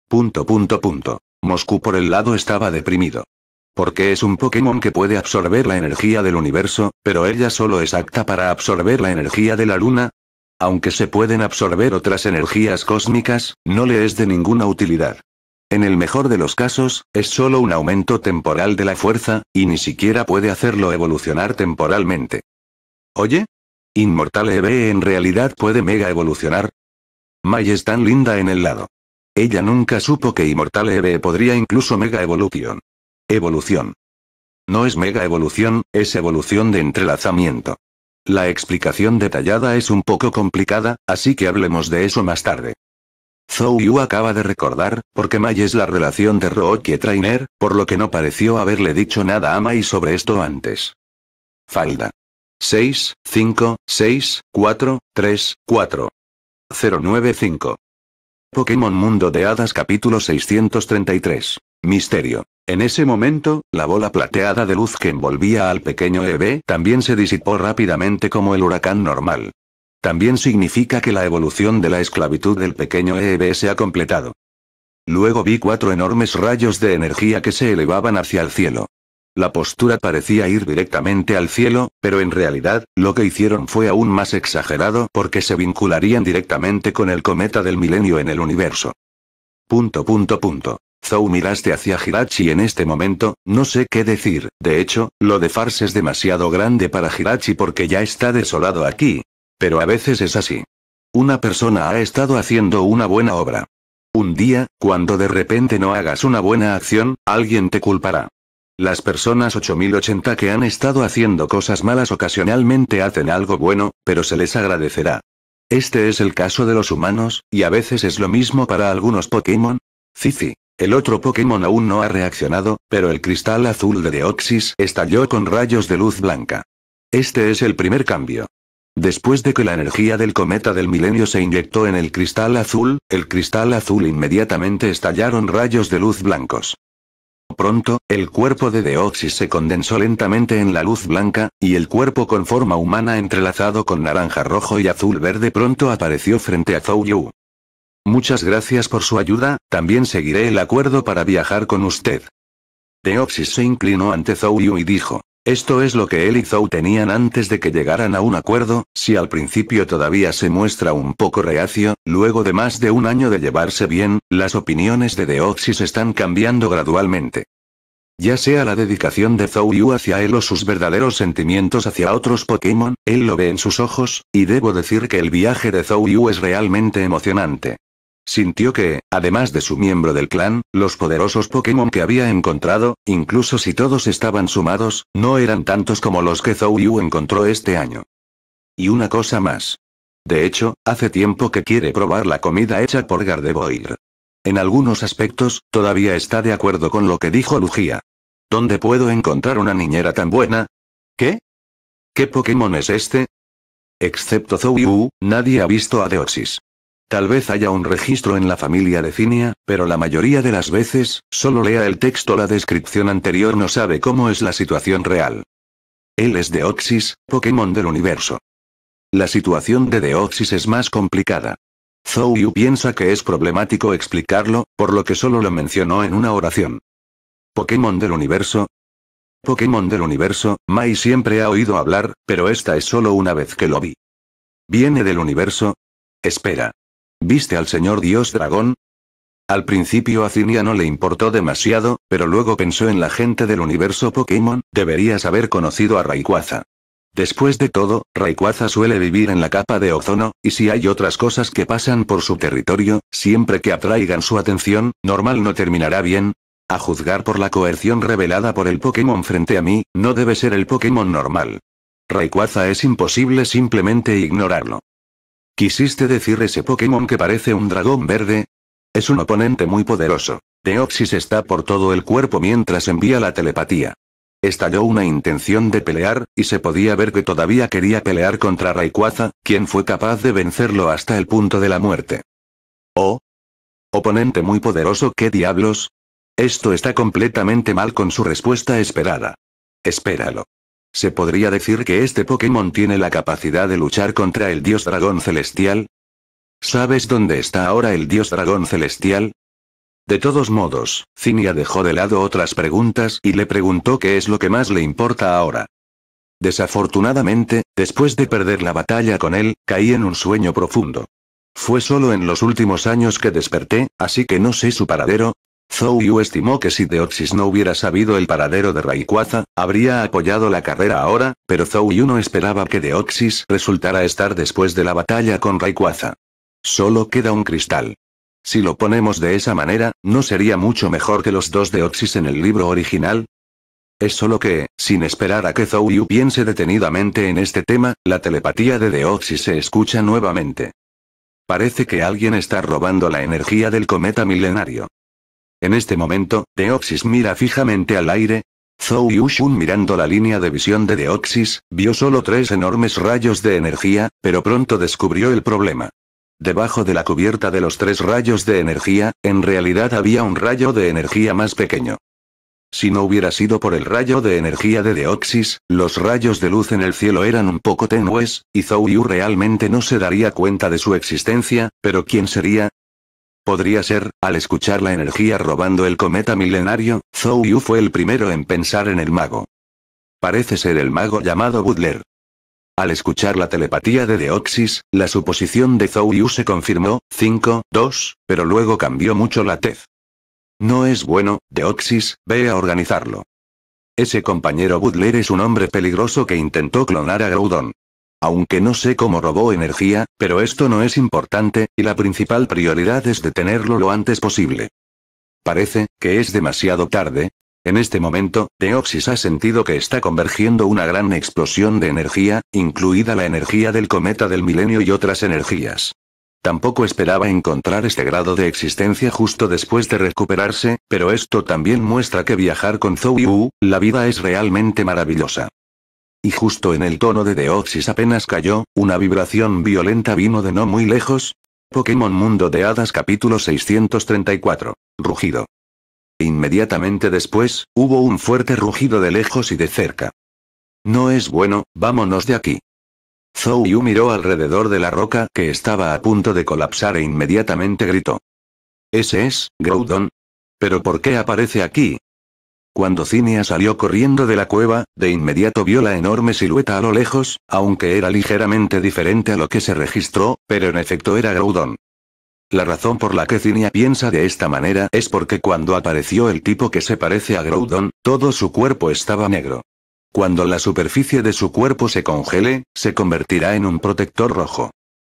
Punto punto punto. Moscú por el lado estaba deprimido. Porque es un Pokémon que puede absorber la energía del universo, pero ella solo es apta para absorber la energía de la luna. Aunque se pueden absorber otras energías cósmicas, no le es de ninguna utilidad. En el mejor de los casos, es solo un aumento temporal de la fuerza, y ni siquiera puede hacerlo evolucionar temporalmente. Oye, Inmortal Eve en realidad puede mega evolucionar. Mai es tan linda en el lado. Ella nunca supo que Inmortal Eve podría incluso mega evolución. Evolución. No es mega evolución, es evolución de entrelazamiento. La explicación detallada es un poco complicada, así que hablemos de eso más tarde. Zhou Yu acaba de recordar, porque Mai es la relación de Rocky Trainer, por lo que no pareció haberle dicho nada a Mai sobre esto antes. Falda. 6, 5, 6, 4, 3, 4. 095. Pokémon Mundo de Hadas capítulo 633. Misterio. En ese momento, la bola plateada de luz que envolvía al pequeño EB también se disipó rápidamente como el huracán normal. También significa que la evolución de la esclavitud del pequeño EB se ha completado. Luego vi cuatro enormes rayos de energía que se elevaban hacia el cielo. La postura parecía ir directamente al cielo, pero en realidad, lo que hicieron fue aún más exagerado porque se vincularían directamente con el cometa del milenio en el universo. Punto punto punto. Zou miraste hacia Hirachi en este momento, no sé qué decir, de hecho, lo de Fars es demasiado grande para Hirachi porque ya está desolado aquí. Pero a veces es así. Una persona ha estado haciendo una buena obra. Un día, cuando de repente no hagas una buena acción, alguien te culpará. Las personas 8080 que han estado haciendo cosas malas ocasionalmente hacen algo bueno, pero se les agradecerá. Este es el caso de los humanos, y a veces es lo mismo para algunos Pokémon. Zizi. El otro Pokémon aún no ha reaccionado, pero el cristal azul de Deoxys estalló con rayos de luz blanca. Este es el primer cambio. Después de que la energía del cometa del milenio se inyectó en el cristal azul, el cristal azul inmediatamente estallaron rayos de luz blancos. Pronto, el cuerpo de Deoxys se condensó lentamente en la luz blanca, y el cuerpo con forma humana entrelazado con naranja rojo y azul verde pronto apareció frente a Zou Yu. Muchas gracias por su ayuda, también seguiré el acuerdo para viajar con usted. Deoxys se inclinó ante Zouyu y dijo. Esto es lo que él y Zou tenían antes de que llegaran a un acuerdo, si al principio todavía se muestra un poco reacio, luego de más de un año de llevarse bien, las opiniones de Deoxys están cambiando gradualmente. Ya sea la dedicación de Zou hacia él o sus verdaderos sentimientos hacia otros Pokémon, él lo ve en sus ojos, y debo decir que el viaje de Zou es realmente emocionante. Sintió que, además de su miembro del clan, los poderosos Pokémon que había encontrado, incluso si todos estaban sumados, no eran tantos como los que Zhou Yu encontró este año. Y una cosa más. De hecho, hace tiempo que quiere probar la comida hecha por Gardevoir. En algunos aspectos, todavía está de acuerdo con lo que dijo Lugia. ¿Dónde puedo encontrar una niñera tan buena? ¿Qué? ¿Qué Pokémon es este? Excepto Zou Yu, nadie ha visto a Deoxys. Tal vez haya un registro en la familia de Cinia, pero la mayoría de las veces, solo lea el texto la descripción anterior no sabe cómo es la situación real. Él es Deoxys, Pokémon del universo. La situación de Deoxys es más complicada. Zhou Yu piensa que es problemático explicarlo, por lo que solo lo mencionó en una oración. Pokémon del universo. Pokémon del universo, Mai siempre ha oído hablar, pero esta es solo una vez que lo vi. ¿Viene del universo? Espera. ¿Viste al señor dios dragón? Al principio a Cinia no le importó demasiado, pero luego pensó en la gente del universo Pokémon, deberías haber conocido a Rayquaza. Después de todo, Rayquaza suele vivir en la capa de ozono, y si hay otras cosas que pasan por su territorio, siempre que atraigan su atención, normal no terminará bien. A juzgar por la coerción revelada por el Pokémon frente a mí, no debe ser el Pokémon normal. Rayquaza es imposible simplemente ignorarlo. ¿Quisiste decir ese Pokémon que parece un dragón verde? Es un oponente muy poderoso. Deoxys está por todo el cuerpo mientras envía la telepatía. Estalló una intención de pelear, y se podía ver que todavía quería pelear contra Rayquaza, quien fue capaz de vencerlo hasta el punto de la muerte. Oh. Oponente muy poderoso, ¿qué diablos? Esto está completamente mal con su respuesta esperada. Espéralo. Se podría decir que este Pokémon tiene la capacidad de luchar contra el dios dragón celestial. ¿Sabes dónde está ahora el dios dragón celestial? De todos modos, Cinia dejó de lado otras preguntas y le preguntó qué es lo que más le importa ahora. Desafortunadamente, después de perder la batalla con él, caí en un sueño profundo. Fue solo en los últimos años que desperté, así que no sé su paradero, Zhou Yu estimó que si Deoxys no hubiera sabido el paradero de Rayquaza, habría apoyado la carrera ahora, pero Zhou Yu no esperaba que Deoxys resultara estar después de la batalla con Rayquaza. Solo queda un cristal. Si lo ponemos de esa manera, ¿no sería mucho mejor que los dos Deoxys en el libro original? Es solo que, sin esperar a que Zhou Yu piense detenidamente en este tema, la telepatía de Deoxys se escucha nuevamente. Parece que alguien está robando la energía del cometa milenario. En este momento, Deoxys mira fijamente al aire. Zhou Shun mirando la línea de visión de Deoxys, vio solo tres enormes rayos de energía, pero pronto descubrió el problema. Debajo de la cubierta de los tres rayos de energía, en realidad había un rayo de energía más pequeño. Si no hubiera sido por el rayo de energía de Deoxys, los rayos de luz en el cielo eran un poco tenues, y Zhou Yu realmente no se daría cuenta de su existencia, pero ¿quién sería? Podría ser, al escuchar la energía robando el cometa milenario, Zhou Yu fue el primero en pensar en el mago. Parece ser el mago llamado Butler. Al escuchar la telepatía de Deoxys, la suposición de Zhou Yu se confirmó, 5, 2, pero luego cambió mucho la tez. No es bueno, Deoxys, ve a organizarlo. Ese compañero Butler es un hombre peligroso que intentó clonar a Groudon. Aunque no sé cómo robó energía, pero esto no es importante, y la principal prioridad es detenerlo lo antes posible. Parece, que es demasiado tarde. En este momento, Deoxys ha sentido que está convergiendo una gran explosión de energía, incluida la energía del cometa del milenio y otras energías. Tampoco esperaba encontrar este grado de existencia justo después de recuperarse, pero esto también muestra que viajar con Zhou Yu, la vida es realmente maravillosa. Y justo en el tono de Deoxys apenas cayó, una vibración violenta vino de no muy lejos. Pokémon Mundo de Hadas capítulo 634. Rugido. Inmediatamente después, hubo un fuerte rugido de lejos y de cerca. No es bueno, vámonos de aquí. Zhou Yu miró alrededor de la roca que estaba a punto de colapsar e inmediatamente gritó. ¿Ese es, Groudon? ¿Pero por qué aparece aquí? Cuando Cinia salió corriendo de la cueva, de inmediato vio la enorme silueta a lo lejos, aunque era ligeramente diferente a lo que se registró, pero en efecto era Groudon. La razón por la que Cinia piensa de esta manera es porque cuando apareció el tipo que se parece a Groudon, todo su cuerpo estaba negro. Cuando la superficie de su cuerpo se congele, se convertirá en un protector rojo.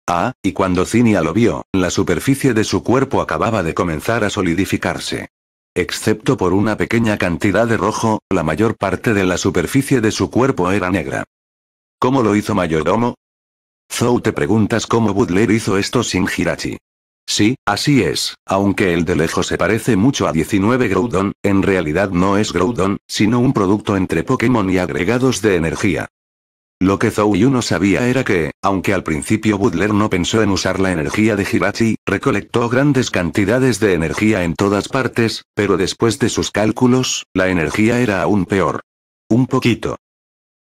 Ah, y cuando Cinia lo vio, la superficie de su cuerpo acababa de comenzar a solidificarse. Excepto por una pequeña cantidad de rojo, la mayor parte de la superficie de su cuerpo era negra. ¿Cómo lo hizo Mayordomo? Zou te preguntas cómo Butler hizo esto sin Hirachi. Sí, así es, aunque el de lejos se parece mucho a 19 Groudon, en realidad no es Groudon, sino un producto entre Pokémon y agregados de energía. Lo que Zou no sabía era que, aunque al principio Butler no pensó en usar la energía de Hirachi, recolectó grandes cantidades de energía en todas partes, pero después de sus cálculos, la energía era aún peor. Un poquito.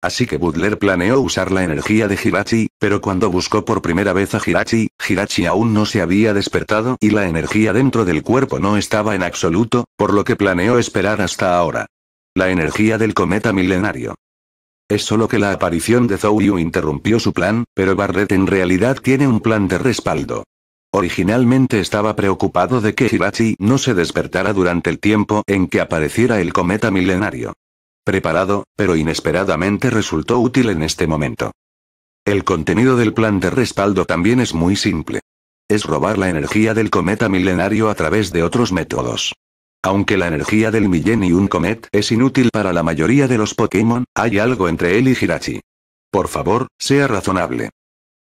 Así que Butler planeó usar la energía de Hirachi, pero cuando buscó por primera vez a Hirachi, Hirachi aún no se había despertado y la energía dentro del cuerpo no estaba en absoluto, por lo que planeó esperar hasta ahora. La energía del cometa milenario. Es solo que la aparición de Zhou Yu interrumpió su plan, pero Barret en realidad tiene un plan de respaldo. Originalmente estaba preocupado de que Hirachi no se despertara durante el tiempo en que apareciera el cometa milenario. Preparado, pero inesperadamente resultó útil en este momento. El contenido del plan de respaldo también es muy simple. Es robar la energía del cometa milenario a través de otros métodos. Aunque la energía del Millennium Comet es inútil para la mayoría de los Pokémon, hay algo entre él y Hirachi. Por favor, sea razonable.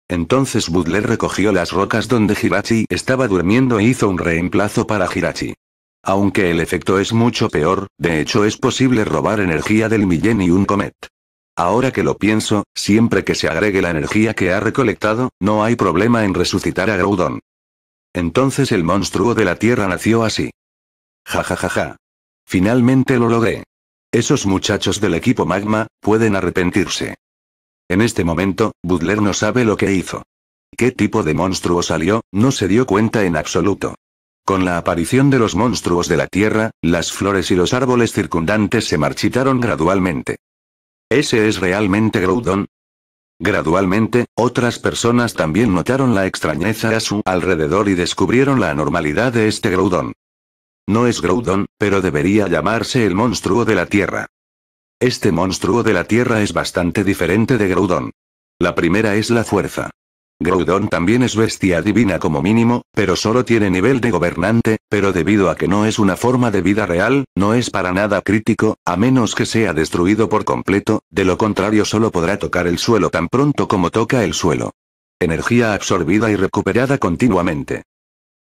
Entonces Butler recogió las rocas donde Hirachi estaba durmiendo e hizo un reemplazo para Hirachi. Aunque el efecto es mucho peor, de hecho es posible robar energía del Millennium Comet. Ahora que lo pienso, siempre que se agregue la energía que ha recolectado, no hay problema en resucitar a Groudon. Entonces el monstruo de la Tierra nació así. Ja ja ja ja. Finalmente lo logré. Esos muchachos del equipo Magma, pueden arrepentirse. En este momento, Butler no sabe lo que hizo. ¿Qué tipo de monstruo salió? No se dio cuenta en absoluto. Con la aparición de los monstruos de la tierra, las flores y los árboles circundantes se marchitaron gradualmente. ¿Ese es realmente Groudon? Gradualmente, otras personas también notaron la extrañeza a su alrededor y descubrieron la anormalidad de este Groudon. No es Groudon, pero debería llamarse el monstruo de la Tierra. Este monstruo de la Tierra es bastante diferente de Groudon. La primera es la fuerza. Groudon también es bestia divina como mínimo, pero solo tiene nivel de gobernante, pero debido a que no es una forma de vida real, no es para nada crítico, a menos que sea destruido por completo, de lo contrario solo podrá tocar el suelo tan pronto como toca el suelo. Energía absorbida y recuperada continuamente.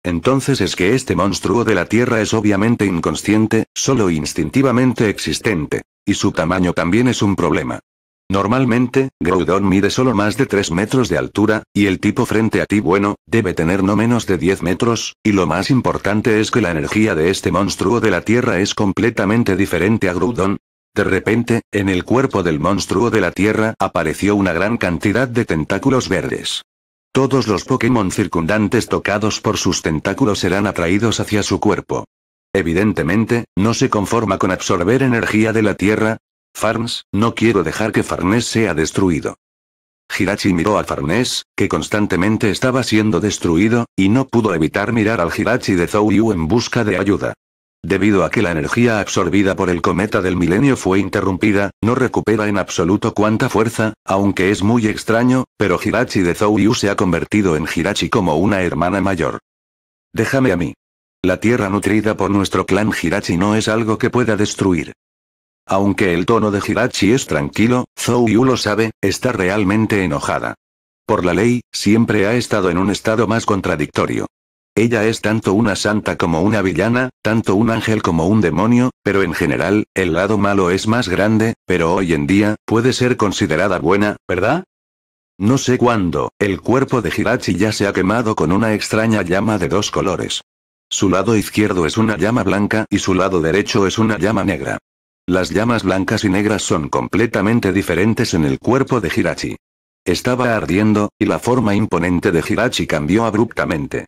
Entonces es que este monstruo de la Tierra es obviamente inconsciente, solo instintivamente existente. Y su tamaño también es un problema. Normalmente, Groudon mide solo más de 3 metros de altura, y el tipo frente a ti bueno, debe tener no menos de 10 metros, y lo más importante es que la energía de este monstruo de la Tierra es completamente diferente a Groudon. De repente, en el cuerpo del monstruo de la Tierra apareció una gran cantidad de tentáculos verdes. Todos los Pokémon circundantes tocados por sus tentáculos serán atraídos hacia su cuerpo. Evidentemente, no se conforma con absorber energía de la Tierra. Farnes, no quiero dejar que Farnes sea destruido. Hirachi miró a Farnes, que constantemente estaba siendo destruido, y no pudo evitar mirar al Hirachi de Zouyu en busca de ayuda. Debido a que la energía absorbida por el cometa del milenio fue interrumpida, no recupera en absoluto cuánta fuerza, aunque es muy extraño, pero Hirachi de Yu se ha convertido en Hirachi como una hermana mayor. Déjame a mí. La tierra nutrida por nuestro clan Hirachi no es algo que pueda destruir. Aunque el tono de Hirachi es tranquilo, Yu lo sabe, está realmente enojada. Por la ley, siempre ha estado en un estado más contradictorio. Ella es tanto una santa como una villana, tanto un ángel como un demonio, pero en general, el lado malo es más grande, pero hoy en día, puede ser considerada buena, ¿verdad? No sé cuándo, el cuerpo de Hirachi ya se ha quemado con una extraña llama de dos colores. Su lado izquierdo es una llama blanca y su lado derecho es una llama negra. Las llamas blancas y negras son completamente diferentes en el cuerpo de Hirachi. Estaba ardiendo, y la forma imponente de Hirachi cambió abruptamente.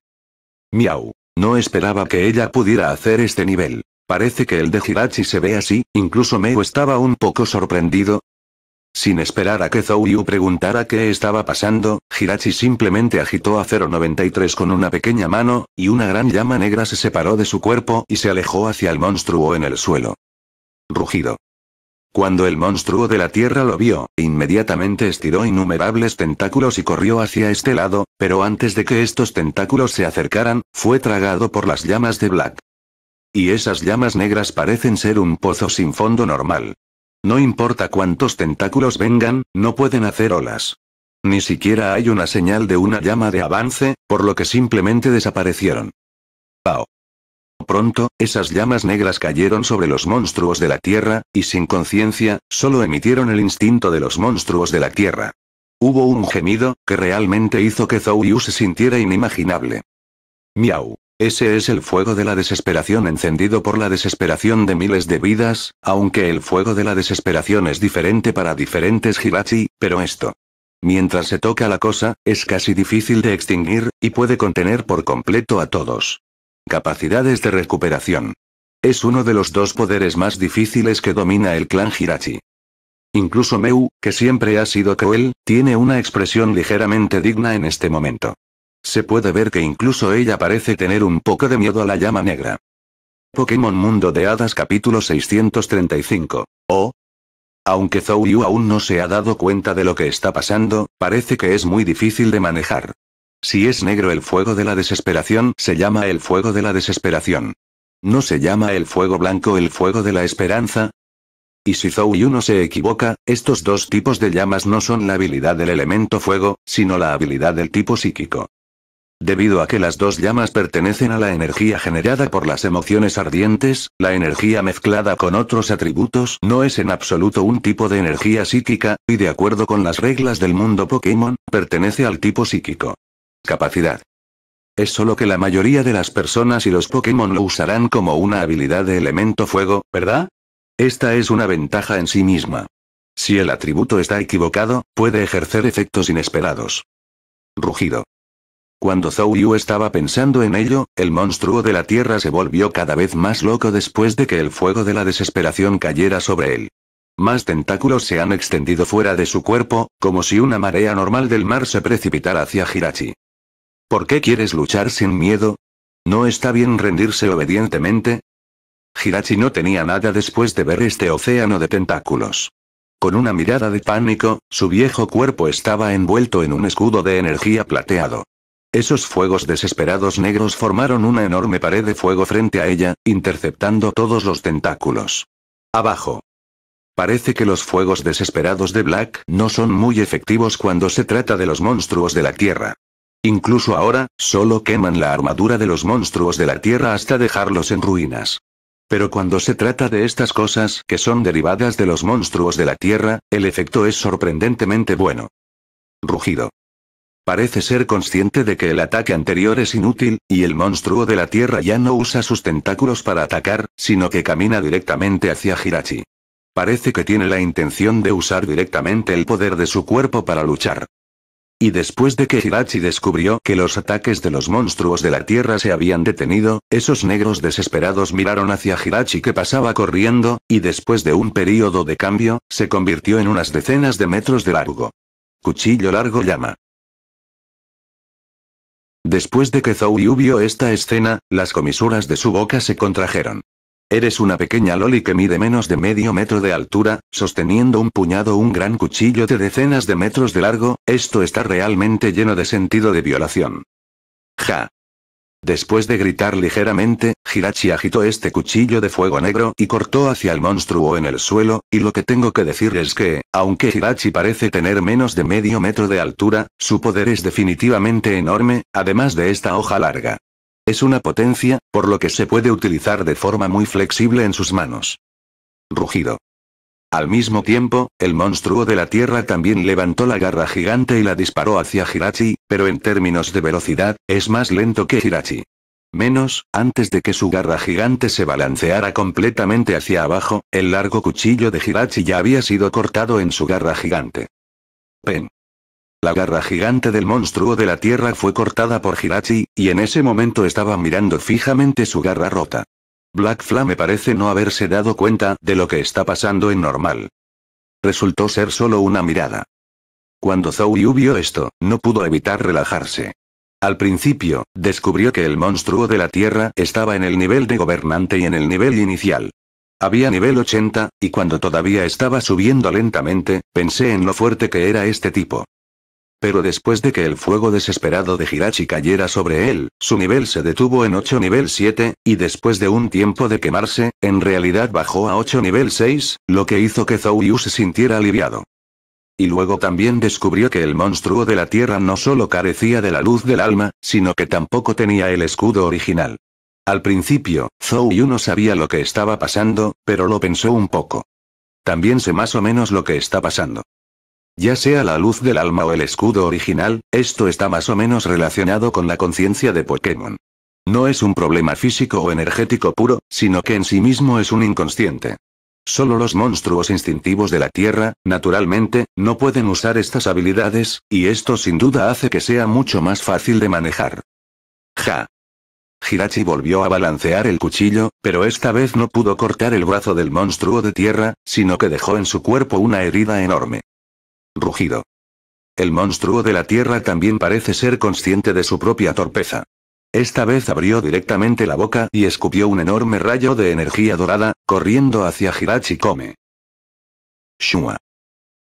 Miau. No esperaba que ella pudiera hacer este nivel. Parece que el de Hirachi se ve así, incluso Meo estaba un poco sorprendido. Sin esperar a que Zouyu preguntara qué estaba pasando, Hirachi simplemente agitó a 093 con una pequeña mano, y una gran llama negra se separó de su cuerpo y se alejó hacia el monstruo en el suelo. Rugido. Cuando el monstruo de la tierra lo vio, inmediatamente estiró innumerables tentáculos y corrió hacia este lado, pero antes de que estos tentáculos se acercaran, fue tragado por las llamas de Black. Y esas llamas negras parecen ser un pozo sin fondo normal. No importa cuántos tentáculos vengan, no pueden hacer olas. Ni siquiera hay una señal de una llama de avance, por lo que simplemente desaparecieron. Pau. Pronto, esas llamas negras cayeron sobre los monstruos de la Tierra, y sin conciencia, solo emitieron el instinto de los monstruos de la Tierra. Hubo un gemido, que realmente hizo que Zou se sintiera inimaginable. Miau. Ese es el fuego de la desesperación encendido por la desesperación de miles de vidas, aunque el fuego de la desesperación es diferente para diferentes Hirachi, pero esto. Mientras se toca la cosa, es casi difícil de extinguir, y puede contener por completo a todos. Capacidades de recuperación. Es uno de los dos poderes más difíciles que domina el clan Hirachi. Incluso Meu, que siempre ha sido cruel, tiene una expresión ligeramente digna en este momento. Se puede ver que incluso ella parece tener un poco de miedo a la llama negra. Pokémon Mundo de Hadas capítulo 635. Oh. Aunque Zou aún no se ha dado cuenta de lo que está pasando, parece que es muy difícil de manejar. Si es negro el fuego de la desesperación, se llama el fuego de la desesperación. ¿No se llama el fuego blanco el fuego de la esperanza? Y si Zou y se equivoca, estos dos tipos de llamas no son la habilidad del elemento fuego, sino la habilidad del tipo psíquico. Debido a que las dos llamas pertenecen a la energía generada por las emociones ardientes, la energía mezclada con otros atributos no es en absoluto un tipo de energía psíquica, y de acuerdo con las reglas del mundo Pokémon, pertenece al tipo psíquico capacidad. Es solo que la mayoría de las personas y los Pokémon lo usarán como una habilidad de elemento fuego, ¿verdad? Esta es una ventaja en sí misma. Si el atributo está equivocado, puede ejercer efectos inesperados. Rugido. Cuando Zhou estaba pensando en ello, el monstruo de la tierra se volvió cada vez más loco después de que el fuego de la desesperación cayera sobre él. Más tentáculos se han extendido fuera de su cuerpo, como si una marea normal del mar se precipitara hacia Hirachi. ¿Por qué quieres luchar sin miedo? ¿No está bien rendirse obedientemente? Hirachi no tenía nada después de ver este océano de tentáculos. Con una mirada de pánico, su viejo cuerpo estaba envuelto en un escudo de energía plateado. Esos fuegos desesperados negros formaron una enorme pared de fuego frente a ella, interceptando todos los tentáculos. Abajo. Parece que los fuegos desesperados de Black no son muy efectivos cuando se trata de los monstruos de la Tierra. Incluso ahora, solo queman la armadura de los monstruos de la Tierra hasta dejarlos en ruinas. Pero cuando se trata de estas cosas que son derivadas de los monstruos de la Tierra, el efecto es sorprendentemente bueno. Rugido. Parece ser consciente de que el ataque anterior es inútil, y el monstruo de la Tierra ya no usa sus tentáculos para atacar, sino que camina directamente hacia Hirachi. Parece que tiene la intención de usar directamente el poder de su cuerpo para luchar. Y después de que Hirachi descubrió que los ataques de los monstruos de la tierra se habían detenido, esos negros desesperados miraron hacia Hirachi que pasaba corriendo, y después de un período de cambio, se convirtió en unas decenas de metros de largo. Cuchillo largo llama. Después de que Zou vio esta escena, las comisuras de su boca se contrajeron. Eres una pequeña loli que mide menos de medio metro de altura, sosteniendo un puñado un gran cuchillo de decenas de metros de largo, esto está realmente lleno de sentido de violación. Ja. Después de gritar ligeramente, Hirachi agitó este cuchillo de fuego negro y cortó hacia el monstruo en el suelo, y lo que tengo que decir es que, aunque Hirachi parece tener menos de medio metro de altura, su poder es definitivamente enorme, además de esta hoja larga. Es una potencia, por lo que se puede utilizar de forma muy flexible en sus manos. Rugido. Al mismo tiempo, el monstruo de la Tierra también levantó la garra gigante y la disparó hacia Hirachi, pero en términos de velocidad, es más lento que Hirachi. Menos, antes de que su garra gigante se balanceara completamente hacia abajo, el largo cuchillo de Hirachi ya había sido cortado en su garra gigante. Pen. La garra gigante del monstruo de la tierra fue cortada por Hirachi, y en ese momento estaba mirando fijamente su garra rota. Black Flame parece no haberse dado cuenta de lo que está pasando en normal. Resultó ser solo una mirada. Cuando Zou vio esto, no pudo evitar relajarse. Al principio, descubrió que el monstruo de la Tierra estaba en el nivel de gobernante y en el nivel inicial. Había nivel 80, y cuando todavía estaba subiendo lentamente, pensé en lo fuerte que era este tipo pero después de que el fuego desesperado de Hirachi cayera sobre él, su nivel se detuvo en 8 nivel 7, y después de un tiempo de quemarse, en realidad bajó a 8 nivel 6, lo que hizo que Zou se sintiera aliviado. Y luego también descubrió que el monstruo de la tierra no solo carecía de la luz del alma, sino que tampoco tenía el escudo original. Al principio, Zou no sabía lo que estaba pasando, pero lo pensó un poco. También sé más o menos lo que está pasando. Ya sea la luz del alma o el escudo original, esto está más o menos relacionado con la conciencia de Pokémon. No es un problema físico o energético puro, sino que en sí mismo es un inconsciente. Solo los monstruos instintivos de la Tierra, naturalmente, no pueden usar estas habilidades, y esto sin duda hace que sea mucho más fácil de manejar. Ja. Hirachi volvió a balancear el cuchillo, pero esta vez no pudo cortar el brazo del monstruo de tierra, sino que dejó en su cuerpo una herida enorme rugido. El monstruo de la tierra también parece ser consciente de su propia torpeza. Esta vez abrió directamente la boca y escupió un enorme rayo de energía dorada, corriendo hacia Hirachi Kome. Shua.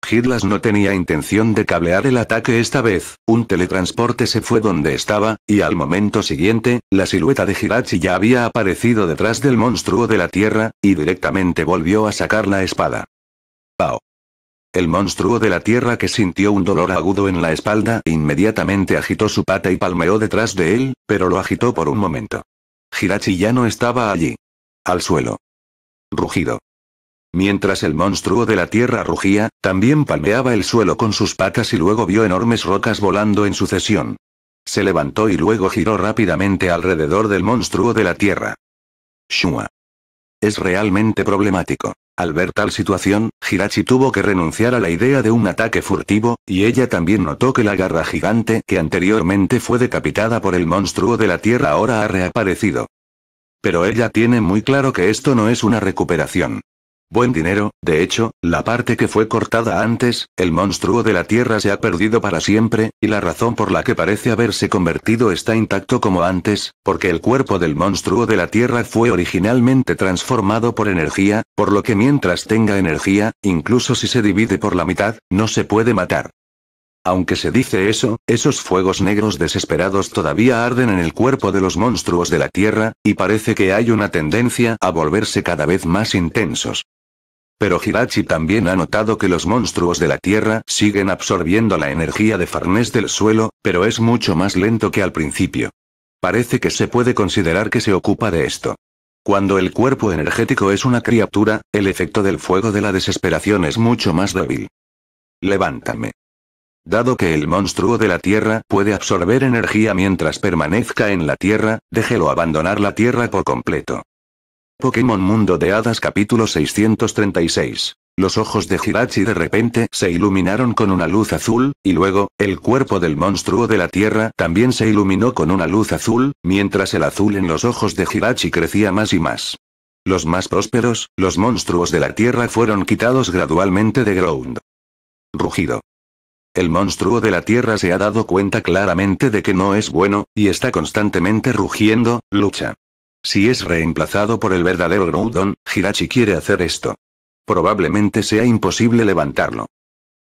Hitlas no tenía intención de cablear el ataque esta vez, un teletransporte se fue donde estaba, y al momento siguiente, la silueta de Hirachi ya había aparecido detrás del monstruo de la tierra, y directamente volvió a sacar la espada. Pao. El monstruo de la tierra que sintió un dolor agudo en la espalda inmediatamente agitó su pata y palmeó detrás de él, pero lo agitó por un momento. Hirachi ya no estaba allí. Al suelo. Rugido. Mientras el monstruo de la tierra rugía, también palmeaba el suelo con sus patas y luego vio enormes rocas volando en sucesión. Se levantó y luego giró rápidamente alrededor del monstruo de la tierra. Shua. Es realmente problemático. Al ver tal situación, Hirachi tuvo que renunciar a la idea de un ataque furtivo, y ella también notó que la garra gigante que anteriormente fue decapitada por el monstruo de la tierra ahora ha reaparecido. Pero ella tiene muy claro que esto no es una recuperación. Buen dinero, de hecho, la parte que fue cortada antes, el monstruo de la tierra se ha perdido para siempre, y la razón por la que parece haberse convertido está intacto como antes, porque el cuerpo del monstruo de la tierra fue originalmente transformado por energía, por lo que mientras tenga energía, incluso si se divide por la mitad, no se puede matar. Aunque se dice eso, esos fuegos negros desesperados todavía arden en el cuerpo de los monstruos de la Tierra, y parece que hay una tendencia a volverse cada vez más intensos. Pero Hirachi también ha notado que los monstruos de la Tierra siguen absorbiendo la energía de Farnés del suelo, pero es mucho más lento que al principio. Parece que se puede considerar que se ocupa de esto. Cuando el cuerpo energético es una criatura, el efecto del fuego de la desesperación es mucho más débil. Levántame. Dado que el monstruo de la Tierra puede absorber energía mientras permanezca en la Tierra, déjelo abandonar la Tierra por completo. Pokémon Mundo de Hadas capítulo 636. Los ojos de Hirachi de repente se iluminaron con una luz azul, y luego, el cuerpo del monstruo de la tierra también se iluminó con una luz azul, mientras el azul en los ojos de Jirachi crecía más y más. Los más prósperos, los monstruos de la tierra fueron quitados gradualmente de Ground. Rugido. El monstruo de la tierra se ha dado cuenta claramente de que no es bueno, y está constantemente rugiendo, lucha. Si es reemplazado por el verdadero Groudon, Hirachi quiere hacer esto. Probablemente sea imposible levantarlo.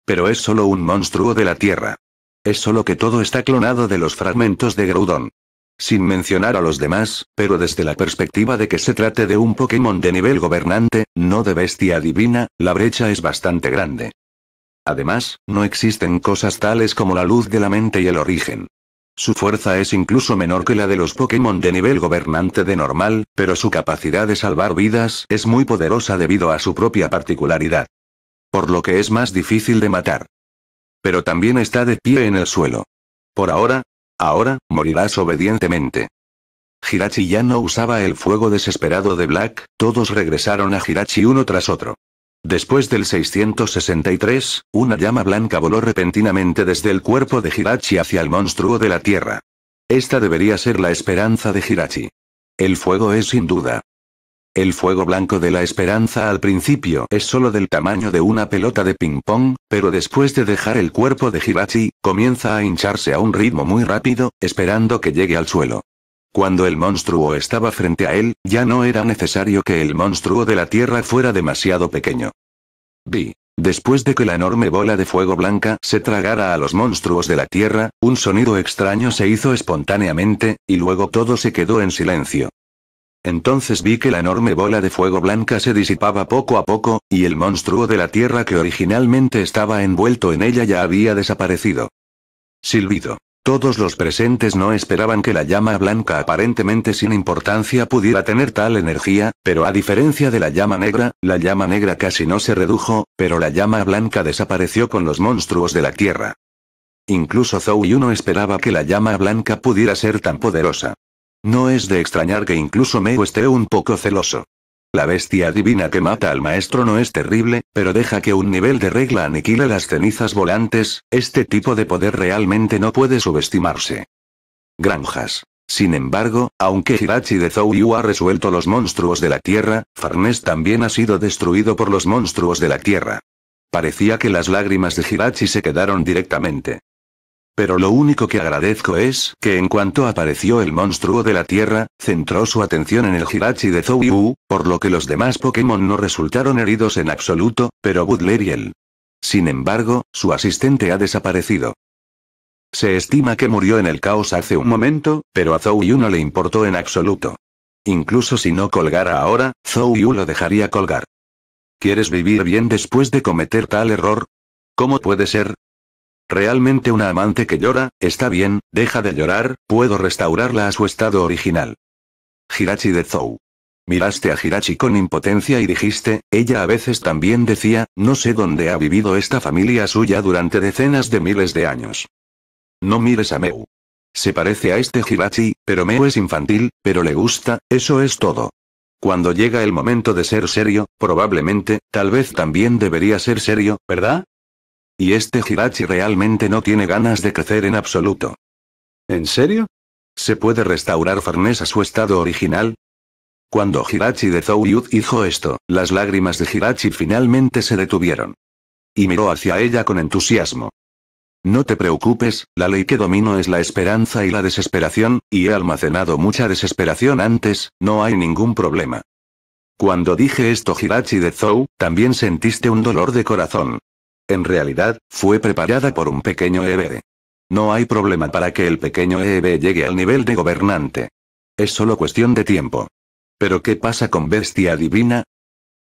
Pero es solo un monstruo de la Tierra. Es solo que todo está clonado de los fragmentos de Groudon. Sin mencionar a los demás, pero desde la perspectiva de que se trate de un Pokémon de nivel gobernante, no de bestia divina, la brecha es bastante grande. Además, no existen cosas tales como la luz de la mente y el origen. Su fuerza es incluso menor que la de los Pokémon de nivel gobernante de normal, pero su capacidad de salvar vidas es muy poderosa debido a su propia particularidad. Por lo que es más difícil de matar. Pero también está de pie en el suelo. Por ahora, ahora, morirás obedientemente. Hirachi ya no usaba el fuego desesperado de Black, todos regresaron a Hirachi uno tras otro. Después del 663, una llama blanca voló repentinamente desde el cuerpo de Hirachi hacia el monstruo de la tierra. Esta debería ser la esperanza de Hirachi. El fuego es sin duda. El fuego blanco de la esperanza al principio es solo del tamaño de una pelota de ping-pong, pero después de dejar el cuerpo de Hirachi, comienza a hincharse a un ritmo muy rápido, esperando que llegue al suelo. Cuando el monstruo estaba frente a él, ya no era necesario que el monstruo de la tierra fuera demasiado pequeño. Vi. Después de que la enorme bola de fuego blanca se tragara a los monstruos de la Tierra, un sonido extraño se hizo espontáneamente, y luego todo se quedó en silencio. Entonces vi que la enorme bola de fuego blanca se disipaba poco a poco, y el monstruo de la Tierra que originalmente estaba envuelto en ella ya había desaparecido. Silbido. Todos los presentes no esperaban que la llama blanca aparentemente sin importancia pudiera tener tal energía, pero a diferencia de la llama negra, la llama negra casi no se redujo, pero la llama blanca desapareció con los monstruos de la Tierra. Incluso Zhou Yu no esperaba que la llama blanca pudiera ser tan poderosa. No es de extrañar que incluso Meo esté un poco celoso. La bestia divina que mata al maestro no es terrible, pero deja que un nivel de regla aniquile las cenizas volantes, este tipo de poder realmente no puede subestimarse. Granjas. Sin embargo, aunque Hirachi de Zouyu ha resuelto los monstruos de la Tierra, Farnes también ha sido destruido por los monstruos de la Tierra. Parecía que las lágrimas de Hirachi se quedaron directamente pero lo único que agradezco es que en cuanto apareció el monstruo de la tierra, centró su atención en el Jirachi de Zou, por lo que los demás Pokémon no resultaron heridos en absoluto, pero Butler y él. Sin embargo, su asistente ha desaparecido. Se estima que murió en el caos hace un momento, pero a Zou no le importó en absoluto. Incluso si no colgara ahora, Zouyu lo dejaría colgar. ¿Quieres vivir bien después de cometer tal error? ¿Cómo puede ser? Realmente una amante que llora, está bien, deja de llorar, puedo restaurarla a su estado original. Hirachi de Zou. Miraste a Hirachi con impotencia y dijiste, ella a veces también decía, no sé dónde ha vivido esta familia suya durante decenas de miles de años. No mires a Meu. Se parece a este Hirachi, pero Meu es infantil, pero le gusta, eso es todo. Cuando llega el momento de ser serio, probablemente, tal vez también debería ser serio, ¿verdad? Y este Hirachi realmente no tiene ganas de crecer en absoluto. ¿En serio? ¿Se puede restaurar Farnes a su estado original? Cuando Hirachi de Zouyud dijo esto, las lágrimas de Hirachi finalmente se detuvieron. Y miró hacia ella con entusiasmo. No te preocupes, la ley que domino es la esperanza y la desesperación, y he almacenado mucha desesperación antes, no hay ningún problema. Cuando dije esto Hirachi de Zou, también sentiste un dolor de corazón. En realidad, fue preparada por un pequeño EB. No hay problema para que el pequeño EB llegue al nivel de gobernante. Es solo cuestión de tiempo. Pero ¿qué pasa con Bestia Divina?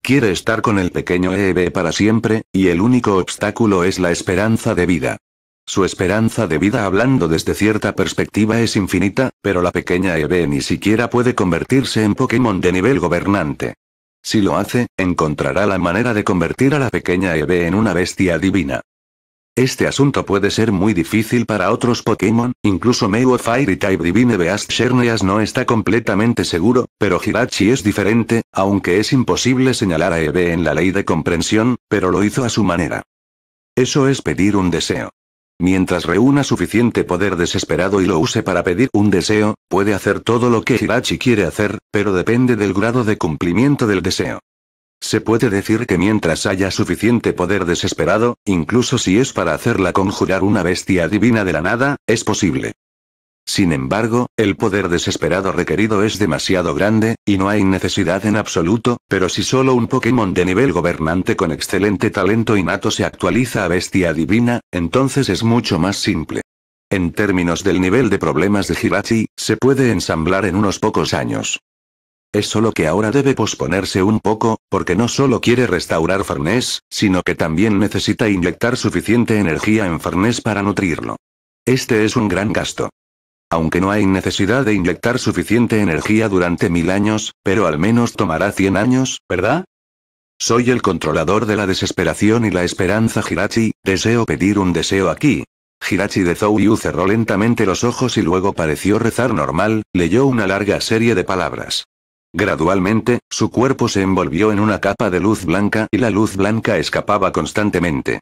Quiere estar con el pequeño EB para siempre, y el único obstáculo es la esperanza de vida. Su esperanza de vida hablando desde cierta perspectiva es infinita, pero la pequeña EB ni siquiera puede convertirse en Pokémon de nivel gobernante. Si lo hace, encontrará la manera de convertir a la pequeña Eve en una bestia divina. Este asunto puede ser muy difícil para otros Pokémon, incluso Mew Fire Type Divine Beast Sherneas no está completamente seguro, pero Hirachi es diferente, aunque es imposible señalar a Eve en la ley de comprensión, pero lo hizo a su manera. Eso es pedir un deseo. Mientras reúna suficiente poder desesperado y lo use para pedir un deseo, puede hacer todo lo que Hirachi quiere hacer, pero depende del grado de cumplimiento del deseo. Se puede decir que mientras haya suficiente poder desesperado, incluso si es para hacerla conjurar una bestia divina de la nada, es posible. Sin embargo, el poder desesperado requerido es demasiado grande, y no hay necesidad en absoluto, pero si solo un Pokémon de nivel gobernante con excelente talento innato se actualiza a bestia divina, entonces es mucho más simple. En términos del nivel de problemas de Hirachi, se puede ensamblar en unos pocos años. Es solo que ahora debe posponerse un poco, porque no solo quiere restaurar Farnés, sino que también necesita inyectar suficiente energía en Farnés para nutrirlo. Este es un gran gasto. Aunque no hay necesidad de inyectar suficiente energía durante mil años, pero al menos tomará cien años, ¿verdad? Soy el controlador de la desesperación y la esperanza Hirachi, deseo pedir un deseo aquí. Hirachi de Yu cerró lentamente los ojos y luego pareció rezar normal, leyó una larga serie de palabras. Gradualmente, su cuerpo se envolvió en una capa de luz blanca y la luz blanca escapaba constantemente.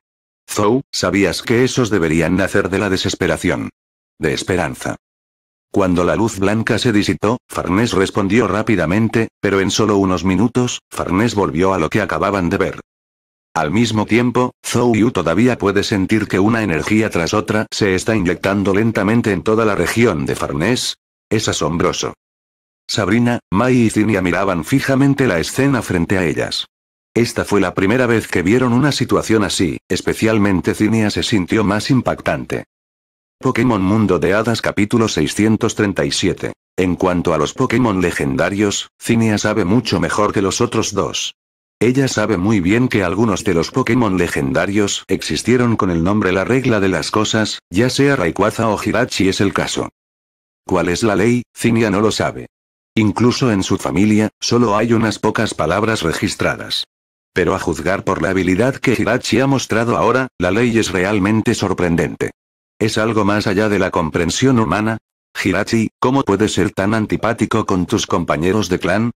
Zou, sabías que esos deberían nacer de la desesperación. De esperanza. Cuando la luz blanca se disipó, Farnés respondió rápidamente, pero en solo unos minutos, Farnés volvió a lo que acababan de ver. Al mismo tiempo, Zhou Yu todavía puede sentir que una energía tras otra se está inyectando lentamente en toda la región de Farnés. Es asombroso. Sabrina, Mai y Zinia miraban fijamente la escena frente a ellas. Esta fue la primera vez que vieron una situación así, especialmente Cinia se sintió más impactante. Pokémon Mundo de Hadas capítulo 637. En cuanto a los Pokémon legendarios, Cinia sabe mucho mejor que los otros dos. Ella sabe muy bien que algunos de los Pokémon legendarios existieron con el nombre la regla de las cosas, ya sea Rayquaza o Hirachi es el caso. ¿Cuál es la ley? Cinia no lo sabe. Incluso en su familia, solo hay unas pocas palabras registradas. Pero a juzgar por la habilidad que Hirachi ha mostrado ahora, la ley es realmente sorprendente. Es algo más allá de la comprensión humana. Hirachi, ¿cómo puedes ser tan antipático con tus compañeros de clan?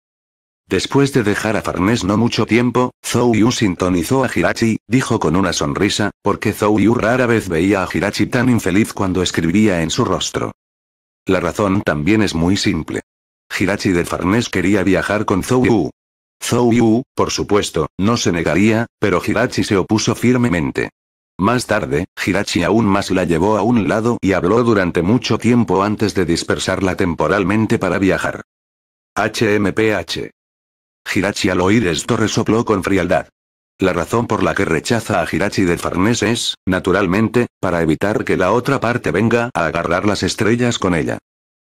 Después de dejar a Farnes no mucho tiempo, Zhou Yu sintonizó a Hirachi, dijo con una sonrisa, porque Zhou Yu rara vez veía a Hirachi tan infeliz cuando escribía en su rostro. La razón también es muy simple. Hirachi de Farnes quería viajar con Zhou Yu. Zhou Yu, por supuesto, no se negaría, pero Hirachi se opuso firmemente. Más tarde, Hirachi aún más la llevó a un lado y habló durante mucho tiempo antes de dispersarla temporalmente para viajar. HMPH. Hirachi al oír esto resopló con frialdad. La razón por la que rechaza a Hirachi de Farnés es, naturalmente, para evitar que la otra parte venga a agarrar las estrellas con ella.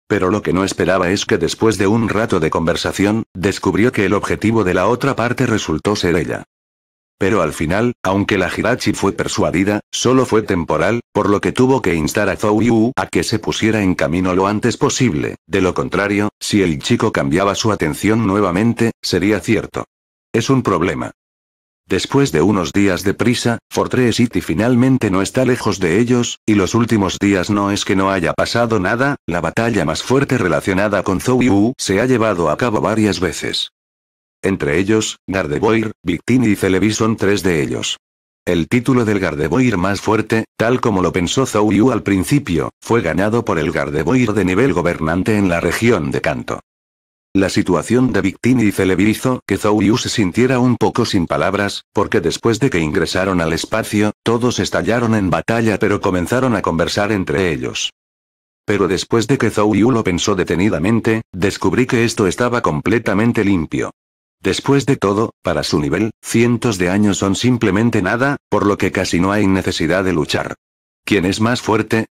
Pero lo que no esperaba es que después de un rato de conversación, descubrió que el objetivo de la otra parte resultó ser ella. Pero al final, aunque la Jirachi fue persuadida, solo fue temporal, por lo que tuvo que instar a Zhou Yu a que se pusiera en camino lo antes posible, de lo contrario, si el chico cambiaba su atención nuevamente, sería cierto. Es un problema. Después de unos días de prisa, Fortress City finalmente no está lejos de ellos, y los últimos días no es que no haya pasado nada, la batalla más fuerte relacionada con Zhou Yu se ha llevado a cabo varias veces. Entre ellos, Gardevoir, Victini y Celebi son tres de ellos. El título del Gardevoir más fuerte, tal como lo pensó Zhou Yu al principio, fue ganado por el Gardevoir de nivel gobernante en la región de Kanto. La situación de Victini y Celebi hizo que Zhou Yu se sintiera un poco sin palabras, porque después de que ingresaron al espacio, todos estallaron en batalla pero comenzaron a conversar entre ellos. Pero después de que Zhou Yu lo pensó detenidamente, descubrí que esto estaba completamente limpio. Después de todo, para su nivel, cientos de años son simplemente nada, por lo que casi no hay necesidad de luchar. ¿Quién es más fuerte?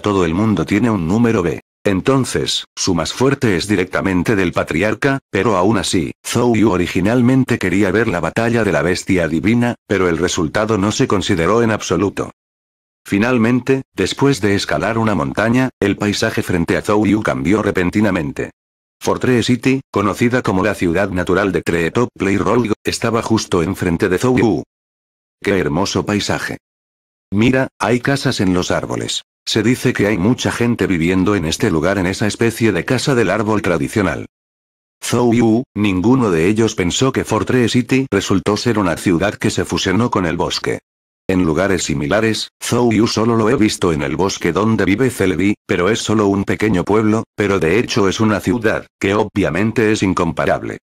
Todo el mundo tiene un número B. Entonces, su más fuerte es directamente del patriarca, pero aún así, Zhou Yu originalmente quería ver la batalla de la bestia divina, pero el resultado no se consideró en absoluto. Finalmente, después de escalar una montaña, el paisaje frente a Zhou Yu cambió repentinamente. Fortress City, conocida como la ciudad natural de Treetop Play Roll, estaba justo enfrente de Yu. ¡Qué hermoso paisaje! Mira, hay casas en los árboles. Se dice que hay mucha gente viviendo en este lugar en esa especie de casa del árbol tradicional. Zhou Yu, ninguno de ellos pensó que Fortress City resultó ser una ciudad que se fusionó con el bosque. En lugares similares, Zou solo lo he visto en el bosque donde vive Celebi, pero es solo un pequeño pueblo, pero de hecho es una ciudad, que obviamente es incomparable.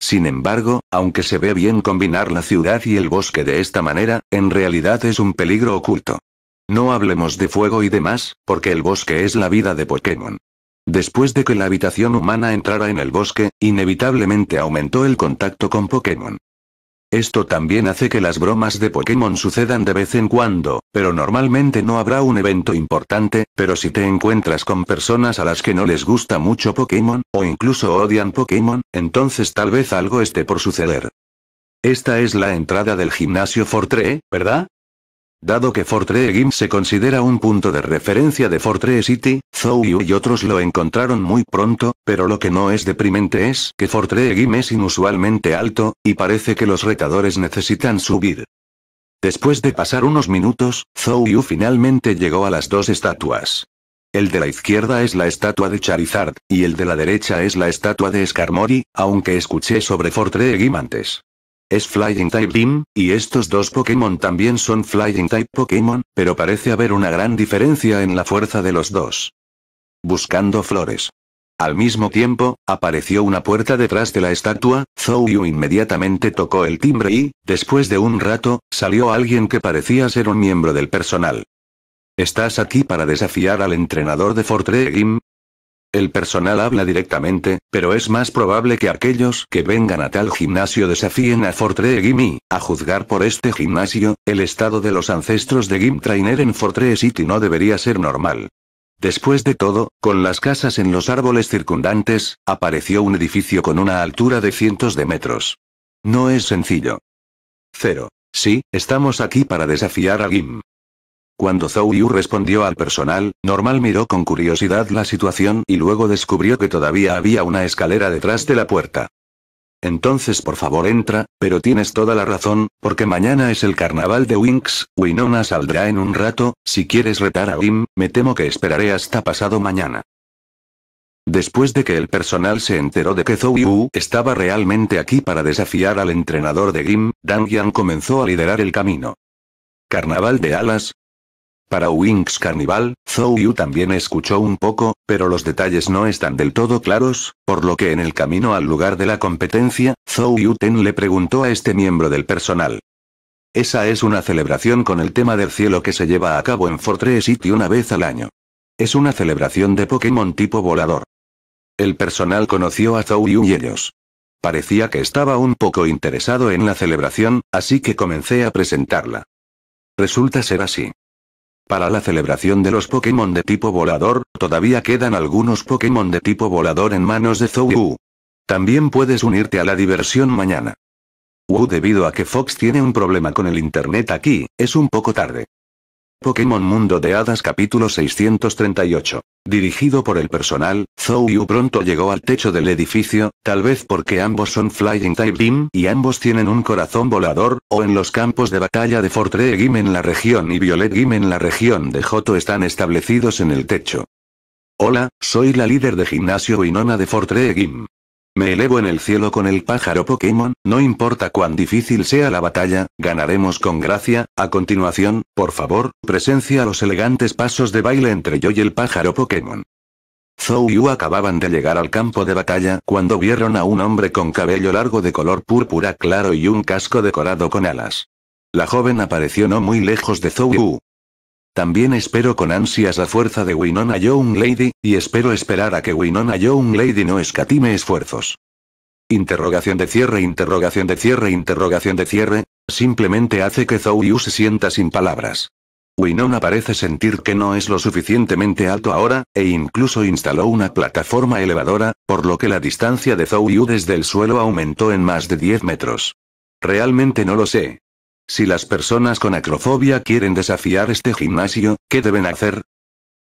Sin embargo, aunque se ve bien combinar la ciudad y el bosque de esta manera, en realidad es un peligro oculto. No hablemos de fuego y demás, porque el bosque es la vida de Pokémon. Después de que la habitación humana entrara en el bosque, inevitablemente aumentó el contacto con Pokémon. Esto también hace que las bromas de Pokémon sucedan de vez en cuando, pero normalmente no habrá un evento importante, pero si te encuentras con personas a las que no les gusta mucho Pokémon, o incluso odian Pokémon, entonces tal vez algo esté por suceder. Esta es la entrada del gimnasio Fortre, ¿verdad? Dado que Fortre Gim se considera un punto de referencia de Fortre City, Zhou Yu y otros lo encontraron muy pronto, pero lo que no es deprimente es que Fortre Gim es inusualmente alto, y parece que los retadores necesitan subir. Después de pasar unos minutos, Zhou Yu finalmente llegó a las dos estatuas. El de la izquierda es la estatua de Charizard, y el de la derecha es la estatua de Skarmory, aunque escuché sobre Fortre Gim antes. Es Flying Type Beam, y estos dos Pokémon también son Flying Type Pokémon, pero parece haber una gran diferencia en la fuerza de los dos. Buscando flores. Al mismo tiempo, apareció una puerta detrás de la estatua, Zouyu inmediatamente tocó el timbre y, después de un rato, salió alguien que parecía ser un miembro del personal. ¿Estás aquí para desafiar al entrenador de Fortre el personal habla directamente, pero es más probable que aquellos que vengan a tal gimnasio desafíen a Fortre Gimme. A juzgar por este gimnasio, el estado de los ancestros de Gim Trainer en Fortre City no debería ser normal. Después de todo, con las casas en los árboles circundantes, apareció un edificio con una altura de cientos de metros. No es sencillo. Cero. Sí, estamos aquí para desafiar a Gim. Cuando Zhou Yu respondió al personal, Normal miró con curiosidad la situación y luego descubrió que todavía había una escalera detrás de la puerta. Entonces por favor entra, pero tienes toda la razón, porque mañana es el carnaval de Winx, Winona saldrá en un rato, si quieres retar a Wim, me temo que esperaré hasta pasado mañana. Después de que el personal se enteró de que Zhou Yu estaba realmente aquí para desafiar al entrenador de Gim, Dan comenzó a liderar el camino. Carnaval de Alas, para Winx Carnival, Zhou Yu también escuchó un poco, pero los detalles no están del todo claros, por lo que en el camino al lugar de la competencia, Zhou Yu Ten le preguntó a este miembro del personal. Esa es una celebración con el tema del cielo que se lleva a cabo en Fortress City una vez al año. Es una celebración de Pokémon tipo volador. El personal conoció a Zhou Yu y ellos. Parecía que estaba un poco interesado en la celebración, así que comencé a presentarla. Resulta ser así. Para la celebración de los Pokémon de tipo volador, todavía quedan algunos Pokémon de tipo volador en manos de Zou. También puedes unirte a la diversión mañana. Uh, debido a que Fox tiene un problema con el internet aquí, es un poco tarde. Pokémon Mundo de Hadas capítulo 638. Dirigido por el personal, Zhou Yu pronto llegó al techo del edificio, tal vez porque ambos son Flying Type Beam y ambos tienen un corazón volador, o en los campos de batalla de Fortre Gim en la región y Violet Gim en la región de Joto están establecidos en el techo. Hola, soy la líder de gimnasio Winona de Fortre Gim. Me elevo en el cielo con el pájaro Pokémon, no importa cuán difícil sea la batalla, ganaremos con gracia, a continuación, por favor, presencia los elegantes pasos de baile entre yo y el pájaro Pokémon. y Yu acababan de llegar al campo de batalla cuando vieron a un hombre con cabello largo de color púrpura claro y un casco decorado con alas. La joven apareció no muy lejos de Zou Yu. También espero con ansias la fuerza de Winona Young Lady, y espero esperar a que Winona Young Lady no escatime esfuerzos. Interrogación de cierre, interrogación de cierre, interrogación de cierre, simplemente hace que Zou se sienta sin palabras. Winona parece sentir que no es lo suficientemente alto ahora, e incluso instaló una plataforma elevadora, por lo que la distancia de Zou desde el suelo aumentó en más de 10 metros. Realmente no lo sé, si las personas con acrofobia quieren desafiar este gimnasio, ¿qué deben hacer?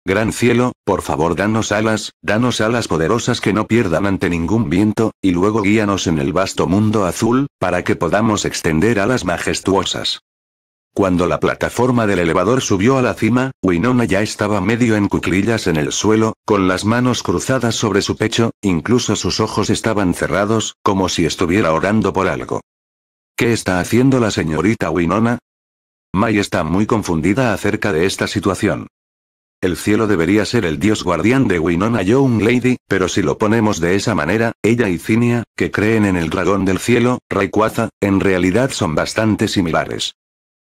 Gran cielo, por favor danos alas, danos alas poderosas que no pierdan ante ningún viento, y luego guíanos en el vasto mundo azul, para que podamos extender alas majestuosas. Cuando la plataforma del elevador subió a la cima, Winona ya estaba medio en cuclillas en el suelo, con las manos cruzadas sobre su pecho, incluso sus ojos estaban cerrados, como si estuviera orando por algo. ¿Qué está haciendo la señorita Winona? Mai está muy confundida acerca de esta situación. El cielo debería ser el dios guardián de Winona Young Lady, pero si lo ponemos de esa manera, ella y Cinia, que creen en el dragón del cielo, Rayquaza, en realidad son bastante similares.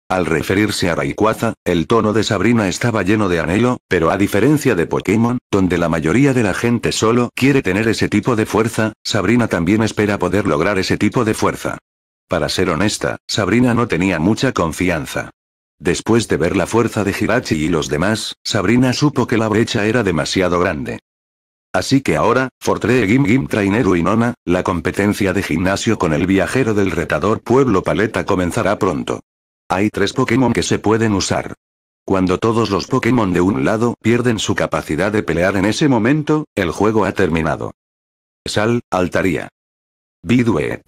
Al referirse a Rayquaza, el tono de Sabrina estaba lleno de anhelo, pero a diferencia de Pokémon, donde la mayoría de la gente solo quiere tener ese tipo de fuerza, Sabrina también espera poder lograr ese tipo de fuerza. Para ser honesta, Sabrina no tenía mucha confianza. Después de ver la fuerza de Hirachi y los demás, Sabrina supo que la brecha era demasiado grande. Así que ahora, Fortree Gim Gim Traineru y Nona, la competencia de gimnasio con el viajero del retador Pueblo Paleta comenzará pronto. Hay tres Pokémon que se pueden usar. Cuando todos los Pokémon de un lado pierden su capacidad de pelear en ese momento, el juego ha terminado. Sal, Altaria. Biduet.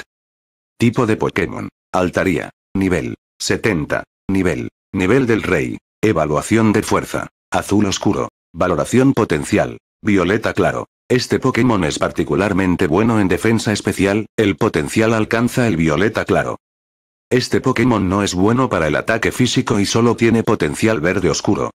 Tipo de Pokémon. Altaría. Nivel. 70. Nivel. Nivel del rey. Evaluación de fuerza. Azul oscuro. Valoración potencial. Violeta claro. Este Pokémon es particularmente bueno en defensa especial, el potencial alcanza el violeta claro. Este Pokémon no es bueno para el ataque físico y solo tiene potencial verde oscuro.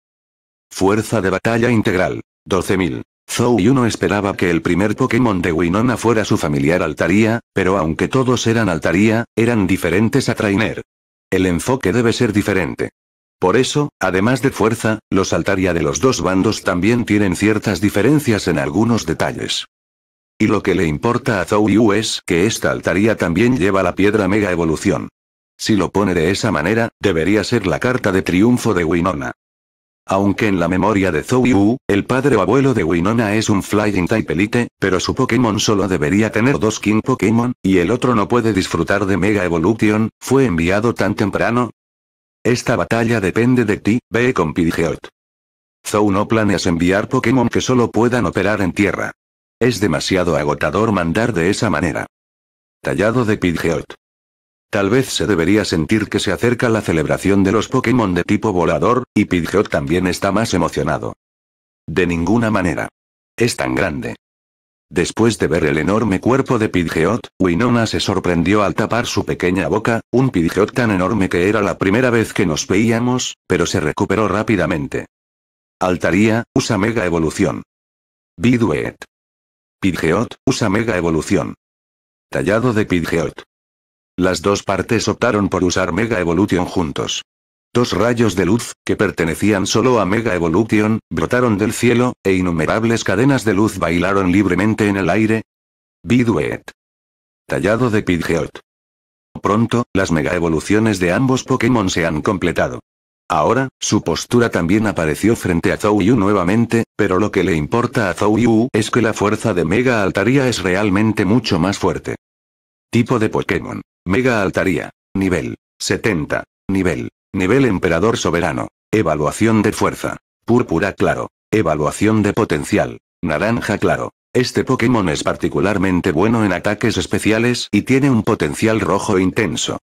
Fuerza de batalla integral. 12.000. Zou Yu no esperaba que el primer Pokémon de Winona fuera su familiar Altaria, pero aunque todos eran Altaria, eran diferentes a Trainer. El enfoque debe ser diferente. Por eso, además de fuerza, los Altaria de los dos bandos también tienen ciertas diferencias en algunos detalles. Y lo que le importa a Zou es que esta altaría también lleva la piedra mega evolución. Si lo pone de esa manera, debería ser la carta de triunfo de Winona. Aunque en la memoria de Zou Wu, el padre o abuelo de Winona es un Flying Type Elite, pero su Pokémon solo debería tener dos King Pokémon, y el otro no puede disfrutar de Mega Evolution, fue enviado tan temprano. Esta batalla depende de ti, ve con Pidgeot. Zou no planeas enviar Pokémon que solo puedan operar en tierra. Es demasiado agotador mandar de esa manera. Tallado de Pidgeot. Tal vez se debería sentir que se acerca la celebración de los Pokémon de tipo volador, y Pidgeot también está más emocionado. De ninguna manera. Es tan grande. Después de ver el enorme cuerpo de Pidgeot, Winona se sorprendió al tapar su pequeña boca, un Pidgeot tan enorme que era la primera vez que nos veíamos, pero se recuperó rápidamente. Altaria, usa Mega Evolución. Biduet. Pidgeot, usa Mega Evolución. Tallado de Pidgeot. Las dos partes optaron por usar Mega Evolution juntos. Dos rayos de luz, que pertenecían solo a Mega Evolution, brotaron del cielo, e innumerables cadenas de luz bailaron libremente en el aire. Biduet. Tallado de Pidgeot. Pronto, las Mega Evoluciones de ambos Pokémon se han completado. Ahora, su postura también apareció frente a Zouyu nuevamente, pero lo que le importa a Zouyu es que la fuerza de Mega Altaria es realmente mucho más fuerte. Tipo de Pokémon. Mega Altaría. Nivel. 70. Nivel. Nivel Emperador Soberano. Evaluación de fuerza. Púrpura claro. Evaluación de potencial. Naranja claro. Este Pokémon es particularmente bueno en ataques especiales y tiene un potencial rojo intenso.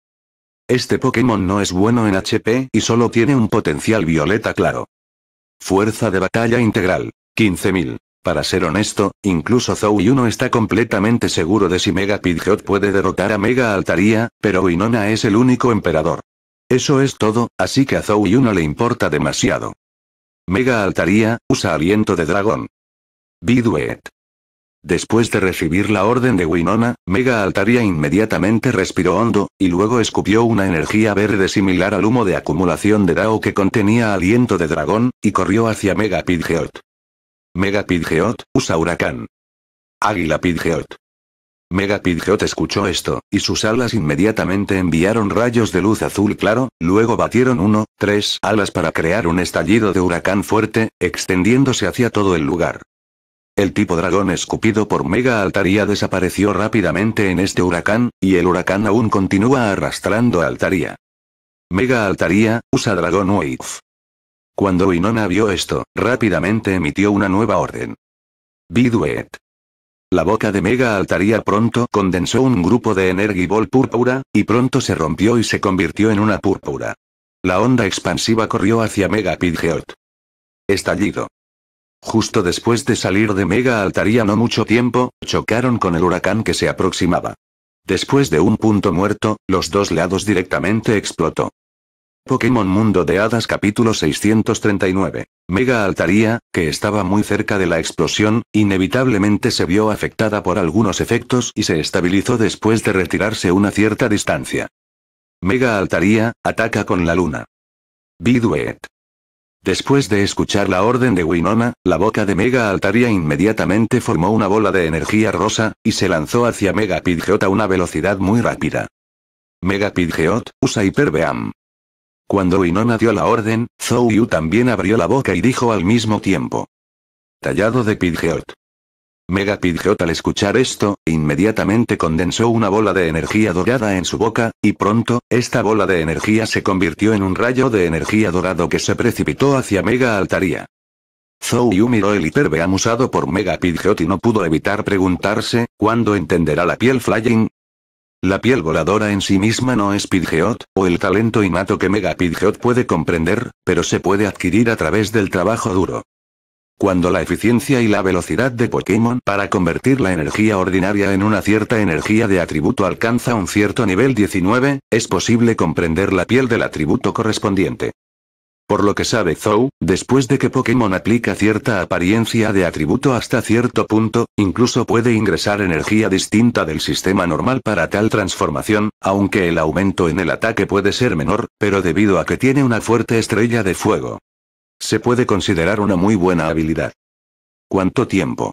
Este Pokémon no es bueno en HP y solo tiene un potencial violeta claro. Fuerza de batalla integral. 15.000. Para ser honesto, incluso Zou no está completamente seguro de si Mega Pidgeot puede derrotar a Mega Altaria, pero Winona es el único emperador. Eso es todo, así que a Zou no le importa demasiado. Mega Altaria, usa aliento de dragón. Biduet. Después de recibir la orden de Winona, Mega Altaria inmediatamente respiró hondo, y luego escupió una energía verde similar al humo de acumulación de Dao que contenía aliento de dragón, y corrió hacia Mega Pidgeot. Mega Pidgeot, usa huracán. Águila Pidgeot. Mega Pidgeot escuchó esto, y sus alas inmediatamente enviaron rayos de luz azul claro, luego batieron uno, tres alas para crear un estallido de huracán fuerte, extendiéndose hacia todo el lugar. El tipo dragón escupido por Mega Altaria desapareció rápidamente en este huracán, y el huracán aún continúa arrastrando a Altaria. Mega Altaria, usa Dragón Wave. Cuando Winona vio esto, rápidamente emitió una nueva orden. Biduet. La boca de Mega Altaria pronto condensó un grupo de Ball púrpura, y pronto se rompió y se convirtió en una púrpura. La onda expansiva corrió hacia Mega Pidgeot. Estallido. Justo después de salir de Mega Altaria no mucho tiempo, chocaron con el huracán que se aproximaba. Después de un punto muerto, los dos lados directamente explotó. Pokémon Mundo de Hadas capítulo 639. Mega Altaria, que estaba muy cerca de la explosión, inevitablemente se vio afectada por algunos efectos y se estabilizó después de retirarse una cierta distancia. Mega Altaria, ataca con la luna. Biduet. Después de escuchar la orden de Winona, la boca de Mega Altaria inmediatamente formó una bola de energía rosa, y se lanzó hacia Mega Pidgeot a una velocidad muy rápida. Mega Pidgeot, usa Hyper Beam. Cuando Winona dio la orden, Zhou Yu también abrió la boca y dijo al mismo tiempo. Tallado de Pidgeot. Mega Pidgeot al escuchar esto, inmediatamente condensó una bola de energía dorada en su boca, y pronto, esta bola de energía se convirtió en un rayo de energía dorado que se precipitó hacia Mega Altaría. Zhou Yu miró el hiperbeam usado por Mega Pidgeot y no pudo evitar preguntarse, ¿cuándo entenderá la piel Flying? La piel voladora en sí misma no es Pidgeot, o el talento innato que Mega Pidgeot puede comprender, pero se puede adquirir a través del trabajo duro. Cuando la eficiencia y la velocidad de Pokémon para convertir la energía ordinaria en una cierta energía de atributo alcanza un cierto nivel 19, es posible comprender la piel del atributo correspondiente. Por lo que sabe Zou, después de que Pokémon aplica cierta apariencia de atributo hasta cierto punto, incluso puede ingresar energía distinta del sistema normal para tal transformación, aunque el aumento en el ataque puede ser menor, pero debido a que tiene una fuerte estrella de fuego. Se puede considerar una muy buena habilidad. ¿Cuánto tiempo?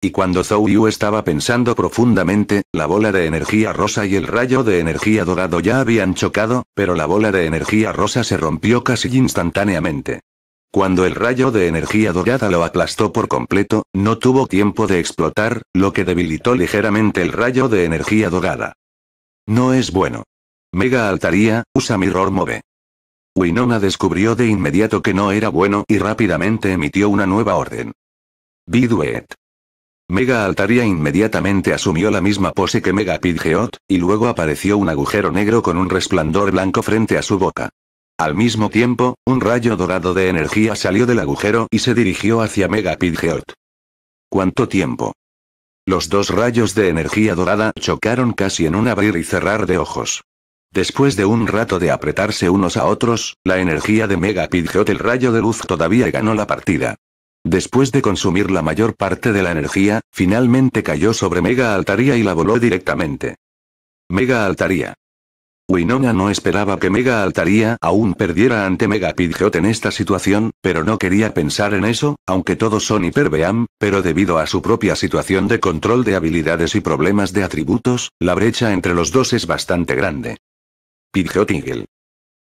Y cuando Zou Yu estaba pensando profundamente, la bola de energía rosa y el rayo de energía dorado ya habían chocado, pero la bola de energía rosa se rompió casi instantáneamente. Cuando el rayo de energía dorada lo aplastó por completo, no tuvo tiempo de explotar, lo que debilitó ligeramente el rayo de energía dorada. No es bueno. Mega Altaría, usa Mirror Move. Winona descubrió de inmediato que no era bueno y rápidamente emitió una nueva orden. Biduet. Mega Altaria inmediatamente asumió la misma pose que Mega Pidgeot, y luego apareció un agujero negro con un resplandor blanco frente a su boca. Al mismo tiempo, un rayo dorado de energía salió del agujero y se dirigió hacia Mega Pidgeot. ¿Cuánto tiempo? Los dos rayos de energía dorada chocaron casi en un abrir y cerrar de ojos. Después de un rato de apretarse unos a otros, la energía de Mega Pidgeot el rayo de luz todavía ganó la partida. Después de consumir la mayor parte de la energía, finalmente cayó sobre Mega Altaria y la voló directamente. Mega Altaria. Winona no esperaba que Mega Altaria aún perdiera ante Mega Pidgeot en esta situación, pero no quería pensar en eso, aunque todos son hiperbeam, pero debido a su propia situación de control de habilidades y problemas de atributos, la brecha entre los dos es bastante grande. Pidgeot Eagle.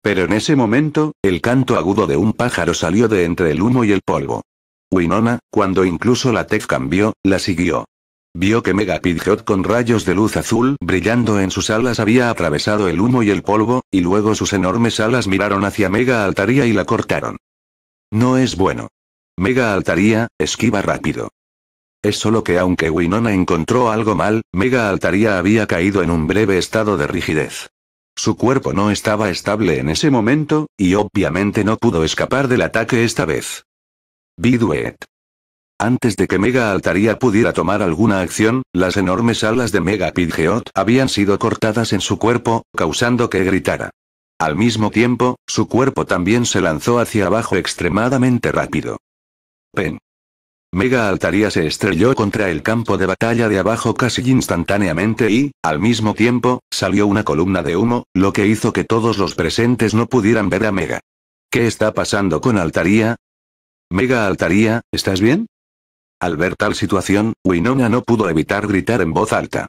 Pero en ese momento, el canto agudo de un pájaro salió de entre el humo y el polvo. Winona, cuando incluso la Tech cambió, la siguió. Vio que Mega Pidgeot con rayos de luz azul brillando en sus alas había atravesado el humo y el polvo, y luego sus enormes alas miraron hacia Mega Altaria y la cortaron. No es bueno. Mega Altaria, esquiva rápido. Es solo que aunque Winona encontró algo mal, Mega Altaria había caído en un breve estado de rigidez. Su cuerpo no estaba estable en ese momento, y obviamente no pudo escapar del ataque esta vez. Biduet. Antes de que Mega Altaria pudiera tomar alguna acción, las enormes alas de Mega Pidgeot habían sido cortadas en su cuerpo, causando que gritara. Al mismo tiempo, su cuerpo también se lanzó hacia abajo extremadamente rápido. Pen. Mega Altaria se estrelló contra el campo de batalla de abajo casi instantáneamente y, al mismo tiempo, salió una columna de humo, lo que hizo que todos los presentes no pudieran ver a Mega. ¿Qué está pasando con Altaria? Mega Altaria, ¿estás bien? Al ver tal situación, Winona no pudo evitar gritar en voz alta.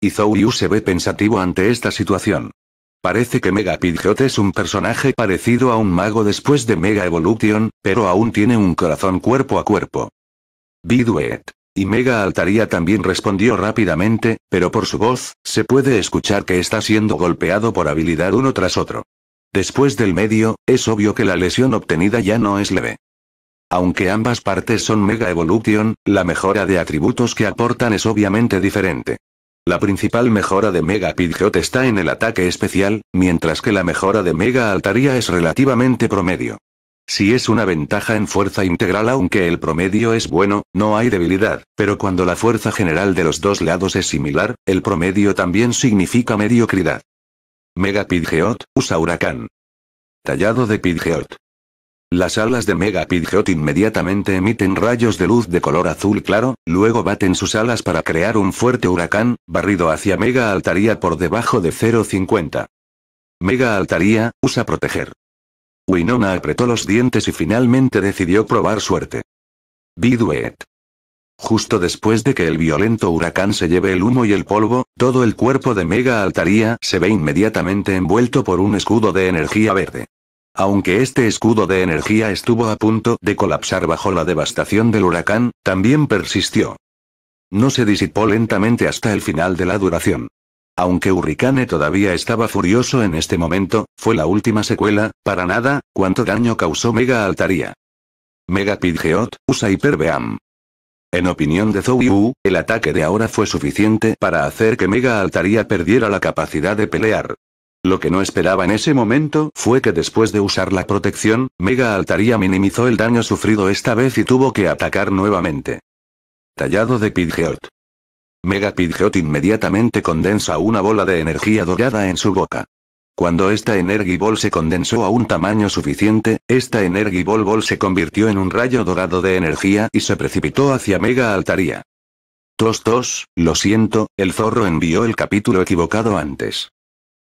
Y Zouyu se ve pensativo ante esta situación. Parece que Mega Pidgeot es un personaje parecido a un mago después de Mega Evolution, pero aún tiene un corazón cuerpo a cuerpo. Biduet. Y Mega Altaria también respondió rápidamente, pero por su voz, se puede escuchar que está siendo golpeado por habilidad uno tras otro. Después del medio, es obvio que la lesión obtenida ya no es leve. Aunque ambas partes son Mega Evolution, la mejora de atributos que aportan es obviamente diferente. La principal mejora de Mega Pidgeot está en el ataque especial, mientras que la mejora de Mega Altaria es relativamente promedio. Si es una ventaja en fuerza integral aunque el promedio es bueno, no hay debilidad, pero cuando la fuerza general de los dos lados es similar, el promedio también significa mediocridad. Mega Pidgeot, usa huracán. Tallado de Pidgeot. Las alas de Mega Pidgeot inmediatamente emiten rayos de luz de color azul claro, luego baten sus alas para crear un fuerte huracán, barrido hacia Mega Altaria por debajo de 0.50. Mega Altaria, usa proteger. Winona apretó los dientes y finalmente decidió probar suerte. Biduet. Justo después de que el violento huracán se lleve el humo y el polvo, todo el cuerpo de Mega Altaria se ve inmediatamente envuelto por un escudo de energía verde. Aunque este escudo de energía estuvo a punto de colapsar bajo la devastación del huracán, también persistió. No se disipó lentamente hasta el final de la duración. Aunque Hurricane todavía estaba furioso en este momento, fue la última secuela, para nada, cuánto daño causó Mega Altaria. Mega Pidgeot, USA Beam. En opinión de Zhou el ataque de ahora fue suficiente para hacer que Mega Altaria perdiera la capacidad de pelear. Lo que no esperaba en ese momento fue que después de usar la protección, Mega Altaria minimizó el daño sufrido esta vez y tuvo que atacar nuevamente. Tallado de Pidgeot. Mega Pidgeot inmediatamente condensa una bola de energía dorada en su boca. Cuando esta Energy Ball se condensó a un tamaño suficiente, esta Energy Ball Ball se convirtió en un rayo dorado de energía y se precipitó hacia Mega Altaria. Tostos, lo siento, el zorro envió el capítulo equivocado antes.